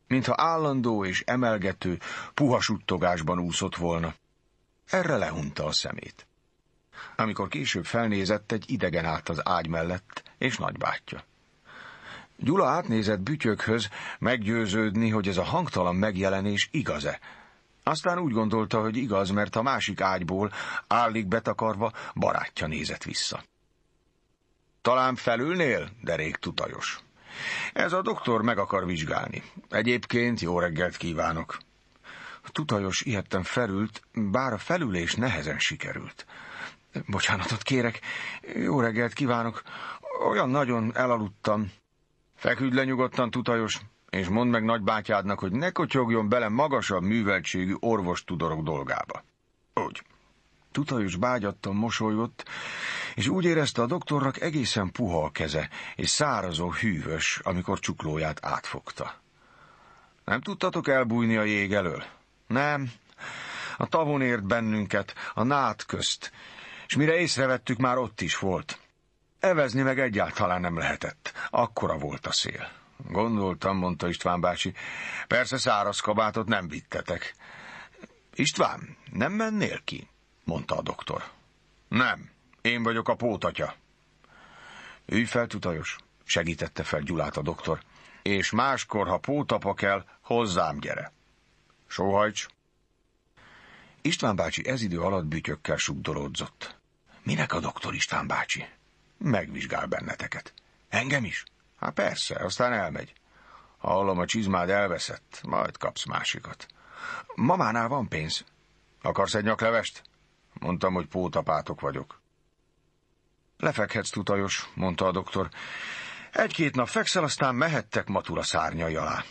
Mintha állandó és emelgető, puha suttogásban úszott volna. Erre lehunta a szemét. Amikor később felnézett, egy idegen állt az ágy mellett, és nagybátyja. Gyula átnézett bütyökhöz, meggyőződni, hogy ez a hangtalan megjelenés igaz-e. Aztán úgy gondolta, hogy igaz, mert a másik ágyból, állig betakarva, barátja nézett vissza. Talán felülnél, de rég tutajos. Ez a doktor meg akar vizsgálni. Egyébként jó reggelt kívánok. A tutajos ilyetten felült, bár a felülés nehezen sikerült. Bocsánatot kérek, jó reggelt kívánok. Olyan nagyon elaludtam. Feküdj le nyugodtan, tutajos, és mondd meg nagybátyádnak, hogy ne kotyogjon bele magasabb műveltségű orvostudorok dolgába. Úgy. Tutajos bágyattan mosolyott, és úgy érezte a doktornak egészen puha a keze, és szárazó hűvös, amikor csuklóját átfogta. Nem tudtatok elbújni a jég elől? Nem. A tavon ért bennünket, a nád közt, és mire észrevettük, már ott is volt. Evezni meg egyáltalán nem lehetett. Akkora volt a szél. Gondoltam, mondta István bácsi. Persze száraz kabátot nem vittetek. István, nem mennél ki? mondta a doktor. Nem, én vagyok a pótatya. Ülj fel, tutajos, segítette fel Gyulát a doktor, és máskor, ha pótapa kell, hozzám gyere. Sóhajts! István bácsi ez idő alatt bütyökkel sugdolódzott. Minek a doktor István bácsi? Megvizsgál benneteket. Engem is? Hát persze, aztán elmegy. Hallom, a csizmád elveszett, majd kapsz másikat. Mamánál van pénz. Akarsz egy nyaklevest? Mondtam, hogy pótapátok vagyok. Lefekhetsz, tutajos, mondta a doktor. Egy-két nap fekszel, aztán mehettek matura szárnyai alá.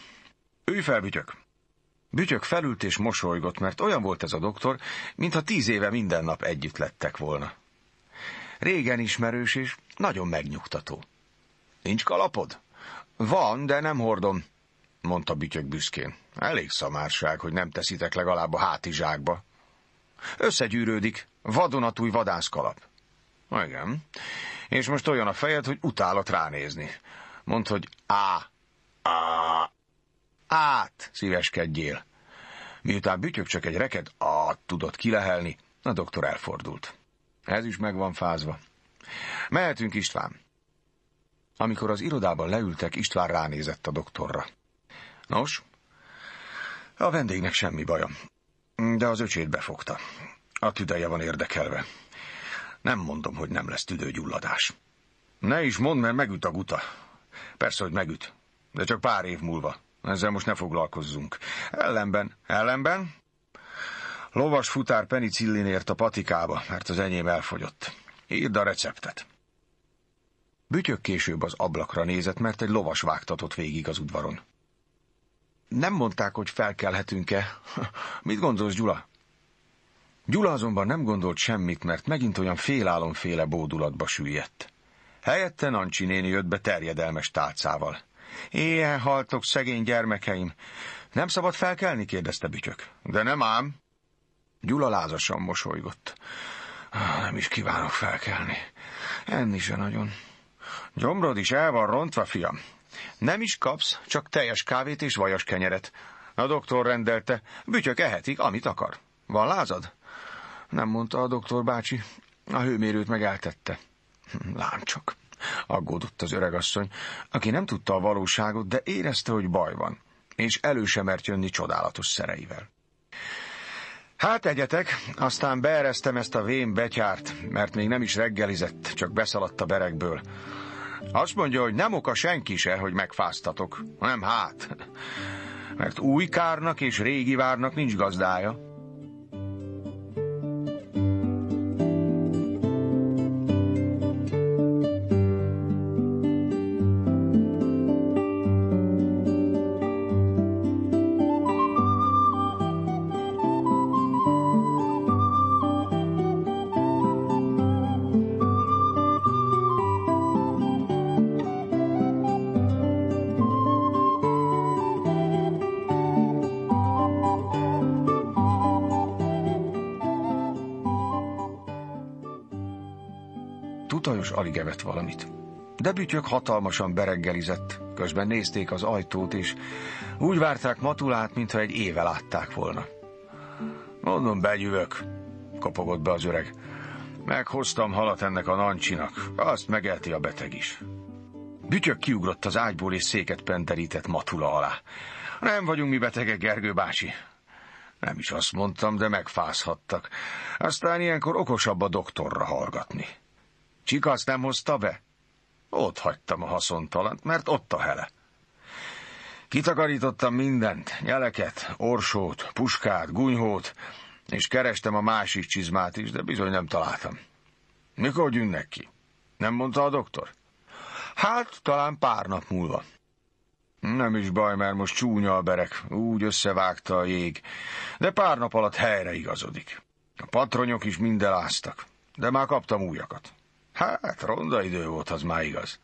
Ülj fel, bütyök! Bütyök felült és mosolygott, mert olyan volt ez a doktor, mintha tíz éve minden nap együtt lettek volna. Régen ismerős és nagyon megnyugtató. Nincs kalapod? Van, de nem hordom, mondta Bütyök büszkén. Elég szamárság, hogy nem teszitek legalább a hátizsákba. Összegyűrődik, vadonatúj vadászkalap. Igen. És most olyan a fejed, hogy utálat ránézni. Mond hogy á, á, át szíveskedjél. Miután bütyök csak egy reked át tudott kilehelni, a doktor elfordult. Ez is meg van fázva. Mehetünk, István. Amikor az irodában leültek, István ránézett a doktorra. Nos, a vendégnek semmi baja, de az öcsét befogta. A tüdeje van érdekelve. Nem mondom, hogy nem lesz tüdőgyulladás. Ne is mondd, mert megüt a guta. Persze, hogy megüt, de csak pár év múlva. Ezzel most ne foglalkozzunk. Ellenben, ellenben? Lovas futár penicillinért a patikába, mert az enyém elfogyott. Írd a receptet. Bütyök később az ablakra nézett, mert egy lovas vágtatott végig az udvaron. Nem mondták, hogy felkelhetünk-e. Mit gondolsz, Gyula? Gyula azonban nem gondolt semmit, mert megint olyan félálomféle bódulatba süllyedt. Helyette Nancsi néni jött be terjedelmes tálcával. Éhen haltok, szegény gyermekeim. Nem szabad felkelni? kérdezte Bütyök. De nem ám. Gyula lázasan mosolygott. Ah, nem is kívánok felkelni. Enni se nagyon. Gyomrod is el van rontva, fiam. Nem is kapsz, csak teljes kávét és vajas kenyeret. A doktor rendelte, bütyök ehetik, amit akar. Van lázad? nem mondta a doktor bácsi. A hőmérőt megeltette. Láncsak. Aggódott az öregasszony, aki nem tudta a valóságot, de érezte, hogy baj van, és elő sem mert jönni csodálatos szereivel. Hát egyetek, aztán beereztem ezt a vén betyárt, mert még nem is reggelizett, csak beszaladt a berekből. Azt mondja, hogy nem oka senki se, hogy megfáztatok, nem hát. Mert új kárnak és régi várnak nincs gazdája. De bütyök hatalmasan bereggelizett, közben nézték az ajtót is. Úgy várták Matulát, mintha egy éve látták volna. Mondom, begyűvök, kopogott be az öreg. Meghoztam halat ennek a nancsinak, azt megelti a beteg is. Bütyök kiugrott az ágyból, és széket penderített Matula alá. Nem vagyunk mi betegek, Gergő bácsi. Nem is azt mondtam, de megfázhattak. Aztán ilyenkor okosabb a doktorra hallgatni. azt nem hozta be? Ott hagytam a haszontalant, mert ott a hele. Kitakarítottam mindent, nyeleket, orsót, puskát, gunyhót, és kerestem a másik csizmát is, de bizony nem találtam. Mikor gyűnnek ki? Nem mondta a doktor? Hát, talán pár nap múlva. Nem is baj, mert most csúnya a berek, úgy összevágta a jég, de pár nap alatt helyre igazodik. A patronyok is mind eláztak, de már kaptam újakat. Hát, ronda idő volt, az már igaz.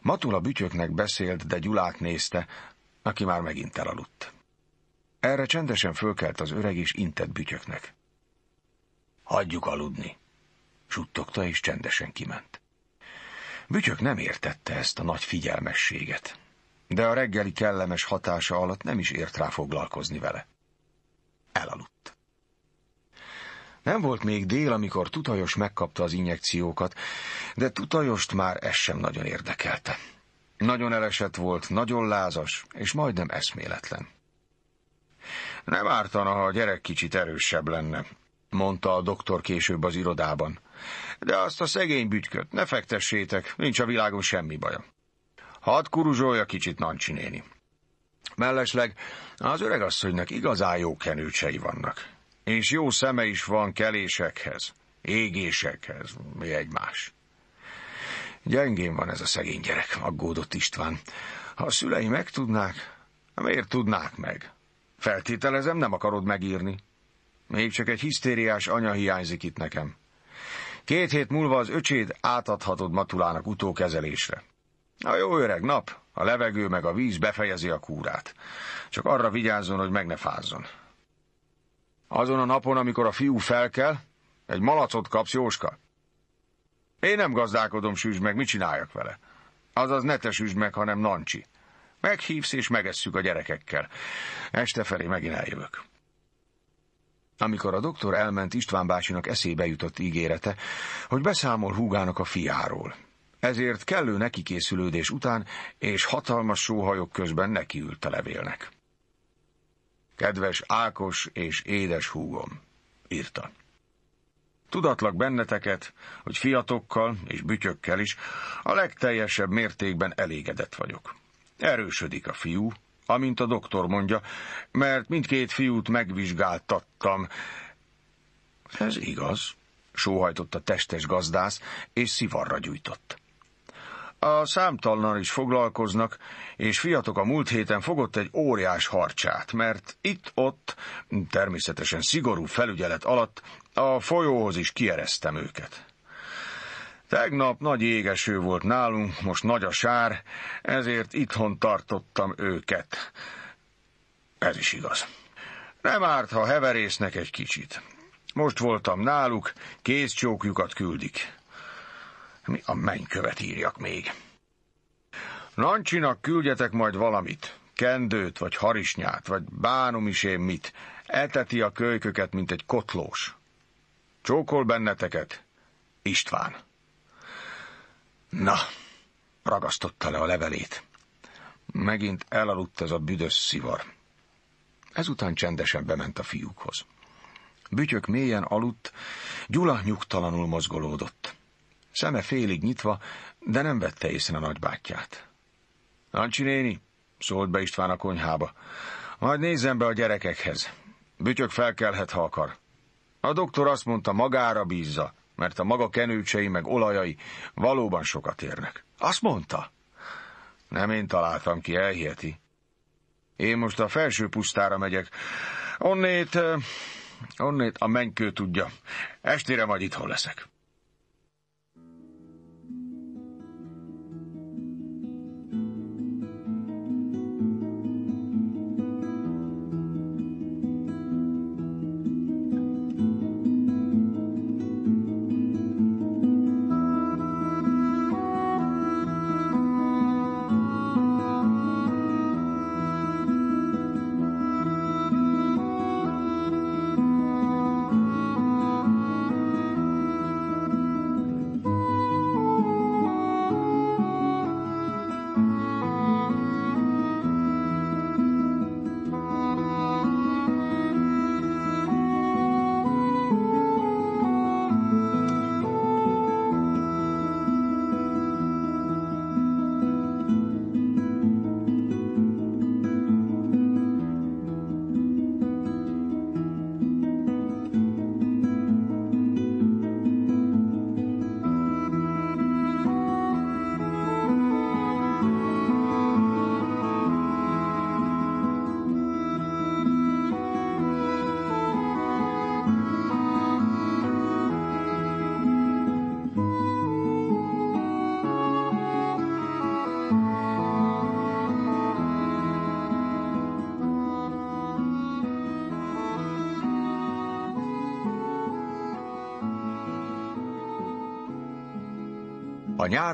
Matula bütyöknek beszélt, de Gyulát nézte, aki már megint elaludt. Erre csendesen fölkelt az öreg, és intett bütyöknek. Hagyjuk aludni, suttogta, és csendesen kiment. Bütyök nem értette ezt a nagy figyelmességet, de a reggeli kellemes hatása alatt nem is ért rá foglalkozni vele. Elaludt. Nem volt még dél, amikor Tutajos megkapta az injekciókat, de Tutajost már ez sem nagyon érdekelte. Nagyon elesett volt, nagyon lázas, és majdnem eszméletlen. Nem ártana, ha a gyerek kicsit erősebb lenne, mondta a doktor később az irodában. De azt a szegény bütyköt ne fektessétek, nincs a világon semmi baja. Hadd kuruzsolja kicsit Nancsi néni. Mellesleg az öregasszonynak igazán jó kenőcsei vannak és jó szeme is van kelésekhez, égésekhez, mi egymás. Gyengén van ez a szegény gyerek, aggódott István. Ha a szülei megtudnák, miért tudnák meg? Feltételezem, nem akarod megírni. Még csak egy hisztériás anya hiányzik itt nekem. Két hét múlva az öcséd átadhatod Matulának utókezelésre. A jó öreg nap, a levegő meg a víz befejezi a kúrát. Csak arra vigyázzon, hogy meg ne fázzon. Azon a napon, amikor a fiú felkel, egy malacot kapsz, Jóska. Én nem gazdálkodom, süsd meg, mit csináljak vele? Azaz ne te süsd meg, hanem Nancsi. Meghívsz és megesszük a gyerekekkel. Este felé megint eljövök. Amikor a doktor elment, István bácsinak eszébe jutott ígérete, hogy beszámol húgának a fiáról. Ezért kellő nekikészülődés után és hatalmas sóhajok közben nekiült a levélnek. Kedves Ákos és édes húgom, írta. Tudatlak benneteket, hogy fiatokkal és bütyökkel is a legteljesebb mértékben elégedett vagyok. Erősödik a fiú, amint a doktor mondja, mert mindkét fiút megvizsgáltattam. Ez igaz, sóhajtott a testes gazdász, és szivarra gyújtott. A számtalnan is foglalkoznak, és fiatok a múlt héten fogott egy óriás harcsát, mert itt-ott, természetesen szigorú felügyelet alatt, a folyóhoz is kiereztem őket. Tegnap nagy égeső volt nálunk, most nagy a sár, ezért itthon tartottam őket. Ez is igaz. Nem árt, ha heverésznek egy kicsit. Most voltam náluk, kézcsókjukat küldik. Mi a mennykövet írjak még? Nancsinak küldjetek majd valamit, kendőt, vagy harisnyát, vagy bánom is én mit, eteti a kölyköket, mint egy kotlós. Csókol benneteket, István. Na, ragasztotta le a levelét. Megint elaludt ez a büdös szivar. Ezután csendesen bement a fiúkhoz. Bütyök mélyen aludt, Gyula nyugtalanul mozgolódott. Szeme félig nyitva, de nem vette észre a nagybátyját. Ancsi néni, szólt be István a konyhába, majd nézzem be a gyerekekhez. Bütyök felkelhet, ha akar. A doktor azt mondta, magára bízza, mert a maga kenőcsei meg olajai valóban sokat érnek. Azt mondta? Nem én találtam ki, elhiheti. Én most a felső pusztára megyek. Onnét, eh, onnét a mennykő tudja. Estére majd itthon leszek.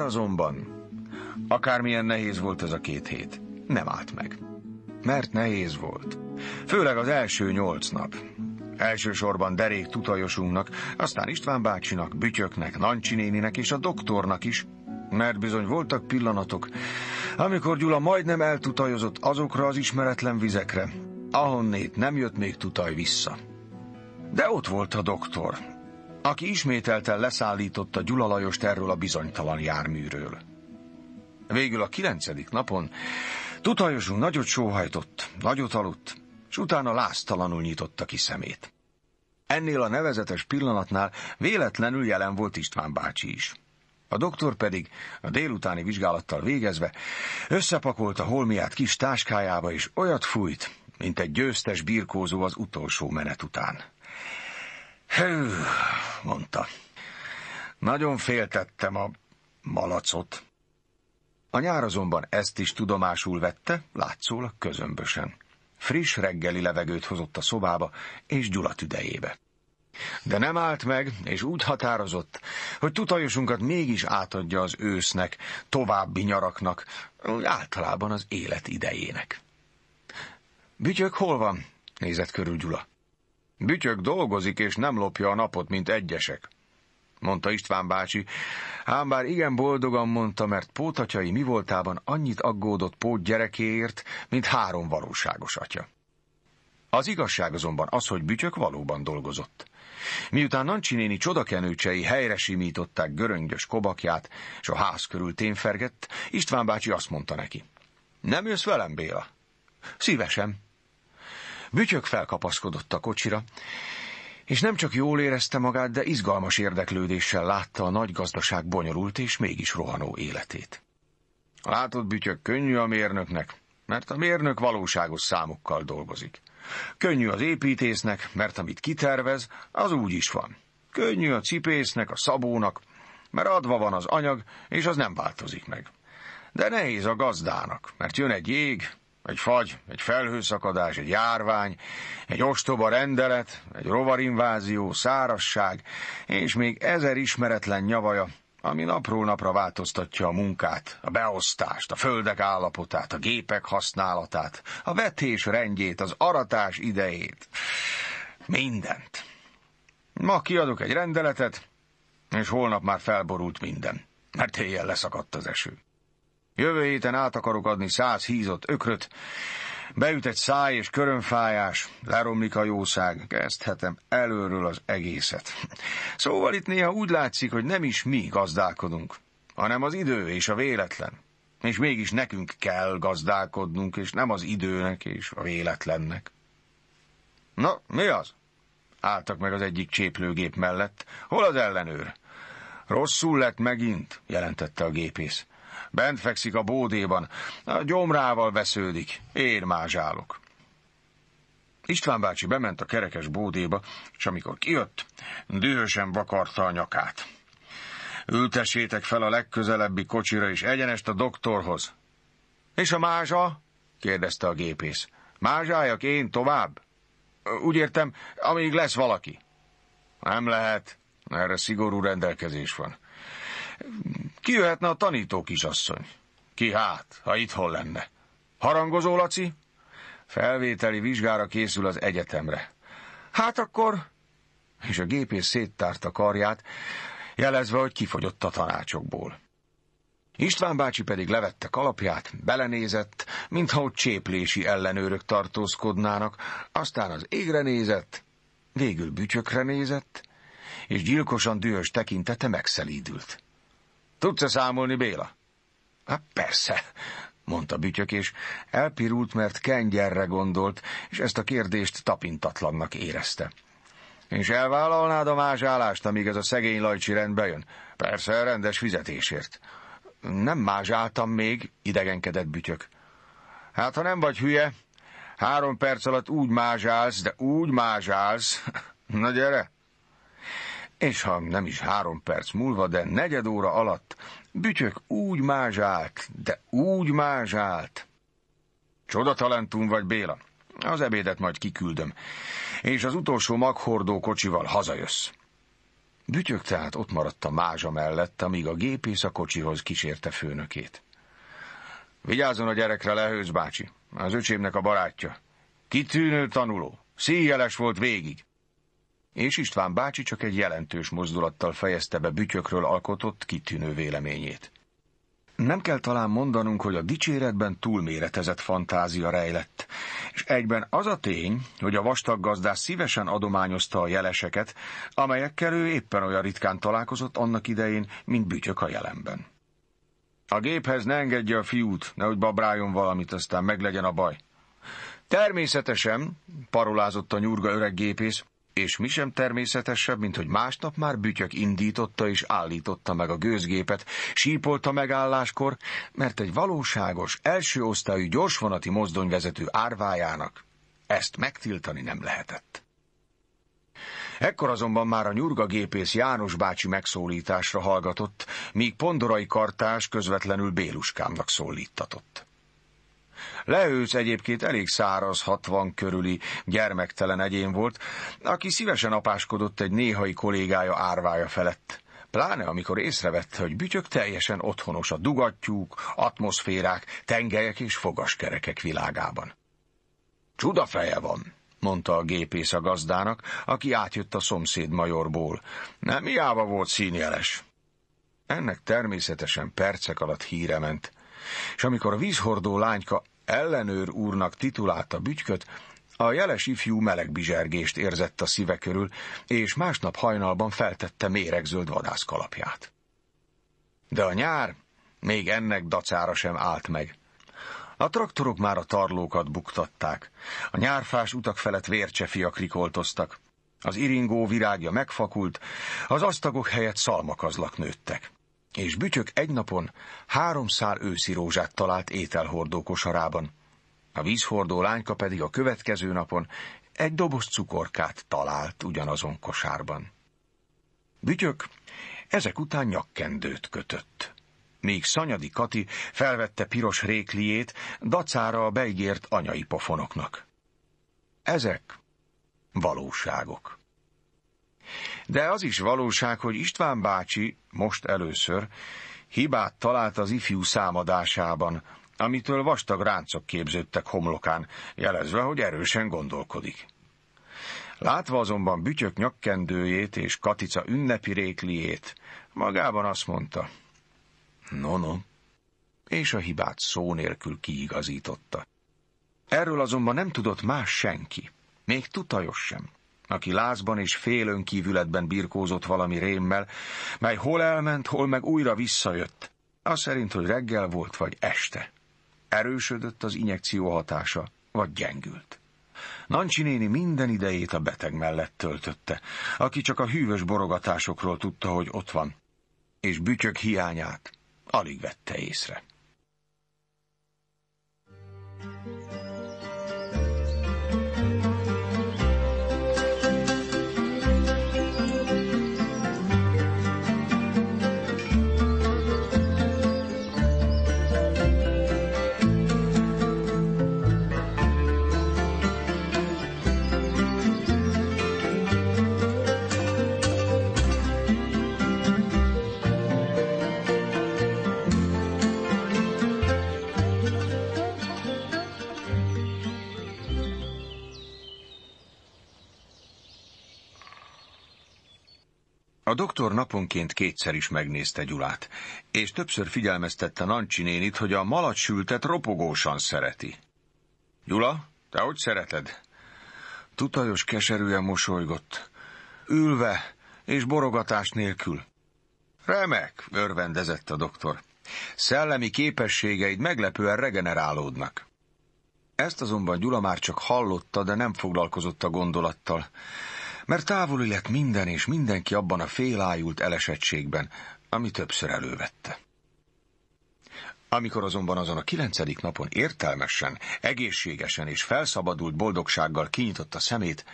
azonban, akármilyen nehéz volt ez a két hét, nem állt meg. Mert nehéz volt. Főleg az első nyolc nap. Elsősorban derék tutajosunknak, aztán István bácsinak, Bütyöknek, Nancsi néninek és a doktornak is, mert bizony voltak pillanatok, amikor Gyula majdnem eltutajozott azokra az ismeretlen vizekre, ahonnét nem jött még tutaj vissza. De ott volt a doktor, aki ismételten leszállította Gyula Lajost erről a bizonytalan járműről. Végül a kilencedik napon tutajosunk nagyot sóhajtott, nagyot aludt, és utána láztalanul nyitotta ki szemét. Ennél a nevezetes pillanatnál véletlenül jelen volt István bácsi is. A doktor pedig a délutáni vizsgálattal végezve összepakolta holmiát kis táskájába, és olyat fújt, mint egy győztes birkózó az utolsó menet után. Hű, mondta. Nagyon féltettem a malacot. A nyár azonban ezt is tudomásul vette, látszólag közömbösen. Friss reggeli levegőt hozott a szobába és Gyula tüdejébe. De nem állt meg, és úgy határozott, hogy tutajosunkat mégis átadja az ősznek, további nyaraknak, úgy általában az élet idejének. Bütyök hol van? nézett körül Gyula. Bütyök dolgozik, és nem lopja a napot, mint egyesek, mondta István bácsi, ám bár igen boldogan mondta, mert pótatyai mi voltában annyit aggódott pót gyerekéért, mint három valóságos atya. Az igazság azonban az, hogy Bütyök valóban dolgozott. Miután Nancsi néni csodakenőcsei helyre simították göröngyös kobakját, és a ház körül témfergett, István bácsi azt mondta neki. Nem jössz velem, Béla? Szívesen, Bütyök felkapaszkodott a kocsira, és nem csak jól érezte magát, de izgalmas érdeklődéssel látta a nagy gazdaság bonyolult és mégis rohanó életét. Látott Bütyök, könnyű a mérnöknek, mert a mérnök valóságos számokkal dolgozik. Könnyű az építésznek, mert amit kitervez, az úgy is van. Könnyű a cipésznek, a szabónak, mert adva van az anyag, és az nem változik meg. De nehéz a gazdának, mert jön egy jég, egy fagy, egy felhőszakadás, egy járvány, egy ostoba rendelet, egy rovarinvázió, szárasság, és még ezer ismeretlen nyavaja, ami napról napra változtatja a munkát, a beosztást, a földek állapotát, a gépek használatát, a vetés rendjét, az aratás idejét, mindent. Ma kiadok egy rendeletet, és holnap már felborult minden, mert éjjel leszakadt az eső. Jövő héten át akarok adni száz hízott ökröt, beüt egy száj és körönfájás, leromlik a jószág, kezdhetem előről az egészet. Szóval itt néha úgy látszik, hogy nem is mi gazdálkodunk, hanem az idő és a véletlen. És mégis nekünk kell gazdálkodnunk, és nem az időnek és a véletlennek. Na, mi az? Álltak meg az egyik cséplőgép mellett. Hol az ellenőr? Rosszul lett megint, jelentette a gépész. Bent fekszik a bódéban. A gyomrával vesződik. Én mázsálok. István bácsi bement a kerekes bódéba, és amikor kijött, dühösen vakarta a nyakát. Ültessétek fel a legközelebbi kocsira, és egyenest a doktorhoz. És a mázsa? kérdezte a gépész. Mázsáljak én tovább? Úgy értem, amíg lesz valaki. Nem lehet, erre szigorú rendelkezés van. Ki jöhetne a tanító kisasszony? Ki hát, ha itthon lenne? Harangozó Laci? Felvételi vizsgára készül az egyetemre. Hát akkor... És a gépész széttárta karját, jelezve, hogy kifogyott a tanácsokból. István bácsi pedig levette kalapját, belenézett, mintha ott cséplési ellenőrök tartózkodnának, aztán az égre nézett, végül bütyökre nézett, és gyilkosan dühös tekintete megszelídült. Tudsz-e számolni, Béla? Hát persze, mondta Bütyök, és elpirult, mert kengyerre gondolt, és ezt a kérdést tapintatlannak érezte. És elvállalnád a más állást, amíg ez a szegény lajcsi rendbe jön? Persze, rendes fizetésért. Nem álltam még, idegenkedett Bütyök. Hát, ha nem vagy hülye, három perc alatt úgy mázsálsz, de úgy mázsálsz. Na gyere! és ha nem is három perc múlva, de negyed óra alatt bütyök úgy mázsált, de úgy mázsált. Csoda talentum vagy Béla, az ebédet majd kiküldöm, és az utolsó maghordó kocsival hazajössz. Bütyök tehát ott maradt a mázsa mellett, amíg a gépész a kocsihoz kísérte főnökét. Vigyázzon a gyerekre, Lehőz bácsi, az öcsémnek a barátja. Kitűnő tanuló, szíjeles volt végig és István bácsi csak egy jelentős mozdulattal fejezte be bütyökről alkotott kitűnő véleményét. Nem kell talán mondanunk, hogy a dicséretben túlméretezett fantázia rejlett, és egyben az a tény, hogy a vastag gazdás szívesen adományozta a jeleseket, amelyekkel ő éppen olyan ritkán találkozott annak idején, mint bütyök a jelenben. A géphez ne engedje a fiút, nehogy babráljon valamit, aztán meglegyen a baj. Természetesen, parolázott a nyurga öreg gépész, és mi sem természetesebb, mint hogy másnap már bütyök indította és állította meg a gőzgépet, sípolta megálláskor, mert egy valóságos, első osztályú gyorsvonati mozdonyvezető árvájának ezt megtiltani nem lehetett. Ekkor azonban már a nyurga gépész János bácsi megszólításra hallgatott, míg pondorai kartás közvetlenül Béluskámnak szólítatott. Lehőc egyébként elég száraz, hatvan körüli gyermektelen egyén volt, aki szívesen apáskodott egy néhai kollégája árvája felett. Pláne amikor észrevette, hogy bütyök teljesen otthonos a dugattyúk, atmoszférák, tengelyek és fogaskerekek világában. Csuda feje van, mondta a gépész a gazdának, aki átjött a szomszéd majorból. Nem hiába volt színjeles. Ennek természetesen percek alatt híre ment és amikor a vízhordó lányka ellenőr úrnak titulálta bütyköt, a jeles ifjú melegbizsergést érzett a szíve körül, és másnap hajnalban feltette méregzöld vadászkalapját. De a nyár még ennek dacára sem állt meg. A traktorok már a tarlókat buktatták, a nyárfás utak felett vércsefiak rikoltoztak, az iringó virágja megfakult, az asztagok helyett szalmakazlak nőttek és Bütyök egy napon három szár őszi rózsát talált ételhordó kosarában. A vízhordó lányka pedig a következő napon egy doboz cukorkát talált ugyanazon kosárban. Bütyök ezek után nyakkendőt kötött. Míg Szanyadi Kati felvette piros rékliét, dacára a beígért anyai pofonoknak. Ezek valóságok. De az is valóság, hogy István bácsi most először, hibát talált az ifjú számadásában, amitől vastag ráncok képződtek homlokán, jelezve, hogy erősen gondolkodik. Látva azonban bütyök nyakkendőjét és Katica ünnepi rékliét, magában azt mondta, no, no, és a hibát szó nélkül kiigazította. Erről azonban nem tudott más senki, még tutajos sem aki lázban és félönkívületben birkózott valami rémmel, mely hol elment, hol meg újra visszajött, az szerint, hogy reggel volt vagy este. Erősödött az injekció hatása, vagy gyengült. Nancsi néni minden idejét a beteg mellett töltötte, aki csak a hűvös borogatásokról tudta, hogy ott van, és bütyök hiányát alig vette észre. A doktor naponként kétszer is megnézte Gyulát, és többször figyelmeztette Nancsi nénit, hogy a malac sültet ropogósan szereti. Gyula, te hogy szereted? Tutajos keserűen mosolygott. Ülve és borogatás nélkül. Remek, örvendezett a doktor. Szellemi képességeid meglepően regenerálódnak. Ezt azonban Gyula már csak hallotta, de nem foglalkozott a gondolattal mert távoli lett minden és mindenki abban a félájult elesettségben, ami többször elővette. Amikor azonban azon a kilencedik napon értelmesen, egészségesen és felszabadult boldogsággal kinyitotta szemét,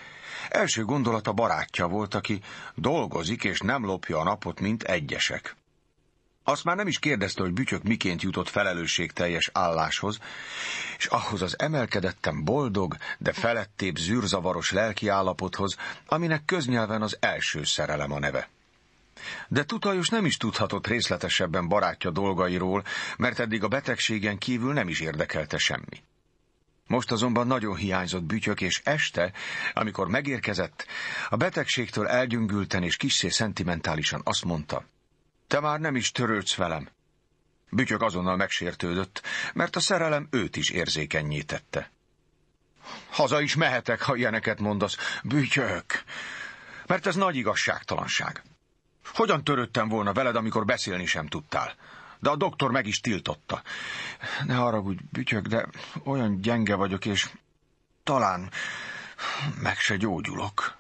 első gondolata barátja volt, aki dolgozik és nem lopja a napot, mint egyesek. Azt már nem is kérdezte, hogy bütyök miként jutott felelősségteljes álláshoz, és ahhoz az emelkedettem boldog, de felettébb zűrzavaros lelkiállapothoz, aminek köznyelven az első szerelem a neve. De Tutajos nem is tudhatott részletesebben barátja dolgairól, mert eddig a betegségen kívül nem is érdekelte semmi. Most azonban nagyon hiányzott bütyök, és este, amikor megérkezett, a betegségtől elgyüngülten és kissé szentimentálisan azt mondta, te már nem is törődsz velem. Bütyök azonnal megsértődött, mert a szerelem őt is érzékenyítette. Haza is mehetek, ha ilyeneket mondasz. Bütyök! Mert ez nagy igazságtalanság. Hogyan törődtem volna veled, amikor beszélni sem tudtál? De a doktor meg is tiltotta. Ne haragudj, bütyök, de olyan gyenge vagyok, és talán meg se gyógyulok.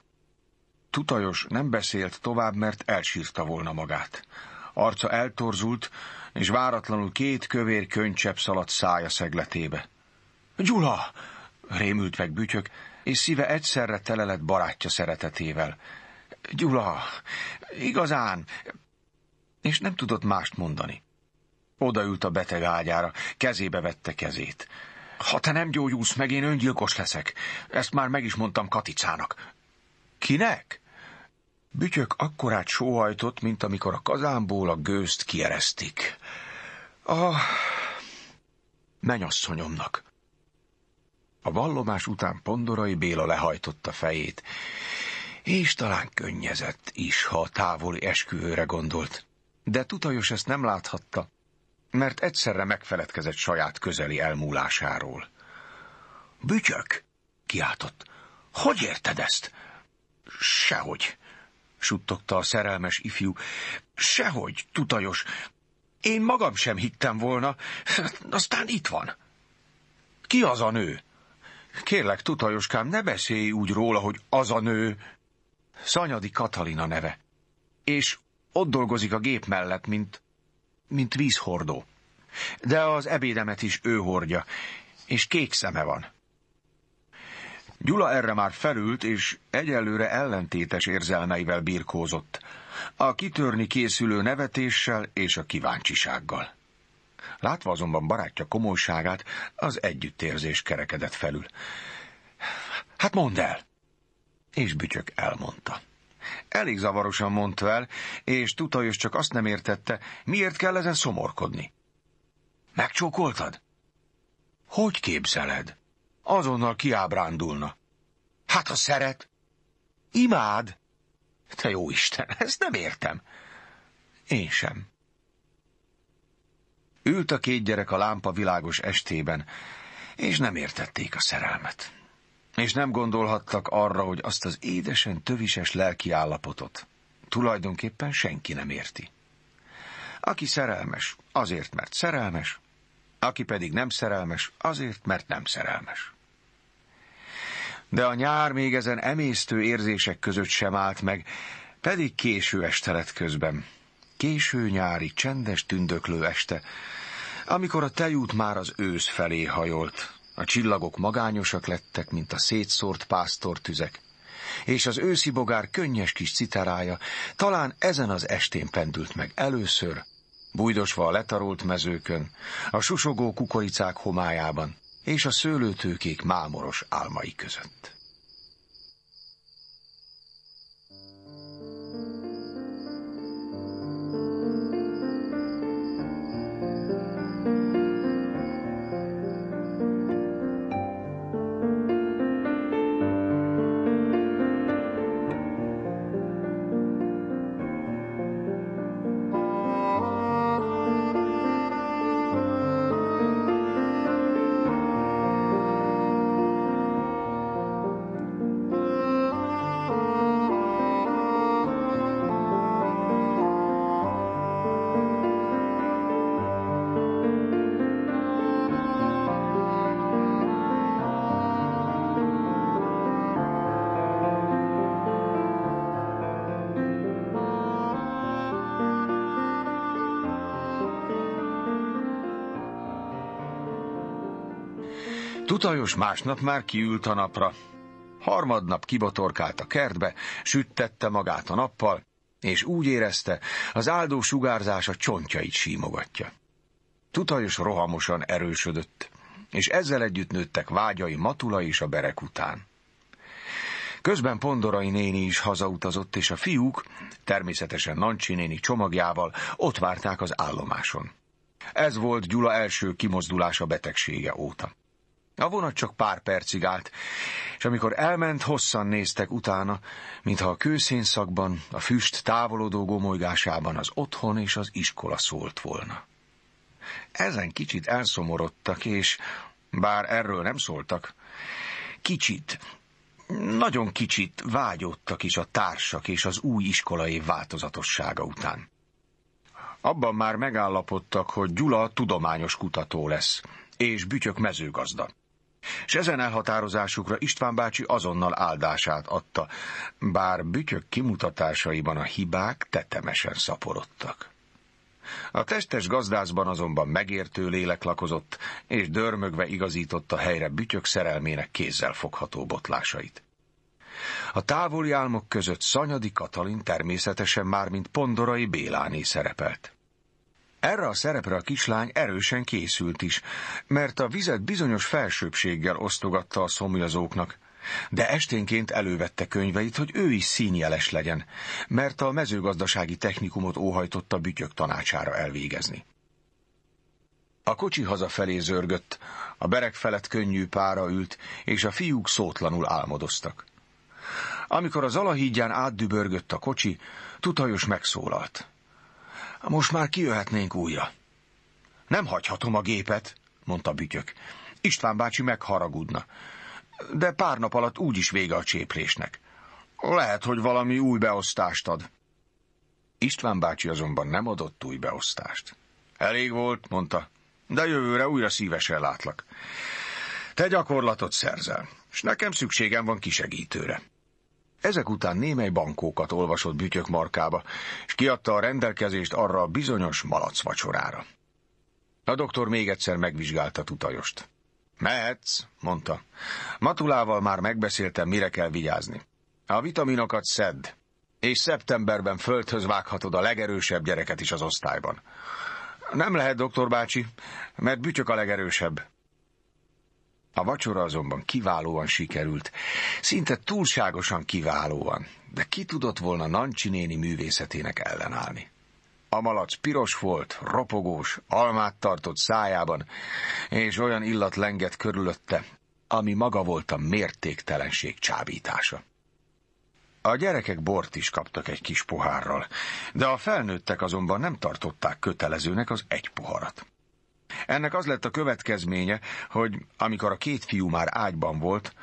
Tutajos nem beszélt tovább, mert elsírta volna magát arca eltorzult, és váratlanul két kövér könycsepp szaladt szája szegletébe. – Gyula! – rémült meg bütyök, és szíve egyszerre tele lett barátja szeretetével. – Gyula! Igazán! És nem tudott mást mondani. Odaült a beteg ágyára, kezébe vette kezét. Ha te nem gyógyulsz meg, én öngyilkos leszek. Ezt már meg is mondtam Katicának. Kinek? Bütyök akkorát sóhajtott, mint amikor a kazánból a gőzt kieresztik. A menyasszonyomnak. A vallomás után Pondorai Béla lehajtotta fejét, és talán könnyezett is, ha a távoli esküvőre gondolt. De Tutajos ezt nem láthatta, mert egyszerre megfeledkezett saját közeli elmúlásáról. Bütyök! kiáltott. Hogy érted ezt? Sehogy suttogta a szerelmes ifjú. Sehogy, tutajos. Én magam sem hittem volna, aztán itt van. Ki az a nő? Kérlek, tutajoskám, ne beszélj úgy róla, hogy az a nő. Szanyadi Katalina neve. És ott dolgozik a gép mellett, mint, mint vízhordó. De az ebédemet is ő hordja, és kék szeme van. Gyula erre már felült, és egyelőre ellentétes érzelmeivel birkózott. A kitörni készülő nevetéssel és a kíváncsisággal. Látva azonban barátja komolyságát, az együttérzés kerekedett felül. Hát mondd el! És Bütyök elmondta. Elég zavarosan mondta el, és tutajos csak azt nem értette, miért kell ezen szomorkodni. Megcsókoltad? Hogy képzeled? azonnal kiábrándulna. Hát ha szeret, imád. Te jó Isten, ezt nem értem. Én sem. Ült a két gyerek a lámpa világos estében, és nem értették a szerelmet. És nem gondolhattak arra, hogy azt az édesen tövises lelki állapotot tulajdonképpen senki nem érti. Aki szerelmes, azért, mert szerelmes, aki pedig nem szerelmes, azért, mert nem szerelmes de a nyár még ezen emésztő érzések között sem állt meg, pedig késő este lett közben. Késő nyári, csendes, tündöklő este, amikor a tejút már az ősz felé hajolt. A csillagok magányosak lettek, mint a szétszórt pásztortüzek. És az őszi bogár könnyes kis citerája talán ezen az estén pendült meg először, bújdosva a letarolt mezőkön, a susogó kukoricák homályában és a szőlőtőkék mámoros álmai között. Utajos másnap már kiült a napra. Harmadnap kibotorkált a kertbe, süttette magát a nappal, és úgy érezte, az áldó sugárzás a csontjait símogatja. Tutajos rohamosan erősödött, és ezzel együtt nőttek vágyai Matula és a berek után. Közben Pondorai néni is hazautazott, és a fiúk, természetesen Nancsi néni csomagjával, ott várták az állomáson. Ez volt Gyula első kimozdulása betegsége óta. A vonat csak pár percig állt, és amikor elment, hosszan néztek utána, mintha a szakban, a füst távolodó gomolygásában az otthon és az iskola szólt volna. Ezen kicsit elszomorodtak, és bár erről nem szóltak, kicsit, nagyon kicsit vágyottak is a társak és az új iskolai változatossága után. Abban már megállapodtak, hogy Gyula tudományos kutató lesz, és Bütyök mezőgazda. És ezen elhatározásukra István bácsi azonnal áldását adta, bár bütyök kimutatásaiban a hibák tetemesen szaporodtak. A testes gazdászban azonban megértő lélek lakozott, és dörmögve igazította helyre bütyök szerelmének kézzel fogható botlásait. A távoli álmok között Szanyadi Katalin természetesen már mint Pondorai Béláné szerepelt. Erre a szerepre a kislány erősen készült is, mert a vizet bizonyos felsőbséggel osztogatta a szomjazóknak. De esténként elővette könyveit, hogy ő is színjeles legyen, mert a mezőgazdasági technikumot óhajtotta bütyök tanácsára elvégezni. A kocsi hazafelé zörgött, a berek felett könnyű pára ült, és a fiúk szótlanul álmodoztak. Amikor az alahídján átdübörgött a kocsi, tutajos megszólalt. Most már kijöhetnénk újra. Nem hagyhatom a gépet, mondta Bütyök. István bácsi megharagudna. De pár nap alatt úgy is vége a cséplésnek. Lehet, hogy valami új beosztást ad. István bácsi azonban nem adott új beosztást. Elég volt, mondta, de jövőre újra szívesen látlak. Te gyakorlatot szerzel, és nekem szükségem van kisegítőre. Ezek után némely bankókat olvasott bütyök markába, és kiadta a rendelkezést arra a bizonyos vacsorára. A doktor még egyszer megvizsgálta tutajost. Mehetsz, mondta. Matulával már megbeszéltem, mire kell vigyázni. A vitaminokat szedd, és szeptemberben földhöz vághatod a legerősebb gyereket is az osztályban. Nem lehet, doktor bácsi, mert bütyök a legerősebb. A vacsora azonban kiválóan sikerült, szinte túlságosan kiválóan, de ki tudott volna Nancsi néni művészetének ellenállni. A malac piros volt, ropogós, almát tartott szájában, és olyan illat lengett körülötte, ami maga volt a mértéktelenség csábítása. A gyerekek bort is kaptak egy kis pohárral, de a felnőttek azonban nem tartották kötelezőnek az egy poharat. Ennek az lett a következménye, hogy amikor a két fiú már ágyban volt,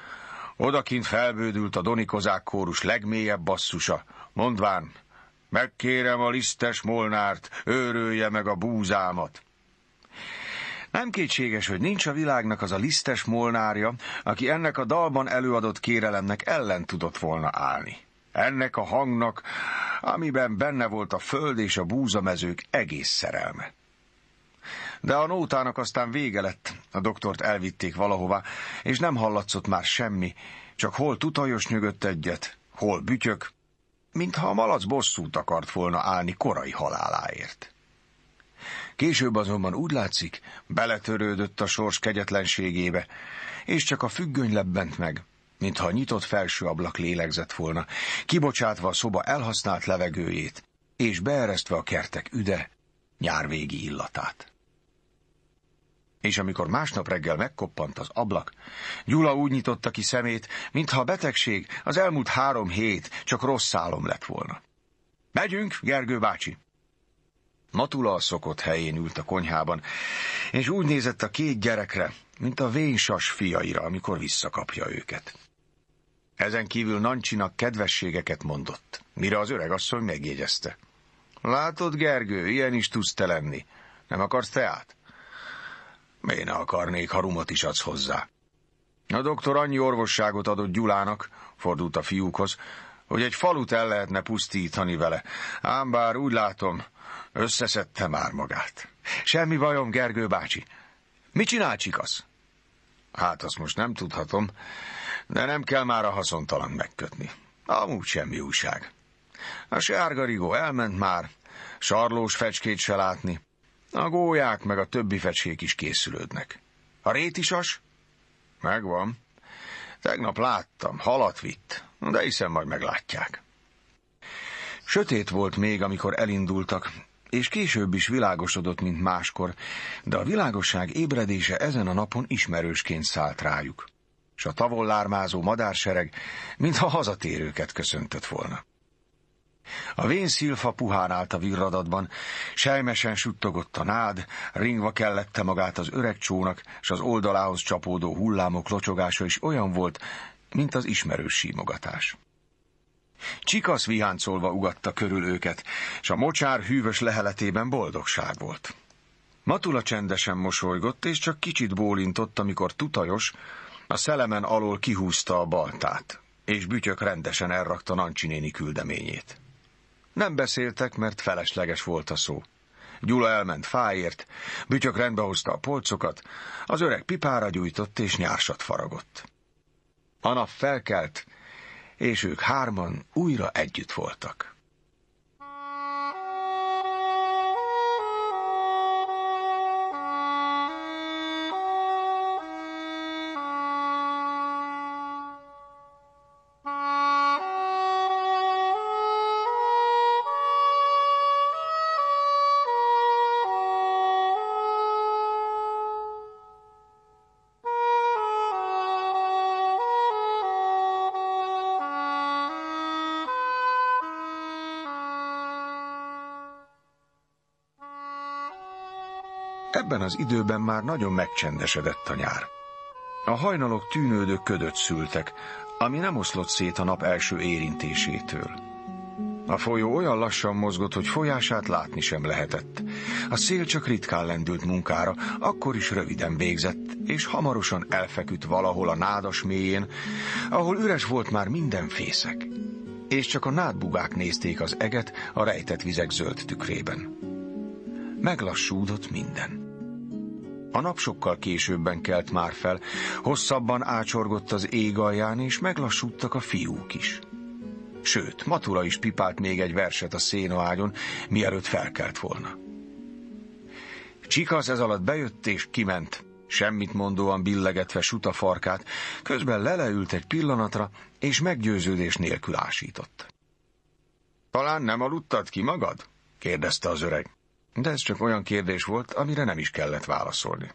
odakint felbődült a donikozák kórus legmélyebb basszusa, mondván, megkérem a lisztes molnárt, őrölje meg a búzámat. Nem kétséges, hogy nincs a világnak az a lisztes molnárja, aki ennek a dalban előadott kérelemnek ellen tudott volna állni. Ennek a hangnak, amiben benne volt a föld és a búzamezők egész szerelme. De a nótának aztán vége lett, a doktort elvitték valahová, és nem hallatszott már semmi, csak hol tutajos nyögött egyet, hol bütyök, mintha a malac bosszút akart volna állni korai haláláért. Később azonban úgy látszik, beletörődött a sors kegyetlenségébe, és csak a függöny lebbent meg, mintha a nyitott felső ablak lélegzett volna, kibocsátva a szoba elhasznált levegőjét, és beeresztve a kertek üde, nyárvégi illatát és amikor másnap reggel megkoppant az ablak, Gyula úgy nyitotta ki szemét, mintha a betegség az elmúlt három hét csak rossz álom lett volna. Megyünk, Gergő bácsi! Matula a szokott helyén ült a konyhában, és úgy nézett a két gyerekre, mint a vénsas fiaira, amikor visszakapja őket. Ezen kívül Nancsinak kedvességeket mondott, mire az öreg asszony megjegyezte. Látod, Gergő, ilyen is tudsz te lenni. Nem akarsz teát? Én akarnék, ha rumot is adsz hozzá. A doktor annyi orvosságot adott Gyulának, fordult a fiúkhoz, hogy egy falut el lehetne pusztítani vele. Ám bár úgy látom, összeszedte már magát. Semmi bajom, Gergő bácsi. Mit csinál csikasz? Hát azt most nem tudhatom, de nem kell már a haszontalan megkötni. Amúgy semmi újság. A sárgarigó elment már, sarlós fecskét se látni. A gólyák meg a többi fecskék is készülődnek. A rétisas? Megvan. Tegnap láttam, halat vitt, de hiszen majd meglátják. Sötét volt még, amikor elindultak, és később is világosodott, mint máskor, de a világosság ébredése ezen a napon ismerősként szállt rájuk, és a tavollármázó lármázó madársereg, mintha hazatérőket köszöntött volna. A vén szilfa puhán állt a virradatban, sejmesen suttogott a nád, ringva kellette magát az öreg csónak, és az oldalához csapódó hullámok locsogása is olyan volt, mint az ismerős símogatás. Csikasz viháncolva ugatta körül őket, és a mocsár hűvös leheletében boldogság volt. Matula csendesen mosolygott, és csak kicsit bólintott, amikor tutajos a szelemen alól kihúzta a baltát, és bütyök rendesen elrakta Nancsi küldeményét. Nem beszéltek, mert felesleges volt a szó. Gyula elment fáért, bütyök rendbe hozta a polcokat, az öreg pipára gyújtott és nyársat faragott. A nap felkelt, és ők hárman újra együtt voltak. ebben az időben már nagyon megcsendesedett a nyár. A hajnalok tűnődő ködöt szültek, ami nem oszlott szét a nap első érintésétől. A folyó olyan lassan mozgott, hogy folyását látni sem lehetett. A szél csak ritkán lendült munkára, akkor is röviden végzett, és hamarosan elfeküdt valahol a nádas mélyén, ahol üres volt már minden fészek. És csak a nádbugák nézték az eget a rejtett vizek zöld tükrében. Meglassúdott minden. A nap sokkal későbben kelt már fel, hosszabban ácsorgott az ég alján, és meglassultak a fiúk is. Sőt, Matula is pipált még egy verset a szénaágyon, mielőtt felkelt volna. Csikasz ez alatt bejött és kiment, semmit mondóan billegetve suta farkát, közben leleült egy pillanatra, és meggyőződés nélkül ásított. Talán nem aludtad ki magad? kérdezte az öreg. De ez csak olyan kérdés volt, amire nem is kellett válaszolni.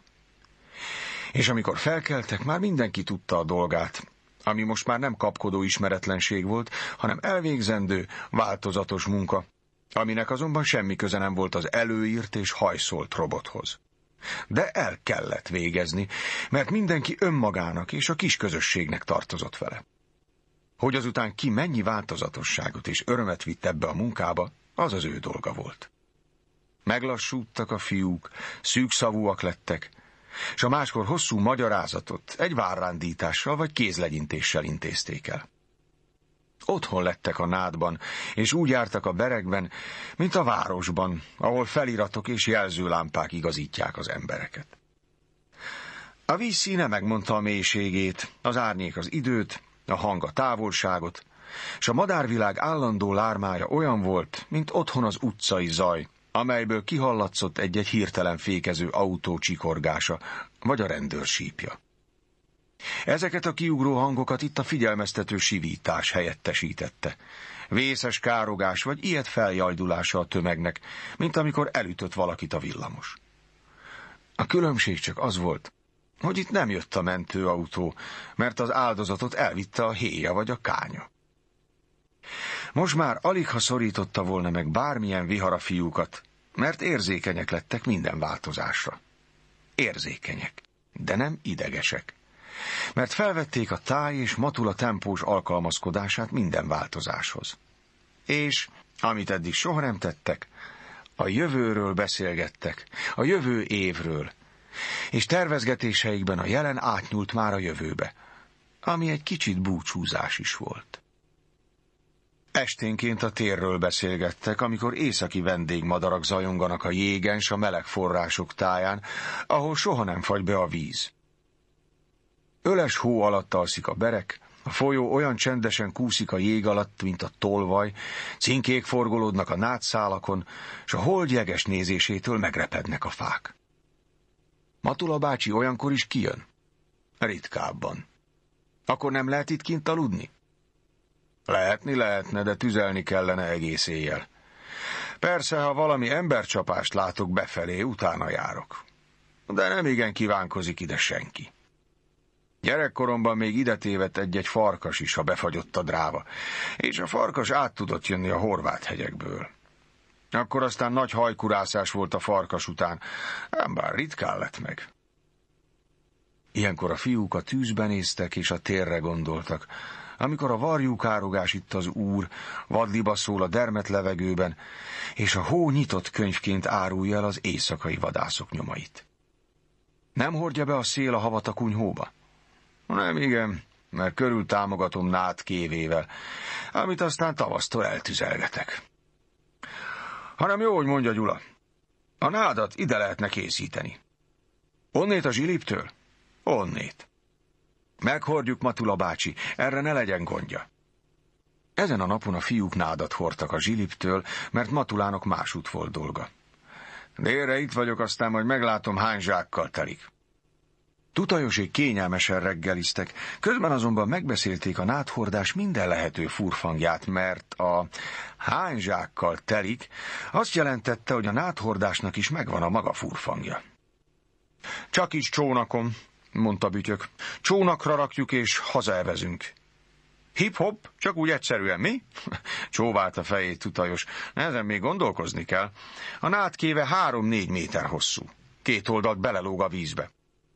És amikor felkeltek, már mindenki tudta a dolgát, ami most már nem kapkodó ismeretlenség volt, hanem elvégzendő, változatos munka, aminek azonban semmi köze nem volt az előírt és hajszolt robothoz. De el kellett végezni, mert mindenki önmagának és a kis közösségnek tartozott vele. Hogy azután ki mennyi változatosságot és örömet vitt ebbe a munkába, az az ő dolga volt. Meglassúdtak a fiúk, szűkszavúak lettek, és a máskor hosszú magyarázatot egy várrándítással vagy kézlegyintéssel intézték el. Otthon lettek a nádban, és úgy jártak a berekben, mint a városban, ahol feliratok és jelzőlámpák igazítják az embereket. A víz színe megmondta a mélységét, az árnyék az időt, a hang a távolságot, és a madárvilág állandó lármája olyan volt, mint otthon az utcai zaj, amelyből kihallatszott egy-egy hirtelen fékező autó csikorgása, vagy a rendőr sípja. Ezeket a kiugró hangokat itt a figyelmeztető sivítás helyettesítette. Vészes károgás vagy ilyet feljajdulása a tömegnek, mint amikor elütött valakit a villamos. A különbség csak az volt, hogy itt nem jött a mentőautó, mert az áldozatot elvitte a héja vagy a kánya. Most már alig ha szorította volna meg bármilyen vihar a fiúkat, mert érzékenyek lettek minden változásra. Érzékenyek, de nem idegesek. Mert felvették a táj és matula tempós alkalmazkodását minden változáshoz. És, amit eddig soha nem tettek, a jövőről beszélgettek, a jövő évről, és tervezgetéseikben a jelen átnyúlt már a jövőbe, ami egy kicsit búcsúzás is volt. Esténként a térről beszélgettek, amikor északi vendégmadarak zajonganak a jégen s a meleg források táján, ahol soha nem fagy be a víz. Öles hó alatt alszik a berek, a folyó olyan csendesen kúszik a jég alatt, mint a tolvaj, cinkék forgolódnak a nátszálakon, s a hold jeges nézésétől megrepednek a fák. Matula bácsi olyankor is kijön? Ritkábban. Akkor nem lehet itt kint aludni? Lehetni lehetne, de tüzelni kellene egész éjjel. Persze, ha valami embercsapást látok befelé, utána járok. De nem igen kívánkozik ide senki. Gyerekkoromban még ide tévedt egy-egy farkas is, ha befagyott a dráva, és a farkas át tudott jönni a horvát hegyekből. Akkor aztán nagy hajkurászás volt a farkas után, ám bár ritkán lett meg. Ilyenkor a fiúk a tűzben néztek, és a térre gondoltak, amikor a varjú károgás itt az úr, vadliba szól a dermet levegőben, és a hó nyitott könyvként árulja el az éjszakai vadászok nyomait. Nem hordja be a szél a havat a kunyhóba? Nem, igen, mert körül támogatom nád kévével, amit aztán tavasztól eltüzelgetek. Hanem jó, hogy mondja Gyula. A nádat ide lehetne készíteni. Onnét a zsiliptől? Onnét. Meghordjuk, Matula bácsi, erre ne legyen gondja. Ezen a napon a fiúk nádat hordtak a zsiliptől, mert Matulának másút volt dolga. Délre itt vagyok, aztán majd meglátom, hány zsákkal telik. Tutajosék kényelmesen reggeliztek, közben azonban megbeszélték a náthordás minden lehető furfangját, mert a hány zsákkal telik azt jelentette, hogy a náthordásnak is megvan a maga furfangja. Csak is csónakom, mondta Bütyök. Csónakra rakjuk és hazaevezünk. Hip-hop, csak úgy egyszerűen, mi? Csóvált a fejét tutajos. Ezen még gondolkozni kell. A nátkéve három-négy méter hosszú. Két oldalt belelóg a vízbe.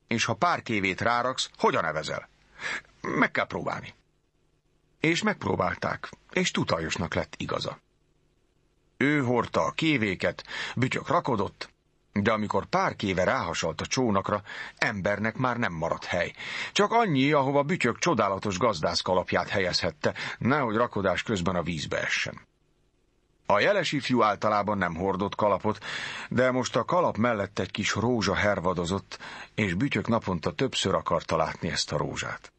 És ha pár kévét ráraksz, hogyan evezel? Meg kell próbálni. És megpróbálták, és tutajosnak lett igaza. Ő hordta a kévéket, bütyök rakodott, de amikor pár kéve ráhasalt a csónakra, embernek már nem maradt hely. Csak annyi, ahova bütyök csodálatos gazdász kalapját helyezhette, nehogy rakodás közben a vízbe essen. A jeles ifjú általában nem hordott kalapot, de most a kalap mellett egy kis rózsa hervadozott, és bütyök naponta többször akarta látni ezt a rózsát.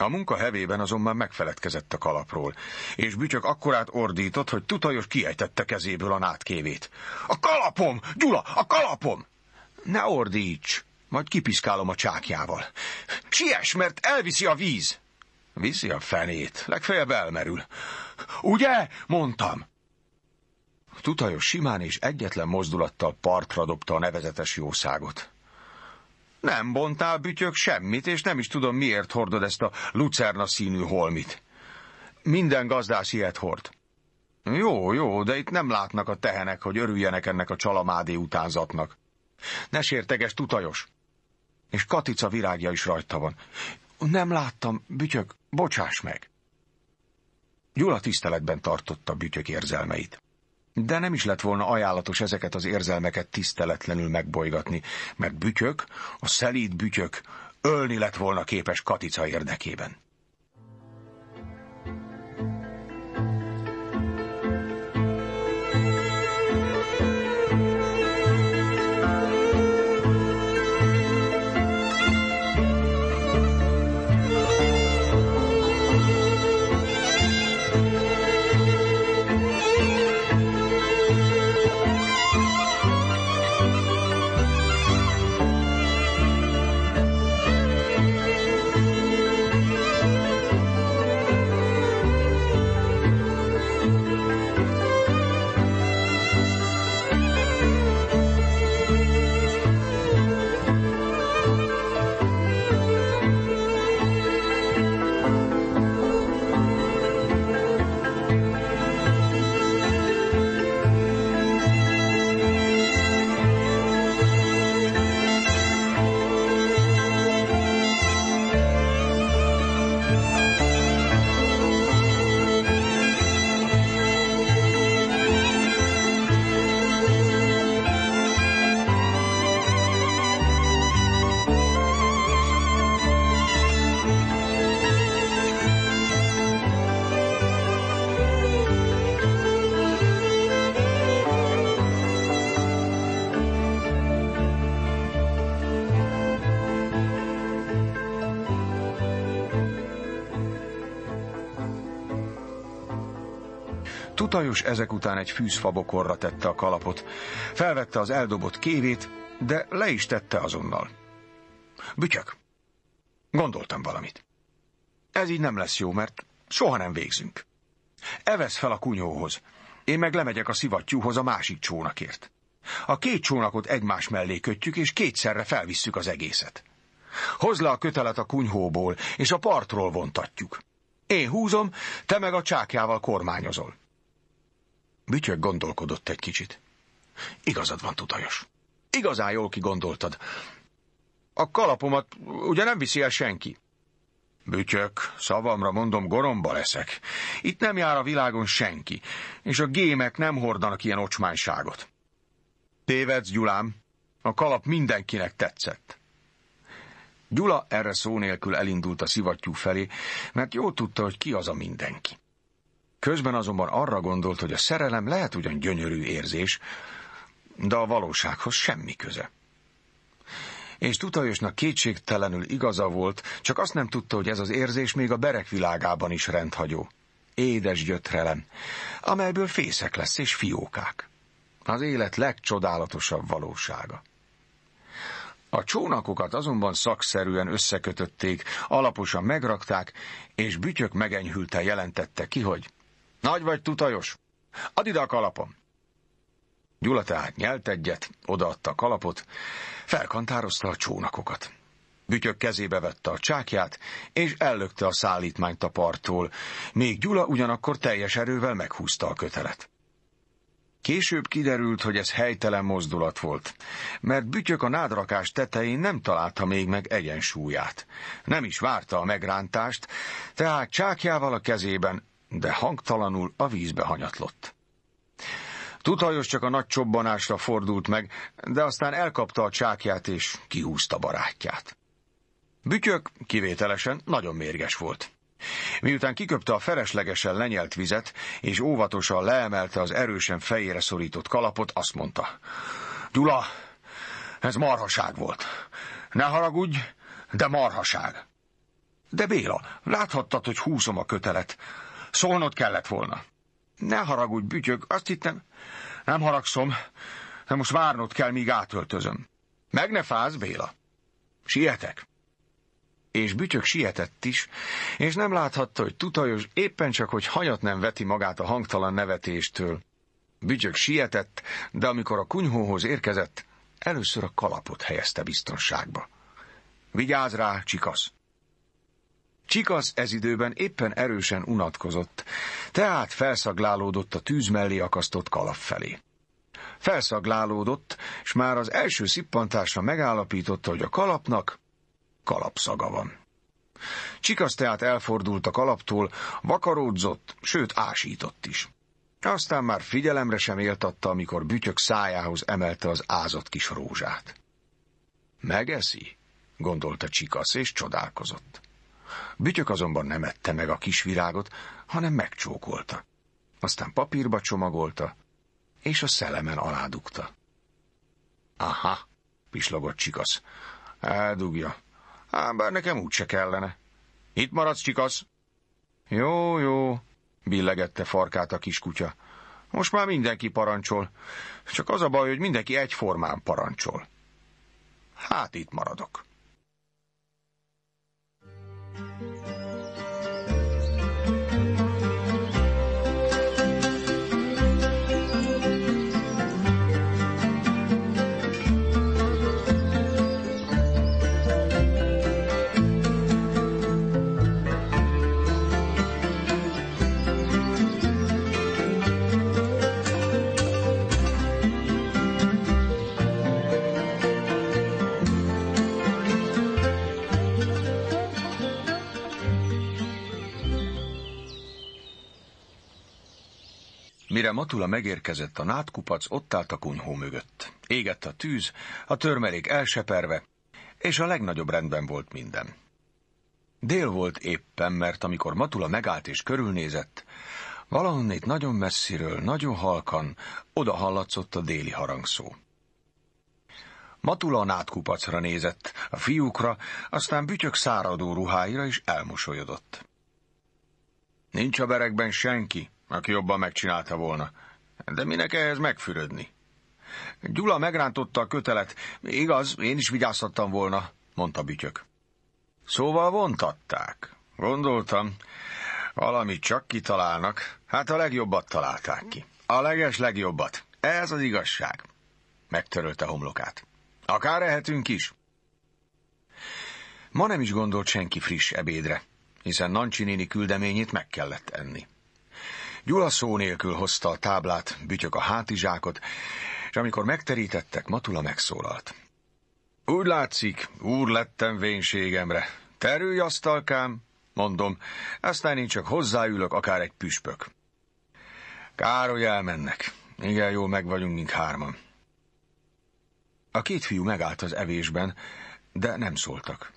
A munka hevében azonban megfeledkezett a kalapról, és Bütyök akkorát ordított, hogy tutajos kiejtette kezéből a nátkévét. A kalapom! Gyula, a kalapom! Ne ordíts! Majd kipiszkálom a csákjával. Siess, mert elviszi a víz! Viszi a fenét, legfeljebb elmerül. Ugye? Mondtam. Tutajos simán és egyetlen mozdulattal partra dobta a nevezetes jószágot. Nem bontál bütyök semmit, és nem is tudom, miért hordod ezt a lucerna színű holmit. Minden gazdás ilyet hord. Jó, jó, de itt nem látnak a tehenek, hogy örüljenek ennek a csalamádé utánzatnak. Ne sérteges, tutajos! És Katica virágja is rajta van. Nem láttam, bütyök, bocsáss meg! Gyula tiszteletben tartotta bütyök érzelmeit. De nem is lett volna ajánlatos ezeket az érzelmeket tiszteletlenül megbolygatni, mert bütyök, a szelíd bütyök ölni lett volna képes Katica érdekében. Tutajos ezek után egy fűzfabokorra tette a kalapot. Felvette az eldobott kévét, de le is tette azonnal. Bütyök, gondoltam valamit. Ez így nem lesz jó, mert soha nem végzünk. Evesz fel a kunyóhoz, én meg lemegyek a szivattyúhoz a másik csónakért. A két csónakot egymás mellé kötjük, és kétszerre felvisszük az egészet. Hozd le a kötelet a kunyhóból, és a partról vontatjuk. Én húzom, te meg a csákjával kormányozol. Bütyök gondolkodott egy kicsit. Igazad van, tudajos. Igazán jól kigondoltad. A kalapomat ugye nem viszi el senki? Bütyök, szavamra mondom, goromba leszek. Itt nem jár a világon senki, és a gémek nem hordanak ilyen ocsmányságot. Tévedsz, Gyulám, a kalap mindenkinek tetszett. Gyula erre szó nélkül elindult a szivattyú felé, mert jó tudta, hogy ki az a mindenki. Közben azonban arra gondolt, hogy a szerelem lehet ugyan gyönyörű érzés, de a valósághoz semmi köze. És tutajosnak kétségtelenül igaza volt, csak azt nem tudta, hogy ez az érzés még a berek világában is rendhagyó. Édes gyötrelem, amelyből fészek lesz és fiókák. Az élet legcsodálatosabb valósága. A csónakokat azonban szakszerűen összekötötték, alaposan megrakták, és bütyök megenyhülte jelentette ki, hogy nagy vagy tutajos? Add ide a kalapom! Gyula tehát nyelt egyet, odaadta a kalapot, felkantározta a csónakokat. Bütyök kezébe vette a csákját, és ellökte a szállítmányt a parttól, még Gyula ugyanakkor teljes erővel meghúzta a kötelet. Később kiderült, hogy ez helytelen mozdulat volt, mert Bütyök a nádrakás tetején nem találta még meg egyensúlyát. Nem is várta a megrántást, tehát csákjával a kezében de hangtalanul a vízbe hanyatlott. Tutajos csak a nagy csobbanásra fordult meg, de aztán elkapta a csákját és kihúzta barátját. Bütyök kivételesen nagyon mérges volt. Miután kiköpte a feleslegesen lenyelt vizet, és óvatosan leemelte az erősen fejére szorított kalapot, azt mondta. Gyula, ez marhaság volt. Ne haragudj, de marhaság. De Béla, láthattad, hogy húzom a kötelet. Szólnod kellett volna. Ne haragudj, bütyög, azt hittem... Nem haragszom, de most várnod kell, míg átöltözöm. Meg ne fáz, Béla. Sietek. És bütyök sietett is, és nem láthatta, hogy tutajos éppen csak, hogy hajat nem veti magát a hangtalan nevetéstől. Bütyök sietett, de amikor a kunyhóhoz érkezett, először a kalapot helyezte biztonságba. Vigyázz rá, csikasz! Csikasz ez időben éppen erősen unatkozott, tehát felszaglálódott a tűz mellé akasztott kalap felé. Felszaglálódott, és már az első szippantása megállapította, hogy a kalapnak kalapszaga van. Csikasz tehát elfordult a kalaptól, vakaródzott, sőt ásított is. Aztán már figyelemre sem éltatta, amikor bütyök szájához emelte az ázott kis rózsát. Megeszi? gondolta Csikasz, és csodálkozott. Bütyök azonban nem ette meg a kis virágot, hanem megcsókolta. Aztán papírba csomagolta, és a szelemen aládugta. Aha, pislogott Csikasz. Eldugja. Ám bár nekem úgyse kellene. Itt maradsz, Csikasz? Jó, jó, billegette farkát a kiskutya. Most már mindenki parancsol. Csak az a baj, hogy mindenki egyformán parancsol. Hát itt maradok. Thank you. Mire Matula megérkezett a nátkupac, ott állt a kunyhó mögött. Égett a tűz, a törmelék elseperve, és a legnagyobb rendben volt minden. Dél volt éppen, mert amikor Matula megállt és körülnézett, valahonnét nagyon messziről, nagyon halkan oda hallatszott a déli harangszó. Matula a nátkupacra nézett, a fiúkra, aztán bütyök száradó ruháira is elmosolyodott. Nincs a berekben senki, aki jobban megcsinálta volna. De minek ehhez megfürödni? Gyula megrántotta a kötelet. Igaz, én is vigyáztattam volna, mondta Bütyök. Szóval vontatták. Gondoltam, valamit csak kitalálnak. Hát a legjobbat találták ki. A leges legjobbat. Ez az igazság. Megtörölte homlokát. Akár ehetünk is. Ma nem is gondolt senki friss ebédre, hiszen Nancsi néni küldeményét meg kellett enni. Gyula szó nélkül hozta a táblát, bütyök a hátizsákot, és amikor megterítettek, Matula megszólalt. Úgy látszik, úr lettem vénségemre. Terülj, asztalkám, mondom, aztán én csak hozzáülök, akár egy püspök. Károly elmennek. Igen, jól meg vagyunk, mint hárman. A két fiú megállt az evésben, de nem szóltak.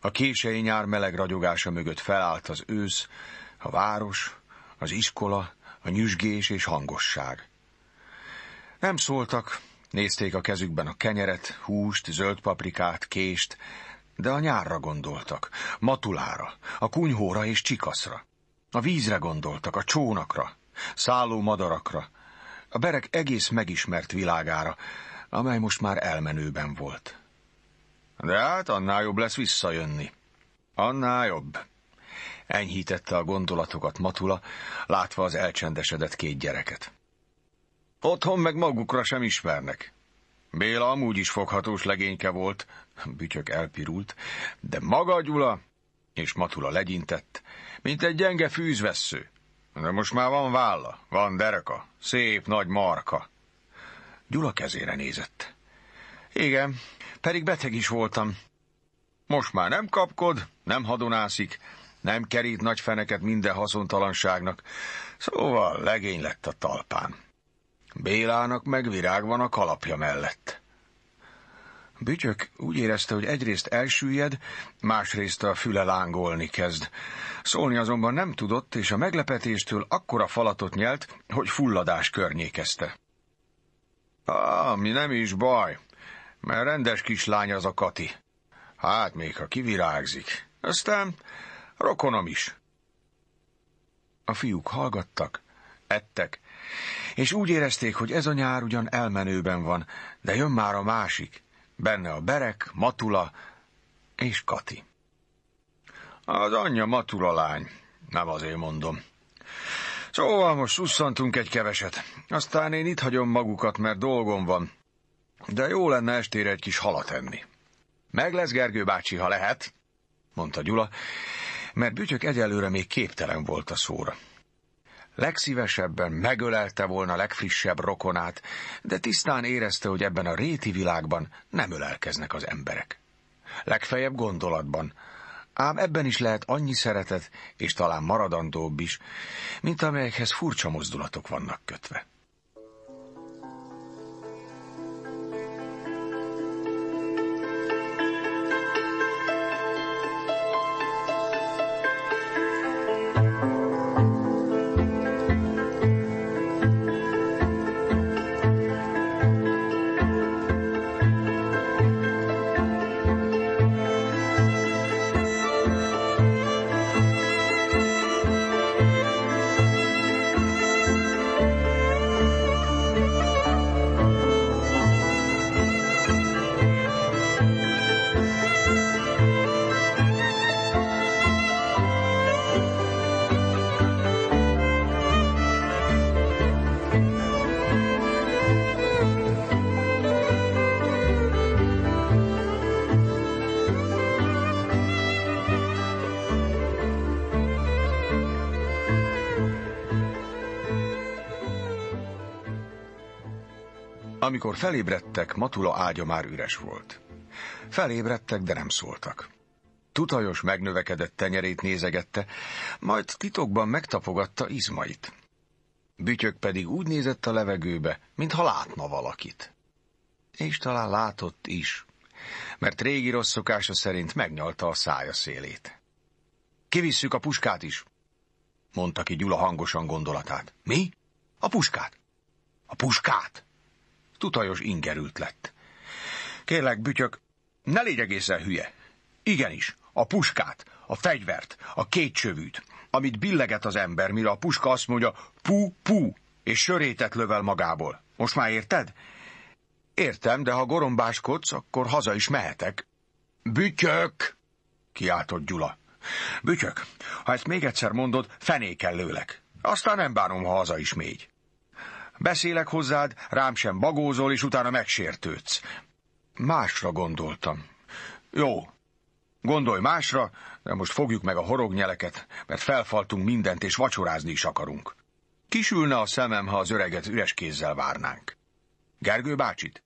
A késői nyár meleg ragyogása mögött felállt az ősz, a város, az iskola, a nyüzsgés és hangosság. Nem szóltak, nézték a kezükben a kenyeret, húst, zöld paprikát, kést, de a nyárra gondoltak, matulára, a kunyhóra és csikaszra. A vízre gondoltak, a csónakra, szálló madarakra, a berek egész megismert világára, amely most már elmenőben volt. De hát annál jobb lesz visszajönni. Annál jobb enyhítette a gondolatokat Matula, látva az elcsendesedett két gyereket. Otthon meg magukra sem ismernek. Béla amúgy is foghatós legényke volt, bütyök elpirult, de maga Gyula, és Matula legyintett, mint egy gyenge fűzvessző. De most már van válla, van dereka, szép nagy marka. Gyula kezére nézett. Igen, pedig beteg is voltam. Most már nem kapkod, nem hadonászik, nem kerít nagy feneket minden haszontalanságnak, szóval legény lett a talpán. Bélának meg virág van a kalapja mellett. Bütyök úgy érezte, hogy egyrészt elsüllyed, másrészt a füle lángolni kezd. Szólni azonban nem tudott, és a meglepetéstől akkora falatot nyelt, hogy fulladás környékezte. Ah, mi nem is baj, mert rendes kislány az a Kati. Hát még, ha kivirágzik. Aztán Rokonom is. A fiúk hallgattak, ettek, és úgy érezték, hogy ez a nyár ugyan elmenőben van, de jön már a másik. Benne a Berek, Matula és Kati. Az anyja Matula lány, nem azért mondom. Szóval most szusszantunk egy keveset, aztán én itt hagyom magukat, mert dolgom van. De jó lenne estére egy kis halat enni. Meg lesz Gergő bácsi, ha lehet, mondta Gyula, mert Bütyök egyelőre még képtelen volt a szóra. Legszívesebben megölelte volna legfrissebb rokonát, de tisztán érezte, hogy ebben a réti világban nem ölelkeznek az emberek. Legfeljebb gondolatban, ám ebben is lehet annyi szeretet, és talán maradandóbb is, mint amelyekhez furcsa mozdulatok vannak kötve. Amikor felébredtek, Matula ágya már üres volt. Felébredtek, de nem szóltak. Tutajos megnövekedett tenyerét nézegette, majd titokban megtapogatta izmait. Bütyök pedig úgy nézett a levegőbe, mintha látna valakit. És talán látott is, mert régi rossz szokása szerint megnyalta a szája szélét. Kivisszük a puskát is, mondta ki Gyula hangosan gondolatát. Mi? A puskát. A puskát? tutajos ingerült lett. Kérlek, bütyök, ne légy egészen hülye. Igenis, a puskát, a fegyvert, a csövűt, amit billeget az ember, mire a puska azt mondja pú-pú, és sörétet lövel magából. Most már érted? Értem, de ha gorombáskodsz, akkor haza is mehetek. Bütyök! kiáltott Gyula. Bütyök, ha ezt még egyszer mondod, fenéken lőlek. Aztán nem bánom, ha haza is mégy. Beszélek hozzád, rám sem bagózol, és utána megsértődsz. Másra gondoltam. Jó, gondolj másra, de most fogjuk meg a horognyeleket, mert felfaltunk mindent, és vacsorázni is akarunk. Kisülne a szemem, ha az öreget üres kézzel várnánk. Gergő bácsit?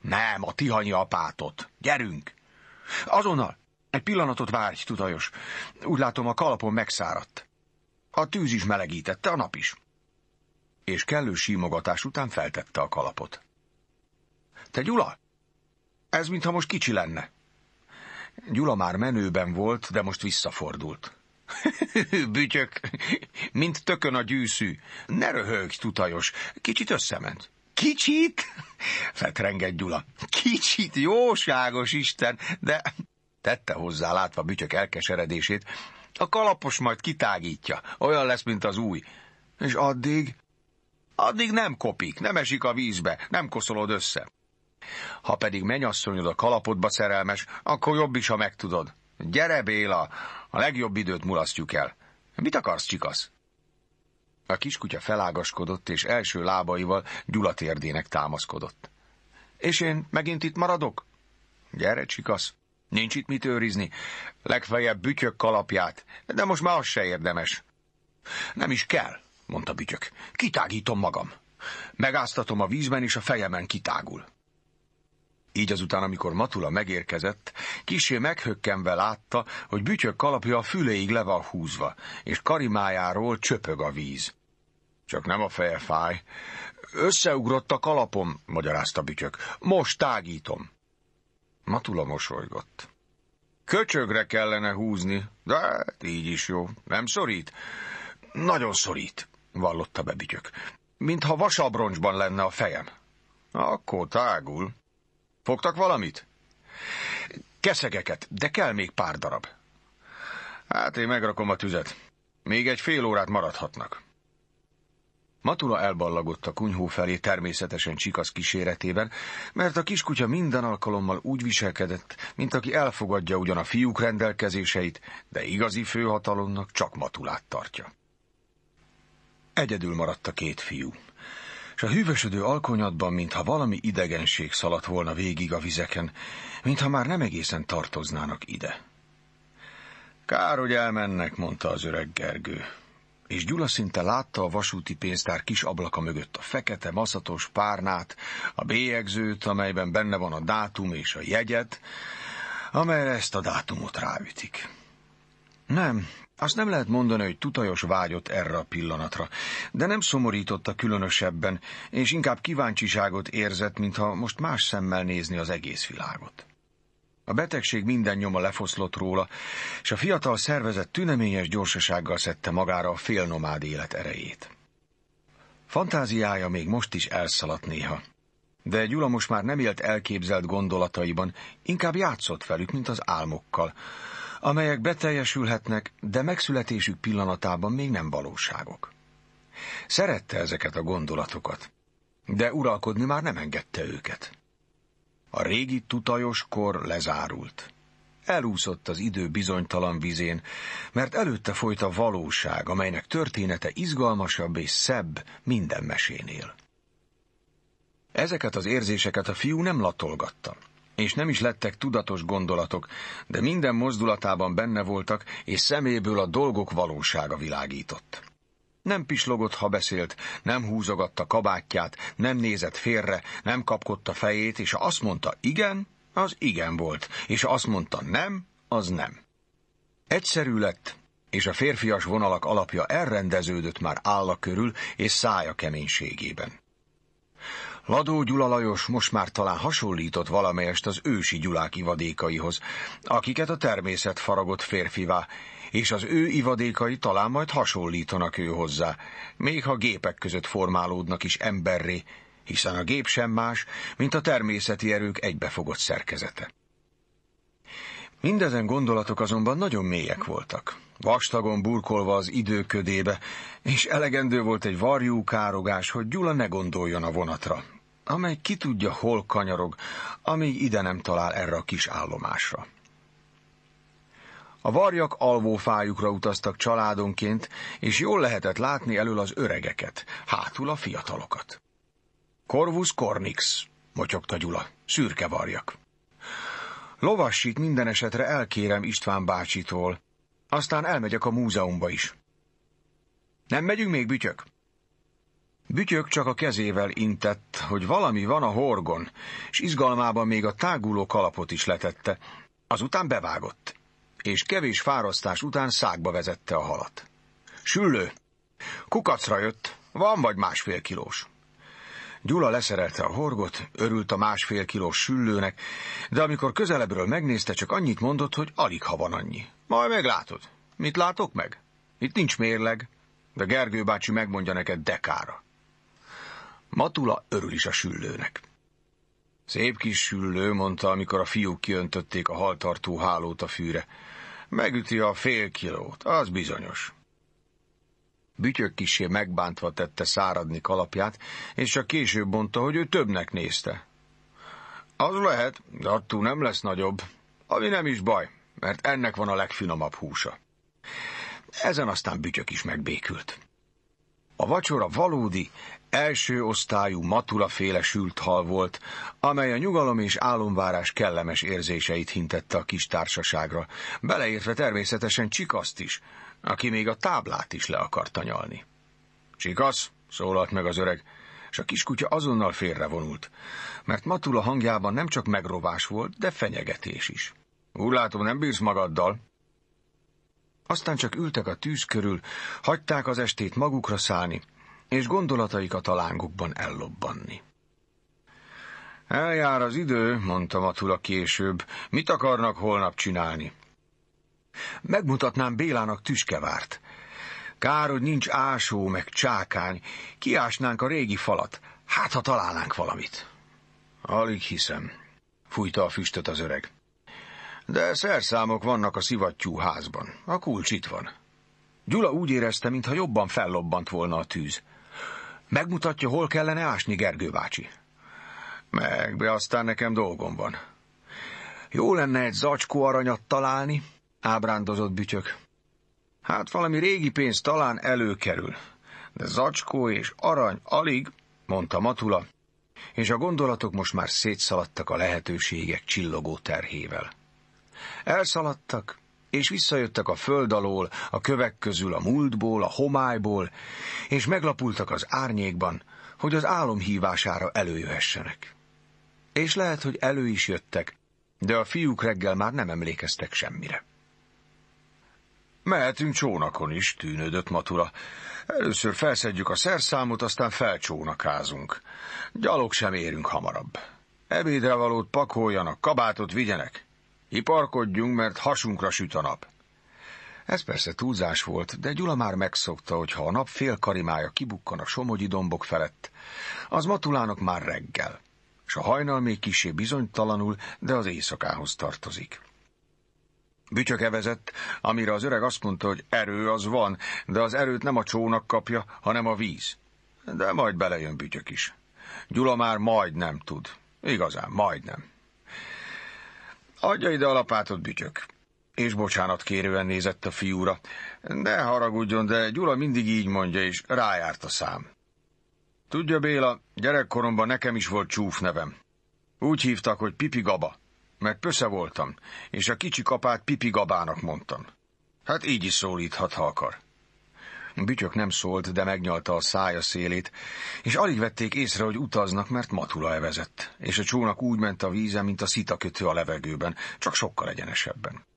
Nem, a tihanyi apátot. Gyerünk! Azonnal! Egy pillanatot várj, tudajos. Úgy látom, a kalapom megszáradt. A tűz is melegítette, a nap is és kellő símogatás után feltette a kalapot. Te Gyula? Ez mintha most kicsi lenne. Gyula már menőben volt, de most visszafordult. Bütyök, mint tökön a gyűszű. Ne röhögj, tutajos. Kicsit összement. Kicsit? Fetrengett Gyula. Kicsit, jóságos Isten, de... Tette hozzá, látva Bütyök elkeseredését. A kalapos majd kitágítja. Olyan lesz, mint az új. És addig Addig nem kopik, nem esik a vízbe, nem koszolod össze. Ha pedig menyasszonyod a kalapodba szerelmes, akkor jobb is, ha megtudod. Gyere, Béla, a legjobb időt mulasztjuk el. Mit akarsz, csikasz? A kiskutya felágaskodott, és első lábaival Gyula térdének támaszkodott. És én megint itt maradok? Gyere, csikasz, nincs itt mit őrizni. Legfeljebb bütyök kalapját, de most már az se érdemes. Nem is kell mondta Bütyök. Kitágítom magam. Megáztatom a vízben, és a fejemen kitágul. Így azután, amikor Matula megérkezett, kisé meghökkenve látta, hogy bütyök kalapja a füleig le van húzva, és karimájáról csöpög a víz. Csak nem a feje fáj. Összeugrott a kalapom, magyarázta bütyök. Most tágítom. Matula mosolygott. Köcsögre kellene húzni, de hát így is jó. Nem szorít? Nagyon szorít vallotta be Bityök. Mintha vasabroncsban lenne a fejem. Akkor tágul. Fogtak valamit? Keszegeket, de kell még pár darab. Hát én megrakom a tüzet. Még egy fél órát maradhatnak. Matula elballagott a kunyhó felé természetesen csikasz kíséretében, mert a kiskutya minden alkalommal úgy viselkedett, mint aki elfogadja ugyan a fiúk rendelkezéseit, de igazi főhatalomnak csak Matulát tartja. Egyedül maradt a két fiú. És a hűvösödő alkonyatban, mintha valami idegenség szaladt volna végig a vizeken, mintha már nem egészen tartoznának ide. Kár, hogy elmennek, mondta az öreg Gergő. És Gyula szinte látta a vasúti pénztár kis ablaka mögött a fekete, maszatos párnát, a bélyegzőt, amelyben benne van a dátum és a jegyet, amelyre ezt a dátumot ráütik. Nem, azt nem lehet mondani, hogy tutajos vágyott erre a pillanatra, de nem szomorította különösebben, és inkább kíváncsiságot érzett, mintha most más szemmel nézni az egész világot. A betegség minden nyoma lefoszlott róla, és a fiatal szervezet tüneményes gyorsasággal szedte magára a félnomád élet erejét. Fantáziája még most is elszaladt néha, de Gyula most már nem élt elképzelt gondolataiban, inkább játszott velük, mint az álmokkal, amelyek beteljesülhetnek, de megszületésük pillanatában még nem valóságok. Szerette ezeket a gondolatokat, de uralkodni már nem engedte őket. A régi tutajos kor lezárult. Elúszott az idő bizonytalan vizén, mert előtte folyt a valóság, amelynek története izgalmasabb és szebb minden mesénél. Ezeket az érzéseket a fiú nem latolgatta és nem is lettek tudatos gondolatok, de minden mozdulatában benne voltak, és szeméből a dolgok valósága világított. Nem pislogott, ha beszélt, nem húzogatta kabátját, nem nézett félre, nem kapkodta fejét, és ha azt mondta igen, az igen volt, és ha azt mondta nem, az nem. Egyszerű lett, és a férfias vonalak alapja elrendeződött már állak körül és szája keménységében. Ladó Gyula Lajos most már talán hasonlított valamelyest az ősi gyulák ivadékaihoz, akiket a természet faragott férfivá, és az ő ivadékai talán majd hasonlítanak ő hozzá, még ha gépek között formálódnak is emberré, hiszen a gép sem más, mint a természeti erők egybefogott szerkezete. Mindezen gondolatok azonban nagyon mélyek voltak, vastagon burkolva az időködébe, és elegendő volt egy varjú károgás, hogy Gyula ne gondoljon a vonatra, amely ki tudja, hol kanyarog, amíg ide nem talál erre a kis állomásra. A varjak alvó fájukra utaztak családonként, és jól lehetett látni elől az öregeket, hátul a fiatalokat. Corvus cornix, motyogta Gyula, szürke varjak. Lovassit minden esetre elkérem István bácsitól, aztán elmegyek a múzeumba is. Nem megyünk még, bütyök? Bütyök csak a kezével intett, hogy valami van a horgon, és izgalmában még a táguló kalapot is letette, azután bevágott, és kevés fárasztás után szágba vezette a halat. Süllő! Kukacra jött, van vagy másfél kilós. Gyula leszerelte a horgot, örült a másfél kilós süllőnek, de amikor közelebbről megnézte, csak annyit mondott, hogy alig ha van annyi. Majd meglátod. Mit látok meg? Itt nincs mérleg, de Gergő bácsi megmondja neked dekára. Matula örül is a süllőnek. Szép kis süllő, mondta, amikor a fiúk kiöntötték a haltartó hálót a fűre. Megüti a fél kilót, az bizonyos. Bütyök kisé megbántva tette száradni kalapját, és csak később mondta, hogy ő többnek nézte. Az lehet, de attól nem lesz nagyobb, ami nem is baj, mert ennek van a legfinomabb húsa. Ezen aztán bütyök is megbékült. A vacsora valódi, Első osztályú maturaféle sült hal volt, amely a nyugalom és álomvárás kellemes érzéseit hintette a kis társaságra, beleértve természetesen Csikaszt is, aki még a táblát is le akarta nyalni. Csikasz, szólalt meg az öreg, és a kiskutya azonnal vonult, mert Matula hangjában nem csak megrovás volt, de fenyegetés is. Úr látom, nem bírsz magaddal. Aztán csak ültek a tűz körül, hagyták az estét magukra szállni, és gondolataik a talángukban ellobbanni. Eljár az idő, mondta Matula később. Mit akarnak holnap csinálni? Megmutatnám Bélának tüskevárt. Kár, hogy nincs ásó meg csákány. Kiásnánk a régi falat. Hát, ha találnánk valamit. Alig hiszem, fújta a füstöt az öreg. De szerszámok vannak a szivattyú házban. A kulcs itt van. Gyula úgy érezte, mintha jobban fellobbant volna a tűz. Megmutatja, hol kellene ásni, Gergő bácsi. Meg, de aztán nekem dolgom van. Jó lenne egy zacskó aranyat találni, ábrándozott bütyök. Hát valami régi pénz talán előkerül, de zacskó és arany alig, mondta Matula, és a gondolatok most már szétszaladtak a lehetőségek csillogó terhével. Elszaladtak, és visszajöttek a föld alól, a kövek közül, a múltból, a homályból, és meglapultak az árnyékban, hogy az álom hívására előjöhessenek. És lehet, hogy elő is jöttek, de a fiúk reggel már nem emlékeztek semmire. Mehetünk csónakon is, tűnődött Matula. Először felszedjük a szerszámot, aztán felcsónakázunk. Gyalog sem érünk hamarabb. Ebédre valót pakoljanak, kabátot vigyenek. Iparkodjunk, mert hasunkra süt a nap. Ez persze túlzás volt, de Gyula már megszokta, hogy ha a nap fél karimája kibukkan a somogyi dombok felett, az matulának már reggel, és a hajnal még kisé bizonytalanul, de az éjszakához tartozik. Bütyök evezett, amire az öreg azt mondta, hogy erő az van, de az erőt nem a csónak kapja, hanem a víz. De majd belejön bütyök is. Gyula már majd nem tud. Igazán, majdnem. Adja ide a lapátot, bütyök. És bocsánat kérően nézett a fiúra. Ne haragudjon, de Gyula mindig így mondja, és rájárt a szám. Tudja, Béla, gyerekkoromban nekem is volt csúf nevem. Úgy hívtak, hogy Pipi Gaba, mert pösze voltam, és a kicsi kapát Pipi Gabának mondtam. Hát így is szólíthat, ha akar. Bütyök nem szólt, de megnyalta a szája szélét, és alig vették észre, hogy utaznak, mert matula evezett, és a csónak úgy ment a víze, mint a szitakötő a levegőben, csak sokkal egyenesebben.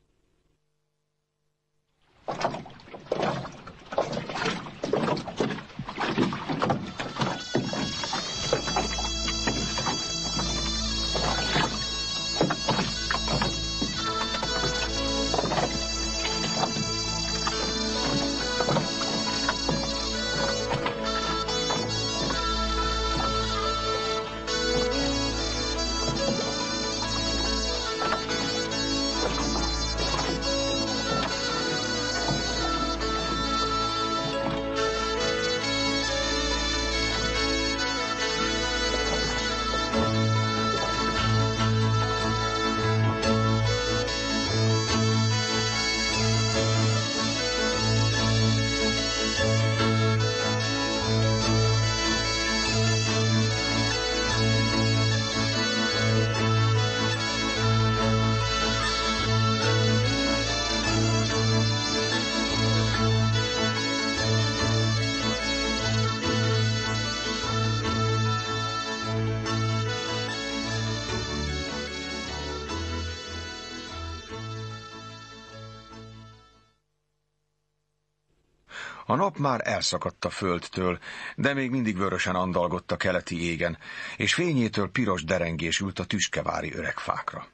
nap már elszakadt a földtől, de még mindig vörösen andalgott a keleti égen, és fényétől piros derengés ült a tüskevári öregfákra.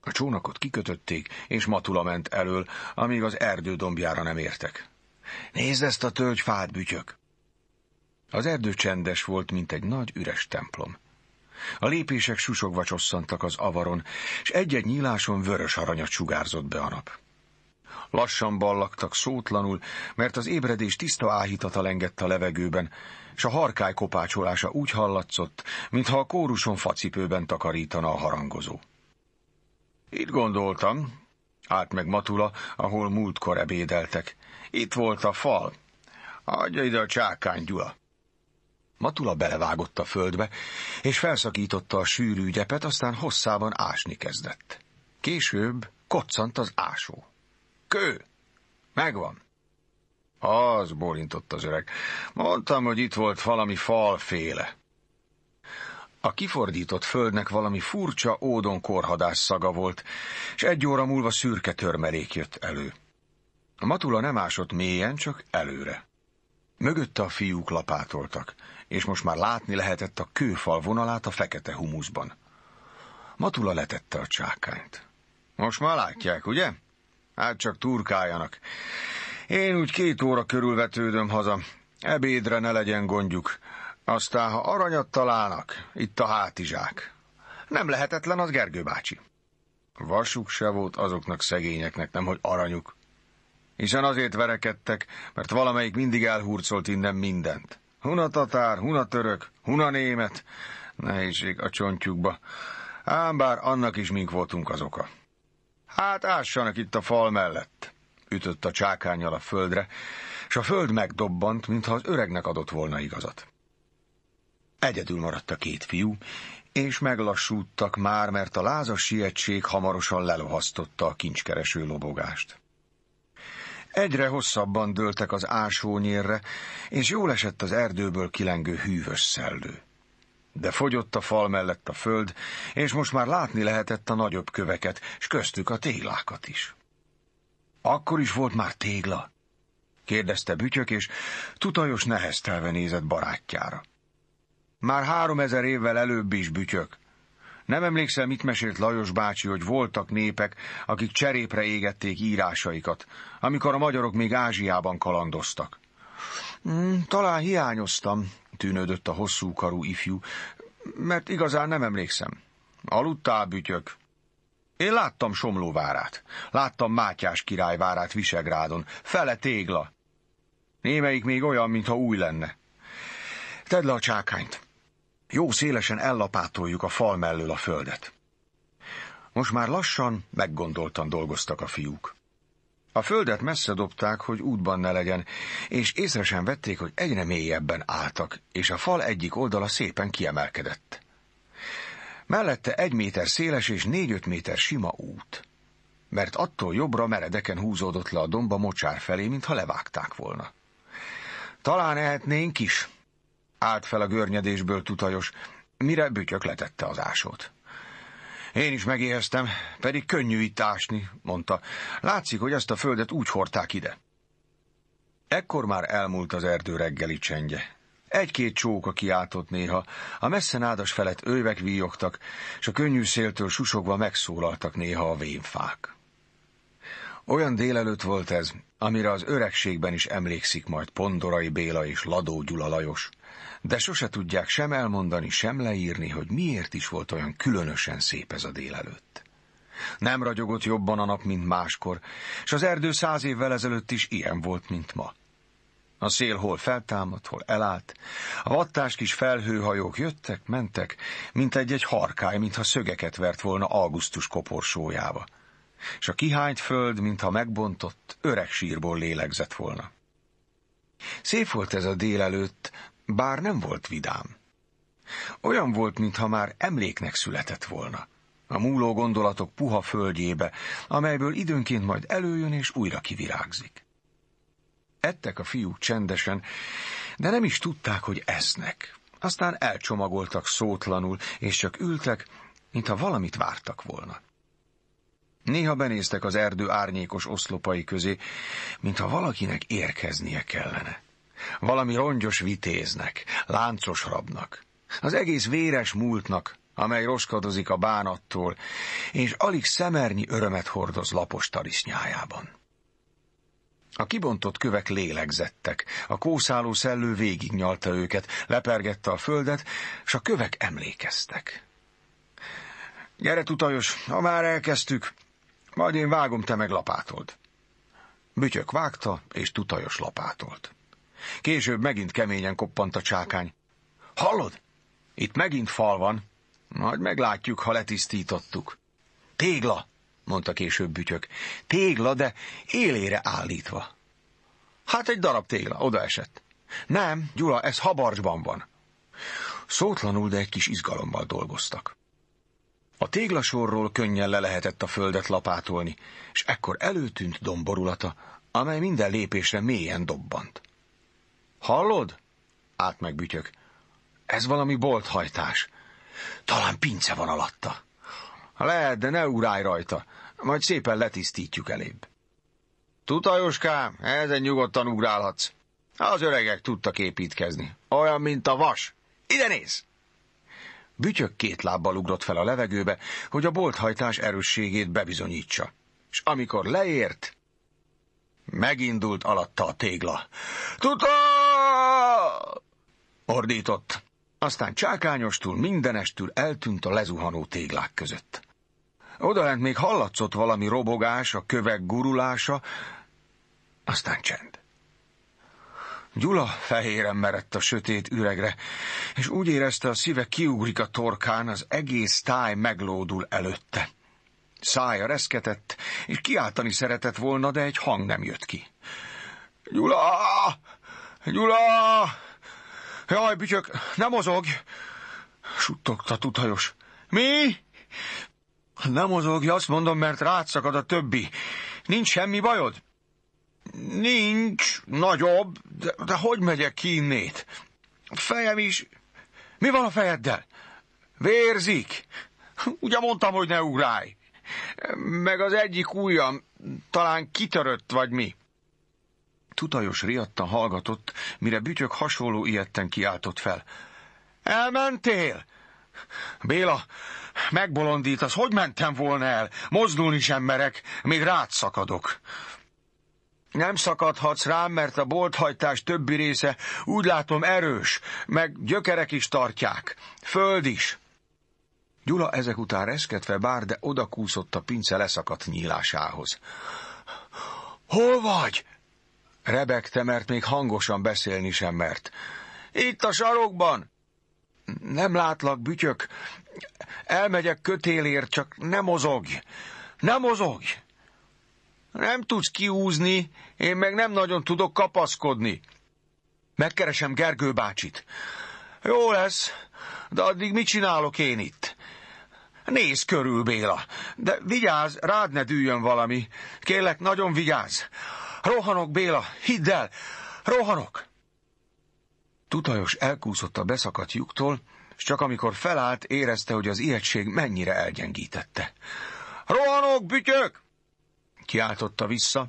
A csónakot kikötötték, és matula ment elől, amíg az erdő dombjára nem értek. Nézd ezt a tölgyfát, bütyök! Az erdő csendes volt, mint egy nagy üres templom. A lépések susogva csosszantak az avaron, és egy-egy nyíláson vörös aranyat sugárzott be a nap. Lassan ballaktak szótlanul, mert az ébredés tiszta áhítata lengett a levegőben, és a harkály kopácsolása úgy hallatszott, mintha a kóruson facipőben takarítana a harangozó. Itt gondoltam, állt meg Matula, ahol múltkor ebédeltek. Itt volt a fal. Adja ide a csákány, Gyula. Matula belevágott a földbe, és felszakította a sűrű gyepet, aztán hosszában ásni kezdett. Később koccant az ásó. Kő! Megvan. Az, bólintott az öreg. Mondtam, hogy itt volt valami falféle. A kifordított földnek valami furcsa ódon korhadás szaga volt, és egy óra múlva szürke törmelék jött elő. A matula nem ásott mélyen, csak előre. Mögötte a fiúk lapátoltak, és most már látni lehetett a kőfal vonalát a fekete humuszban. Matula letette a csákányt. Most már látják, ugye? Hát csak turkáljanak. Én úgy két óra körül vetődöm haza. Ebédre ne legyen gondjuk. Aztán, ha aranyat találnak, itt a hátizsák. Nem lehetetlen az Gergő bácsi. Vasuk se volt azoknak szegényeknek, nem hogy aranyuk. Hiszen azért verekedtek, mert valamelyik mindig elhurcolt innen mindent. Hunatatár, hunatörök, hunanémet, nehézség a csontjukba. Ám bár annak is mink voltunk az oka. Hát ássanak itt a fal mellett, ütött a csákányjal a földre, és a föld megdobbant, mintha az öregnek adott volna igazat. Egyedül maradt a két fiú, és meglassultak már, mert a lázas sietség hamarosan lelohasztotta a kincskereső lobogást. Egyre hosszabban dőltek az ásónyérre, és jól esett az erdőből kilengő hűvös szellő. De fogyott a fal mellett a föld, és most már látni lehetett a nagyobb köveket, s köztük a téglákat is. Akkor is volt már tégla? kérdezte Bütyök, és tutajos neheztelve nézett barátjára. Már három ezer évvel előbb is Bütyök. Nem emlékszel, mit mesélt Lajos bácsi, hogy voltak népek, akik cserépre égették írásaikat, amikor a magyarok még Ázsiában kalandoztak. Mm, talán hiányoztam, tűnődött a hosszú karú ifjú, mert igazán nem emlékszem. Aludtál, bütyök. Én láttam Somlóvárát, láttam Mátyás királyvárát Visegrádon, fele tégla. Némelyik még olyan, mintha új lenne. Tedd le a csákányt. Jó szélesen ellapátoljuk a fal mellől a földet. Most már lassan, meggondoltan dolgoztak a fiúk. A földet messze dobták, hogy útban ne legyen, és észre sem vették, hogy egyre mélyebben álltak, és a fal egyik oldala szépen kiemelkedett. Mellette egy méter széles és négy-öt méter sima út, mert attól jobbra meredeken húzódott le a domba mocsár felé, mintha levágták volna. Talán ehetnénk is, állt fel a görnyedésből tutajos, mire bütyök letette az ásót. Én is megéheztem, pedig könnyű itt ásni, mondta. Látszik, hogy ezt a földet úgy hordták ide. Ekkor már elmúlt az erdő reggeli csendje. Egy-két csóka kiáltott néha, a messze nádas felett ővek víjogtak, és a könnyű széltől susogva megszólaltak néha a vénfák. Olyan délelőtt volt ez, amire az öregségben is emlékszik majd Pondorai Béla és Ladó Gyula Lajos – de sose tudják sem elmondani, sem leírni, hogy miért is volt olyan különösen szép ez a délelőtt. Nem ragyogott jobban a nap, mint máskor, és az erdő száz évvel ezelőtt is ilyen volt, mint ma. A szél hol feltámadt, hol elállt. A vattás kis felhőhajók jöttek, mentek, mint egy-egy harkály, mintha szögeket vert volna augusztus koporsójába. És a kihányt föld, mintha megbontott, öreg sírból lélegzett volna. Szép volt ez a délelőtt, bár nem volt vidám. Olyan volt, mintha már emléknek született volna, a múló gondolatok puha földjébe, amelyből időnként majd előjön és újra kivirágzik. Ettek a fiúk csendesen, de nem is tudták, hogy esznek. Aztán elcsomagoltak szótlanul, és csak ültek, mintha valamit vártak volna. Néha benéztek az erdő árnyékos oszlopai közé, mintha valakinek érkeznie kellene valami rongyos vitéznek, láncos rabnak, az egész véres múltnak, amely roskadozik a bánattól, és alig szemernyi örömet hordoz lapos tarisznyájában. A kibontott kövek lélegzettek, a kószáló szellő végignyalta őket, lepergette a földet, s a kövek emlékeztek. Gyere, tutajos, ha már elkezdtük, majd én vágom, te meg lapátold. Bütyök vágta, és tutajos lapátolt. Később megint keményen koppant a csákány. Hallod? Itt megint fal van. Majd meglátjuk, ha letisztítottuk. Tégla, mondta később bütyök. Tégla, de élére állítva. Hát egy darab tégla, odaesett. Nem, Gyula, ez habarcsban van. Szótlanul, de egy kis izgalommal dolgoztak. A téglasorról könnyen le lehetett a földet lapátolni, és ekkor előtűnt domborulata, amely minden lépésre mélyen dobbant. Hallod? Át meg bütyök. Ez valami bolthajtás. Talán pince van alatta. Lehet, de ne urálj rajta. Majd szépen letisztítjuk elébb. Tutajoskám, ezen nyugodtan ugrálhatsz. Az öregek tudtak építkezni. Olyan, mint a vas. Ide néz! Bütyök két lábbal ugrott fel a levegőbe, hogy a bolthajtás erősségét bebizonyítsa. És amikor leért, megindult alatta a tégla. Tutaj! ordított. Aztán csákányostul, mindenestül eltűnt a lezuhanó téglák között. Odalent még hallatszott valami robogás, a kövek gurulása, aztán csend. Gyula fehéren merett a sötét üregre, és úgy érezte, a szíve kiugrik a torkán, az egész táj meglódul előtte. Szája reszketett, és kiáltani szeretett volna, de egy hang nem jött ki. Gyula! Gyula! Jaj, bütyök, nem mozog! Suttogta tudhajos. Mi? Nem mozogj, azt mondom, mert rátszakad a többi. Nincs semmi bajod? Nincs, nagyobb, de, de hogy megyek ki innét? A fejem is... Mi van a fejeddel? Vérzik. Ugye mondtam, hogy ne ugrálj. Meg az egyik ujjam talán kitörött, vagy mi. Tutajos riadta hallgatott, mire bütyök hasonló ilyetten kiáltott fel. Elmentél? Béla, megbolondítasz, hogy mentem volna el? Mozdulni sem merek, még rád szakadok. Nem szakadhatsz rám, mert a bolthajtás többi része úgy látom erős, meg gyökerek is tartják, föld is. Gyula ezek után reszketve bár, de odakúszott a pince leszakadt nyílásához. Hol vagy? Rebegte, mert még hangosan beszélni sem mert. Itt a sarokban! Nem látlak, bütyök. Elmegyek kötélért, csak nem mozogj! Nem mozogj! Nem tudsz kiúzni, én meg nem nagyon tudok kapaszkodni. Megkeresem Gergő bácsit. Jó lesz, de addig mit csinálok én itt? Nézz körül, Béla, de vigyázz, rád ne dűljön valami. Kélek, nagyon vigyázz. Rohanok, Béla, hidd el! Rohanok! Tutajos elkúszott a beszakadt lyuktól, és csak amikor felállt, érezte, hogy az ijegység mennyire elgyengítette. Rohanok, bütyök! Kiáltotta vissza,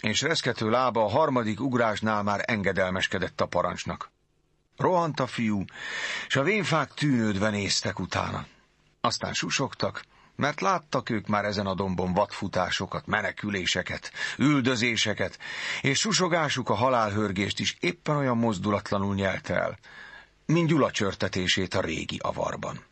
és reszkető lába a harmadik ugrásnál már engedelmeskedett a parancsnak. Rohant a fiú, és a vénfák tűnődve néztek utána. Aztán susogtak, mert láttak ők már ezen a dombon vadfutásokat, meneküléseket, üldözéseket, és susogásuk a halálhörgést is éppen olyan mozdulatlanul nyelt el, mint Gyula csörtetését a régi avarban.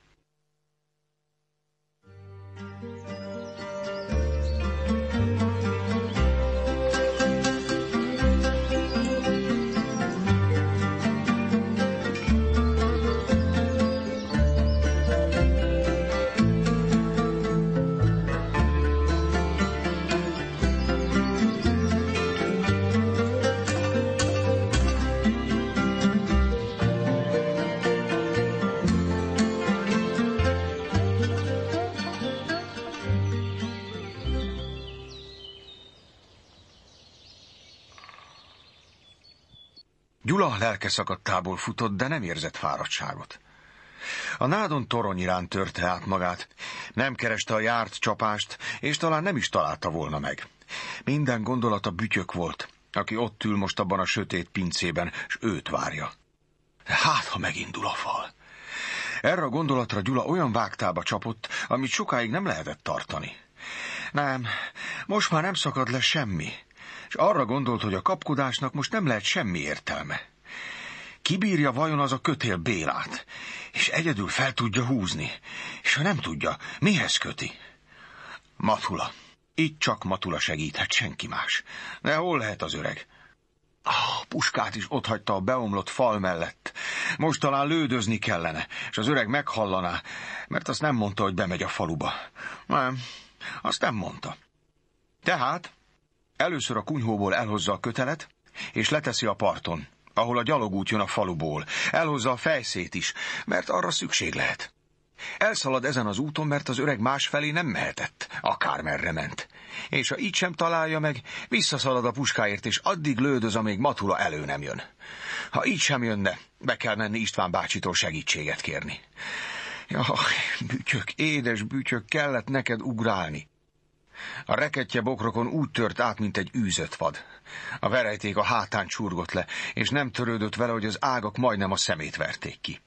Gyula lelke szakadtából futott, de nem érzett fáradtságot. A nádon torony irán törte át magát, nem kereste a járt csapást, és talán nem is találta volna meg. Minden gondolata bütyök volt, aki ott ül most abban a sötét pincében, s őt várja. Hát, ha megindul a fal. Erre a gondolatra Gyula olyan vágtába csapott, amit sokáig nem lehetett tartani. Nem, most már nem szakad le semmi és arra gondolt, hogy a kapkodásnak most nem lehet semmi értelme. Kibírja vajon az a kötél Bélát, és egyedül fel tudja húzni, és ha nem tudja, mihez köti? Matula. Itt csak Matula segíthet, senki más. De hol lehet az öreg? Ah, puskát is otthagyta a beomlott fal mellett. Most talán lődözni kellene, és az öreg meghallaná, mert azt nem mondta, hogy bemegy a faluba. Nem, azt nem mondta. Tehát Először a kunyhóból elhozza a kötelet, és leteszi a parton, ahol a gyalogút jön a faluból. Elhozza a fejszét is, mert arra szükség lehet. Elszalad ezen az úton, mert az öreg másfelé nem mehetett, akármerre ment. És ha így sem találja meg, visszaszalad a puskáért, és addig lődöz, amíg Matula elő nem jön. Ha így sem jönne, be kell menni István bácsitól segítséget kérni. Jaj, bütyök, édes bütyök, kellett neked ugrálni. A reketje bokrokon úgy tört át, mint egy űzött vad. A verejték a hátán csurgott le, és nem törődött vele, hogy az ágak majdnem a szemét verték ki.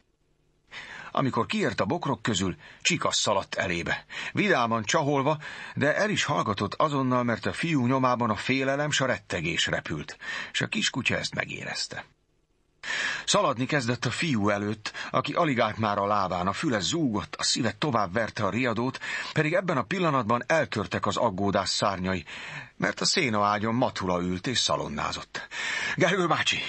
Amikor kiért a bokrok közül, csikas szaladt elébe. Vidáman csaholva, de el is hallgatott azonnal, mert a fiú nyomában a félelem s a rettegés repült, és a kiskutya ezt megérezte. Szaladni kezdett a fiú előtt, aki alig állt már a lábán, a füle zúgott, a szíve tovább verte a riadót, pedig ebben a pillanatban eltörtek az aggódás szárnyai, mert a szénaágyon Matula ült és szalonnázott. Gergő bácsi!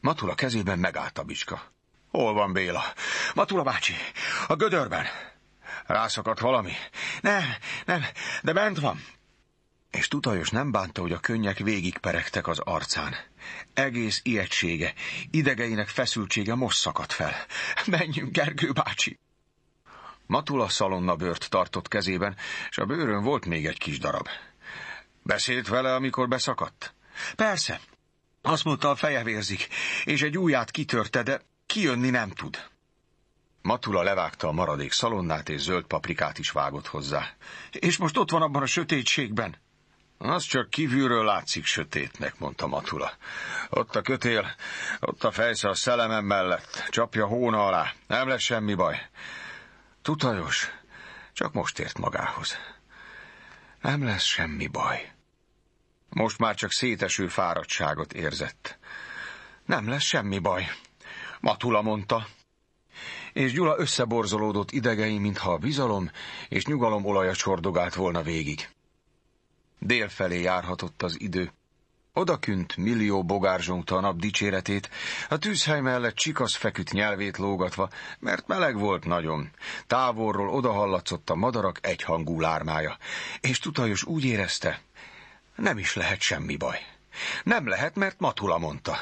Matula kezében megállt a bicska. Hol van Béla? Matula bácsi, a gödörben. Rászakadt valami? Nem, nem, de bent van. És tutajos nem bánta, hogy a könnyek végigperegtek az arcán. Egész ijegysége, idegeinek feszültsége most szakadt fel. Menjünk, Gergő bácsi! Matula szalonna bőrt tartott kezében, és a bőrön volt még egy kis darab. Beszélt vele, amikor beszakadt? Persze. Azt mondta, a feje vérzik, és egy ujját kitörte, de kijönni nem tud. Matula levágta a maradék szalonnát, és zöld paprikát is vágott hozzá. És most ott van abban a sötétségben. Az csak kívülről látszik sötétnek, mondta Matula. Ott a kötél, ott a fejsze a szelemem mellett, csapja hóna alá, nem lesz semmi baj. Tutajos, csak most ért magához. Nem lesz semmi baj. Most már csak széteső fáradtságot érzett. Nem lesz semmi baj, Matula mondta. És Gyula összeborzolódott idegei, mintha a bizalom és nyugalom olaja csordogált volna végig. Délfelé járhatott az idő. Odakünt millió bogárzsongta a nap dicséretét, a tűzhely mellett csikasz feküdt nyelvét lógatva, mert meleg volt nagyon. Távolról odahallatszott a madarak egyhangú lármája, és tutajos úgy érezte, nem is lehet semmi baj. Nem lehet, mert Matula mondta.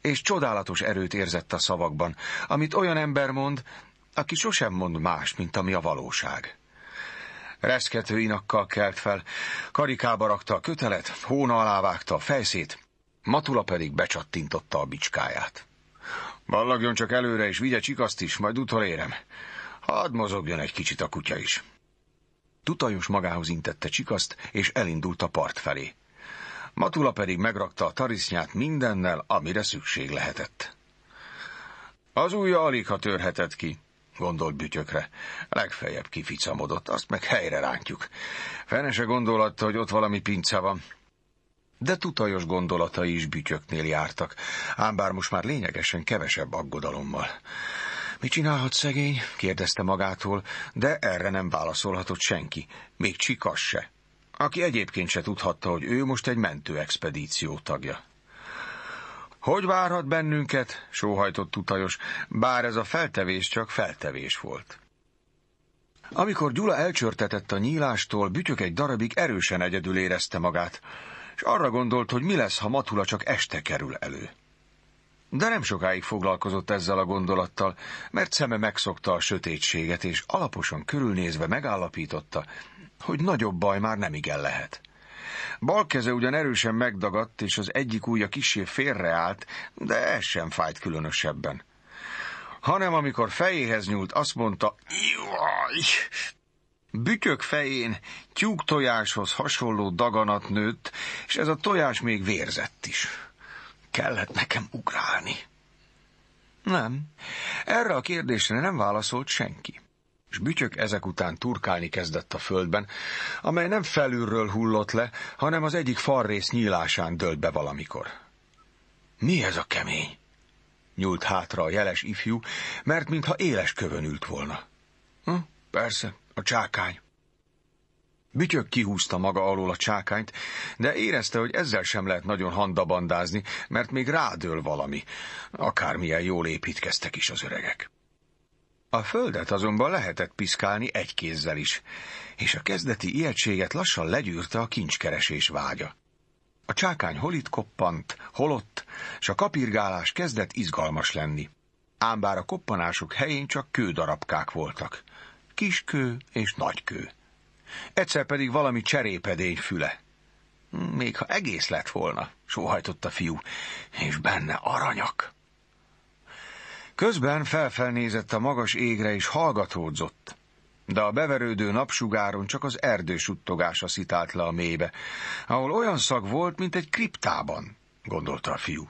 És csodálatos erőt érzett a szavakban, amit olyan ember mond, aki sosem mond más, mint ami a valóság. Reszkető inakkal kelt fel, karikába rakta a kötelet, hóna alá vágta a fejszét, Matula pedig becsattintotta a bicskáját. Ballagjon csak előre, és vigye csikaszt is, majd utolérem. Hadd mozogjon egy kicsit a kutya is. Tutajos magához intette csikaszt, és elindult a part felé. Matula pedig megrakta a tarisznyát mindennel, amire szükség lehetett. Az ujja alig ha törhetett ki gondolt bütyökre. Legfeljebb kificamodott, azt meg helyre rántjuk. Fene se gondolatta, hogy ott valami pince van. De tutajos gondolatai is bütyöknél jártak, ám bár most már lényegesen kevesebb aggodalommal. Mi csinálhat szegény? kérdezte magától, de erre nem válaszolhatott senki, még csikas se, aki egyébként se tudhatta, hogy ő most egy mentő expedíció tagja. Hogy várhat bennünket? sóhajtott utajos, bár ez a feltevés csak feltevés volt. Amikor Gyula elcsörtetett a nyílástól, bütyök egy darabig erősen egyedül érezte magát, és arra gondolt, hogy mi lesz, ha Matula csak este kerül elő. De nem sokáig foglalkozott ezzel a gondolattal, mert szeme megszokta a sötétséget, és alaposan körülnézve megállapította, hogy nagyobb baj már nem igen lehet. Bal keze ugyan erősen megdagadt, és az egyik ujja kisé félreállt, de ez sem fájt különösebben. Hanem amikor fejéhez nyúlt, azt mondta, jaj, Bütyök fején tyúk tojáshoz hasonló daganat nőtt, és ez a tojás még vérzett is. Kellett nekem ugrálni. Nem, erre a kérdésre nem válaszolt senki és bütyök ezek után turkálni kezdett a földben, amely nem felülről hullott le, hanem az egyik farrész nyílásán dölt be valamikor. Mi ez a kemény? Nyúlt hátra a jeles ifjú, mert mintha éles kövön ült volna. Hm, persze, a csákány. Bütyök kihúzta maga alól a csákányt, de érezte, hogy ezzel sem lehet nagyon handabandázni, mert még rádől valami, akármilyen jól építkeztek is az öregek. A földet azonban lehetett piszkálni egy kézzel is, és a kezdeti ijegységet lassan legyűrte a kincskeresés vágya. A csákány hol koppant, holott, és a kapirgálás kezdett izgalmas lenni. Ám bár a koppanások helyén csak kődarabkák voltak. Kis kő és nagy kő. Egyszer pedig valami cserépedény füle. Még ha egész lett volna, sóhajtott a fiú, és benne aranyak. Közben felfelnézett a magas égre és hallgatódzott, de a beverődő napsugáron csak az erdő suttogása szitált le a mélybe, ahol olyan szag volt, mint egy kriptában, gondolta a fiú.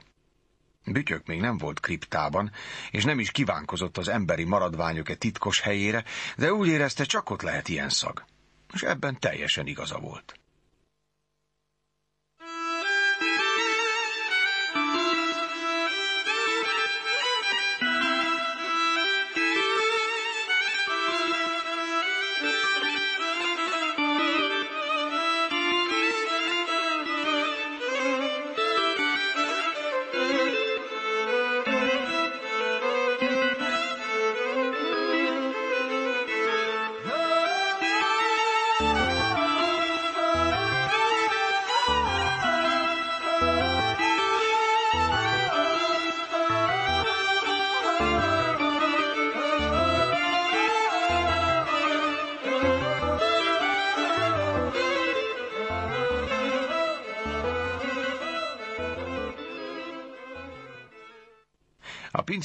Bütyök még nem volt kriptában, és nem is kívánkozott az emberi maradványok egy titkos helyére, de úgy érezte, csak ott lehet ilyen szag. És ebben teljesen igaza volt.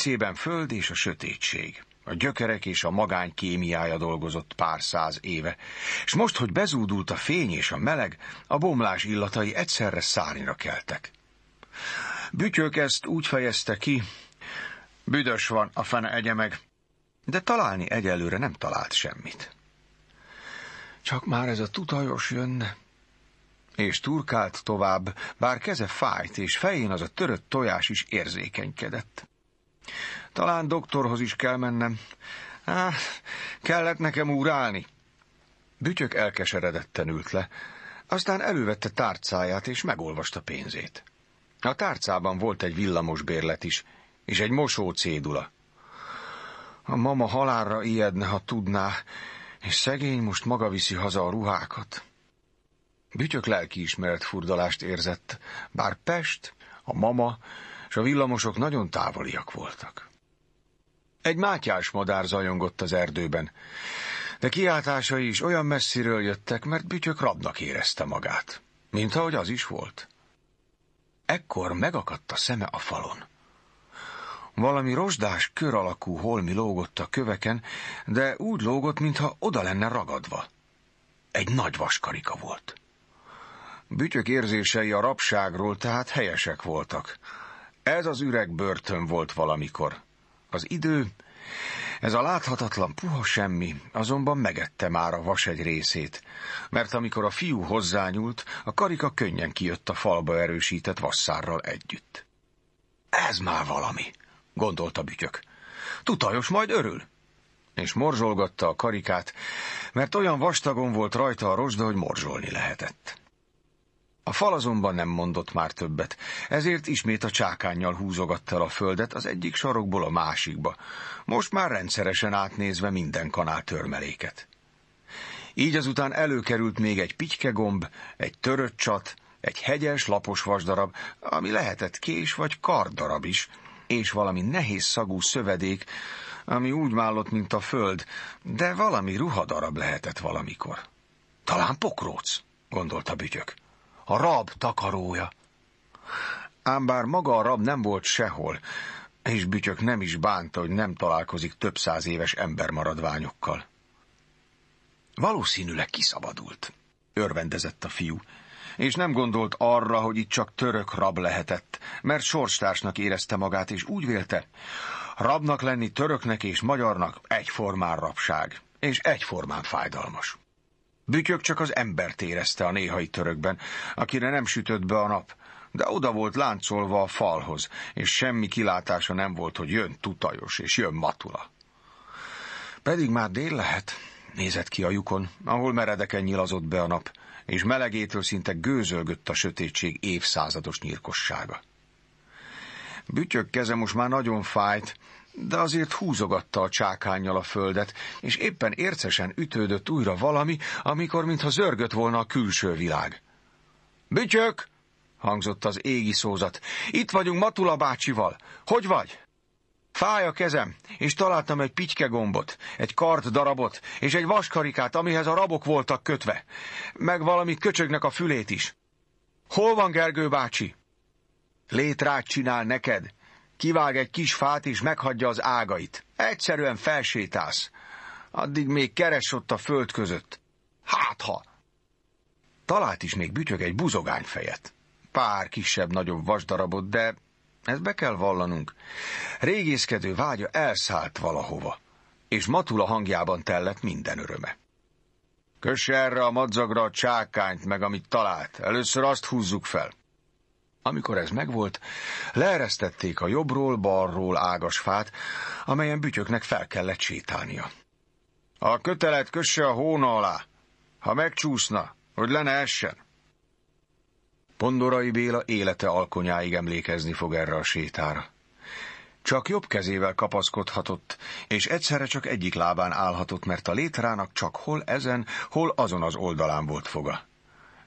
pincében föld és a sötétség. A gyökerek és a magány kémiája dolgozott pár száz éve, és most, hogy bezúdult a fény és a meleg, a bomlás illatai egyszerre szárnyra keltek. Bütyök ezt úgy fejezte ki, büdös van, a fene egye meg, de találni egyelőre nem talált semmit. Csak már ez a tutajos jönne. És turkált tovább, bár keze fájt, és fején az a törött tojás is érzékenykedett. Talán doktorhoz is kell mennem. Á, kellett nekem úrálni. Bütyök elkeseredetten ült le, aztán elővette tárcáját és megolvasta pénzét. A tárcában volt egy villamos bérlet is, és egy mosó cédula. A mama halálra ijedne, ha tudná, és szegény most maga viszi haza a ruhákat. Bütyök lelkiismeret furdalást érzett, bár Pest, a mama és a villamosok nagyon távoliak voltak. Egy mátyás madár zajongott az erdőben, de kiáltásai is olyan messziről jöttek, mert bütyök rabnak érezte magát, mint ahogy az is volt. Ekkor megakadt a szeme a falon. Valami rozsdás, kör alakú holmi lógott a köveken, de úgy lógott, mintha oda lenne ragadva. Egy nagy vaskarika volt. Bütyök érzései a rabságról tehát helyesek voltak. Ez az üreg börtön volt valamikor. Az idő, ez a láthatatlan puha semmi, azonban megette már a vas egy részét, mert amikor a fiú hozzányúlt, a karika könnyen kijött a falba erősített vasszárral együtt. Ez már valami, gondolta Bütyök. Tutajos majd örül. És morzsolgatta a karikát, mert olyan vastagon volt rajta a rozsda, hogy morzsolni lehetett. A fal azonban nem mondott már többet, ezért ismét a csákányjal húzogatta a földet az egyik sarokból a másikba, most már rendszeresen átnézve minden kanál törmeléket. Így azután előkerült még egy pitykegomb, egy törött csat, egy hegyes, lapos vasdarab, ami lehetett kés vagy kardarab is, és valami nehéz szagú szövedék, ami úgy mállott, mint a föld, de valami ruhadarab lehetett valamikor. Talán pokróc, gondolta bütyök a rab takarója. Ám bár maga a rab nem volt sehol, és Bütyök nem is bánta, hogy nem találkozik több száz éves embermaradványokkal. Valószínűleg kiszabadult, örvendezett a fiú, és nem gondolt arra, hogy itt csak török rab lehetett, mert sorstársnak érezte magát, és úgy vélte, rabnak lenni töröknek és magyarnak egyformán rabság, és egyformán fájdalmas. Bütyök csak az embert érezte a néhai törökben, akire nem sütött be a nap, de oda volt láncolva a falhoz, és semmi kilátása nem volt, hogy jön tutajos és jön matula. Pedig már dél lehet, nézett ki a lyukon, ahol meredeken nyilazott be a nap, és melegétől szinte gőzölgött a sötétség évszázados nyírkossága. Bütyök keze most már nagyon fájt, de azért húzogatta a csákányjal a földet, és éppen ércesen ütődött újra valami, amikor mintha zörgött volna a külső világ. – Bütyök! – hangzott az égi szózat. – Itt vagyunk Matula bácsival. Hogy vagy? – Fáj a kezem, és találtam egy pityke gombot, egy kart darabot, és egy vaskarikát, amihez a rabok voltak kötve, meg valami köcsögnek a fülét is. – Hol van Gergő bácsi? – Létrát csinál neked! – Kivág egy kis fát, és meghagyja az ágait. Egyszerűen felsétálsz. Addig még keres ott a föld között. Hát ha! Talált is még bütyög egy buzogány fejet. Pár kisebb-nagyobb vasdarabot, de ezt be kell vallanunk. Régészkedő vágya elszállt valahova, és matula hangjában tellett minden öröme. Kösse erre a madzagra a csákányt, meg amit talált. Először azt húzzuk fel. Amikor ez megvolt, leeresztették a jobbról-balról ágas fát, amelyen bütyöknek fel kellett sétálnia. A kötelet kösse a hóna alá, ha megcsúszna, hogy le ne essen. Pondorai Béla élete alkonyáig emlékezni fog erre a sétára. Csak jobb kezével kapaszkodhatott, és egyszerre csak egyik lábán állhatott, mert a létrának csak hol ezen, hol azon az oldalán volt foga.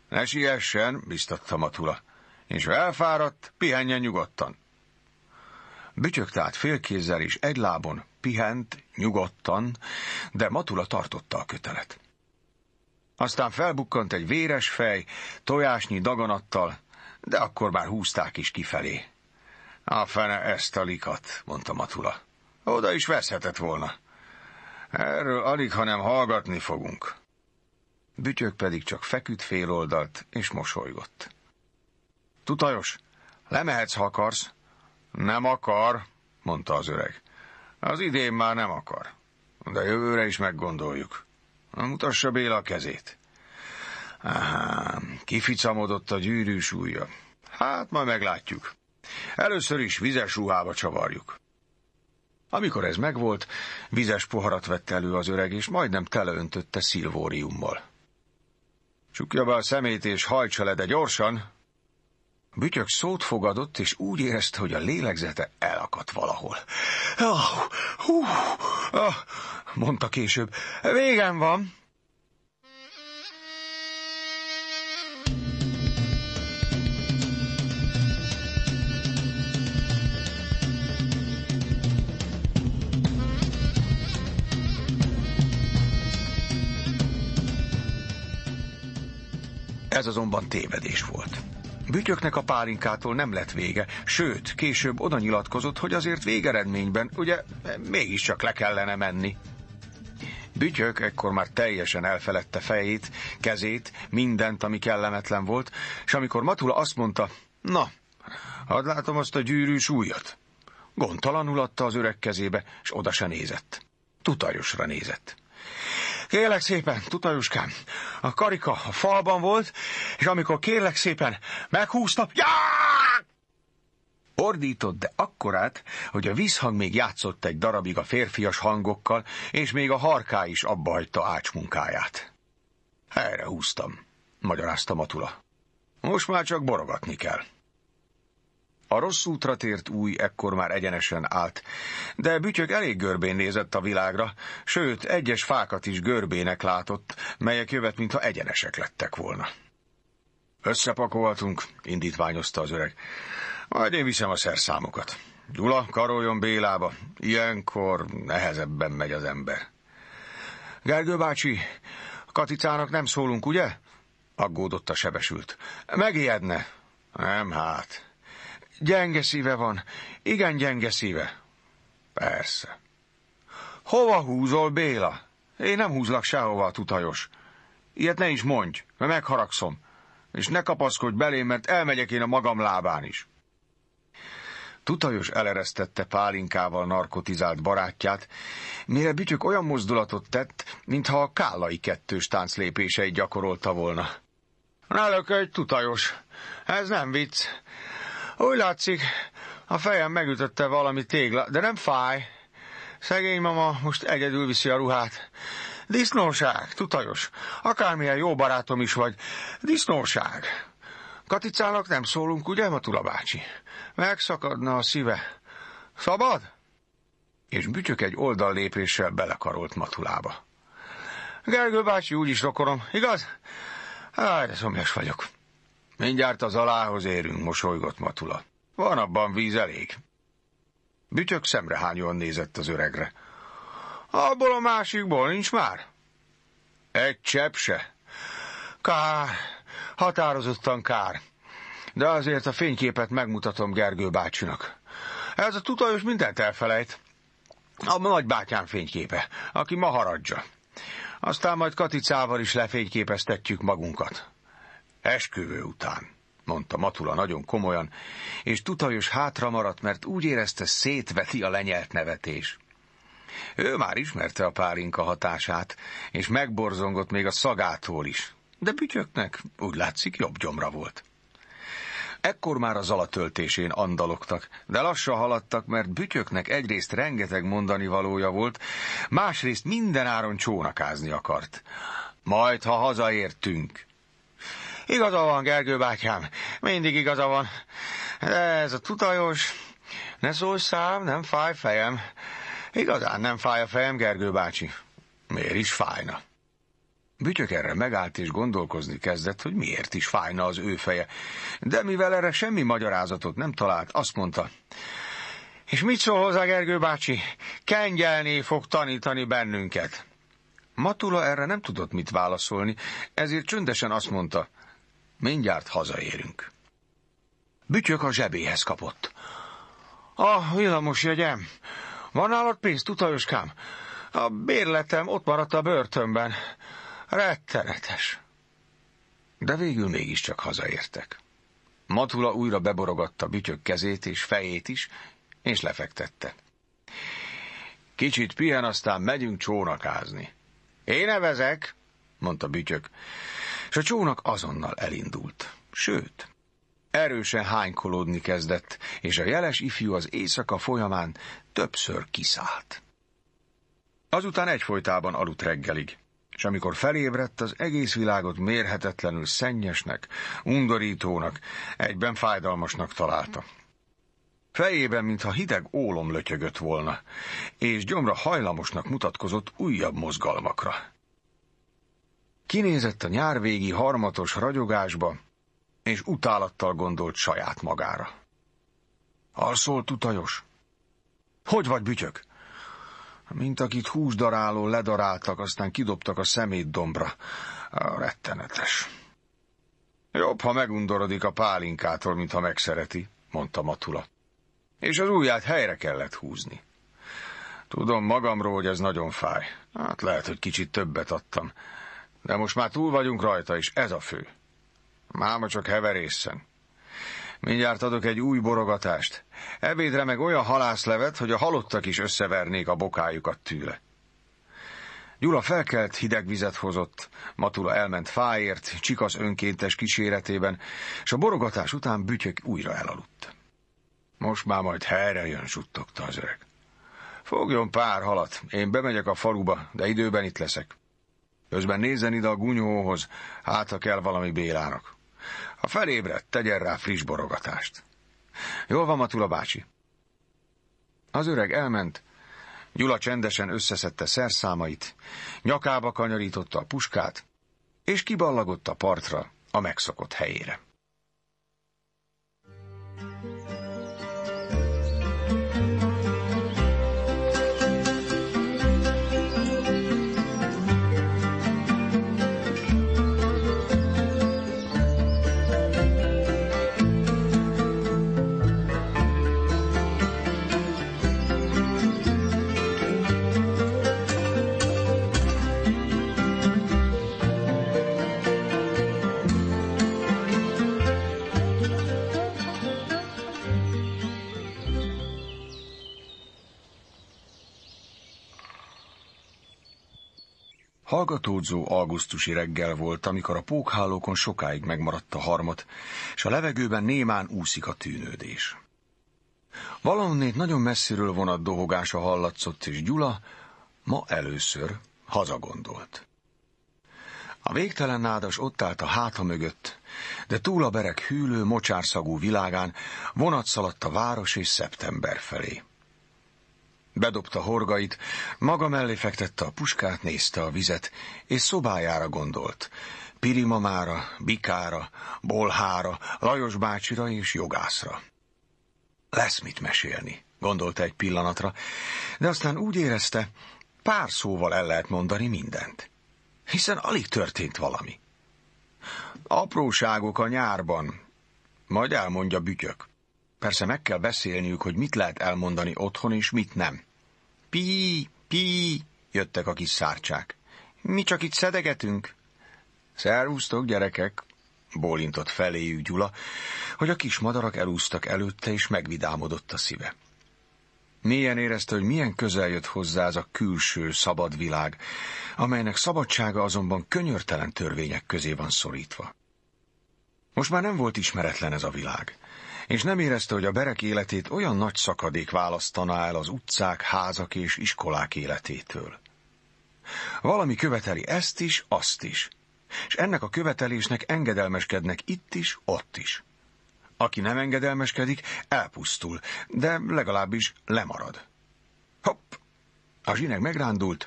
Ne siessen, biztatta Matula és ha elfáradt, pihenjen nyugodtan. Bütyögt át félkézzel is egy lábon pihent, nyugodtan, de Matula tartotta a kötelet. Aztán felbukkant egy véres fej, tojásnyi daganattal, de akkor már húzták is kifelé. A fene ezt a likat, mondta Matula. Oda is veszhetett volna. Erről alig, hanem hallgatni fogunk. Bütyök pedig csak feküdt féloldalt és mosolygott. Tutajos, lemehetsz, ha akarsz. Nem akar, mondta az öreg. Az idén már nem akar, de jövőre is meggondoljuk. Mutassa Béla a kezét. Aha, kificamodott a gyűrűs ujja. Hát, majd meglátjuk. Először is vizes ruhába csavarjuk. Amikor ez megvolt, vizes poharat vett elő az öreg, és majdnem teleöntötte szilvóriummal. Csukja be a szemét és hajtsa le, de gyorsan, Bütyök szót fogadott, és úgy érezte, hogy a lélegzete elakadt valahol. Oh, hú, oh, mondta később, végem van. Ez azonban tévedés volt. Bütyöknek a pálinkától nem lett vége, sőt, később oda nyilatkozott, hogy azért végeredményben, ugye, mégiscsak le kellene menni. Bütyök ekkor már teljesen elfeledte fejét, kezét, mindent, ami kellemetlen volt, és amikor Matula azt mondta, na, hadd látom azt a gyűrűs újat, gondtalanul adta az öreg kezébe, és oda se nézett. Tutajosra nézett. Kérlek szépen, tutajuskám, a karika a falban volt, és amikor kérlek szépen meghúzta... já! Ordított, de akkorát, hogy a vízhang még játszott egy darabig a férfias hangokkal, és még a harká is abba hagyta ács munkáját. Erre húztam, magyarázta Matula. Most már csak borogatni kell. A rossz útra tért új ekkor már egyenesen állt, de Bütyök elég görbén nézett a világra, sőt, egyes fákat is görbének látott, melyek jövet, mintha egyenesek lettek volna. Összepakoltunk, indítványozta az öreg. Majd én viszem a szerszámokat. Gyula, karoljon Bélába. Ilyenkor nehezebben megy az ember. Gergő bácsi, Katicának nem szólunk, ugye? Aggódott a sebesült. Megijedne. Nem hát, Gyenge szíve van. Igen, gyenge szíve. Persze. Hova húzol, Béla? Én nem húzlak sehova, tutajos. Ilyet ne is mondj, mert megharagszom. És ne kapaszkodj belém, mert elmegyek én a magam lábán is. Tutajos eleresztette pálinkával narkotizált barátját, mire Bütyök olyan mozdulatot tett, mintha a kállai kettős tánc lépéseit gyakorolta volna. Ne egy tutajos! Ez nem vicc. Úgy látszik, a fejem megütötte valami tégla, de nem fáj. Szegény mama most egyedül viszi a ruhát. Disznóság, tutajos. Akármilyen jó barátom is vagy. Disznóság. Katicának nem szólunk, ugye, Matula bácsi? Megszakadna a szíve. Szabad? És bütyök egy oldal lépéssel belekarolt Matulába. Gergő bácsi úgyis rokorom, igaz? Áj, de szomjas vagyok. Mindjárt az alához érünk, mosolygott Matula. Van abban víz elég. Bütyök szemrehányóan nézett az öregre. Abból a másikból nincs már? Egy csepp se. Kár, határozottan kár. De azért a fényképet megmutatom Gergő bácsinak. Ez a tutajos mindent elfelejt. A nagybátyám fényképe, aki ma haradja. Aztán majd Katicával is lefényképeztetjük magunkat. Esküvő után, mondta Matula nagyon komolyan, és tutajos hátra maradt, mert úgy érezte szétveti a lenyelt nevetés. Ő már ismerte a pálinka hatását, és megborzongott még a szagától is, de bütyöknek úgy látszik jobb gyomra volt. Ekkor már az alatöltésén andalogtak, de lassan haladtak, mert bütyöknek egyrészt rengeteg mondani valója volt, másrészt mindenáron csónakázni akart. Majd, ha hazaértünk, Igaza van, Gergő bátyám, mindig igaza van. De ez a tutajos, ne szólj szám, nem fáj fejem. Igazán nem fáj a fejem, Gergő bácsi. Miért is fájna? Bütyök erre megállt és gondolkozni kezdett, hogy miért is fájna az ő feje. De mivel erre semmi magyarázatot nem talált, azt mondta... És mit szól hozzá, Gergő bácsi? Kengyelni fog tanítani bennünket. Matula erre nem tudott mit válaszolni, ezért csöndesen azt mondta. Mindjárt hazaérünk. Bütyök a zsebéhez kapott. A villamos jegyem. Van nálad pénz, tutajoskám? A bérletem ott maradt a börtönben. Rettenetes. De végül mégiscsak hazaértek. Matula újra beborogatta bütyök kezét és fejét is, és lefektette. Kicsit pihen, aztán megyünk csónakázni. Én nevezek, mondta bütyök és a csónak azonnal elindult. Sőt, erősen hánykolódni kezdett, és a jeles ifjú az éjszaka folyamán többször kiszállt. Azután egyfolytában aludt reggelig, és amikor felébredt, az egész világot mérhetetlenül szennyesnek, undorítónak, egyben fájdalmasnak találta. Fejében, mintha hideg ólom lötyögött volna, és gyomra hajlamosnak mutatkozott újabb mozgalmakra. Kinézett a nyárvégi harmatos ragyogásba, és utálattal gondolt saját magára. Alszol, tutajos? Hogy vagy, bütyök? Mint akit húsdaráló ledaráltak, aztán kidobtak a szemétdombra. A rettenetes. Jobb, ha megundorodik a pálinkától, mint ha megszereti, mondta Matula. És az ujját helyre kellett húzni. Tudom magamról, hogy ez nagyon fáj. Hát lehet, hogy kicsit többet adtam. De most már túl vagyunk rajta, és ez a fő. Máma csak heverészen. Mindjárt adok egy új borogatást. Ebédre meg olyan halászlevet, hogy a halottak is összevernék a bokájukat tűle. Gyula felkelt, hideg vizet hozott, Matula elment fáért, Csikasz önkéntes kíséretében, és a borogatás után Bütyök újra elaludt. Most már majd helyre jön, suttogta az öreg. Fogjon pár halat, én bemegyek a faluba, de időben itt leszek. Közben nézzen ide a gunyóhoz, hát ha kell valami Bélának. Ha felébredt, tegyen rá friss borogatást. Jól van, Matula bácsi. Az öreg elment, Gyula csendesen összeszedte szerszámait, nyakába kanyarította a puskát, és kiballagott a partra a megszokott helyére. Hallgatódzó augusztusi reggel volt, amikor a pókhálókon sokáig megmaradt a harmat, és a levegőben némán úszik a tűnődés. Valonnét nagyon messziről vonat dohogása hallatszott, és Gyula ma először hazagondolt. A végtelen nádas ott állt a háta mögött, de túl a berek hűlő, mocsárszagú világán vonat szaladt a város és szeptember felé. Bedobta horgait, maga mellé fektette a puskát, nézte a vizet, és szobájára gondolt. Pirimamára, Bikára, Bolhára, Lajos bácsira és jogászra. Lesz mit mesélni, gondolta egy pillanatra, de aztán úgy érezte, pár szóval el lehet mondani mindent. Hiszen alig történt valami. Apróságok a nyárban, majd elmondja bütyök. Persze meg kell beszélniük, hogy mit lehet elmondani otthon és mit nem. Pi, pi, jöttek a kis szárcsák. Mi csak itt szedegetünk? Szervusztok, gyerekek, bólintott feléjű Gyula, hogy a kis madarak elúztak előtte, és megvidámodott a szíve. Milyen érezte, hogy milyen közel jött hozzá ez a külső, szabad világ, amelynek szabadsága azonban könyörtelen törvények közé van szorítva. Most már nem volt ismeretlen ez a világ és nem érezte, hogy a berek életét olyan nagy szakadék választaná el az utcák, házak és iskolák életétől. Valami követeli ezt is, azt is, és ennek a követelésnek engedelmeskednek itt is, ott is. Aki nem engedelmeskedik, elpusztul, de legalábbis lemarad. Hopp! A zsineg megrándult,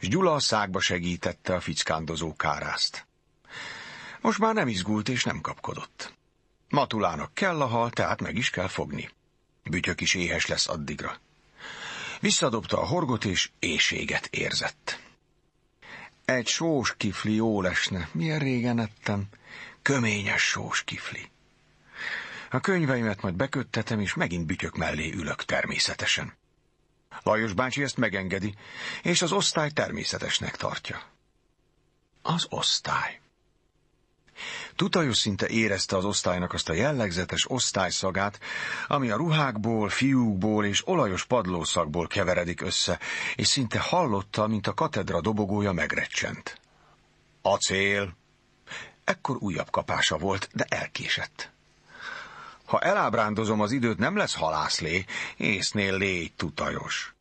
és Gyula a szágba segítette a fickándozó kárászt. Most már nem izgult és nem kapkodott. Matulának kell a hal, tehát meg is kell fogni. Bütyök is éhes lesz addigra. Visszadobta a horgot, és éjséget érzett. Egy sós kifli jól esne. Milyen régen ettem. Köményes sós kifli. A könyveimet majd beköttetem, és megint bütyök mellé ülök természetesen. Lajos bácsi ezt megengedi, és az osztály természetesnek tartja. Az osztály. Tutajos szinte érezte az osztálynak azt a jellegzetes osztályszagát, ami a ruhákból, fiúkból és olajos padlószakból keveredik össze, és szinte hallotta, mint a katedra dobogója megrecsent. Acél! Ekkor újabb kapása volt, de elkésett. Ha elábrándozom az időt, nem lesz halászlé, észnél légy tutajos.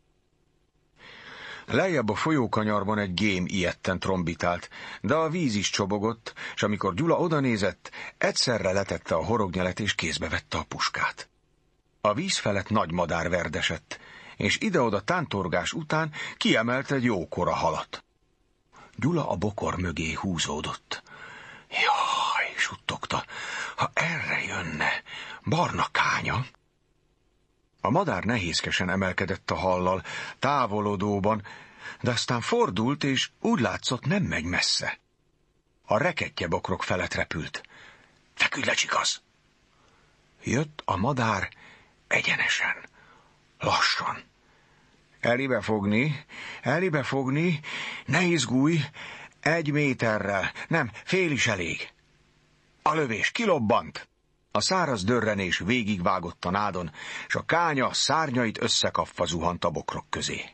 Lejjebb a folyókanyarban egy gém ilyetten trombitált, de a víz is csobogott, és amikor Gyula odanézett, egyszerre letette a horognyelet és kézbe vette a puskát. A víz felett nagy madár verdesett, és ide-oda tántorgás után kiemelt egy jókora halat. Gyula a bokor mögé húzódott. Jaj, suttogta, ha erre jönne, barna kánya... A madár nehézkesen emelkedett a hallal, távolodóban, de aztán fordult, és úgy látszott, nem megy messze. A reketje bokrok felett repült. Feküdj le, csikasz! Jött a madár egyenesen, lassan. Elibe fogni, elibe fogni, ne izgulj, egy méterrel, nem, fél is elég. A lövés kilobbant. A száraz dörrenés végigvágott a nádon, és a kánya szárnyait összekapva zuhant a bokrok közé.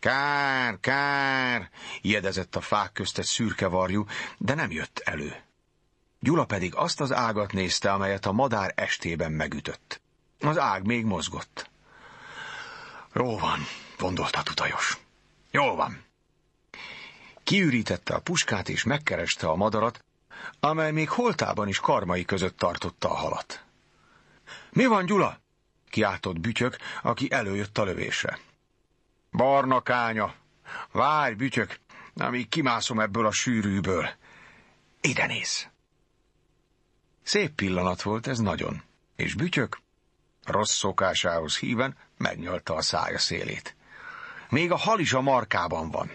Kár, kár, jedezett a fák közt egy szürke varjú, de nem jött elő. Gyula pedig azt az ágat nézte, amelyet a madár estében megütött. Az ág még mozgott. Jó van, gondolta tutajos. Jó van. Kiürítette a puskát és megkereste a madarat, amely még holtában is karmai között tartotta a halat. Mi van, Gyula? kiáltott Bütyök, aki előjött a lövésre. Barna kánya! Várj, Bütyök, amíg kimászom ebből a sűrűből. Ide néz! Szép pillanat volt ez nagyon, és Bütyök rossz szokásához híven megnyalta a szája szélét. Még a hal is a markában van.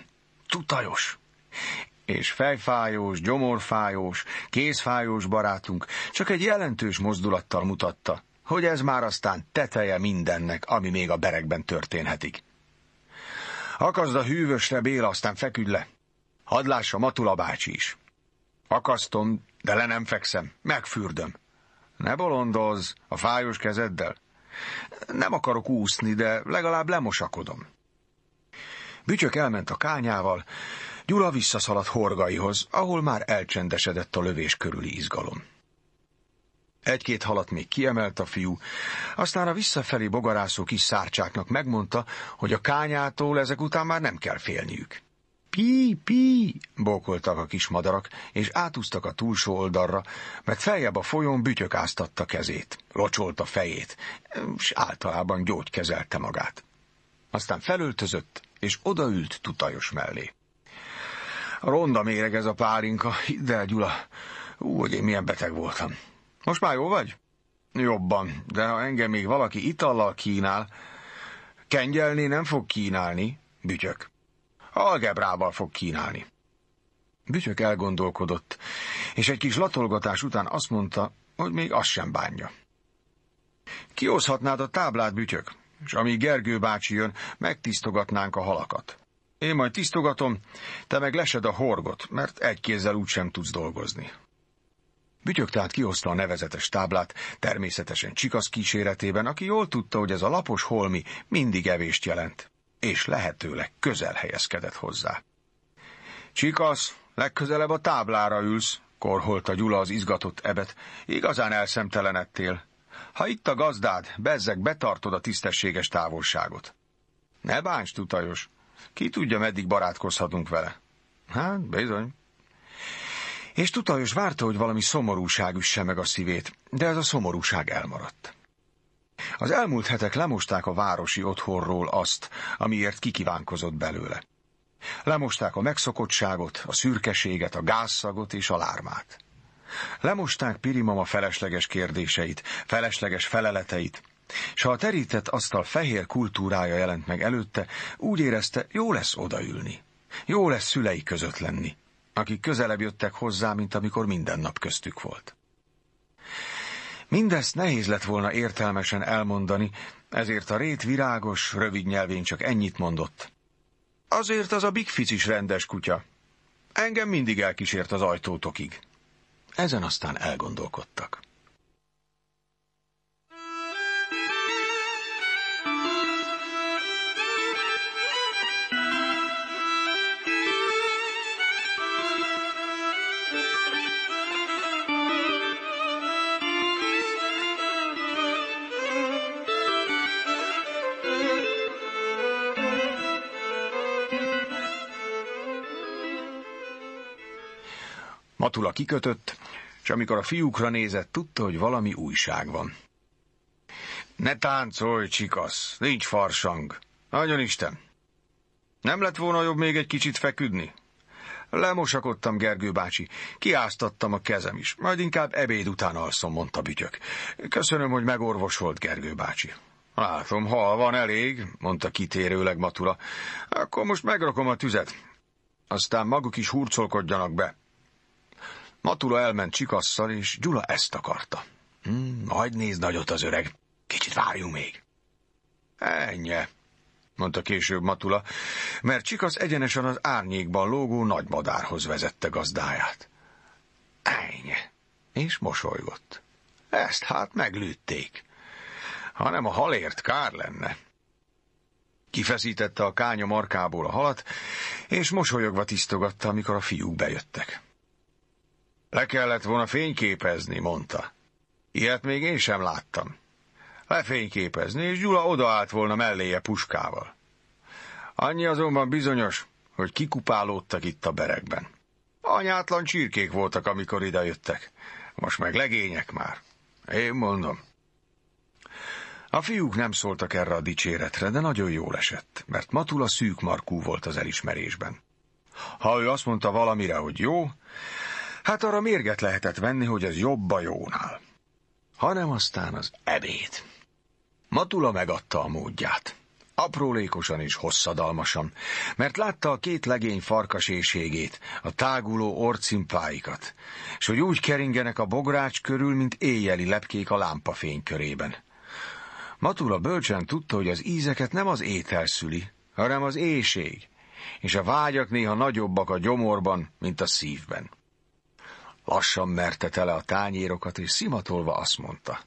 Tutajos és fejfájós, gyomorfájós, kézfájós barátunk csak egy jelentős mozdulattal mutatta, hogy ez már aztán teteje mindennek, ami még a berekben történhetik. Akazd a hűvösre, Béla, aztán feküdj le. Hadd lássa Matula bácsi is. Akasztom, de le nem fekszem, megfürdöm. Ne bolondozz a fájós kezeddel. Nem akarok úszni, de legalább lemosakodom. Bütyök elment a kányával, Gyula visszaszaladt horgaihoz, ahol már elcsendesedett a lövés körüli izgalom. Egy-két halat még kiemelt a fiú, aztán a visszafelé bogarászó kis szárcsáknak megmondta, hogy a kányától ezek után már nem kell félniük. Pi, pi, bókoltak a kis madarak, és átúztak a túlsó oldalra, mert feljebb a folyón bütyök áztatta kezét, locsolt a fejét, és általában gyógykezelte magát. Aztán felöltözött, és odaült tutajos mellé. Ronda méreg ez a pálinka, hidd el, Gyula. Ú, hogy én milyen beteg voltam. Most már jó vagy? Jobban, de ha engem még valaki itallal kínál, kengyelni nem fog kínálni, bütyök. Algebrával fog kínálni. Bütyök elgondolkodott, és egy kis latolgatás után azt mondta, hogy még azt sem bánja. Kihozhatnád a táblát, bütyök, és amíg Gergő bácsi jön, megtisztogatnánk a halakat. Én majd tisztogatom, te meg lesed a horgot, mert egy kézzel úgy sem tudsz dolgozni. Bütyök tehát kihozta a nevezetes táblát, természetesen Csikasz kíséretében, aki jól tudta, hogy ez a lapos holmi mindig evést jelent, és lehetőleg közel helyezkedett hozzá. Csikasz, legközelebb a táblára ülsz, korholta Gyula az izgatott ebet, igazán elszemtelenedtél. Ha itt a gazdád, bezzek, betartod a tisztességes távolságot. Ne bánts, tutajos, ki tudja, meddig barátkozhatunk vele? Hát, bizony. És tutajos várta, hogy valami szomorúság üsse meg a szívét, de ez a szomorúság elmaradt. Az elmúlt hetek lemosták a városi otthonról azt, amiért kikívánkozott belőle. Lemosták a megszokottságot, a szürkeséget, a gázszagot és a lármát. Lemosták Pirimama felesleges kérdéseit, felesleges feleleteit, s ha a terített asztal fehér kultúrája jelent meg előtte, úgy érezte, jó lesz odaülni. Jó lesz szülei között lenni, akik közelebb jöttek hozzá, mint amikor minden nap köztük volt. Mindezt nehéz lett volna értelmesen elmondani, ezért a rét virágos, rövid nyelvén csak ennyit mondott. Azért az a bigfic is rendes kutya. Engem mindig elkísért az ajtótokig. Ezen aztán elgondolkodtak. Matula kikötött, és amikor a fiúkra nézett, tudta, hogy valami újság van. Ne táncolj, csikasz, nincs farsang. Nagyon Isten! Nem lett volna jobb még egy kicsit feküdni? Lemosakodtam, Gergő bácsi. Kiáztattam a kezem is. Majd inkább ebéd után alszom, mondta Bütyök. Köszönöm, hogy megorvosolt, Gergő bácsi. Látom, ha van elég, mondta kitérőleg Matula. Akkor most megrakom a tüzet. Aztán maguk is hurcolkodjanak be. Matula elment csikasszal, és Gyula ezt akarta. Hm, hagyd nézd nagyot az öreg. Kicsit várjunk még. Ennyi, mondta később Matula, mert Csikasz egyenesen az árnyékban lógó nagymadárhoz vezette gazdáját. Ennyi, és mosolygott. Ezt hát meglőtték. Hanem a halért kár lenne. Kifeszítette a kánya markából a halat, és mosolyogva tisztogatta, amikor a fiúk bejöttek. Le kellett volna fényképezni, mondta. Ilyet még én sem láttam. Lefényképezni, és Gyula odaállt volna melléje puskával. Annyi azonban bizonyos, hogy kikupálódtak itt a berekben. Anyátlan csirkék voltak, amikor idejöttek. Most meg legények már. Én mondom. A fiúk nem szóltak erre a dicséretre, de nagyon jól esett, mert Matula szűk markú volt az elismerésben. Ha ő azt mondta valamire, hogy jó, Hát arra mérget lehetett venni, hogy ez jobb a jónál. Hanem aztán az ebéd. Matula megadta a módját. Aprólékosan és hosszadalmasan, mert látta a két legény farkaséségét, a táguló orcimpáikat, és hogy úgy keringenek a bogrács körül, mint éjjeli lepkék a lámpafény körében. Matula bölcsen tudta, hogy az ízeket nem az étel szüli, hanem az éjség, és a vágyak néha nagyobbak a gyomorban, mint a szívben. Lassan merte tele a tányérokat, és szimatolva azt mondta.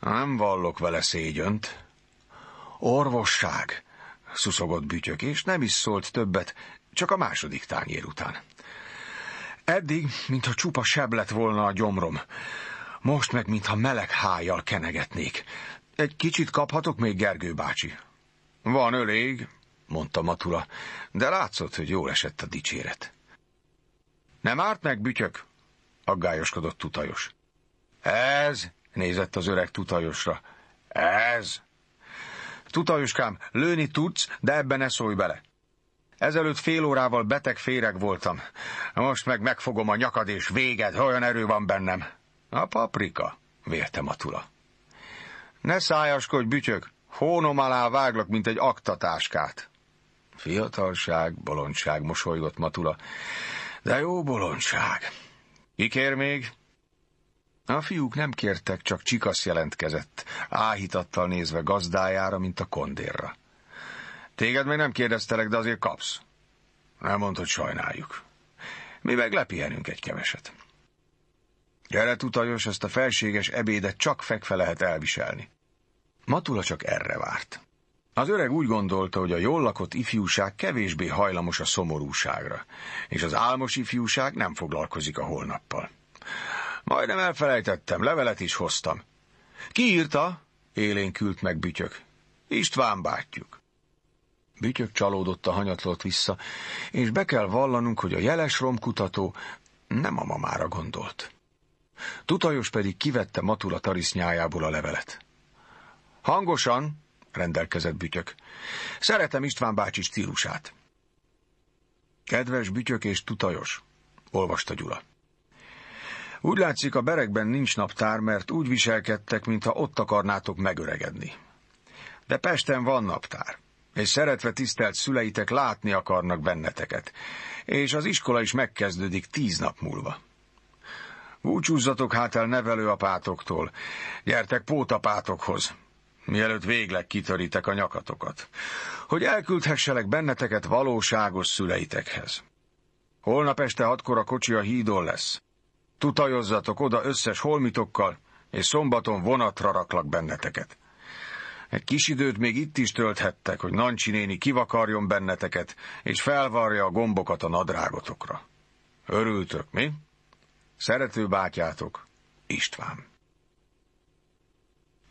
Nem vallok vele szégyönt. Orvosság, szuszogott bütyök, és nem is szólt többet, csak a második tányér után. Eddig, mintha csupa seb lett volna a gyomrom, most meg, mintha meleg hájjal kenegetnék. Egy kicsit kaphatok még, Gergő bácsi? Van ölég, mondta Matula, de látszott, hogy jól esett a dicséret. Nem árt meg, bütyök? aggályoskodott tutajos. Ez, nézett az öreg tutajosra. Ez. Tutajuskám, lőni tudsz, de ebben ne szólj bele. Ezelőtt fél órával beteg féreg voltam. Most meg megfogom a nyakad és véged, olyan erő van bennem. A paprika, vélte Matula. Ne szájaskodj, bütyök, hónom alá váglak, mint egy aktatáskát. Fiatalság, bolondság, mosolygott Matula. De jó bolondság. Ki kér még? A fiúk nem kértek, csak Csikasz jelentkezett, áhítattal nézve gazdájára, mint a kondérra. Téged még nem kérdeztelek, de azért kapsz. Nem mondtad, sajnáljuk. Mi meg lepihenünk egy keveset. Gyere, tutajos, ezt a felséges ebédet csak fekve lehet elviselni. Matula csak erre várt. Az öreg úgy gondolta, hogy a jól lakott ifjúság kevésbé hajlamos a szomorúságra, és az álmos ifjúság nem foglalkozik a holnappal. Majdnem elfelejtettem, levelet is hoztam. Ki írta? küldt meg Bütyök. István bátyjuk. Bütyök csalódott a hanyatlott vissza, és be kell vallanunk, hogy a jeles romkutató nem a mamára gondolt. Tutajos pedig kivette Matula tarisznyájából a levelet. Hangosan, rendelkezett Bütyök. Szeretem István bácsi stílusát. Kedves Bütyök és Tutajos, olvasta Gyula. Úgy látszik, a berekben nincs naptár, mert úgy viselkedtek, mintha ott akarnátok megöregedni. De Pesten van naptár, és szeretve tisztelt szüleitek látni akarnak benneteket, és az iskola is megkezdődik tíz nap múlva. Búcsúzzatok hát el nevelőapátoktól, gyertek pótapátokhoz, mielőtt végleg kitöritek a nyakatokat, hogy elküldhesselek benneteket valóságos szüleitekhez. Holnap este hatkor a kocsi a hídon lesz. Tutajozzatok oda összes holmitokkal, és szombaton vonatra raklak benneteket. Egy kis időt még itt is tölthettek, hogy Nancsi néni kivakarjon benneteket, és felvarja a gombokat a nadrágotokra. Örültök, mi? Szerető bátyátok, István.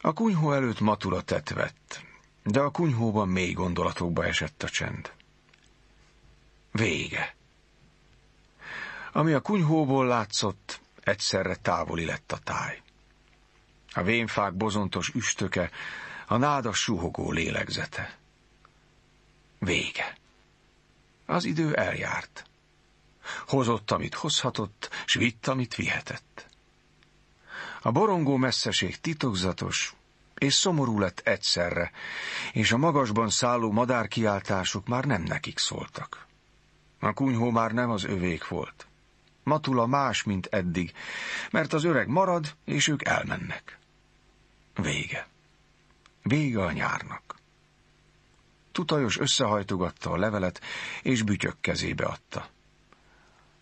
A kunyhó előtt matura tetvett, de a kunyhóban mély gondolatokba esett a csend. Vége. Ami a kunyhóból látszott, egyszerre távoli lett a táj. A vénfák bozontos üstöke, a náda suhogó lélegzete. Vége. Az idő eljárt. Hozott, amit hozhatott, s vitt, amit vihetett. A borongó messzeség titokzatos, és szomorú lett egyszerre, és a magasban szálló madárkiáltások már nem nekik szóltak. A kunyhó már nem az övék volt. Matula más, mint eddig, mert az öreg marad, és ők elmennek. Vége. Vége a nyárnak. Tutajos összehajtogatta a levelet, és bütyök kezébe adta.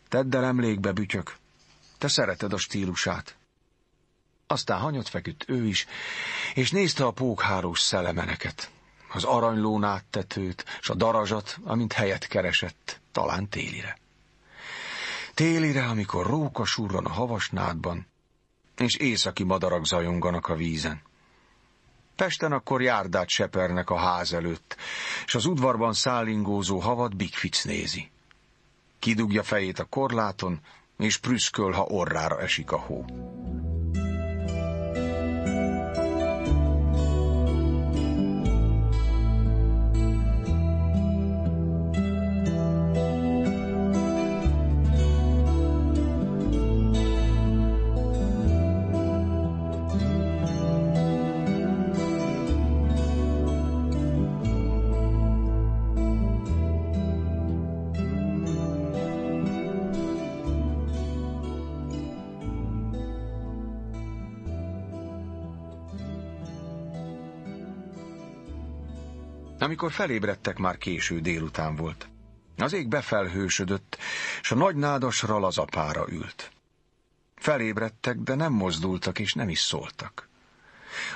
Tedd el emlékbe, bütyök, te szereted a stílusát. Aztán hanyat feküdt ő is, és nézte a pókhárós szelemeneket, az aranylón áttetőt, s a darazsat, amint helyet keresett, talán télire. Télire, amikor róka surran a havasnádban, és északi madarak zajonganak a vízen. Pesten akkor járdát sepernek a ház előtt, és az udvarban szállingózó havat Bigfic nézi. Kidugja fejét a korláton, és prüszköl, ha orrára esik a hó. Amikor felébredtek, már késő délután volt. Az ég befelhősödött, és a nagy nádas ralazapára ült. Felébredtek, de nem mozdultak és nem is szóltak.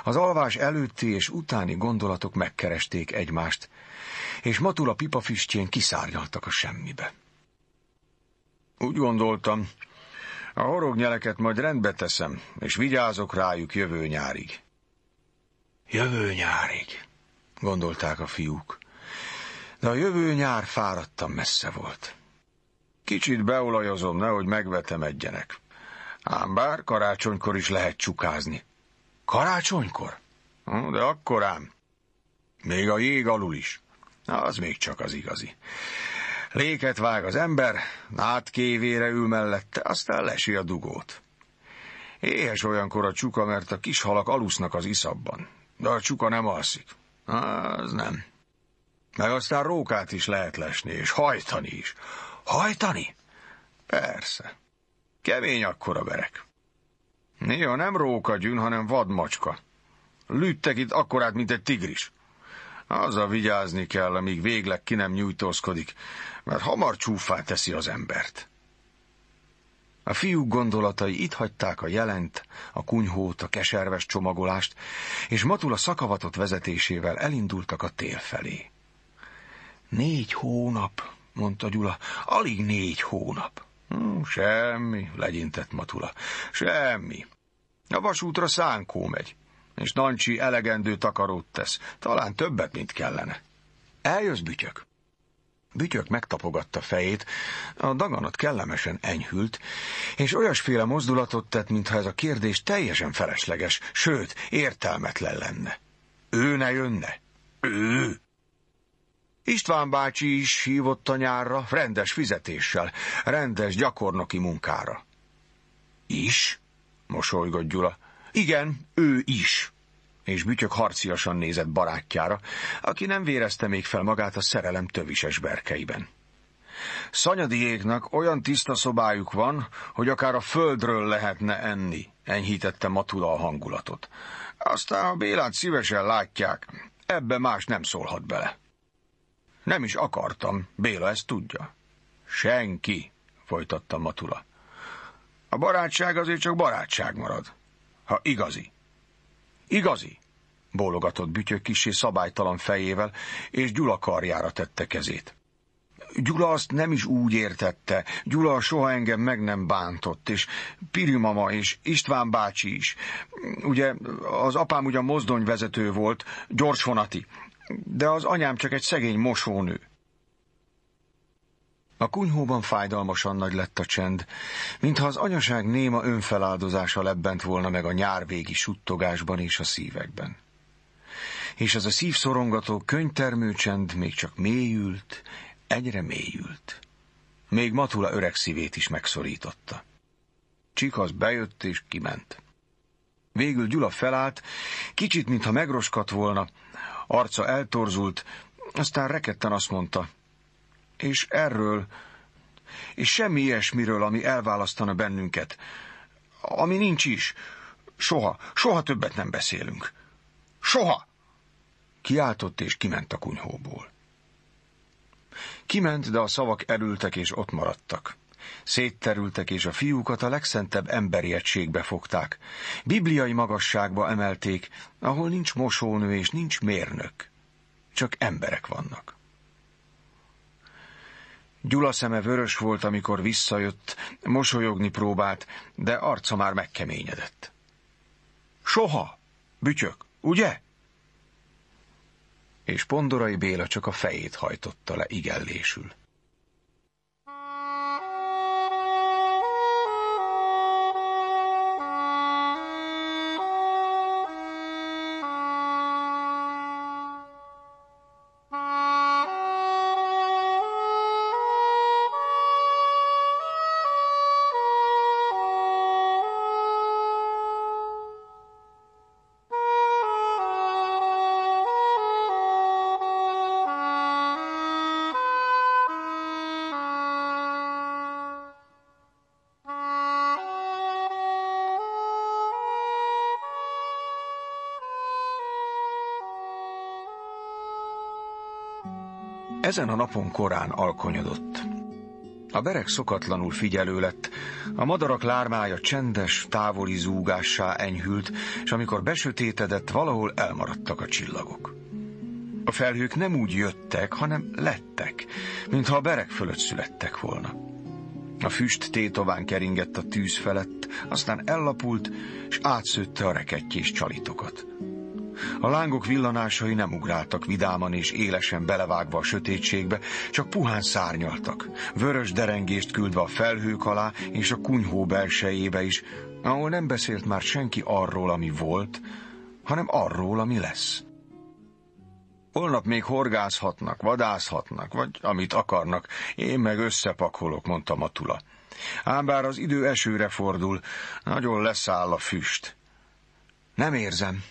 Az alvás előtti és utáni gondolatok megkeresték egymást, és matula pipafüstjén kiszárnyaltak a semmibe. Úgy gondoltam, a horognyeleket majd rendbe teszem, és vigyázok rájuk jövő nyárig. Jövő nyárig gondolták a fiúk. De a jövő nyár fáradtam messze volt. Kicsit beolajozom, nehogy megvetemedjenek. Ám bár karácsonykor is lehet csukázni. Karácsonykor? Hm, de akkor ám. Még a jég alul is. Na, az még csak az igazi. Léket vág az ember, nátkévére ül mellette, aztán lesi a dugót. Éhes olyankor a csuka, mert a kis halak alusznak az iszabban, de a csuka nem alszik. Az nem. Meg aztán rókát is lehet lesni, és hajtani is. Hajtani? Persze. Kemény akkora berek. Néha nem róka gyűn, hanem vadmacska. Lüttek itt akkorát, mint egy tigris. Az a vigyázni kell, amíg végleg ki nem nyújtózkodik, mert hamar csúfá teszi az embert. A fiú gondolatai itt hagyták a jelent, a kunyhót, a keserves csomagolást, és Matula szakavatott vezetésével elindultak a tél felé. Négy hónap, mondta Gyula, alig négy hónap. Hm, semmi, legyintett Matula, semmi. A vasútra szánkó megy, és Nancsi elegendő takarót tesz, talán többet, mint kellene. Eljössz, bütyök? Bütyök megtapogatta fejét, a daganat kellemesen enyhült, és olyasféle mozdulatot tett, mintha ez a kérdés teljesen felesleges, sőt, értelmetlen lenne. Ő ne jönne. Ő! István bácsi is hívott a nyárra, rendes fizetéssel, rendes gyakornoki munkára. Is? mosolygott Gyula. Igen, ő is és bütyök harciasan nézett barátjára, aki nem vérezte még fel magát a szerelem tövises berkeiben. Szanyadiéknak olyan tiszta szobájuk van, hogy akár a földről lehetne enni, enyhítette Matula a hangulatot. Aztán a Bélát szívesen látják, ebbe más nem szólhat bele. Nem is akartam, Béla ezt tudja. Senki, folytatta Matula. A barátság azért csak barátság marad, ha igazi. Igazi? bólogatott bütyök kisé szabálytalan fejével, és Gyula karjára tette kezét. Gyula azt nem is úgy értette. Gyula soha engem meg nem bántott, és Piri mama és István bácsi is. Ugye az apám ugyan mozdonyvezető volt, gyorsvonati, de az anyám csak egy szegény mosónő. A kunyhóban fájdalmasan nagy lett a csend, mintha az anyaság néma önfeláldozása lebbent volna meg a nyárvégi suttogásban és a szívekben. És ez a szívszorongató könyvtermő csend még csak mélyült, egyre mélyült. Még Matula öreg szívét is megszorította. Csikasz bejött és kiment. Végül Gyula felállt, kicsit, mintha megroskat volna, arca eltorzult, aztán reketten azt mondta – és erről, és semmi ilyesmiről, ami elválasztana bennünket, ami nincs is. Soha, soha többet nem beszélünk. Soha! Kiáltott és kiment a kunyhóból. Kiment, de a szavak erültek és ott maradtak. Szétterültek, és a fiúkat a legszentebb emberi egységbe fogták. Bibliai magasságba emelték, ahol nincs mosónő és nincs mérnök. Csak emberek vannak. Gyula szeme vörös volt, amikor visszajött, mosolyogni próbált, de arca már megkeményedett. Soha, bütyök, ugye? És Pondorai Béla csak a fejét hajtotta le igellésül. Ezen a napon korán alkonyodott. A bereg szokatlanul figyelő lett, a madarak lármája csendes, távoli zúgássá enyhült, és amikor besötétedett, valahol elmaradtak a csillagok. A felhők nem úgy jöttek, hanem lettek, mintha a berek fölött születtek volna. A füst tétován keringett a tűz felett, aztán ellapult, és átszőtte a rekettyés csalitokat. A lángok villanásai nem ugráltak vidáman és élesen belevágva a sötétségbe, csak puhán szárnyaltak, vörös derengést küldve a felhők alá és a kunyhó belsejébe is, ahol nem beszélt már senki arról, ami volt, hanem arról, ami lesz. Holnap még horgázhatnak, vadászhatnak, vagy amit akarnak, én meg összepakolok, mondta Matula. Ám bár az idő esőre fordul, nagyon leszáll a füst. Nem érzem,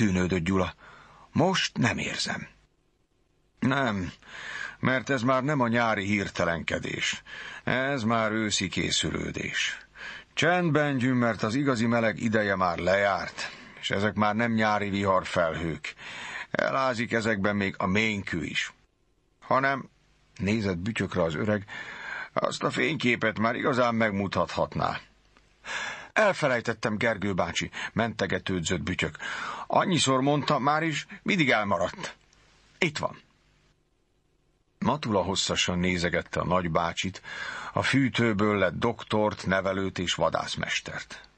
tűnődött Gyula. Most nem érzem. Nem, mert ez már nem a nyári hirtelenkedés. Ez már őszi készülődés. Csendben gyűn, mert az igazi meleg ideje már lejárt, és ezek már nem nyári viharfelhők. Elázik ezekben még a ménkű is. Hanem, nézett bütyökre az öreg, azt a fényképet már igazán megmutathatná. Elfelejtettem, Gergő bácsi, mentegetődzött bütyök. Annyiszor mondta, már is mindig elmaradt. Itt van. Matula hosszasan nézegette a nagybácsit, a fűtőből lett doktort, nevelőt és vadászmestert.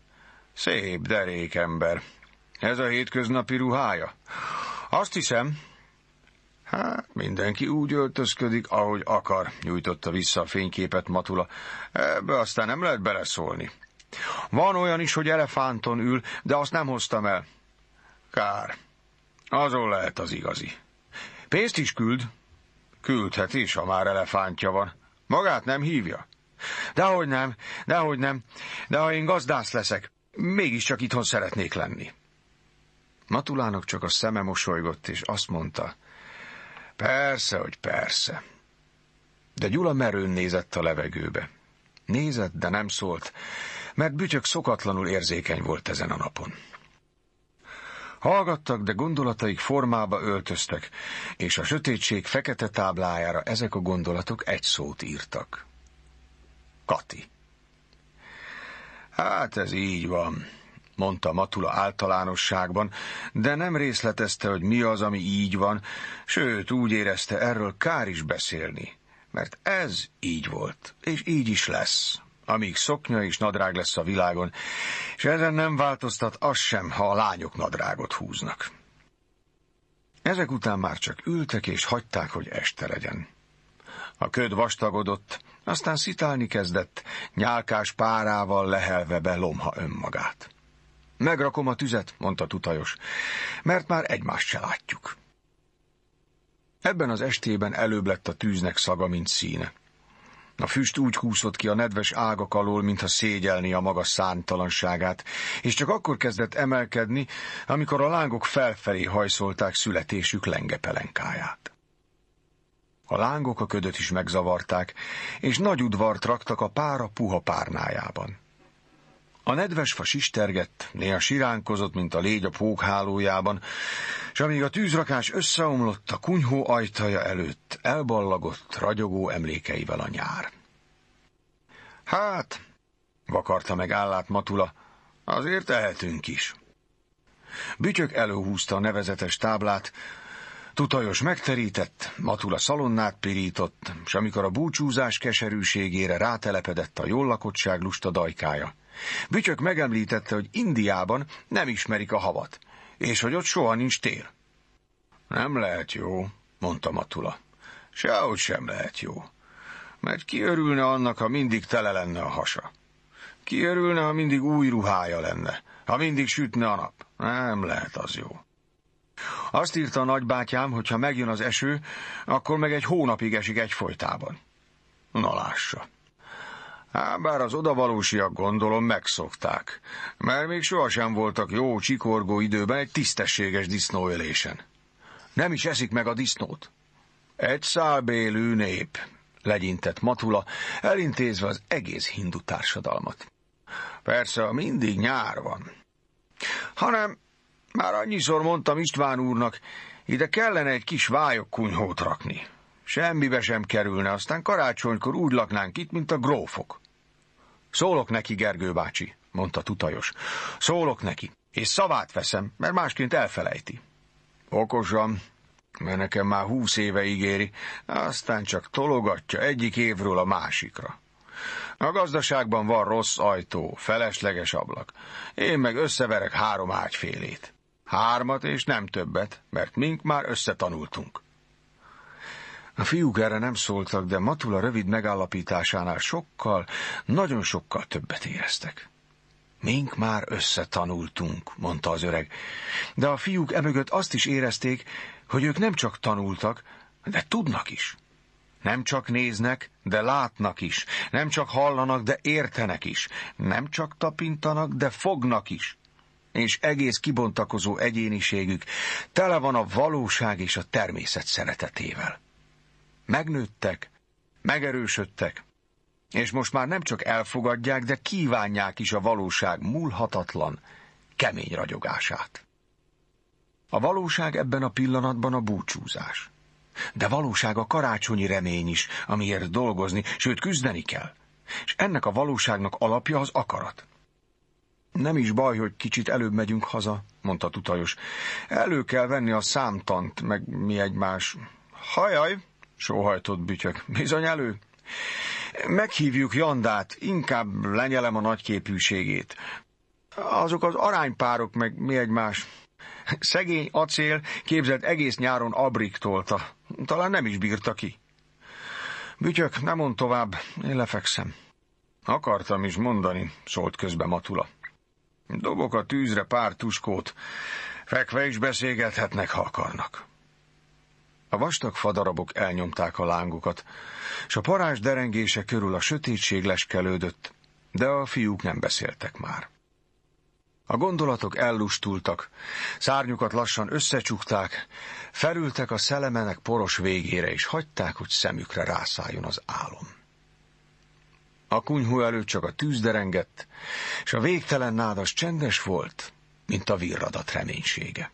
Szép derék ember. Ez a hétköznapi ruhája. Azt hiszem... Hát, mindenki úgy öltözködik, ahogy akar, nyújtotta vissza a fényképet Matula. Ebbe aztán nem lehet beleszólni. Van olyan is, hogy elefánton ül, de azt nem hoztam el. Kár. Azon lehet az igazi. Pénzt is küld? Küldhet is, ha már elefántja van. Magát nem hívja? Dehogy nem, dehogy nem. De ha én gazdász leszek, mégiscsak itthon szeretnék lenni. Matulának csak a szeme mosolygott, és azt mondta, persze, hogy persze. De Gyula merőn nézett a levegőbe. Nézett, de nem szólt, mert Bütyök szokatlanul érzékeny volt ezen a napon. Hallgattak, de gondolataik formába öltöztek, és a sötétség fekete táblájára ezek a gondolatok egy szót írtak. Kati. Hát ez így van, mondta Matula általánosságban, de nem részletezte, hogy mi az, ami így van, sőt úgy érezte, erről kár is beszélni, mert ez így volt, és így is lesz amíg szoknya és nadrág lesz a világon, és ezen nem változtat az sem, ha a lányok nadrágot húznak. Ezek után már csak ültek és hagyták, hogy este legyen. A köd vastagodott, aztán szitálni kezdett, nyálkás párával lehelve belomha önmagát. Megrakom a tüzet, mondta tutajos, mert már egymást se látjuk. Ebben az estében előbb lett a tűznek szaga, mint színe. A füst úgy húzott ki a nedves ágak alól, mintha szégyelni a maga szántalanságát, és csak akkor kezdett emelkedni, amikor a lángok felfelé hajszolták születésük lengepelenkáját. A lángok a ködöt is megzavarták, és nagy udvart raktak a pára puha párnájában. A nedves fa sistergett, néha siránkozott, mint a légy a pók hálójában, és amíg a tűzrakás összeomlott a kunyhó ajtaja előtt, elballagott ragyogó emlékeivel a nyár. Hát, vakarta meg állát Matula, azért tehetünk is. Bütyök előhúzta a nevezetes táblát, Tutajos megterített, Matula szalonnát pirított, és amikor a búcsúzás keserűségére rátelepedett a jól lakottság lusta dajkája, Bücsök megemlítette, hogy Indiában nem ismerik a havat, és hogy ott soha nincs tél. Nem lehet jó, mondta Matula. Sehogy sem lehet jó. Mert ki örülne annak, ha mindig tele lenne a hasa? Ki örülne, ha mindig új ruhája lenne? Ha mindig sütne a nap? Nem lehet az jó. Azt írta a nagybátyám, hogy ha megjön az eső, akkor meg egy hónapig esik egyfolytában. Na lássa. Ám hát, bár az odavalósiak gondolom megszokták, mert még sohasem voltak jó csikorgó időben egy tisztességes disznóölésen. Nem is eszik meg a disznót. Egy szálbélű nép, legyintett Matula, elintézve az egész hindu társadalmat. Persze, mindig nyár van. Hanem, már annyiszor mondtam István úrnak, ide kellene egy kis vályok kunyhót rakni. Semmibe sem kerülne, aztán karácsonykor úgy laknánk itt, mint a grófok. Szólok neki, Gergő bácsi, mondta Tutajos. Szólok neki, és szavát veszem, mert másként elfelejti. Okosan, mert nekem már húsz éve ígéri, aztán csak tologatja egyik évről a másikra. A gazdaságban van rossz ajtó, felesleges ablak. Én meg összeverek három ágyfélét. Hármat és nem többet, mert mink már összetanultunk. A fiúk erre nem szóltak, de Matula rövid megállapításánál sokkal, nagyon sokkal többet éreztek. Mink már összetanultunk, mondta az öreg, de a fiúk emögött azt is érezték, hogy ők nem csak tanultak, de tudnak is. Nem csak néznek, de látnak is. Nem csak hallanak, de értenek is. Nem csak tapintanak, de fognak is. És egész kibontakozó egyéniségük tele van a valóság és a természet szeretetével megnőttek, megerősödtek, és most már nem csak elfogadják, de kívánják is a valóság múlhatatlan, kemény ragyogását. A valóság ebben a pillanatban a búcsúzás. De valóság a karácsonyi remény is, amiért dolgozni, sőt küzdeni kell. És ennek a valóságnak alapja az akarat. Nem is baj, hogy kicsit előbb megyünk haza, mondta Tutajos. Elő kell venni a számtant, meg mi egymás. Hajaj, sóhajtott bütyök. Bizony elő? Meghívjuk Jandát, inkább lenyelem a nagyképűségét. Azok az aránypárok meg mi egymás. Szegény acél képzett egész nyáron abrik tolta. Talán nem is bírta ki. Bütyök, nem mond tovább, én lefekszem. Akartam is mondani, szólt közbe Matula. Dobok a tűzre pár tuskót, fekve is beszélgethetnek, ha akarnak. A vastag fadarabok elnyomták a lángukat, és a parázs derengése körül a sötétség leskelődött, de a fiúk nem beszéltek már. A gondolatok ellustultak, szárnyukat lassan összecsukták, felültek a szelemenek poros végére, és hagyták, hogy szemükre rászálljon az álom. A kunyhó előtt csak a tűz derengett, és a végtelen nádas csendes volt, mint a virradat reménysége.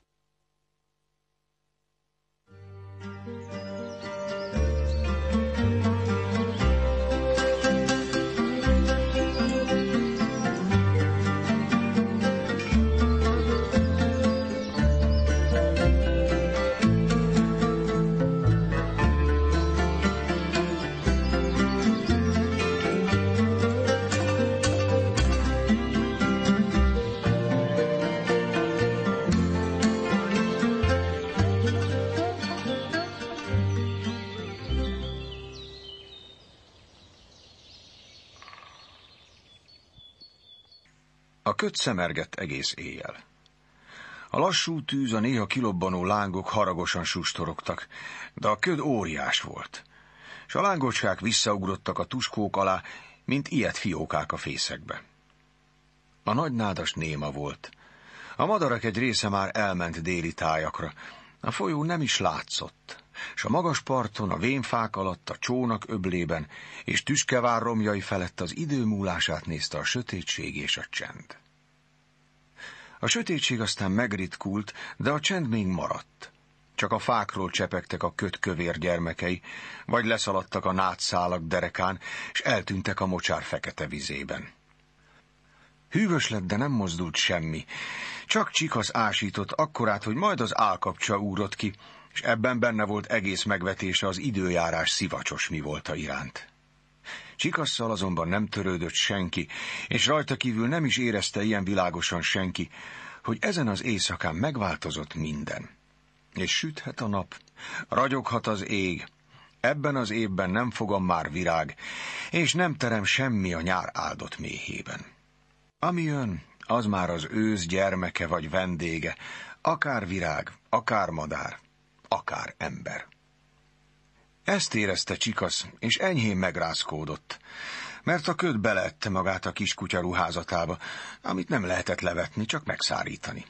köt szemergett egész éjjel. A lassú tűz, a néha kilobbanó lángok haragosan sustorogtak, de a köd óriás volt, és a lángocsák visszaugrottak a tuskók alá, mint ilyet fiókák a fészekbe. A nagy nádas néma volt. A madarak egy része már elment déli tájakra, a folyó nem is látszott, és a magas parton, a vénfák alatt, a csónak öblében és tüskevár romjai felett az idő múlását nézte a sötétség és a csend. A sötétség aztán megritkult, de a csend még maradt. Csak a fákról csepegtek a kötkövér gyermekei, vagy leszaladtak a nátszálak derekán, és eltűntek a mocsár fekete vizében. Hűvös lett, de nem mozdult semmi. Csak csikasz ásított akkorát, hogy majd az állkapcsa úrott ki, és ebben benne volt egész megvetése az időjárás szivacsos mi volta iránt. Csikasszal azonban nem törődött senki, és rajta kívül nem is érezte ilyen világosan senki, hogy ezen az éjszakán megváltozott minden. És süthet a nap, ragyoghat az ég, ebben az évben nem fogom már virág, és nem terem semmi a nyár áldott méhében. Ami jön, az már az ősz gyermeke vagy vendége, akár virág, akár madár, akár ember. Ezt érezte Csikasz, és enyhén megrázkódott, mert a köd belette magát a kis ruházatába, amit nem lehetett levetni, csak megszárítani.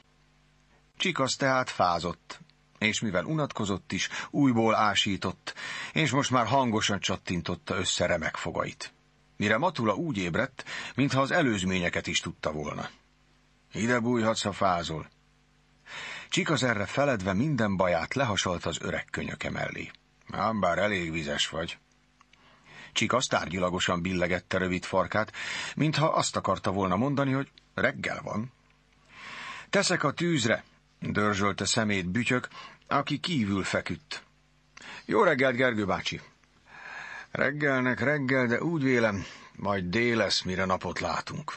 Csikasz tehát fázott, és mivel unatkozott is, újból ásított, és most már hangosan csattintotta össze remek fogait. Mire Matula úgy ébredt, mintha az előzményeket is tudta volna. Ide bújhatsz, ha fázol. Csikasz erre feledve minden baját lehasalt az öreg könyöke mellé. Ám bár elég vizes vagy. Csik azt tárgyilagosan billegette rövid farkát, mintha azt akarta volna mondani, hogy reggel van. Teszek a tűzre, dörzsölte szemét bütyök, aki kívül feküdt. Jó reggelt, Gergő bácsi! Reggelnek reggel, de úgy vélem, majd dél lesz, mire napot látunk.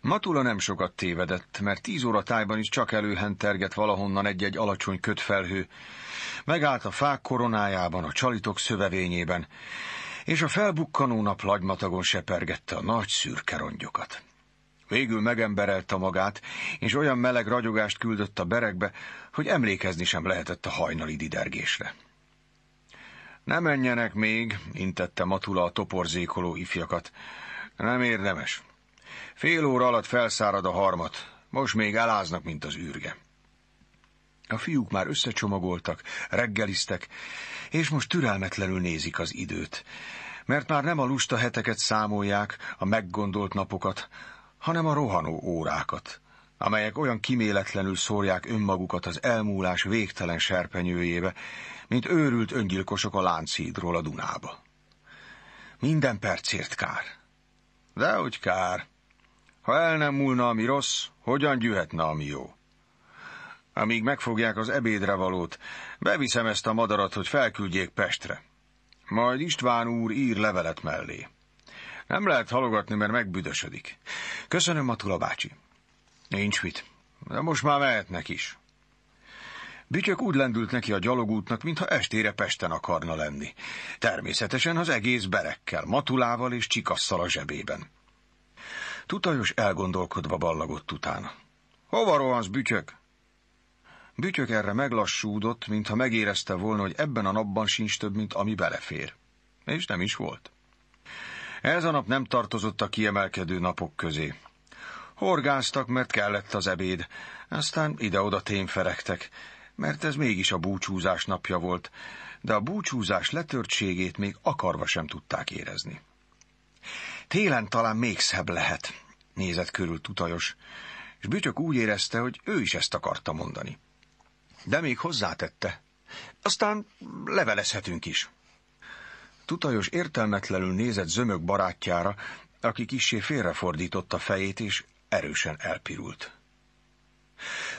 Matula nem sokat tévedett, mert tíz óra tájban is csak előhen valahonnan egy-egy alacsony kötfelhő, megállt a fák koronájában, a csalitok szövevényében, és a felbukkanó nap lagymatagon sepergette a nagy szürke rongyokat. Végül megemberelte magát, és olyan meleg ragyogást küldött a berekbe, hogy emlékezni sem lehetett a hajnali didergésre. Ne menjenek még, intette Matula a toporzékoló ifjakat. Nem érdemes. Fél óra alatt felszárad a harmat, most még eláznak, mint az űrge. A fiúk már összecsomagoltak, reggeliztek, és most türelmetlenül nézik az időt, mert már nem a lusta heteket számolják, a meggondolt napokat, hanem a rohanó órákat, amelyek olyan kiméletlenül szórják önmagukat az elmúlás végtelen serpenyőjébe, mint őrült öngyilkosok a Lánchídról a Dunába. Minden percért kár. Dehogy kár. Ha el nem múlna, ami rossz, hogyan gyűhetne, ami jó? amíg megfogják az ebédre valót. Beviszem ezt a madarat, hogy felküldjék Pestre. Majd István úr ír levelet mellé. Nem lehet halogatni, mert megbüdösödik. Köszönöm, Matula bácsi. Nincs mit, de most már mehetnek is. Bütyök úgy lendült neki a gyalogútnak, mintha estére Pesten akarna lenni. Természetesen az egész berekkel, matulával és csikasszal a zsebében. Tutajos elgondolkodva ballagott utána. Hova rohansz, bütyök? Bütyök erre meglassúdott, mintha megérezte volna, hogy ebben a napban sincs több, mint ami belefér. És nem is volt. Ez a nap nem tartozott a kiemelkedő napok közé. Horgáztak, mert kellett az ebéd, aztán ide-oda témferektek, mert ez mégis a búcsúzás napja volt, de a búcsúzás letörtségét még akarva sem tudták érezni. Télen talán még szebb lehet, nézett körül tutajos, és Bütyök úgy érezte, hogy ő is ezt akarta mondani. De még hozzátette. Aztán levelezhetünk is. Tutajos értelmetlenül nézett zömök barátjára, aki kissé félrefordította fejét és erősen elpirult.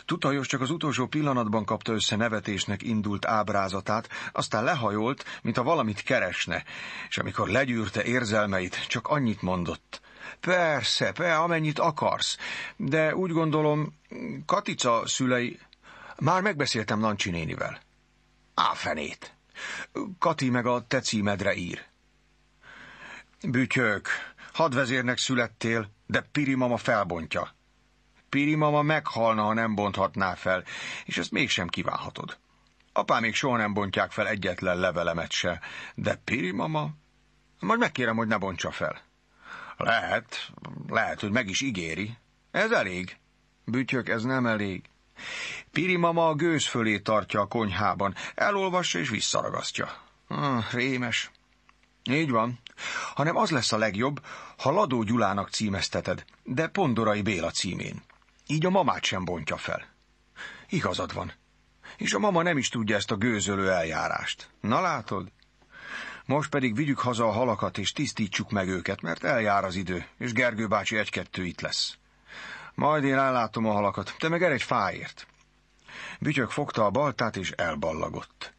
Tutajos csak az utolsó pillanatban kapta össze nevetésnek indult ábrázatát, aztán lehajolt, mint a valamit keresne, és amikor legyűrte érzelmeit, csak annyit mondott. Persze, pe, amennyit akarsz, de úgy gondolom, Katica szülei... Már megbeszéltem Lancsi nénivel. Á, fenét! Kati meg a te címedre ír. Bütyök, hadvezérnek születtél, de Piri mama felbontja. Piri mama meghalna, ha nem bonthatná fel, és ezt mégsem kívánhatod. Apám még soha nem bontják fel egyetlen levelemet se, de Piri mama... Majd megkérem, hogy ne bontsa fel. Lehet, lehet, hogy meg is ígéri. Ez elég. Bütyök, ez nem elég. Piri mama a gőz fölé tartja a konyhában, elolvassa és visszaragasztja. Hm, rémes. Így van. Hanem az lesz a legjobb, ha Ladó Gyulának címezteted, de Pondorai Béla címén. Így a mamát sem bontja fel. Igazad van. És a mama nem is tudja ezt a gőzölő eljárást. Na látod? Most pedig vigyük haza a halakat, és tisztítsuk meg őket, mert eljár az idő, és Gergő bácsi egy-kettő itt lesz. Majd én ellátom a halakat, te meg egy fáért. Bütyök fogta a baltát és elballagott.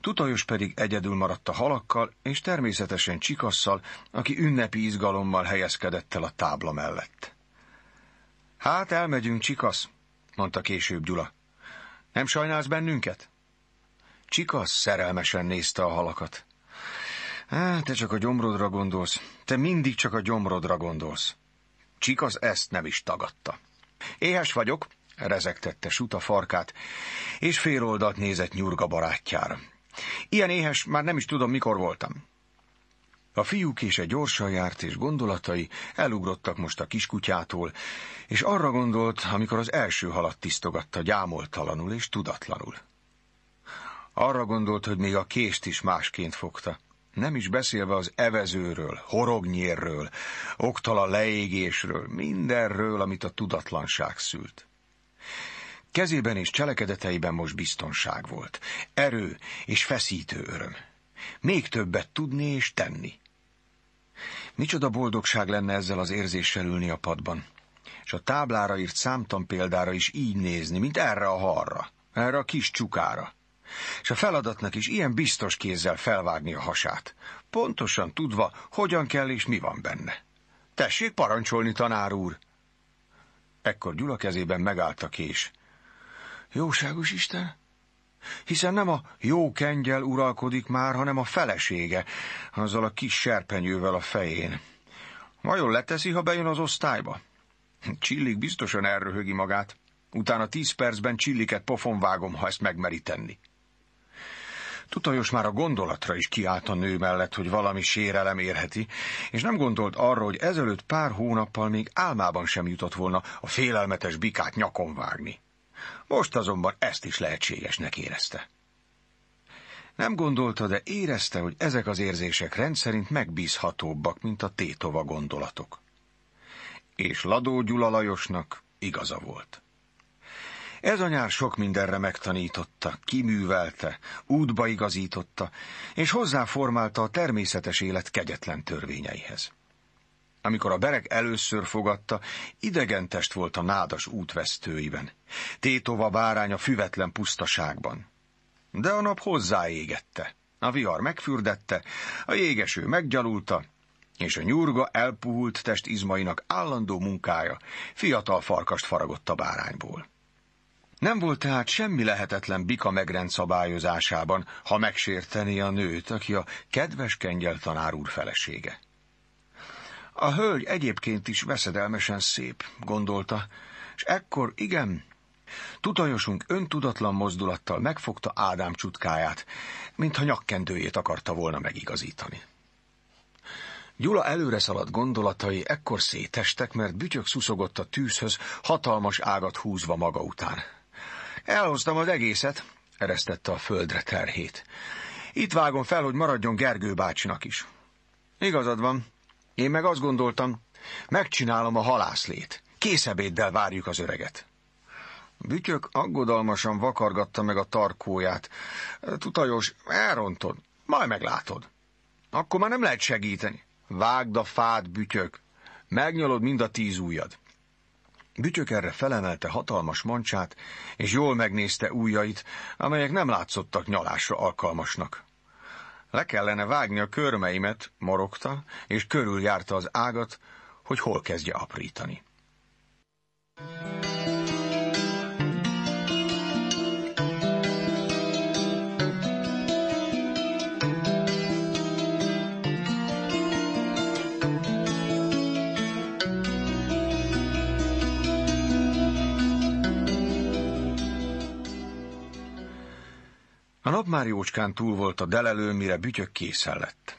Tutajos pedig egyedül maradt a halakkal, és természetesen Csikasszal, aki ünnepi izgalommal helyezkedett el a tábla mellett. Hát elmegyünk, Csikasz, mondta később Gyula. Nem sajnálsz bennünket? Csikasz szerelmesen nézte a halakat. Te csak a gyomrodra gondolsz, te mindig csak a gyomrodra gondolsz. Csik az ezt nem is tagadta. Éhes vagyok, rezegtette Suta farkát, és féloldat nézett nyurga barátjára. Ilyen éhes már nem is tudom, mikor voltam. A fiú kése gyorsan járt, és gondolatai elugrottak most a kiskutyától, és arra gondolt, amikor az első halat tisztogatta gyámoltalanul és tudatlanul. Arra gondolt, hogy még a kést is másként fogta. Nem is beszélve az evezőről, horognyérről, oktala leégésről, mindenről, amit a tudatlanság szült. Kezében és cselekedeteiben most biztonság volt, erő és feszítő öröm. Még többet tudni és tenni. Micsoda boldogság lenne ezzel az érzéssel ülni a padban, és a táblára írt számtan példára is így nézni, mint erre a harra, erre a kis csukára és a feladatnak is ilyen biztos kézzel felvágni a hasát, pontosan tudva, hogyan kell és mi van benne. Tessék parancsolni, tanár úr! Ekkor Gyula kezében megállt a kés. Jóságos Isten! Hiszen nem a jó kengyel uralkodik már, hanem a felesége, azzal a kis serpenyővel a fején. Vajon leteszi, ha bejön az osztályba? Csillik biztosan elröhögi magát. Utána tíz percben csilliket pofonvágom, ha ezt megmeri tenni. Tutajos már a gondolatra is kiállt a nő mellett, hogy valami sérelem érheti, és nem gondolt arra, hogy ezelőtt pár hónappal még álmában sem jutott volna a félelmetes bikát nyakon vágni. Most azonban ezt is lehetségesnek érezte. Nem gondolta, de érezte, hogy ezek az érzések rendszerint megbízhatóbbak, mint a tétova gondolatok. És Ladó Gyula Lajosnak igaza volt. Ez a nyár sok mindenre megtanította, kiművelte, útba igazította, és hozzáformálta a természetes élet kegyetlen törvényeihez. Amikor a bereg először fogadta, idegen test volt a nádas útvesztőiben. Tétova bárány a füvetlen pusztaságban. De a nap hozzáégette. A vihar megfürdette, a jégeső meggyalulta, és a nyurga elpuhult test izmainak állandó munkája fiatal farkast faragott a bárányból. Nem volt tehát semmi lehetetlen Bika megrend szabályozásában, ha megsérteni a nőt, aki a kedves kengyel tanár úr felesége. A hölgy egyébként is veszedelmesen szép, gondolta, és ekkor igen, tutajosunk öntudatlan mozdulattal megfogta Ádám csutkáját, mintha nyakkendőjét akarta volna megigazítani. Gyula előre szaladt gondolatai ekkor szétestek, mert bütyök szuszogott a tűzhöz, hatalmas ágat húzva maga után. Elhoztam az egészet, eresztette a földre terhét. Itt vágom fel, hogy maradjon Gergő bácsinak is. Igazad van. Én meg azt gondoltam, megcsinálom a halászlét. Készebéddel várjuk az öreget. Bütyök aggodalmasan vakargatta meg a tarkóját. Tutajos, elrontod, majd meglátod. Akkor már nem lehet segíteni. Vágd a fát, bütyök. Megnyolod mind a tíz ujjad. Bütyök erre felemelte hatalmas mancsát, és jól megnézte ujjait, amelyek nem látszottak nyalásra alkalmasnak. Le kellene vágni a körmeimet, morogta, és körüljárta az ágat, hogy hol kezdje aprítani. Thank you. A nap már jócskán túl volt a delelő, mire bütyök készen lett.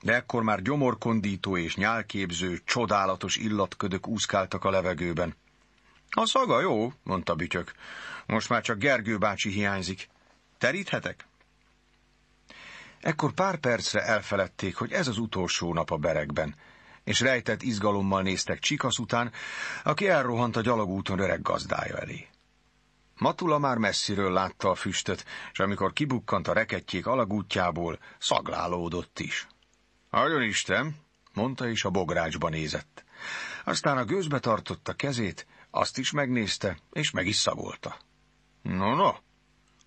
De ekkor már gyomorkondító és nyálképző, csodálatos illatködök úszkáltak a levegőben. A szaga jó, mondta bütyök. Most már csak Gergő bácsi hiányzik. Teríthetek? Ekkor pár percre elfeledték, hogy ez az utolsó nap a berekben, és rejtett izgalommal néztek Csikasz után, aki elrohant a gyalogúton öreg gazdája elé. Matula már messziről látta a füstöt, és amikor kibukkant a rekettjék alagútjából, szaglálódott is. Hagyon Isten, mondta és a bográcsba nézett. Aztán a gőzbe tartotta kezét, azt is megnézte, és meg is szagolta. No, no,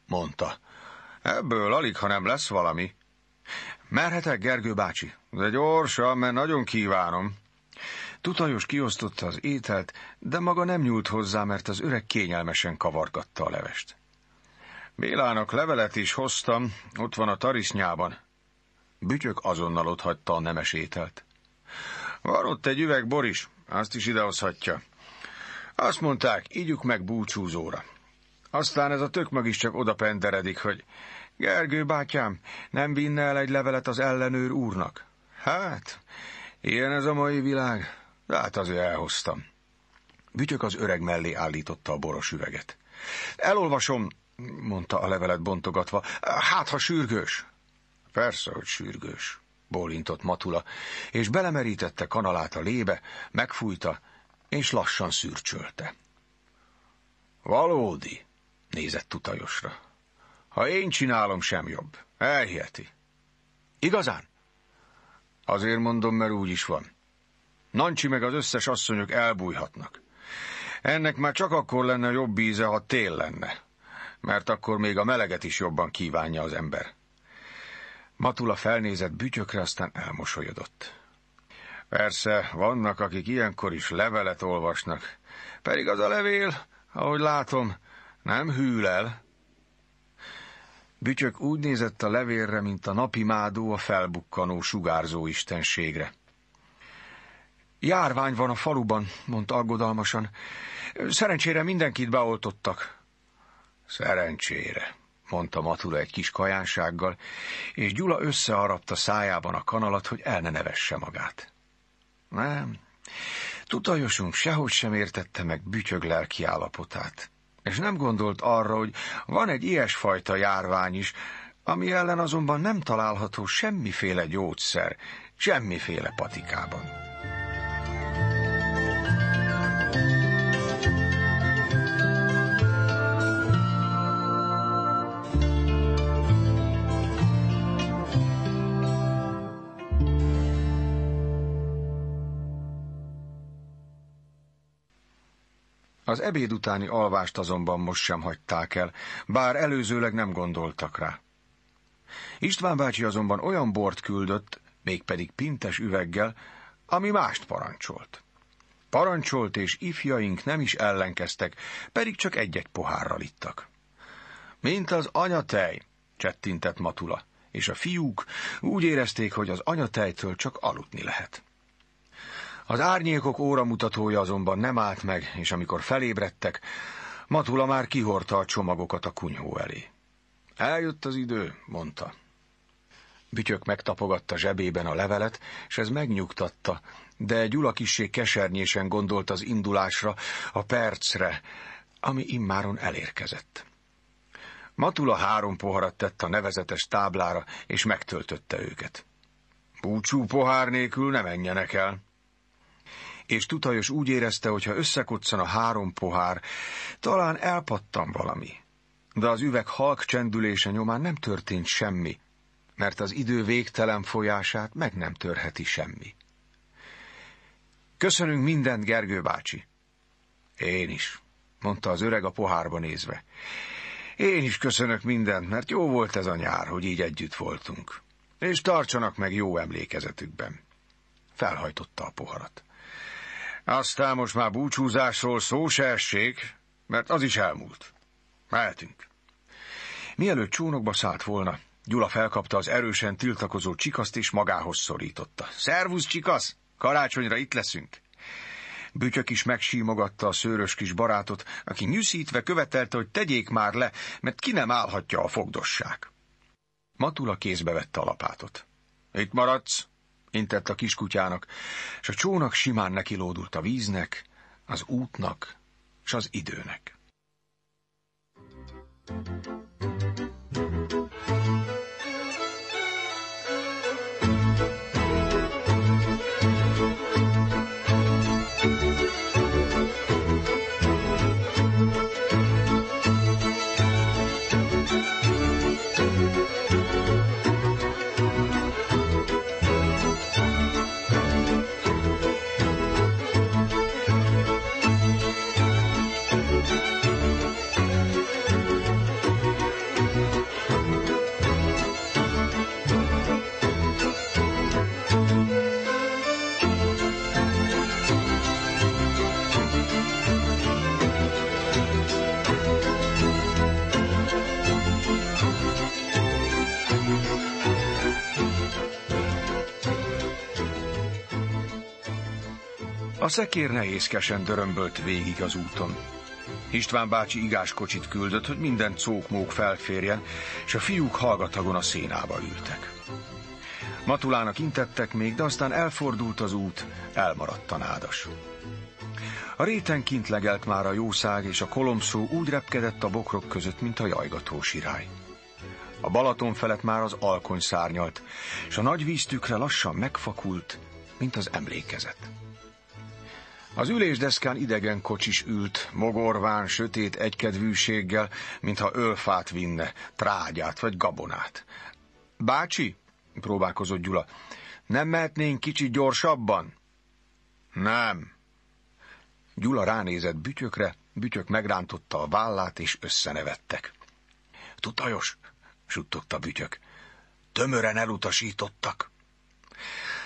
mondta. Ebből alig, ha nem lesz valami. Merhetek, Gergő bácsi? De gyorsan, mert nagyon kívánom. Tutajos kiosztotta az ételt, de maga nem nyúlt hozzá, mert az öreg kényelmesen kavargatta a levest. Bélának levelet is hoztam, ott van a tarisznyában. Bütyök azonnal otthagyta a nemes ételt. Van ott egy üveg bor is, azt is idehozhatja. Azt mondták, ígyük meg búcsúzóra. Aztán ez a tök mag is csak odapenderedik, hogy Gergő bátyám, nem vinne el egy levelet az ellenőr úrnak? Hát, ilyen ez a mai világ. Hát azért elhoztam. Bütyök az öreg mellé állította a boros üveget. Elolvasom, mondta a levelet bontogatva. Hát, ha sürgős. Persze, hogy sürgős, bólintott Matula, és belemerítette kanalát a lébe, megfújta, és lassan szürcsölte. Valódi, nézett tutajosra. Ha én csinálom, sem jobb. Elhiheti. Igazán? Azért mondom, mert úgy is van. Nancsi meg az összes asszonyok elbújhatnak. Ennek már csak akkor lenne jobb íze, ha tél lenne, mert akkor még a meleget is jobban kívánja az ember. Matula felnézett bütyökre, aztán elmosolyodott. Persze, vannak, akik ilyenkor is levelet olvasnak, pedig az a levél, ahogy látom, nem hűl el. Bütyök úgy nézett a levélre, mint a napimádó a felbukkanó sugárzó istenségre. Járvány van a faluban, mondta aggodalmasan. Szerencsére mindenkit beoltottak. Szerencsére, mondta Matula egy kis kajánsággal, és Gyula összeharapta szájában a kanalat, hogy el ne nevesse magát. Nem, tutajosunk sehogy sem értette meg bütyög lelki állapotát, és nem gondolt arra, hogy van egy ilyesfajta járvány is, ami ellen azonban nem található semmiféle gyógyszer, semmiféle patikában. Az ebéd utáni alvást azonban most sem hagyták el, bár előzőleg nem gondoltak rá. István bácsi azonban olyan bort küldött, mégpedig pintes üveggel, ami mást parancsolt. Parancsolt, és ifjaink nem is ellenkeztek, pedig csak egy-egy pohárral ittak. Mint az anyatej, csettintett Matula, és a fiúk úgy érezték, hogy az anyatejtől csak aludni lehet. Az árnyékok óramutatója azonban nem állt meg, és amikor felébredtek, Matula már kihorta a csomagokat a kunyhó elé. Eljött az idő, mondta. Bütyök megtapogatta zsebében a levelet, és ez megnyugtatta, de Gyula kissé kesernyésen gondolt az indulásra, a percre, ami immáron elérkezett. Matula három poharat tett a nevezetes táblára, és megtöltötte őket. Búcsú pohár nélkül ne menjenek el és Tutajos úgy érezte, hogy ha összekoccan a három pohár, talán elpattan valami. De az üveg halk csendülése nyomán nem történt semmi, mert az idő végtelen folyását meg nem törheti semmi. Köszönünk mindent, Gergő bácsi! Én is, mondta az öreg a pohárba nézve. Én is köszönök mindent, mert jó volt ez a nyár, hogy így együtt voltunk. És tartsanak meg jó emlékezetükben. Felhajtotta a poharat. Aztán most már búcsúzásról szó se essék, mert az is elmúlt. Mehetünk. Mielőtt csónokba szállt volna, Gyula felkapta az erősen tiltakozó csikaszt és magához szorította. – Szervusz, csikasz! Karácsonyra itt leszünk! Bütyök is megsímogatta a szőrös kis barátot, aki nyűszítve követelte, hogy tegyék már le, mert ki nem állhatja a fogdosság. Matula kézbe vette a lapátot. – Itt maradsz! intett a kiskutyának, és a csónak simán nekilódult a víznek, az útnak és az időnek. Thank you. A szekér nehézkesen dörömbölt végig az úton. István bácsi igáskocsit küldött, hogy minden cókmók felférjen, és a fiúk hallgatagon a szénába ültek. Matulának intettek még, de aztán elfordult az út, elmaradt a nádas. A réten kint legelt már a jószág, és a kolomszó úgy repkedett a bokrok között, mint a jajgató sirály. A Balaton felett már az alkony szárnyalt, és a nagy víztükre lassan megfakult, mint az emlékezet. Az ülésdeszkán idegen kocsis ült, mogorván, sötét egykedvűséggel, mintha ölfát vinne, trágyát vagy gabonát. Bácsi, próbálkozott Gyula, nem mehetnénk kicsit gyorsabban? Nem. Gyula ránézett bütyökre, bütyök megrántotta a vállát, és összenevettek. Tutajos, suttogta bütyök, tömören elutasítottak.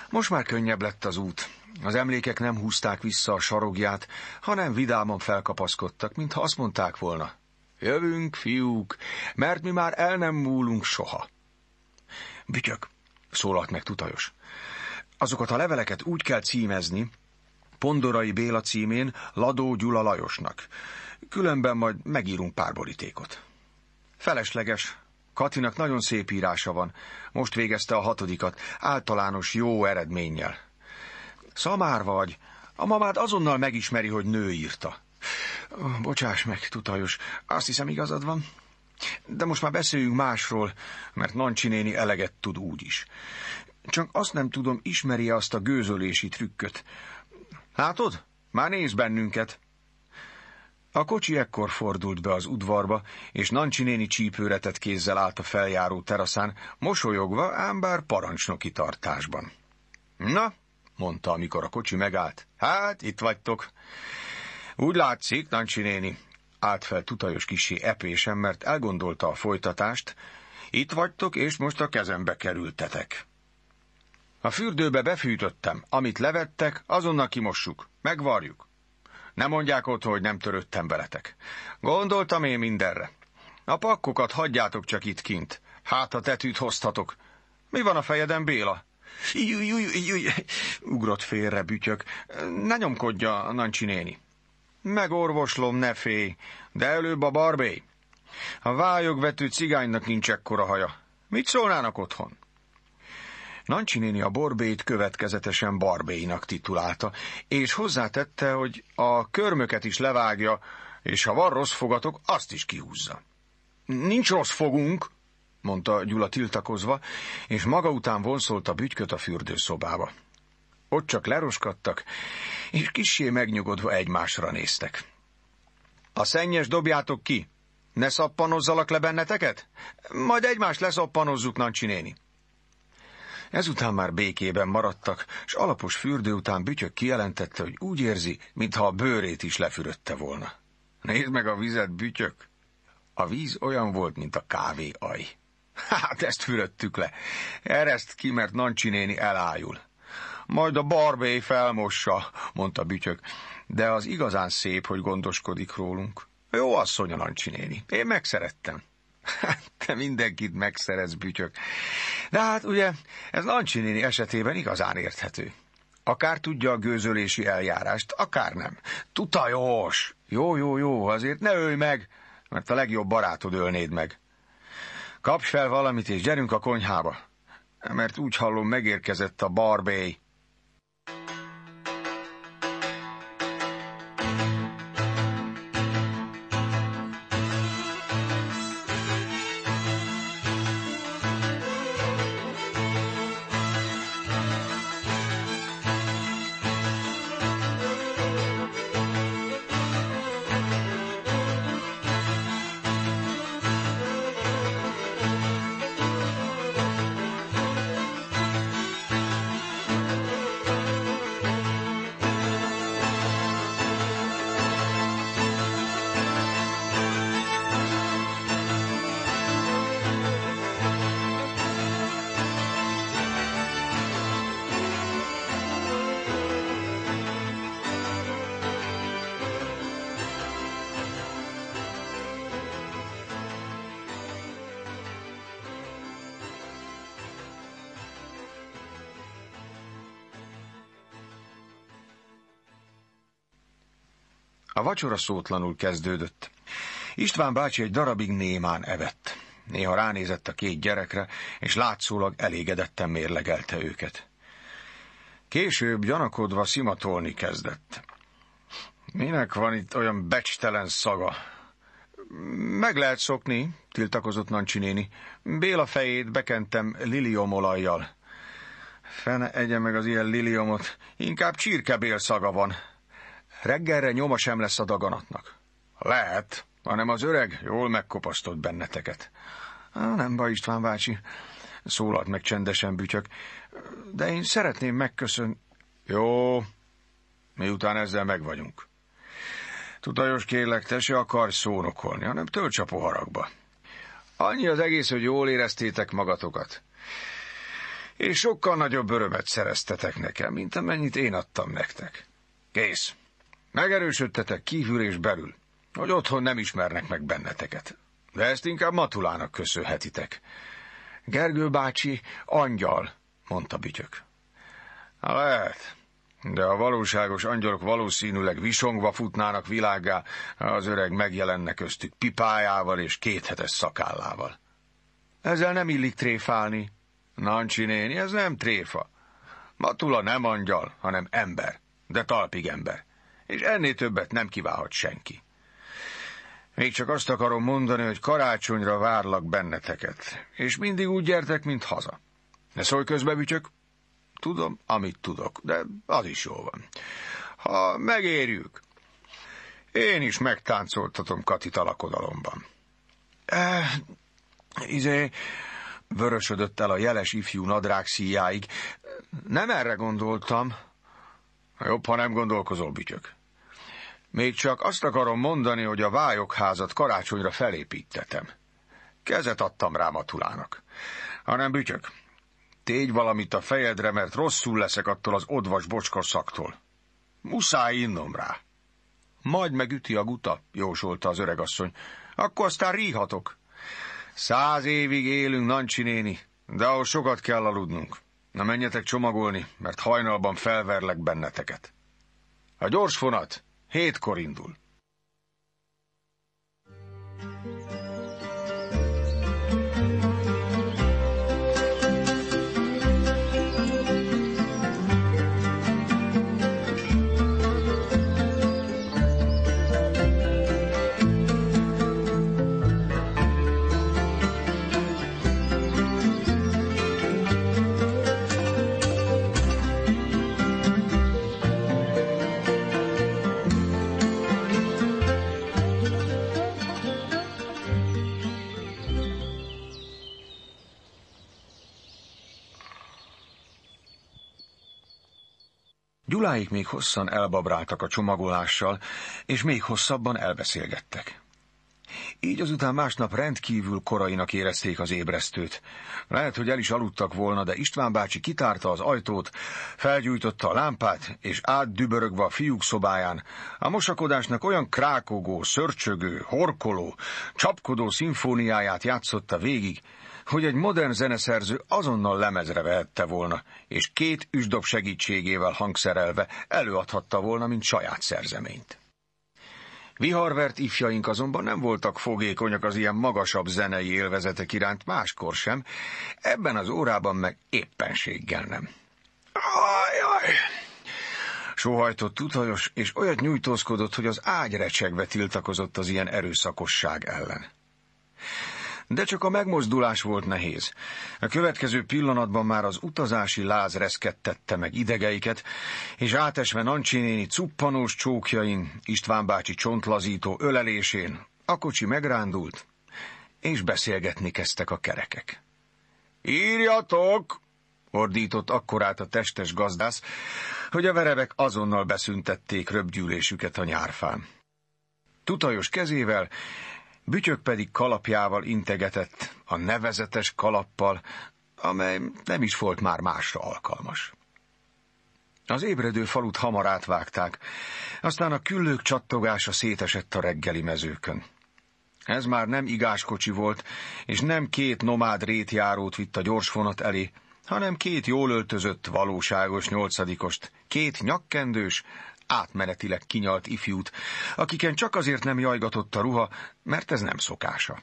Most már könnyebb lett az út, az emlékek nem húzták vissza a sarogját, hanem vidáman felkapaszkodtak, mintha azt mondták volna. Jövünk, fiúk, mert mi már el nem múlunk soha. Bütyök, szólalt meg Tutajos. Azokat a leveleket úgy kell címezni, Pondorai Béla címén Ladó Gyula Lajosnak. Különben majd megírunk pár borítékot. Felesleges. Katinak nagyon szép írása van. Most végezte a hatodikat, általános jó eredménnyel. Szamár vagy. A mamád azonnal megismeri, hogy nő írta. Bocsáss meg, tutajos, azt hiszem igazad van. De most már beszéljünk másról, mert Nancsi néni eleget tud úgy is. Csak azt nem tudom, ismeri azt a gőzölési trükköt. Látod? Már néz bennünket. A kocsi ekkor fordult be az udvarba, és Nancsi néni csípőretet kézzel állt a feljáró teraszán, mosolyogva, ám bár parancsnoki tartásban. Na, mondta, amikor a kocsi megállt. Hát, itt vagytok. Úgy látszik, Nancsi néni, állt fel tutajos kisé epésen, mert elgondolta a folytatást. Itt vagytok, és most a kezembe kerültetek. A fürdőbe befűtöttem, amit levettek, azonnal kimossuk, megvarjuk. Ne mondják ott, hogy nem törődtem veletek. Gondoltam én mindenre. A pakkokat hagyjátok csak itt kint. Hát, a tetűt hoztatok. Mi van a fejeden, Béla? Jújjújjúj, ugrott félre bütyök. Ne nyomkodja, Nancsi néni. Megorvoslom, ne félj, de előbb a barbély. A vályogvető cigánynak nincs ekkora haja. Mit szólnának otthon? Nancsi néni a borbét következetesen barbéinak titulálta, és hozzátette, hogy a körmöket is levágja, és ha van rossz fogatok, azt is kihúzza. Nincs rossz fogunk, mondta Gyula tiltakozva, és maga után vonszolt a bütyköt a fürdőszobába. Ott csak leroskadtak, és kissé megnyugodva egymásra néztek. A szennyes dobjátok ki! Ne szappanozzalak le benneteket? Majd egymást leszappanozzuk, Nancsi néni. Ezután már békében maradtak, és alapos fürdő után bütyök kijelentette, hogy úgy érzi, mintha a bőrét is lefürödte volna. Nézd meg a vizet, bütyök! A víz olyan volt, mint a kávé aj. Hát ezt fürödtük le. Ereszt ki, mert Nancsi néni elájul. Majd a barbé felmossa, mondta Bütyök, de az igazán szép, hogy gondoskodik rólunk. Jó asszony a Nancsi néni. Én megszerettem. Hát, te mindenkit megszeretsz, Bütyök. De hát ugye, ez Nancsi néni esetében igazán érthető. Akár tudja a gőzölési eljárást, akár nem. Tutajos! Jó, jó, jó, azért ne ölj meg, mert a legjobb barátod ölnéd meg. Kapj fel valamit, és gyerünk a konyhába, mert úgy hallom, megérkezett a barbély. vacsora szótlanul kezdődött. István bácsi egy darabig némán evett. Néha ránézett a két gyerekre, és látszólag elégedetten mérlegelte őket. Később gyanakodva szimatolni kezdett. Minek van itt olyan becstelen szaga? Meg lehet szokni, tiltakozott Nancsi néni. Béla fejét bekentem liliomolajjal. Fene egye meg az ilyen liliomot, inkább csirkebél szaga van. Reggelre nyoma sem lesz a daganatnak. Lehet, hanem az öreg jól megkopasztott benneteket. Nem baj, István bácsi, szólalt meg csendesen bütyök, de én szeretném megköszön... Jó, miután ezzel megvagyunk. Tudajos kérlek, te se akarsz szónokolni, hanem tölts a poharakba. Annyi az egész, hogy jól éreztétek magatokat. És sokkal nagyobb örömet szereztetek nekem, mint amennyit én adtam nektek. Kész, Megerősödtetek kívül és belül, hogy otthon nem ismernek meg benneteket. De ezt inkább Matulának köszönhetitek. Gergő bácsi angyal, mondta Bütyök. Na, lehet, de a valóságos angyalok valószínűleg visongva futnának világá, az öreg megjelenne köztük pipájával és kéthetes szakállával. Ezzel nem illik tréfálni. Nancsi néni, ez nem tréfa. Matula nem angyal, hanem ember, de talpig ember és ennél többet nem kívánhat senki. Még csak azt akarom mondani, hogy karácsonyra várlak benneteket, és mindig úgy gyertek, mint haza. Ne szólj közbe, bütyök! Tudom, amit tudok, de az is jó van. Ha megérjük, én is megtáncoltatom Kati talakodalomban. E, izé, vörösödött el a jeles ifjú nadrág szíjáig. Nem erre gondoltam. Jobb, ha nem gondolkozol, bütyök. Még csak azt akarom mondani, hogy a vályokházat karácsonyra felépítetem. Kezet adtam rá Matulának. Hanem bütyök, tégy valamit a fejedre, mert rosszul leszek attól az odvas bocskorszaktól. Muszáj innom rá. Majd megüti a guta, jósolta az öregasszony. Akkor aztán ríhatok. Száz évig élünk, Nancsi néni, de ahhoz sokat kell aludnunk. Na menjetek csomagolni, mert hajnalban felverlek benneteket. A gyors vonat. Hétkor indul. Gyuláik még hosszan elbabráltak a csomagolással, és még hosszabban elbeszélgettek. Így azután másnap rendkívül korainak érezték az ébresztőt. Lehet, hogy el is aludtak volna, de István bácsi kitárta az ajtót, felgyújtotta a lámpát, és átdübörögve a fiúk szobáján, a mosakodásnak olyan krákogó, szörcsögő, horkoló, csapkodó szimfóniáját játszotta végig, hogy egy modern zeneszerző azonnal lemezre vehette volna, és két üsdob segítségével hangszerelve előadhatta volna, mint saját szerzeményt. Viharvert ifjaink azonban nem voltak fogékonyak az ilyen magasabb zenei élvezetek iránt máskor sem, ebben az órában meg éppenséggel nem. Ajaj! Sóhajtott tutajos és olyat nyújtózkodott, hogy az ágy recsegve tiltakozott az ilyen erőszakosság ellen. De csak a megmozdulás volt nehéz. A következő pillanatban már az utazási láz reszkettette meg idegeiket, és átesve Nancsi néni cuppanós csókjain, István bácsi csontlazító ölelésén, a kocsi megrándult, és beszélgetni kezdtek a kerekek. Írjatok! ordított akkorát a testes gazdász, hogy a verebek azonnal beszüntették röbgyűlésüket a nyárfán. Tutajos kezével Bütyök pedig kalapjával integetett, a nevezetes kalappal, amely nem is volt már másra alkalmas. Az ébredő falut hamar átvágták, aztán a küllők csattogása szétesett a reggeli mezőkön. Ez már nem igáskocsi volt, és nem két nomád rétjárót vitt a gyors vonat elé, hanem két jól öltözött, valóságos nyolcadikost, két nyakkendős, átmenetileg kinyalt ifjút, akiken csak azért nem jajgatott a ruha, mert ez nem szokása.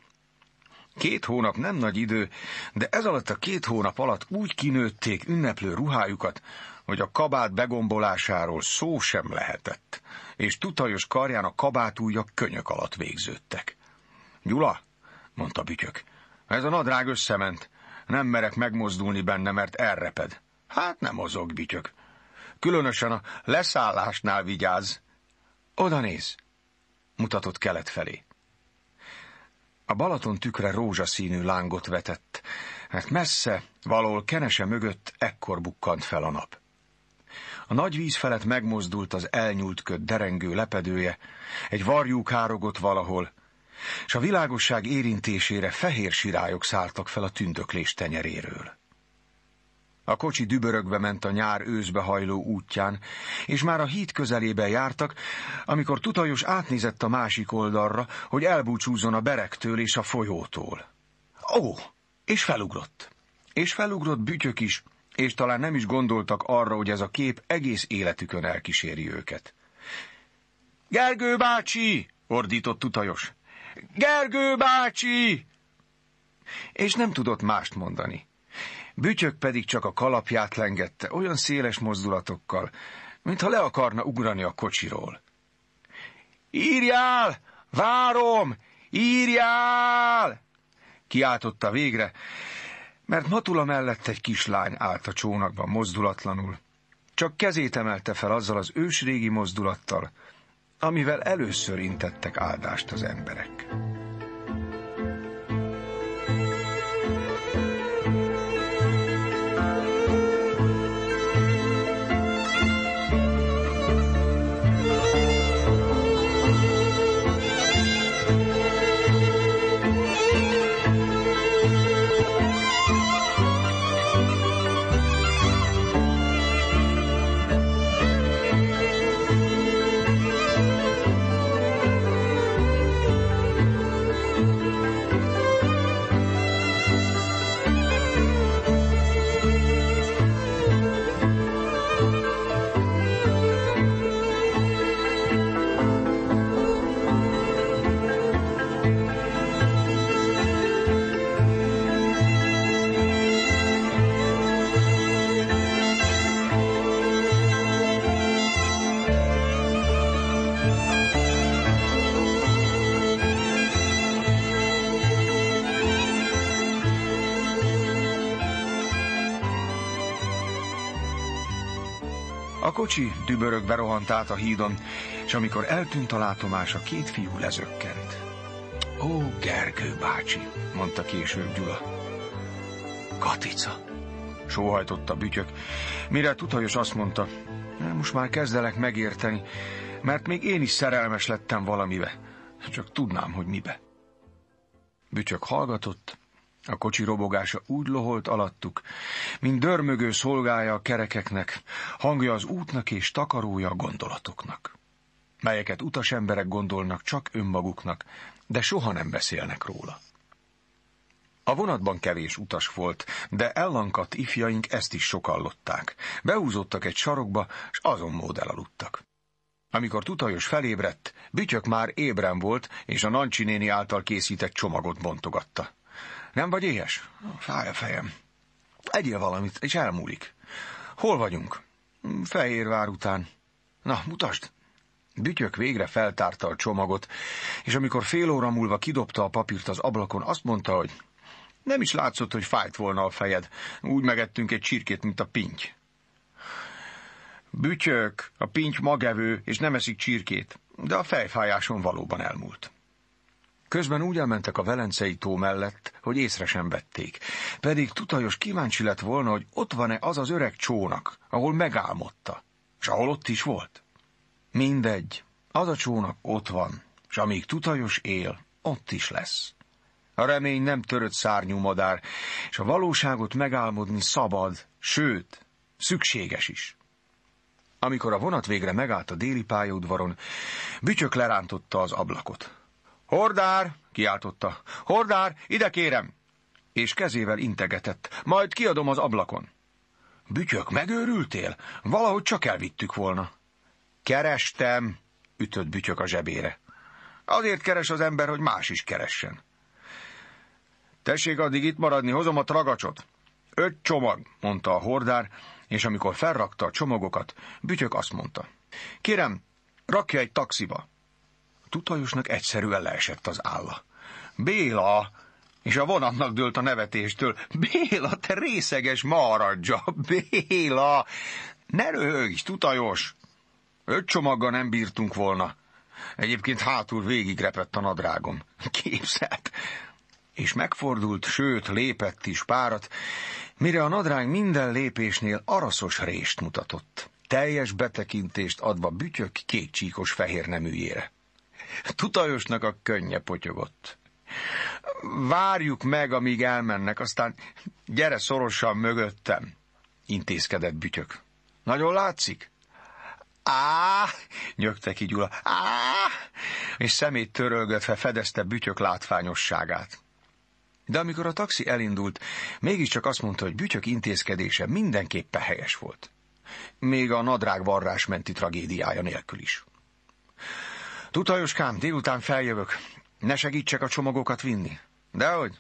Két hónap nem nagy idő, de ez alatt a két hónap alatt úgy kinőtték ünneplő ruhájukat, hogy a kabát begombolásáról szó sem lehetett, és tutajos karján a kabátújak könyök alatt végződtek. Gyula, mondta Bütyök, ez a nadrág összement. Nem merek megmozdulni benne, mert elreped. Hát nem mozog, Bütyök, Különösen a leszállásnál vigyáz. Oda néz! Mutatott kelet felé. A Balaton tükre rózsaszínű lángot vetett, mert messze, valahol kenese mögött ekkor bukkant fel a nap. A nagy víz felett megmozdult az elnyúlt köd derengő lepedője, egy varjúk hárogott valahol, és a világosság érintésére fehér sirályok szálltak fel a tündöklés tenyeréről. A kocsi dübörögve ment a nyár őszbe hajló útján, és már a híd közelében jártak, amikor Tutajos átnézett a másik oldalra, hogy elbúcsúzzon a berektől és a folyótól. Ó, és felugrott. És felugrott bütyök is, és talán nem is gondoltak arra, hogy ez a kép egész életükön elkíséri őket. Gergő bácsi! ordított Tutajos. Gergő bácsi! És nem tudott mást mondani. Bütyök pedig csak a kalapját lengette, olyan széles mozdulatokkal, mintha le akarna ugrani a kocsiról. Írjál! Várom! Írjál! Kiáltotta végre, mert Matula mellett egy kislány állt a csónakban mozdulatlanul. Csak kezét emelte fel azzal az ősrégi mozdulattal, amivel először intettek áldást az emberek. kocsi dübörögbe rohant át a hídon, és amikor eltűnt a látomás, a két fiú lezökkent. Ó, Gergő bácsi, mondta később Gyula. Katica, sóhajtott a bütyök, mire Tutajos azt mondta, most már kezdelek megérteni, mert még én is szerelmes lettem valamibe, csak tudnám, hogy mibe. Bütyök hallgatott, a kocsi robogása úgy loholt alattuk, mint dörmögő szolgája a kerekeknek, hangja az útnak és takarója a gondolatoknak, melyeket utasemberek gondolnak csak önmaguknak, de soha nem beszélnek róla. A vonatban kevés utas volt, de ellankadt ifjaink ezt is sokallották. Behúzottak egy sarokba, s azon mód elaludtak. Amikor Tutajos felébredt, Bütyök már ébren volt, és a Nancsi által készített csomagot bontogatta. Nem vagy éhes? Fáj a fejem. Egyél valamit, és elmúlik. Hol vagyunk? Fehérvár után. Na, mutasd! Bütyök végre feltárta a csomagot, és amikor fél óra múlva kidobta a papírt az ablakon, azt mondta, hogy nem is látszott, hogy fájt volna a fejed. Úgy megettünk egy csirkét, mint a pinty. Bütyök, a pinty magevő, és nem eszik csirkét, de a fejfájáson valóban elmúlt. Közben úgy elmentek a Velencei tó mellett, hogy észre sem vették. Pedig tutajos kíváncsi lett volna, hogy ott van-e az az öreg csónak, ahol megálmodta, és ahol ott is volt. Mindegy, az a csónak ott van, és amíg tutajos él, ott is lesz. A remény nem törött szárnyú madár, és a valóságot megálmodni szabad, sőt, szükséges is. Amikor a vonat végre megállt a déli pályaudvaron, bütyök lerántotta az ablakot. Hordár! kiáltotta. Hordár, ide kérem! És kezével integetett. Majd kiadom az ablakon. Bütyök, megőrültél? Valahogy csak elvittük volna. Kerestem, ütött bütyök a zsebére. Azért keres az ember, hogy más is keressen. Tessék addig itt maradni, hozom a tragacsot. Öt csomag, mondta a hordár, és amikor felrakta a csomagokat, bütyök azt mondta. Kérem, rakja egy taxiba. Tutajosnak egyszerűen leesett az álla. Béla! És a vonatnak dőlt a nevetéstől. Béla, te részeges maradja! Béla! Ne röhögj, tutajos! Öt csomaggal nem bírtunk volna. Egyébként hátul végigrepett a nadrágom. Képzelt! És megfordult, sőt, lépett is párat, mire a nadrág minden lépésnél araszos rést mutatott, teljes betekintést adva bütyök két csíkos fehér neműjére. Tutajosnak a könnye potyogott. Várjuk meg, amíg elmennek, aztán gyere szorosan mögöttem, intézkedett bütyök. Nagyon látszik? Á, nyögte ki Gyula. Á, és szemét törölgetve fedezte bütyök látványosságát. De amikor a taxi elindult, mégiscsak azt mondta, hogy bütyök intézkedése mindenképpen helyes volt. Még a nadrág varrás menti tragédiája nélkül is. Tutajoskám, délután feljövök. Ne segítsek a csomagokat vinni. Dehogy?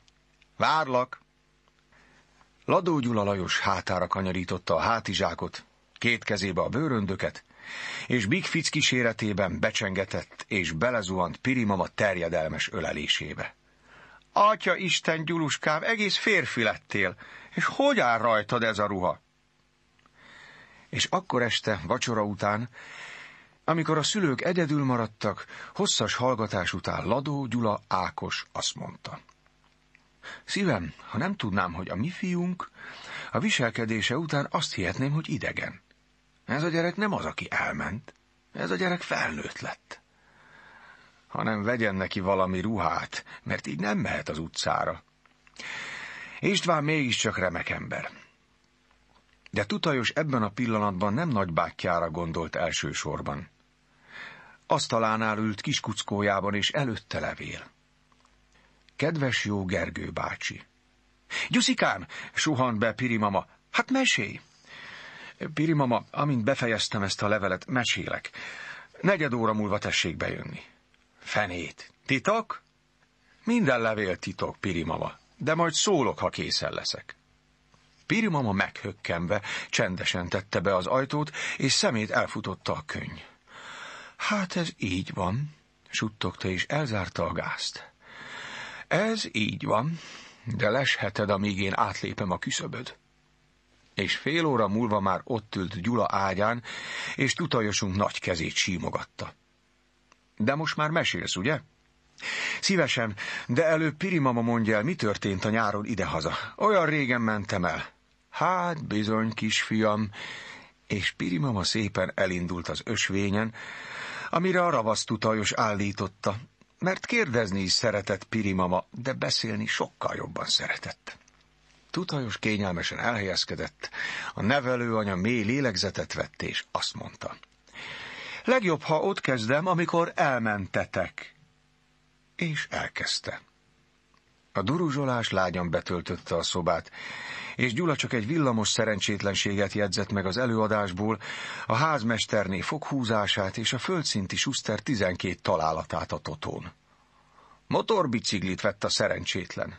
Várlak. Ladó Gyula Lajos hátára kanyarította a hátizsákot, két kezébe a bőröndöket, és Big Fitz kíséretében becsengetett és belezuhant Pirimama terjedelmes ölelésébe. Atya Isten, Gyuluskám, egész férfi lettél, és hogy áll rajtad ez a ruha? És akkor este, vacsora után, amikor a szülők egyedül maradtak, hosszas hallgatás után Ladó Gyula Ákos azt mondta. Szívem, ha nem tudnám, hogy a mi fiunk, a viselkedése után azt hihetném, hogy idegen. Ez a gyerek nem az, aki elment. Ez a gyerek felnőtt lett. Hanem vegyen neki valami ruhát, mert így nem mehet az utcára. István mégiscsak remek ember. De Tutajos ebben a pillanatban nem nagybátyjára gondolt elsősorban asztalánál ült kiskuckójában, és előtte levél. Kedves jó Gergő bácsi! Gyuszikám! suhant be Pirimama. Hát mesélj! Pirimama, amint befejeztem ezt a levelet, mesélek. Negyed óra múlva tessék bejönni. Fenét. Titok? Minden levél titok, Pirimama, de majd szólok, ha készen leszek. Pirimama meghökkenve csendesen tette be az ajtót, és szemét elfutotta a könyv. Hát ez így van, suttogta és elzárta a gázt. Ez így van, de lesheted, amíg én átlépem a küszöböd. És fél óra múlva már ott ült Gyula ágyán, és tutajosunk nagy kezét símogatta. De most már mesélsz, ugye? Szívesen, de előbb Pirimama mondja el, mi történt a nyáron idehaza. Olyan régen mentem el. Hát bizony, kisfiam. És Pirimama szépen elindult az ösvényen, amire a ravasztutajos állította, mert kérdezni is szeretett Pirimama, de beszélni sokkal jobban szeretett. Tutajos kényelmesen elhelyezkedett, a nevelőanya mély lélegzetet vett, és azt mondta. Legjobb, ha ott kezdem, amikor elmentetek. És elkezdte. A duruzsolás lágyan betöltötte a szobát, és Gyula csak egy villamos szerencsétlenséget jegyzett meg az előadásból, a házmesterné foghúzását és a földszinti suszter tizenkét találatát a totón. Motorbiciklit vett a szerencsétlen.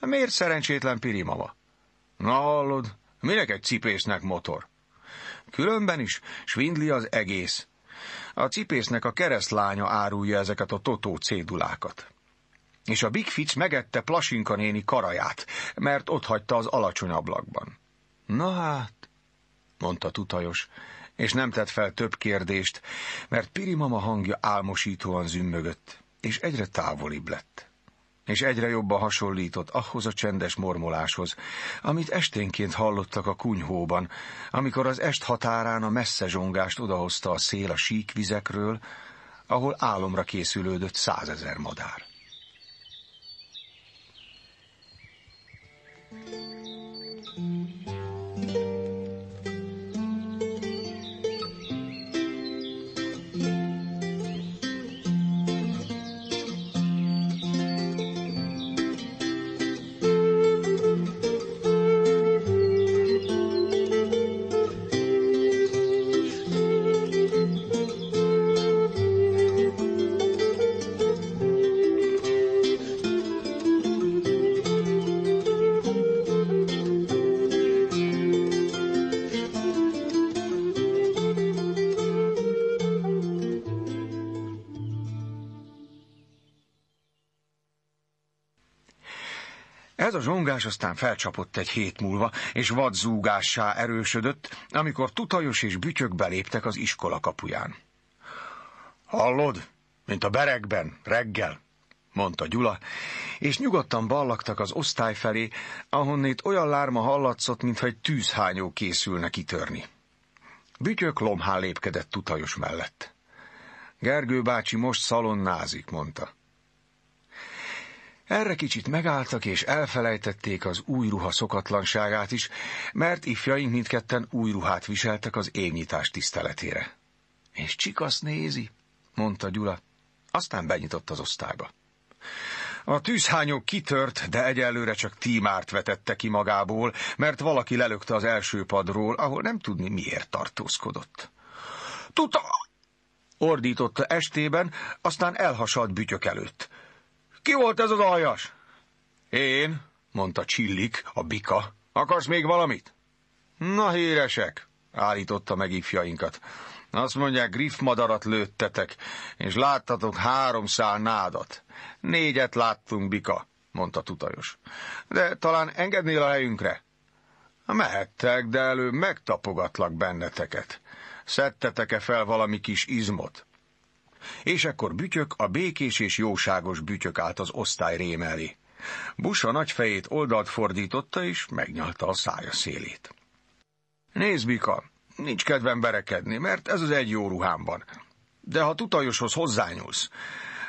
Miért szerencsétlen Piri mama? Na hallod, minek egy cipésznek motor? Különben is svindli az egész. A cipésznek a keresztlánya árulja ezeket a totó cédulákat és a Big Fitch megette Plasinka néni karaját, mert ott hagyta az alacsony ablakban. Na hát, mondta tutajos, és nem tett fel több kérdést, mert Piri mama hangja álmosítóan zümmögött, és egyre távolibb lett és egyre jobban hasonlított ahhoz a csendes mormoláshoz, amit esténként hallottak a kunyhóban, amikor az est határán a messze zsongást odahozta a szél a síkvizekről, ahol álomra készülődött százezer madár. a zsongás aztán felcsapott egy hét múlva, és vadzúgássá erősödött, amikor tutajos és bütyök beléptek az iskola kapuján. Hallod? Mint a berekben, reggel, mondta Gyula, és nyugodtan ballaktak az osztály felé, ahonnét olyan lárma hallatszott, mintha egy tűzhányó készülne kitörni. Bütyök lomhán lépkedett tutajos mellett. Gergő bácsi most szalonnázik, mondta. Erre kicsit megálltak és elfelejtették az új ruha szokatlanságát is, mert ifjaink mindketten új ruhát viseltek az évnyitás tiszteletére. És csikasz nézi, mondta Gyula, aztán benyitott az osztályba. A tűzhányó kitört, de egyelőre csak tímárt vetette ki magából, mert valaki lelökte az első padról, ahol nem tudni miért tartózkodott. Tudta, ordította estében, aztán elhasalt bütyök előtt. Ki volt ez az aljas? Én, mondta Csillik, a bika. Akarsz még valamit? Na híresek, állította meg ifjainkat. Azt mondják, griffmadarat lőttetek, és láttatok három szál nádat. Négyet láttunk, bika, mondta tutajos. De talán engednél a helyünkre? Mehettek, de előbb megtapogatlak benneteket. Szedtetek-e fel valami kis izmot? És ekkor bütyök, a békés és jóságos bütyök állt az osztály rém a nagy fejét oldalt fordította, és megnyalta a szája szélét. Nézd, Bika, nincs kedvem berekedni, mert ez az egy jó ruhám van. De ha tutajoshoz hozzányúlsz,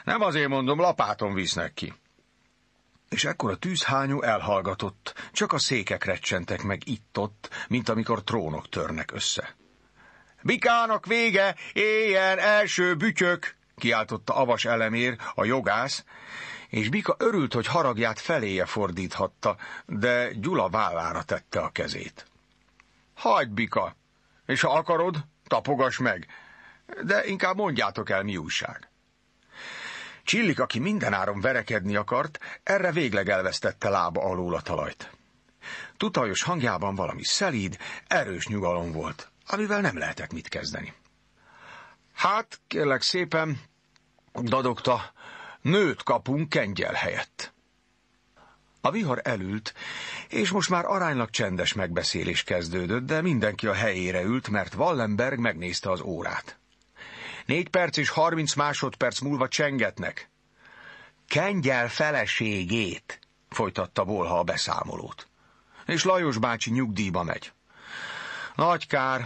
nem azért mondom, lapáton visznek ki. És ekkor a tűzhányó elhallgatott, csak a székek recsentek meg itt-ott, mint amikor trónok törnek össze. Bikának vége, éljen első bütyök! kiáltotta avas elemér, a jogász, és Bika örült, hogy haragját feléje fordíthatta, de Gyula vállára tette a kezét. Hagyd, Bika, és ha akarod, tapogass meg, de inkább mondjátok el, mi újság. Csillik, aki mindenáron verekedni akart, erre végleg elvesztette lába alól a talajt. Tutajos hangjában valami szelíd, erős nyugalom volt amivel nem lehetett mit kezdeni. Hát, kérlek szépen, dadogta, nőt kapunk kengyel helyett. A vihar elült, és most már aránylag csendes megbeszélés kezdődött, de mindenki a helyére ült, mert Wallenberg megnézte az órát. Négy perc és harminc másodperc múlva csengetnek. Kengyel feleségét, folytatta Bolha a beszámolót. És Lajos bácsi nyugdíjba megy. Nagy kár.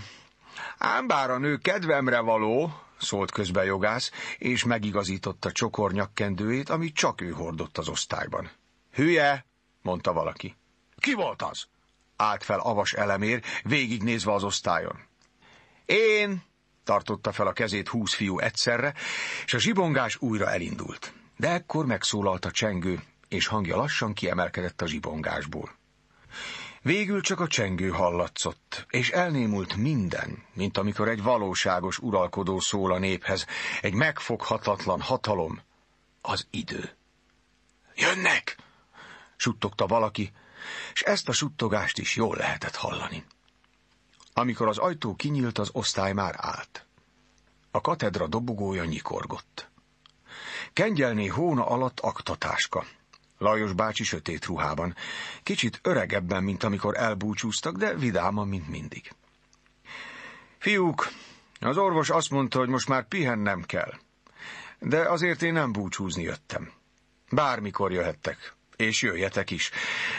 Ám bár a nő kedvemre való, szólt közben jogász, és megigazította csokornyakkendőjét, amit csak ő hordott az osztályban. Hülye, mondta valaki. Ki volt az? Állt fel avas elemér, végignézve az osztályon. Én, tartotta fel a kezét húsz fiú egyszerre, és a zsibongás újra elindult. De ekkor megszólalt a csengő, és hangja lassan kiemelkedett a zsibongásból. Végül csak a csengő hallatszott, és elnémult minden, mint amikor egy valóságos uralkodó szól a néphez, egy megfoghatatlan hatalom, az idő. Jönnek! suttogta valaki, és ezt a suttogást is jól lehetett hallani. Amikor az ajtó kinyílt, az osztály már állt. A katedra dobogója nyikorgott. Kengyelné hóna alatt aktatáska, Lajos bácsi sötét ruhában. Kicsit öregebben, mint amikor elbúcsúztak, de vidáman, mint mindig. Fiúk, az orvos azt mondta, hogy most már pihennem kell. De azért én nem búcsúzni jöttem. Bármikor jöhettek, és jöjjetek is.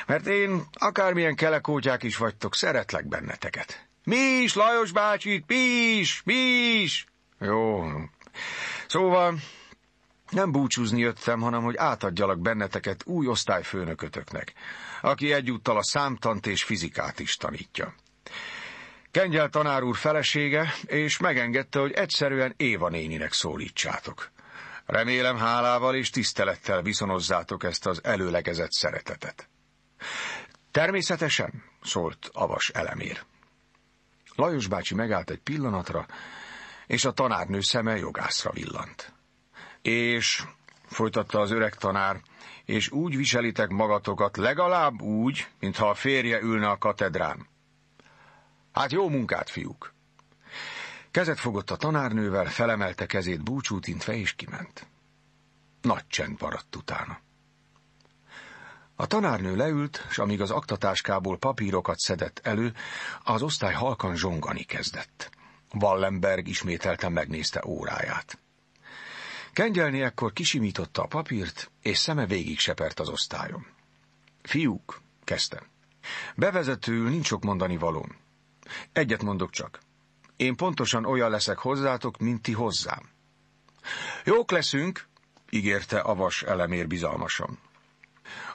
Mert én, akármilyen kelekótyák is vagytok, szeretlek benneteket. Mi is, Lajos Bácsi! mi is, mi is! Jó. Szóval, nem búcsúzni jöttem, hanem hogy átadjalak benneteket új osztályfőnökötöknek, aki egyúttal a számtant és fizikát is tanítja. Kengyel tanár úr felesége, és megengedte, hogy egyszerűen Éva néninek szólítsátok. Remélem hálával és tisztelettel viszonozzátok ezt az előlegezett szeretetet. Természetesen, szólt Avas elemér. Lajos bácsi megállt egy pillanatra, és a tanárnő szeme jogászra villant és folytatta az öreg tanár, és úgy viselitek magatokat, legalább úgy, mintha a férje ülne a katedrán. Hát jó munkát, fiúk! Kezet fogott a tanárnővel, felemelte kezét búcsút intve, és kiment. Nagy csend maradt utána. A tanárnő leült, és amíg az aktatáskából papírokat szedett elő, az osztály halkan zsongani kezdett. Wallenberg ismételten megnézte óráját. Kengyelni ekkor kisimította a papírt, és szeme végig sepert az osztályon. Fiúk, kezdte. Bevezetőül nincs sok mondani valóm. Egyet mondok csak. Én pontosan olyan leszek hozzátok, mint ti hozzám. Jók leszünk, ígérte a vas elemér bizalmasan.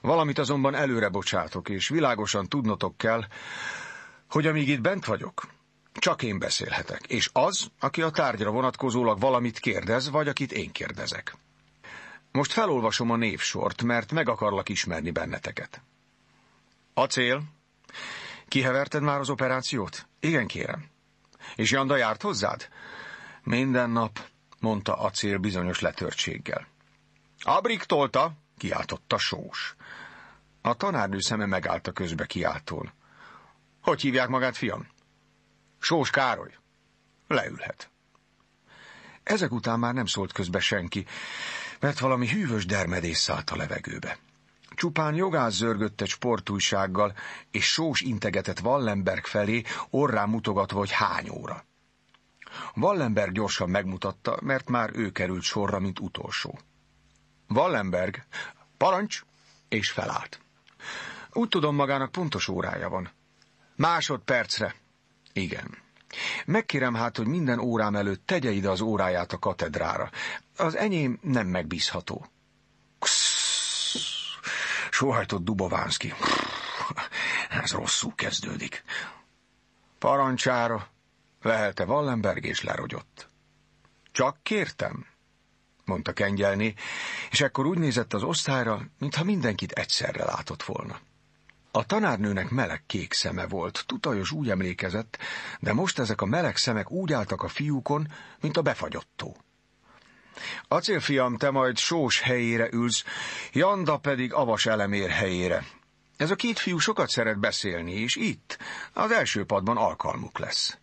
Valamit azonban előre bocsátok, és világosan tudnotok kell, hogy amíg itt bent vagyok, csak én beszélhetek, és az, aki a tárgyra vonatkozólag valamit kérdez, vagy akit én kérdezek. Most felolvasom a névsort, mert meg akarlak ismerni benneteket. Acél, kiheverted már az operációt? Igen, kérem. És Janda járt hozzád? Minden nap, mondta Acél bizonyos letörtséggel. Abrik tolta, kiáltotta Sós. A tanárnő szeme megállt a közbe kiáltól. Hogy hívják magát, fiam? Sós Károly. Leülhet. Ezek után már nem szólt közbe senki, mert valami hűvös dermedés szállt a levegőbe. Csupán jogász zörgött egy sportújsággal, és sós integetett Wallenberg felé, orrán mutogatva, hogy hány óra. Wallenberg gyorsan megmutatta, mert már ő került sorra, mint utolsó. Wallenberg, parancs, és felállt. Úgy tudom, magának pontos órája van. Másodpercre, igen. Megkérem hát, hogy minden órám előtt tegye ide az óráját a katedrára. Az enyém nem megbízható. Sóhajtott Dubovánszki. Ez rosszul kezdődik. Parancsára, lehelte Wallenberg, és lerogyott. Csak kértem, mondta kengyelni, és ekkor úgy nézett az osztályra, mintha mindenkit egyszerre látott volna. A tanárnőnek meleg kék szeme volt, tutajos úgy emlékezett, de most ezek a meleg szemek úgy álltak a fiúkon, mint a befagyottó. Acélfiam, te majd sós helyére ülsz, Janda pedig avas elemér helyére. Ez a két fiú sokat szeret beszélni, és itt, az első padban alkalmuk lesz.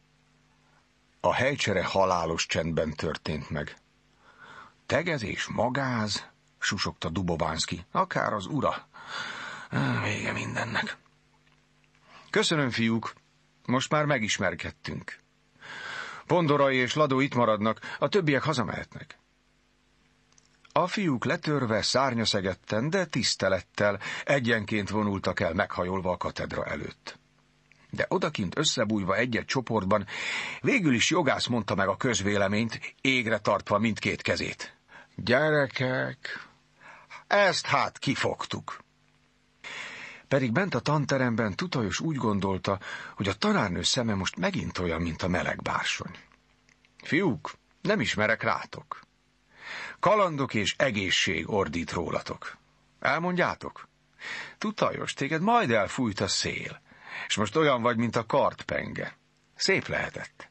A helycsere halálos csendben történt meg. Tegezés, magáz, susogta Dubovánszki, akár az ura, Vége mindennek. Köszönöm, fiúk. Most már megismerkedtünk. Pondorai és Ladó itt maradnak, a többiek hazamehetnek. A fiúk letörve, szárnyaszegetten, de tisztelettel egyenként vonultak el meghajolva a katedra előtt. De odakint összebújva egy-egy csoportban, végül is jogász mondta meg a közvéleményt, égre tartva mindkét kezét. Gyerekek, ezt hát kifogtuk pedig bent a tanteremben Tutajos úgy gondolta, hogy a tanárnő szeme most megint olyan, mint a meleg bársony. Fiúk, nem ismerek rátok. Kalandok és egészség ordít rólatok. Elmondjátok? Tutajos, téged majd elfújt a szél, és most olyan vagy, mint a kartpenge. Szép lehetett.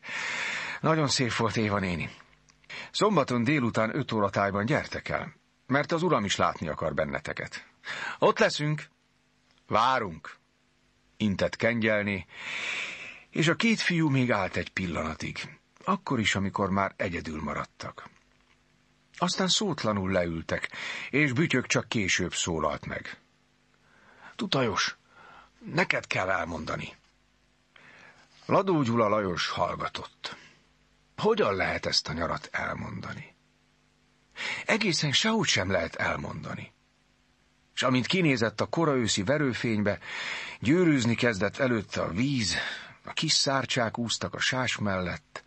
Nagyon szép volt Éva néni. Szombaton délután öt óra tájban gyertek el, mert az uram is látni akar benneteket. Ott leszünk, Várunk, intett kengyelni, és a két fiú még állt egy pillanatig, akkor is, amikor már egyedül maradtak. Aztán szótlanul leültek, és bütyök csak később szólalt meg. Tutajos, neked kell elmondani. Ladó Gyula Lajos hallgatott. Hogyan lehet ezt a nyarat elmondani? Egészen sehogy sem lehet elmondani és amint kinézett a koraőszi verőfénybe, gyűrűzni kezdett előtte a víz, a kis szárcsák úsztak a sás mellett,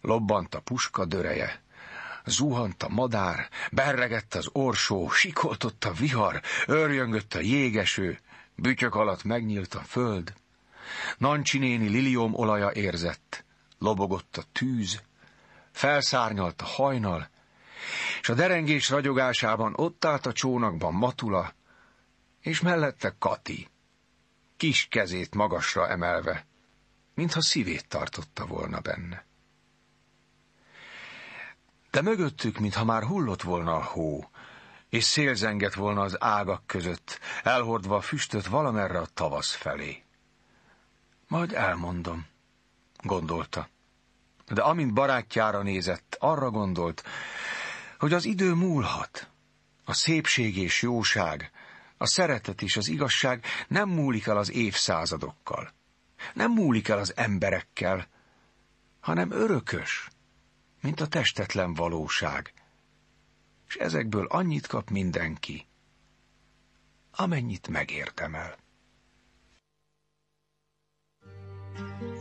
lobbant a puska döreje, zuhant a madár, berregett az orsó, sikoltott a vihar, örjöngött a jégeső, bütyök alatt megnyílt a föld. Nancsi néni lilium olaja érzett, lobogott a tűz, felszárnyalt a hajnal, és a derengés ragyogásában ott állt a csónakban Matula, és mellette Kati, kis kezét magasra emelve, mintha szívét tartotta volna benne. De mögöttük, mintha már hullott volna a hó, és szélzengett volna az ágak között, elhordva a füstöt valamerre a tavasz felé. Majd elmondom, gondolta. De amint barátjára nézett, arra gondolt, hogy az idő múlhat. A szépség és jóság, a szeretet és az igazság nem múlik el az évszázadokkal, nem múlik el az emberekkel, hanem örökös, mint a testetlen valóság. És ezekből annyit kap mindenki, amennyit megérdemel. thank you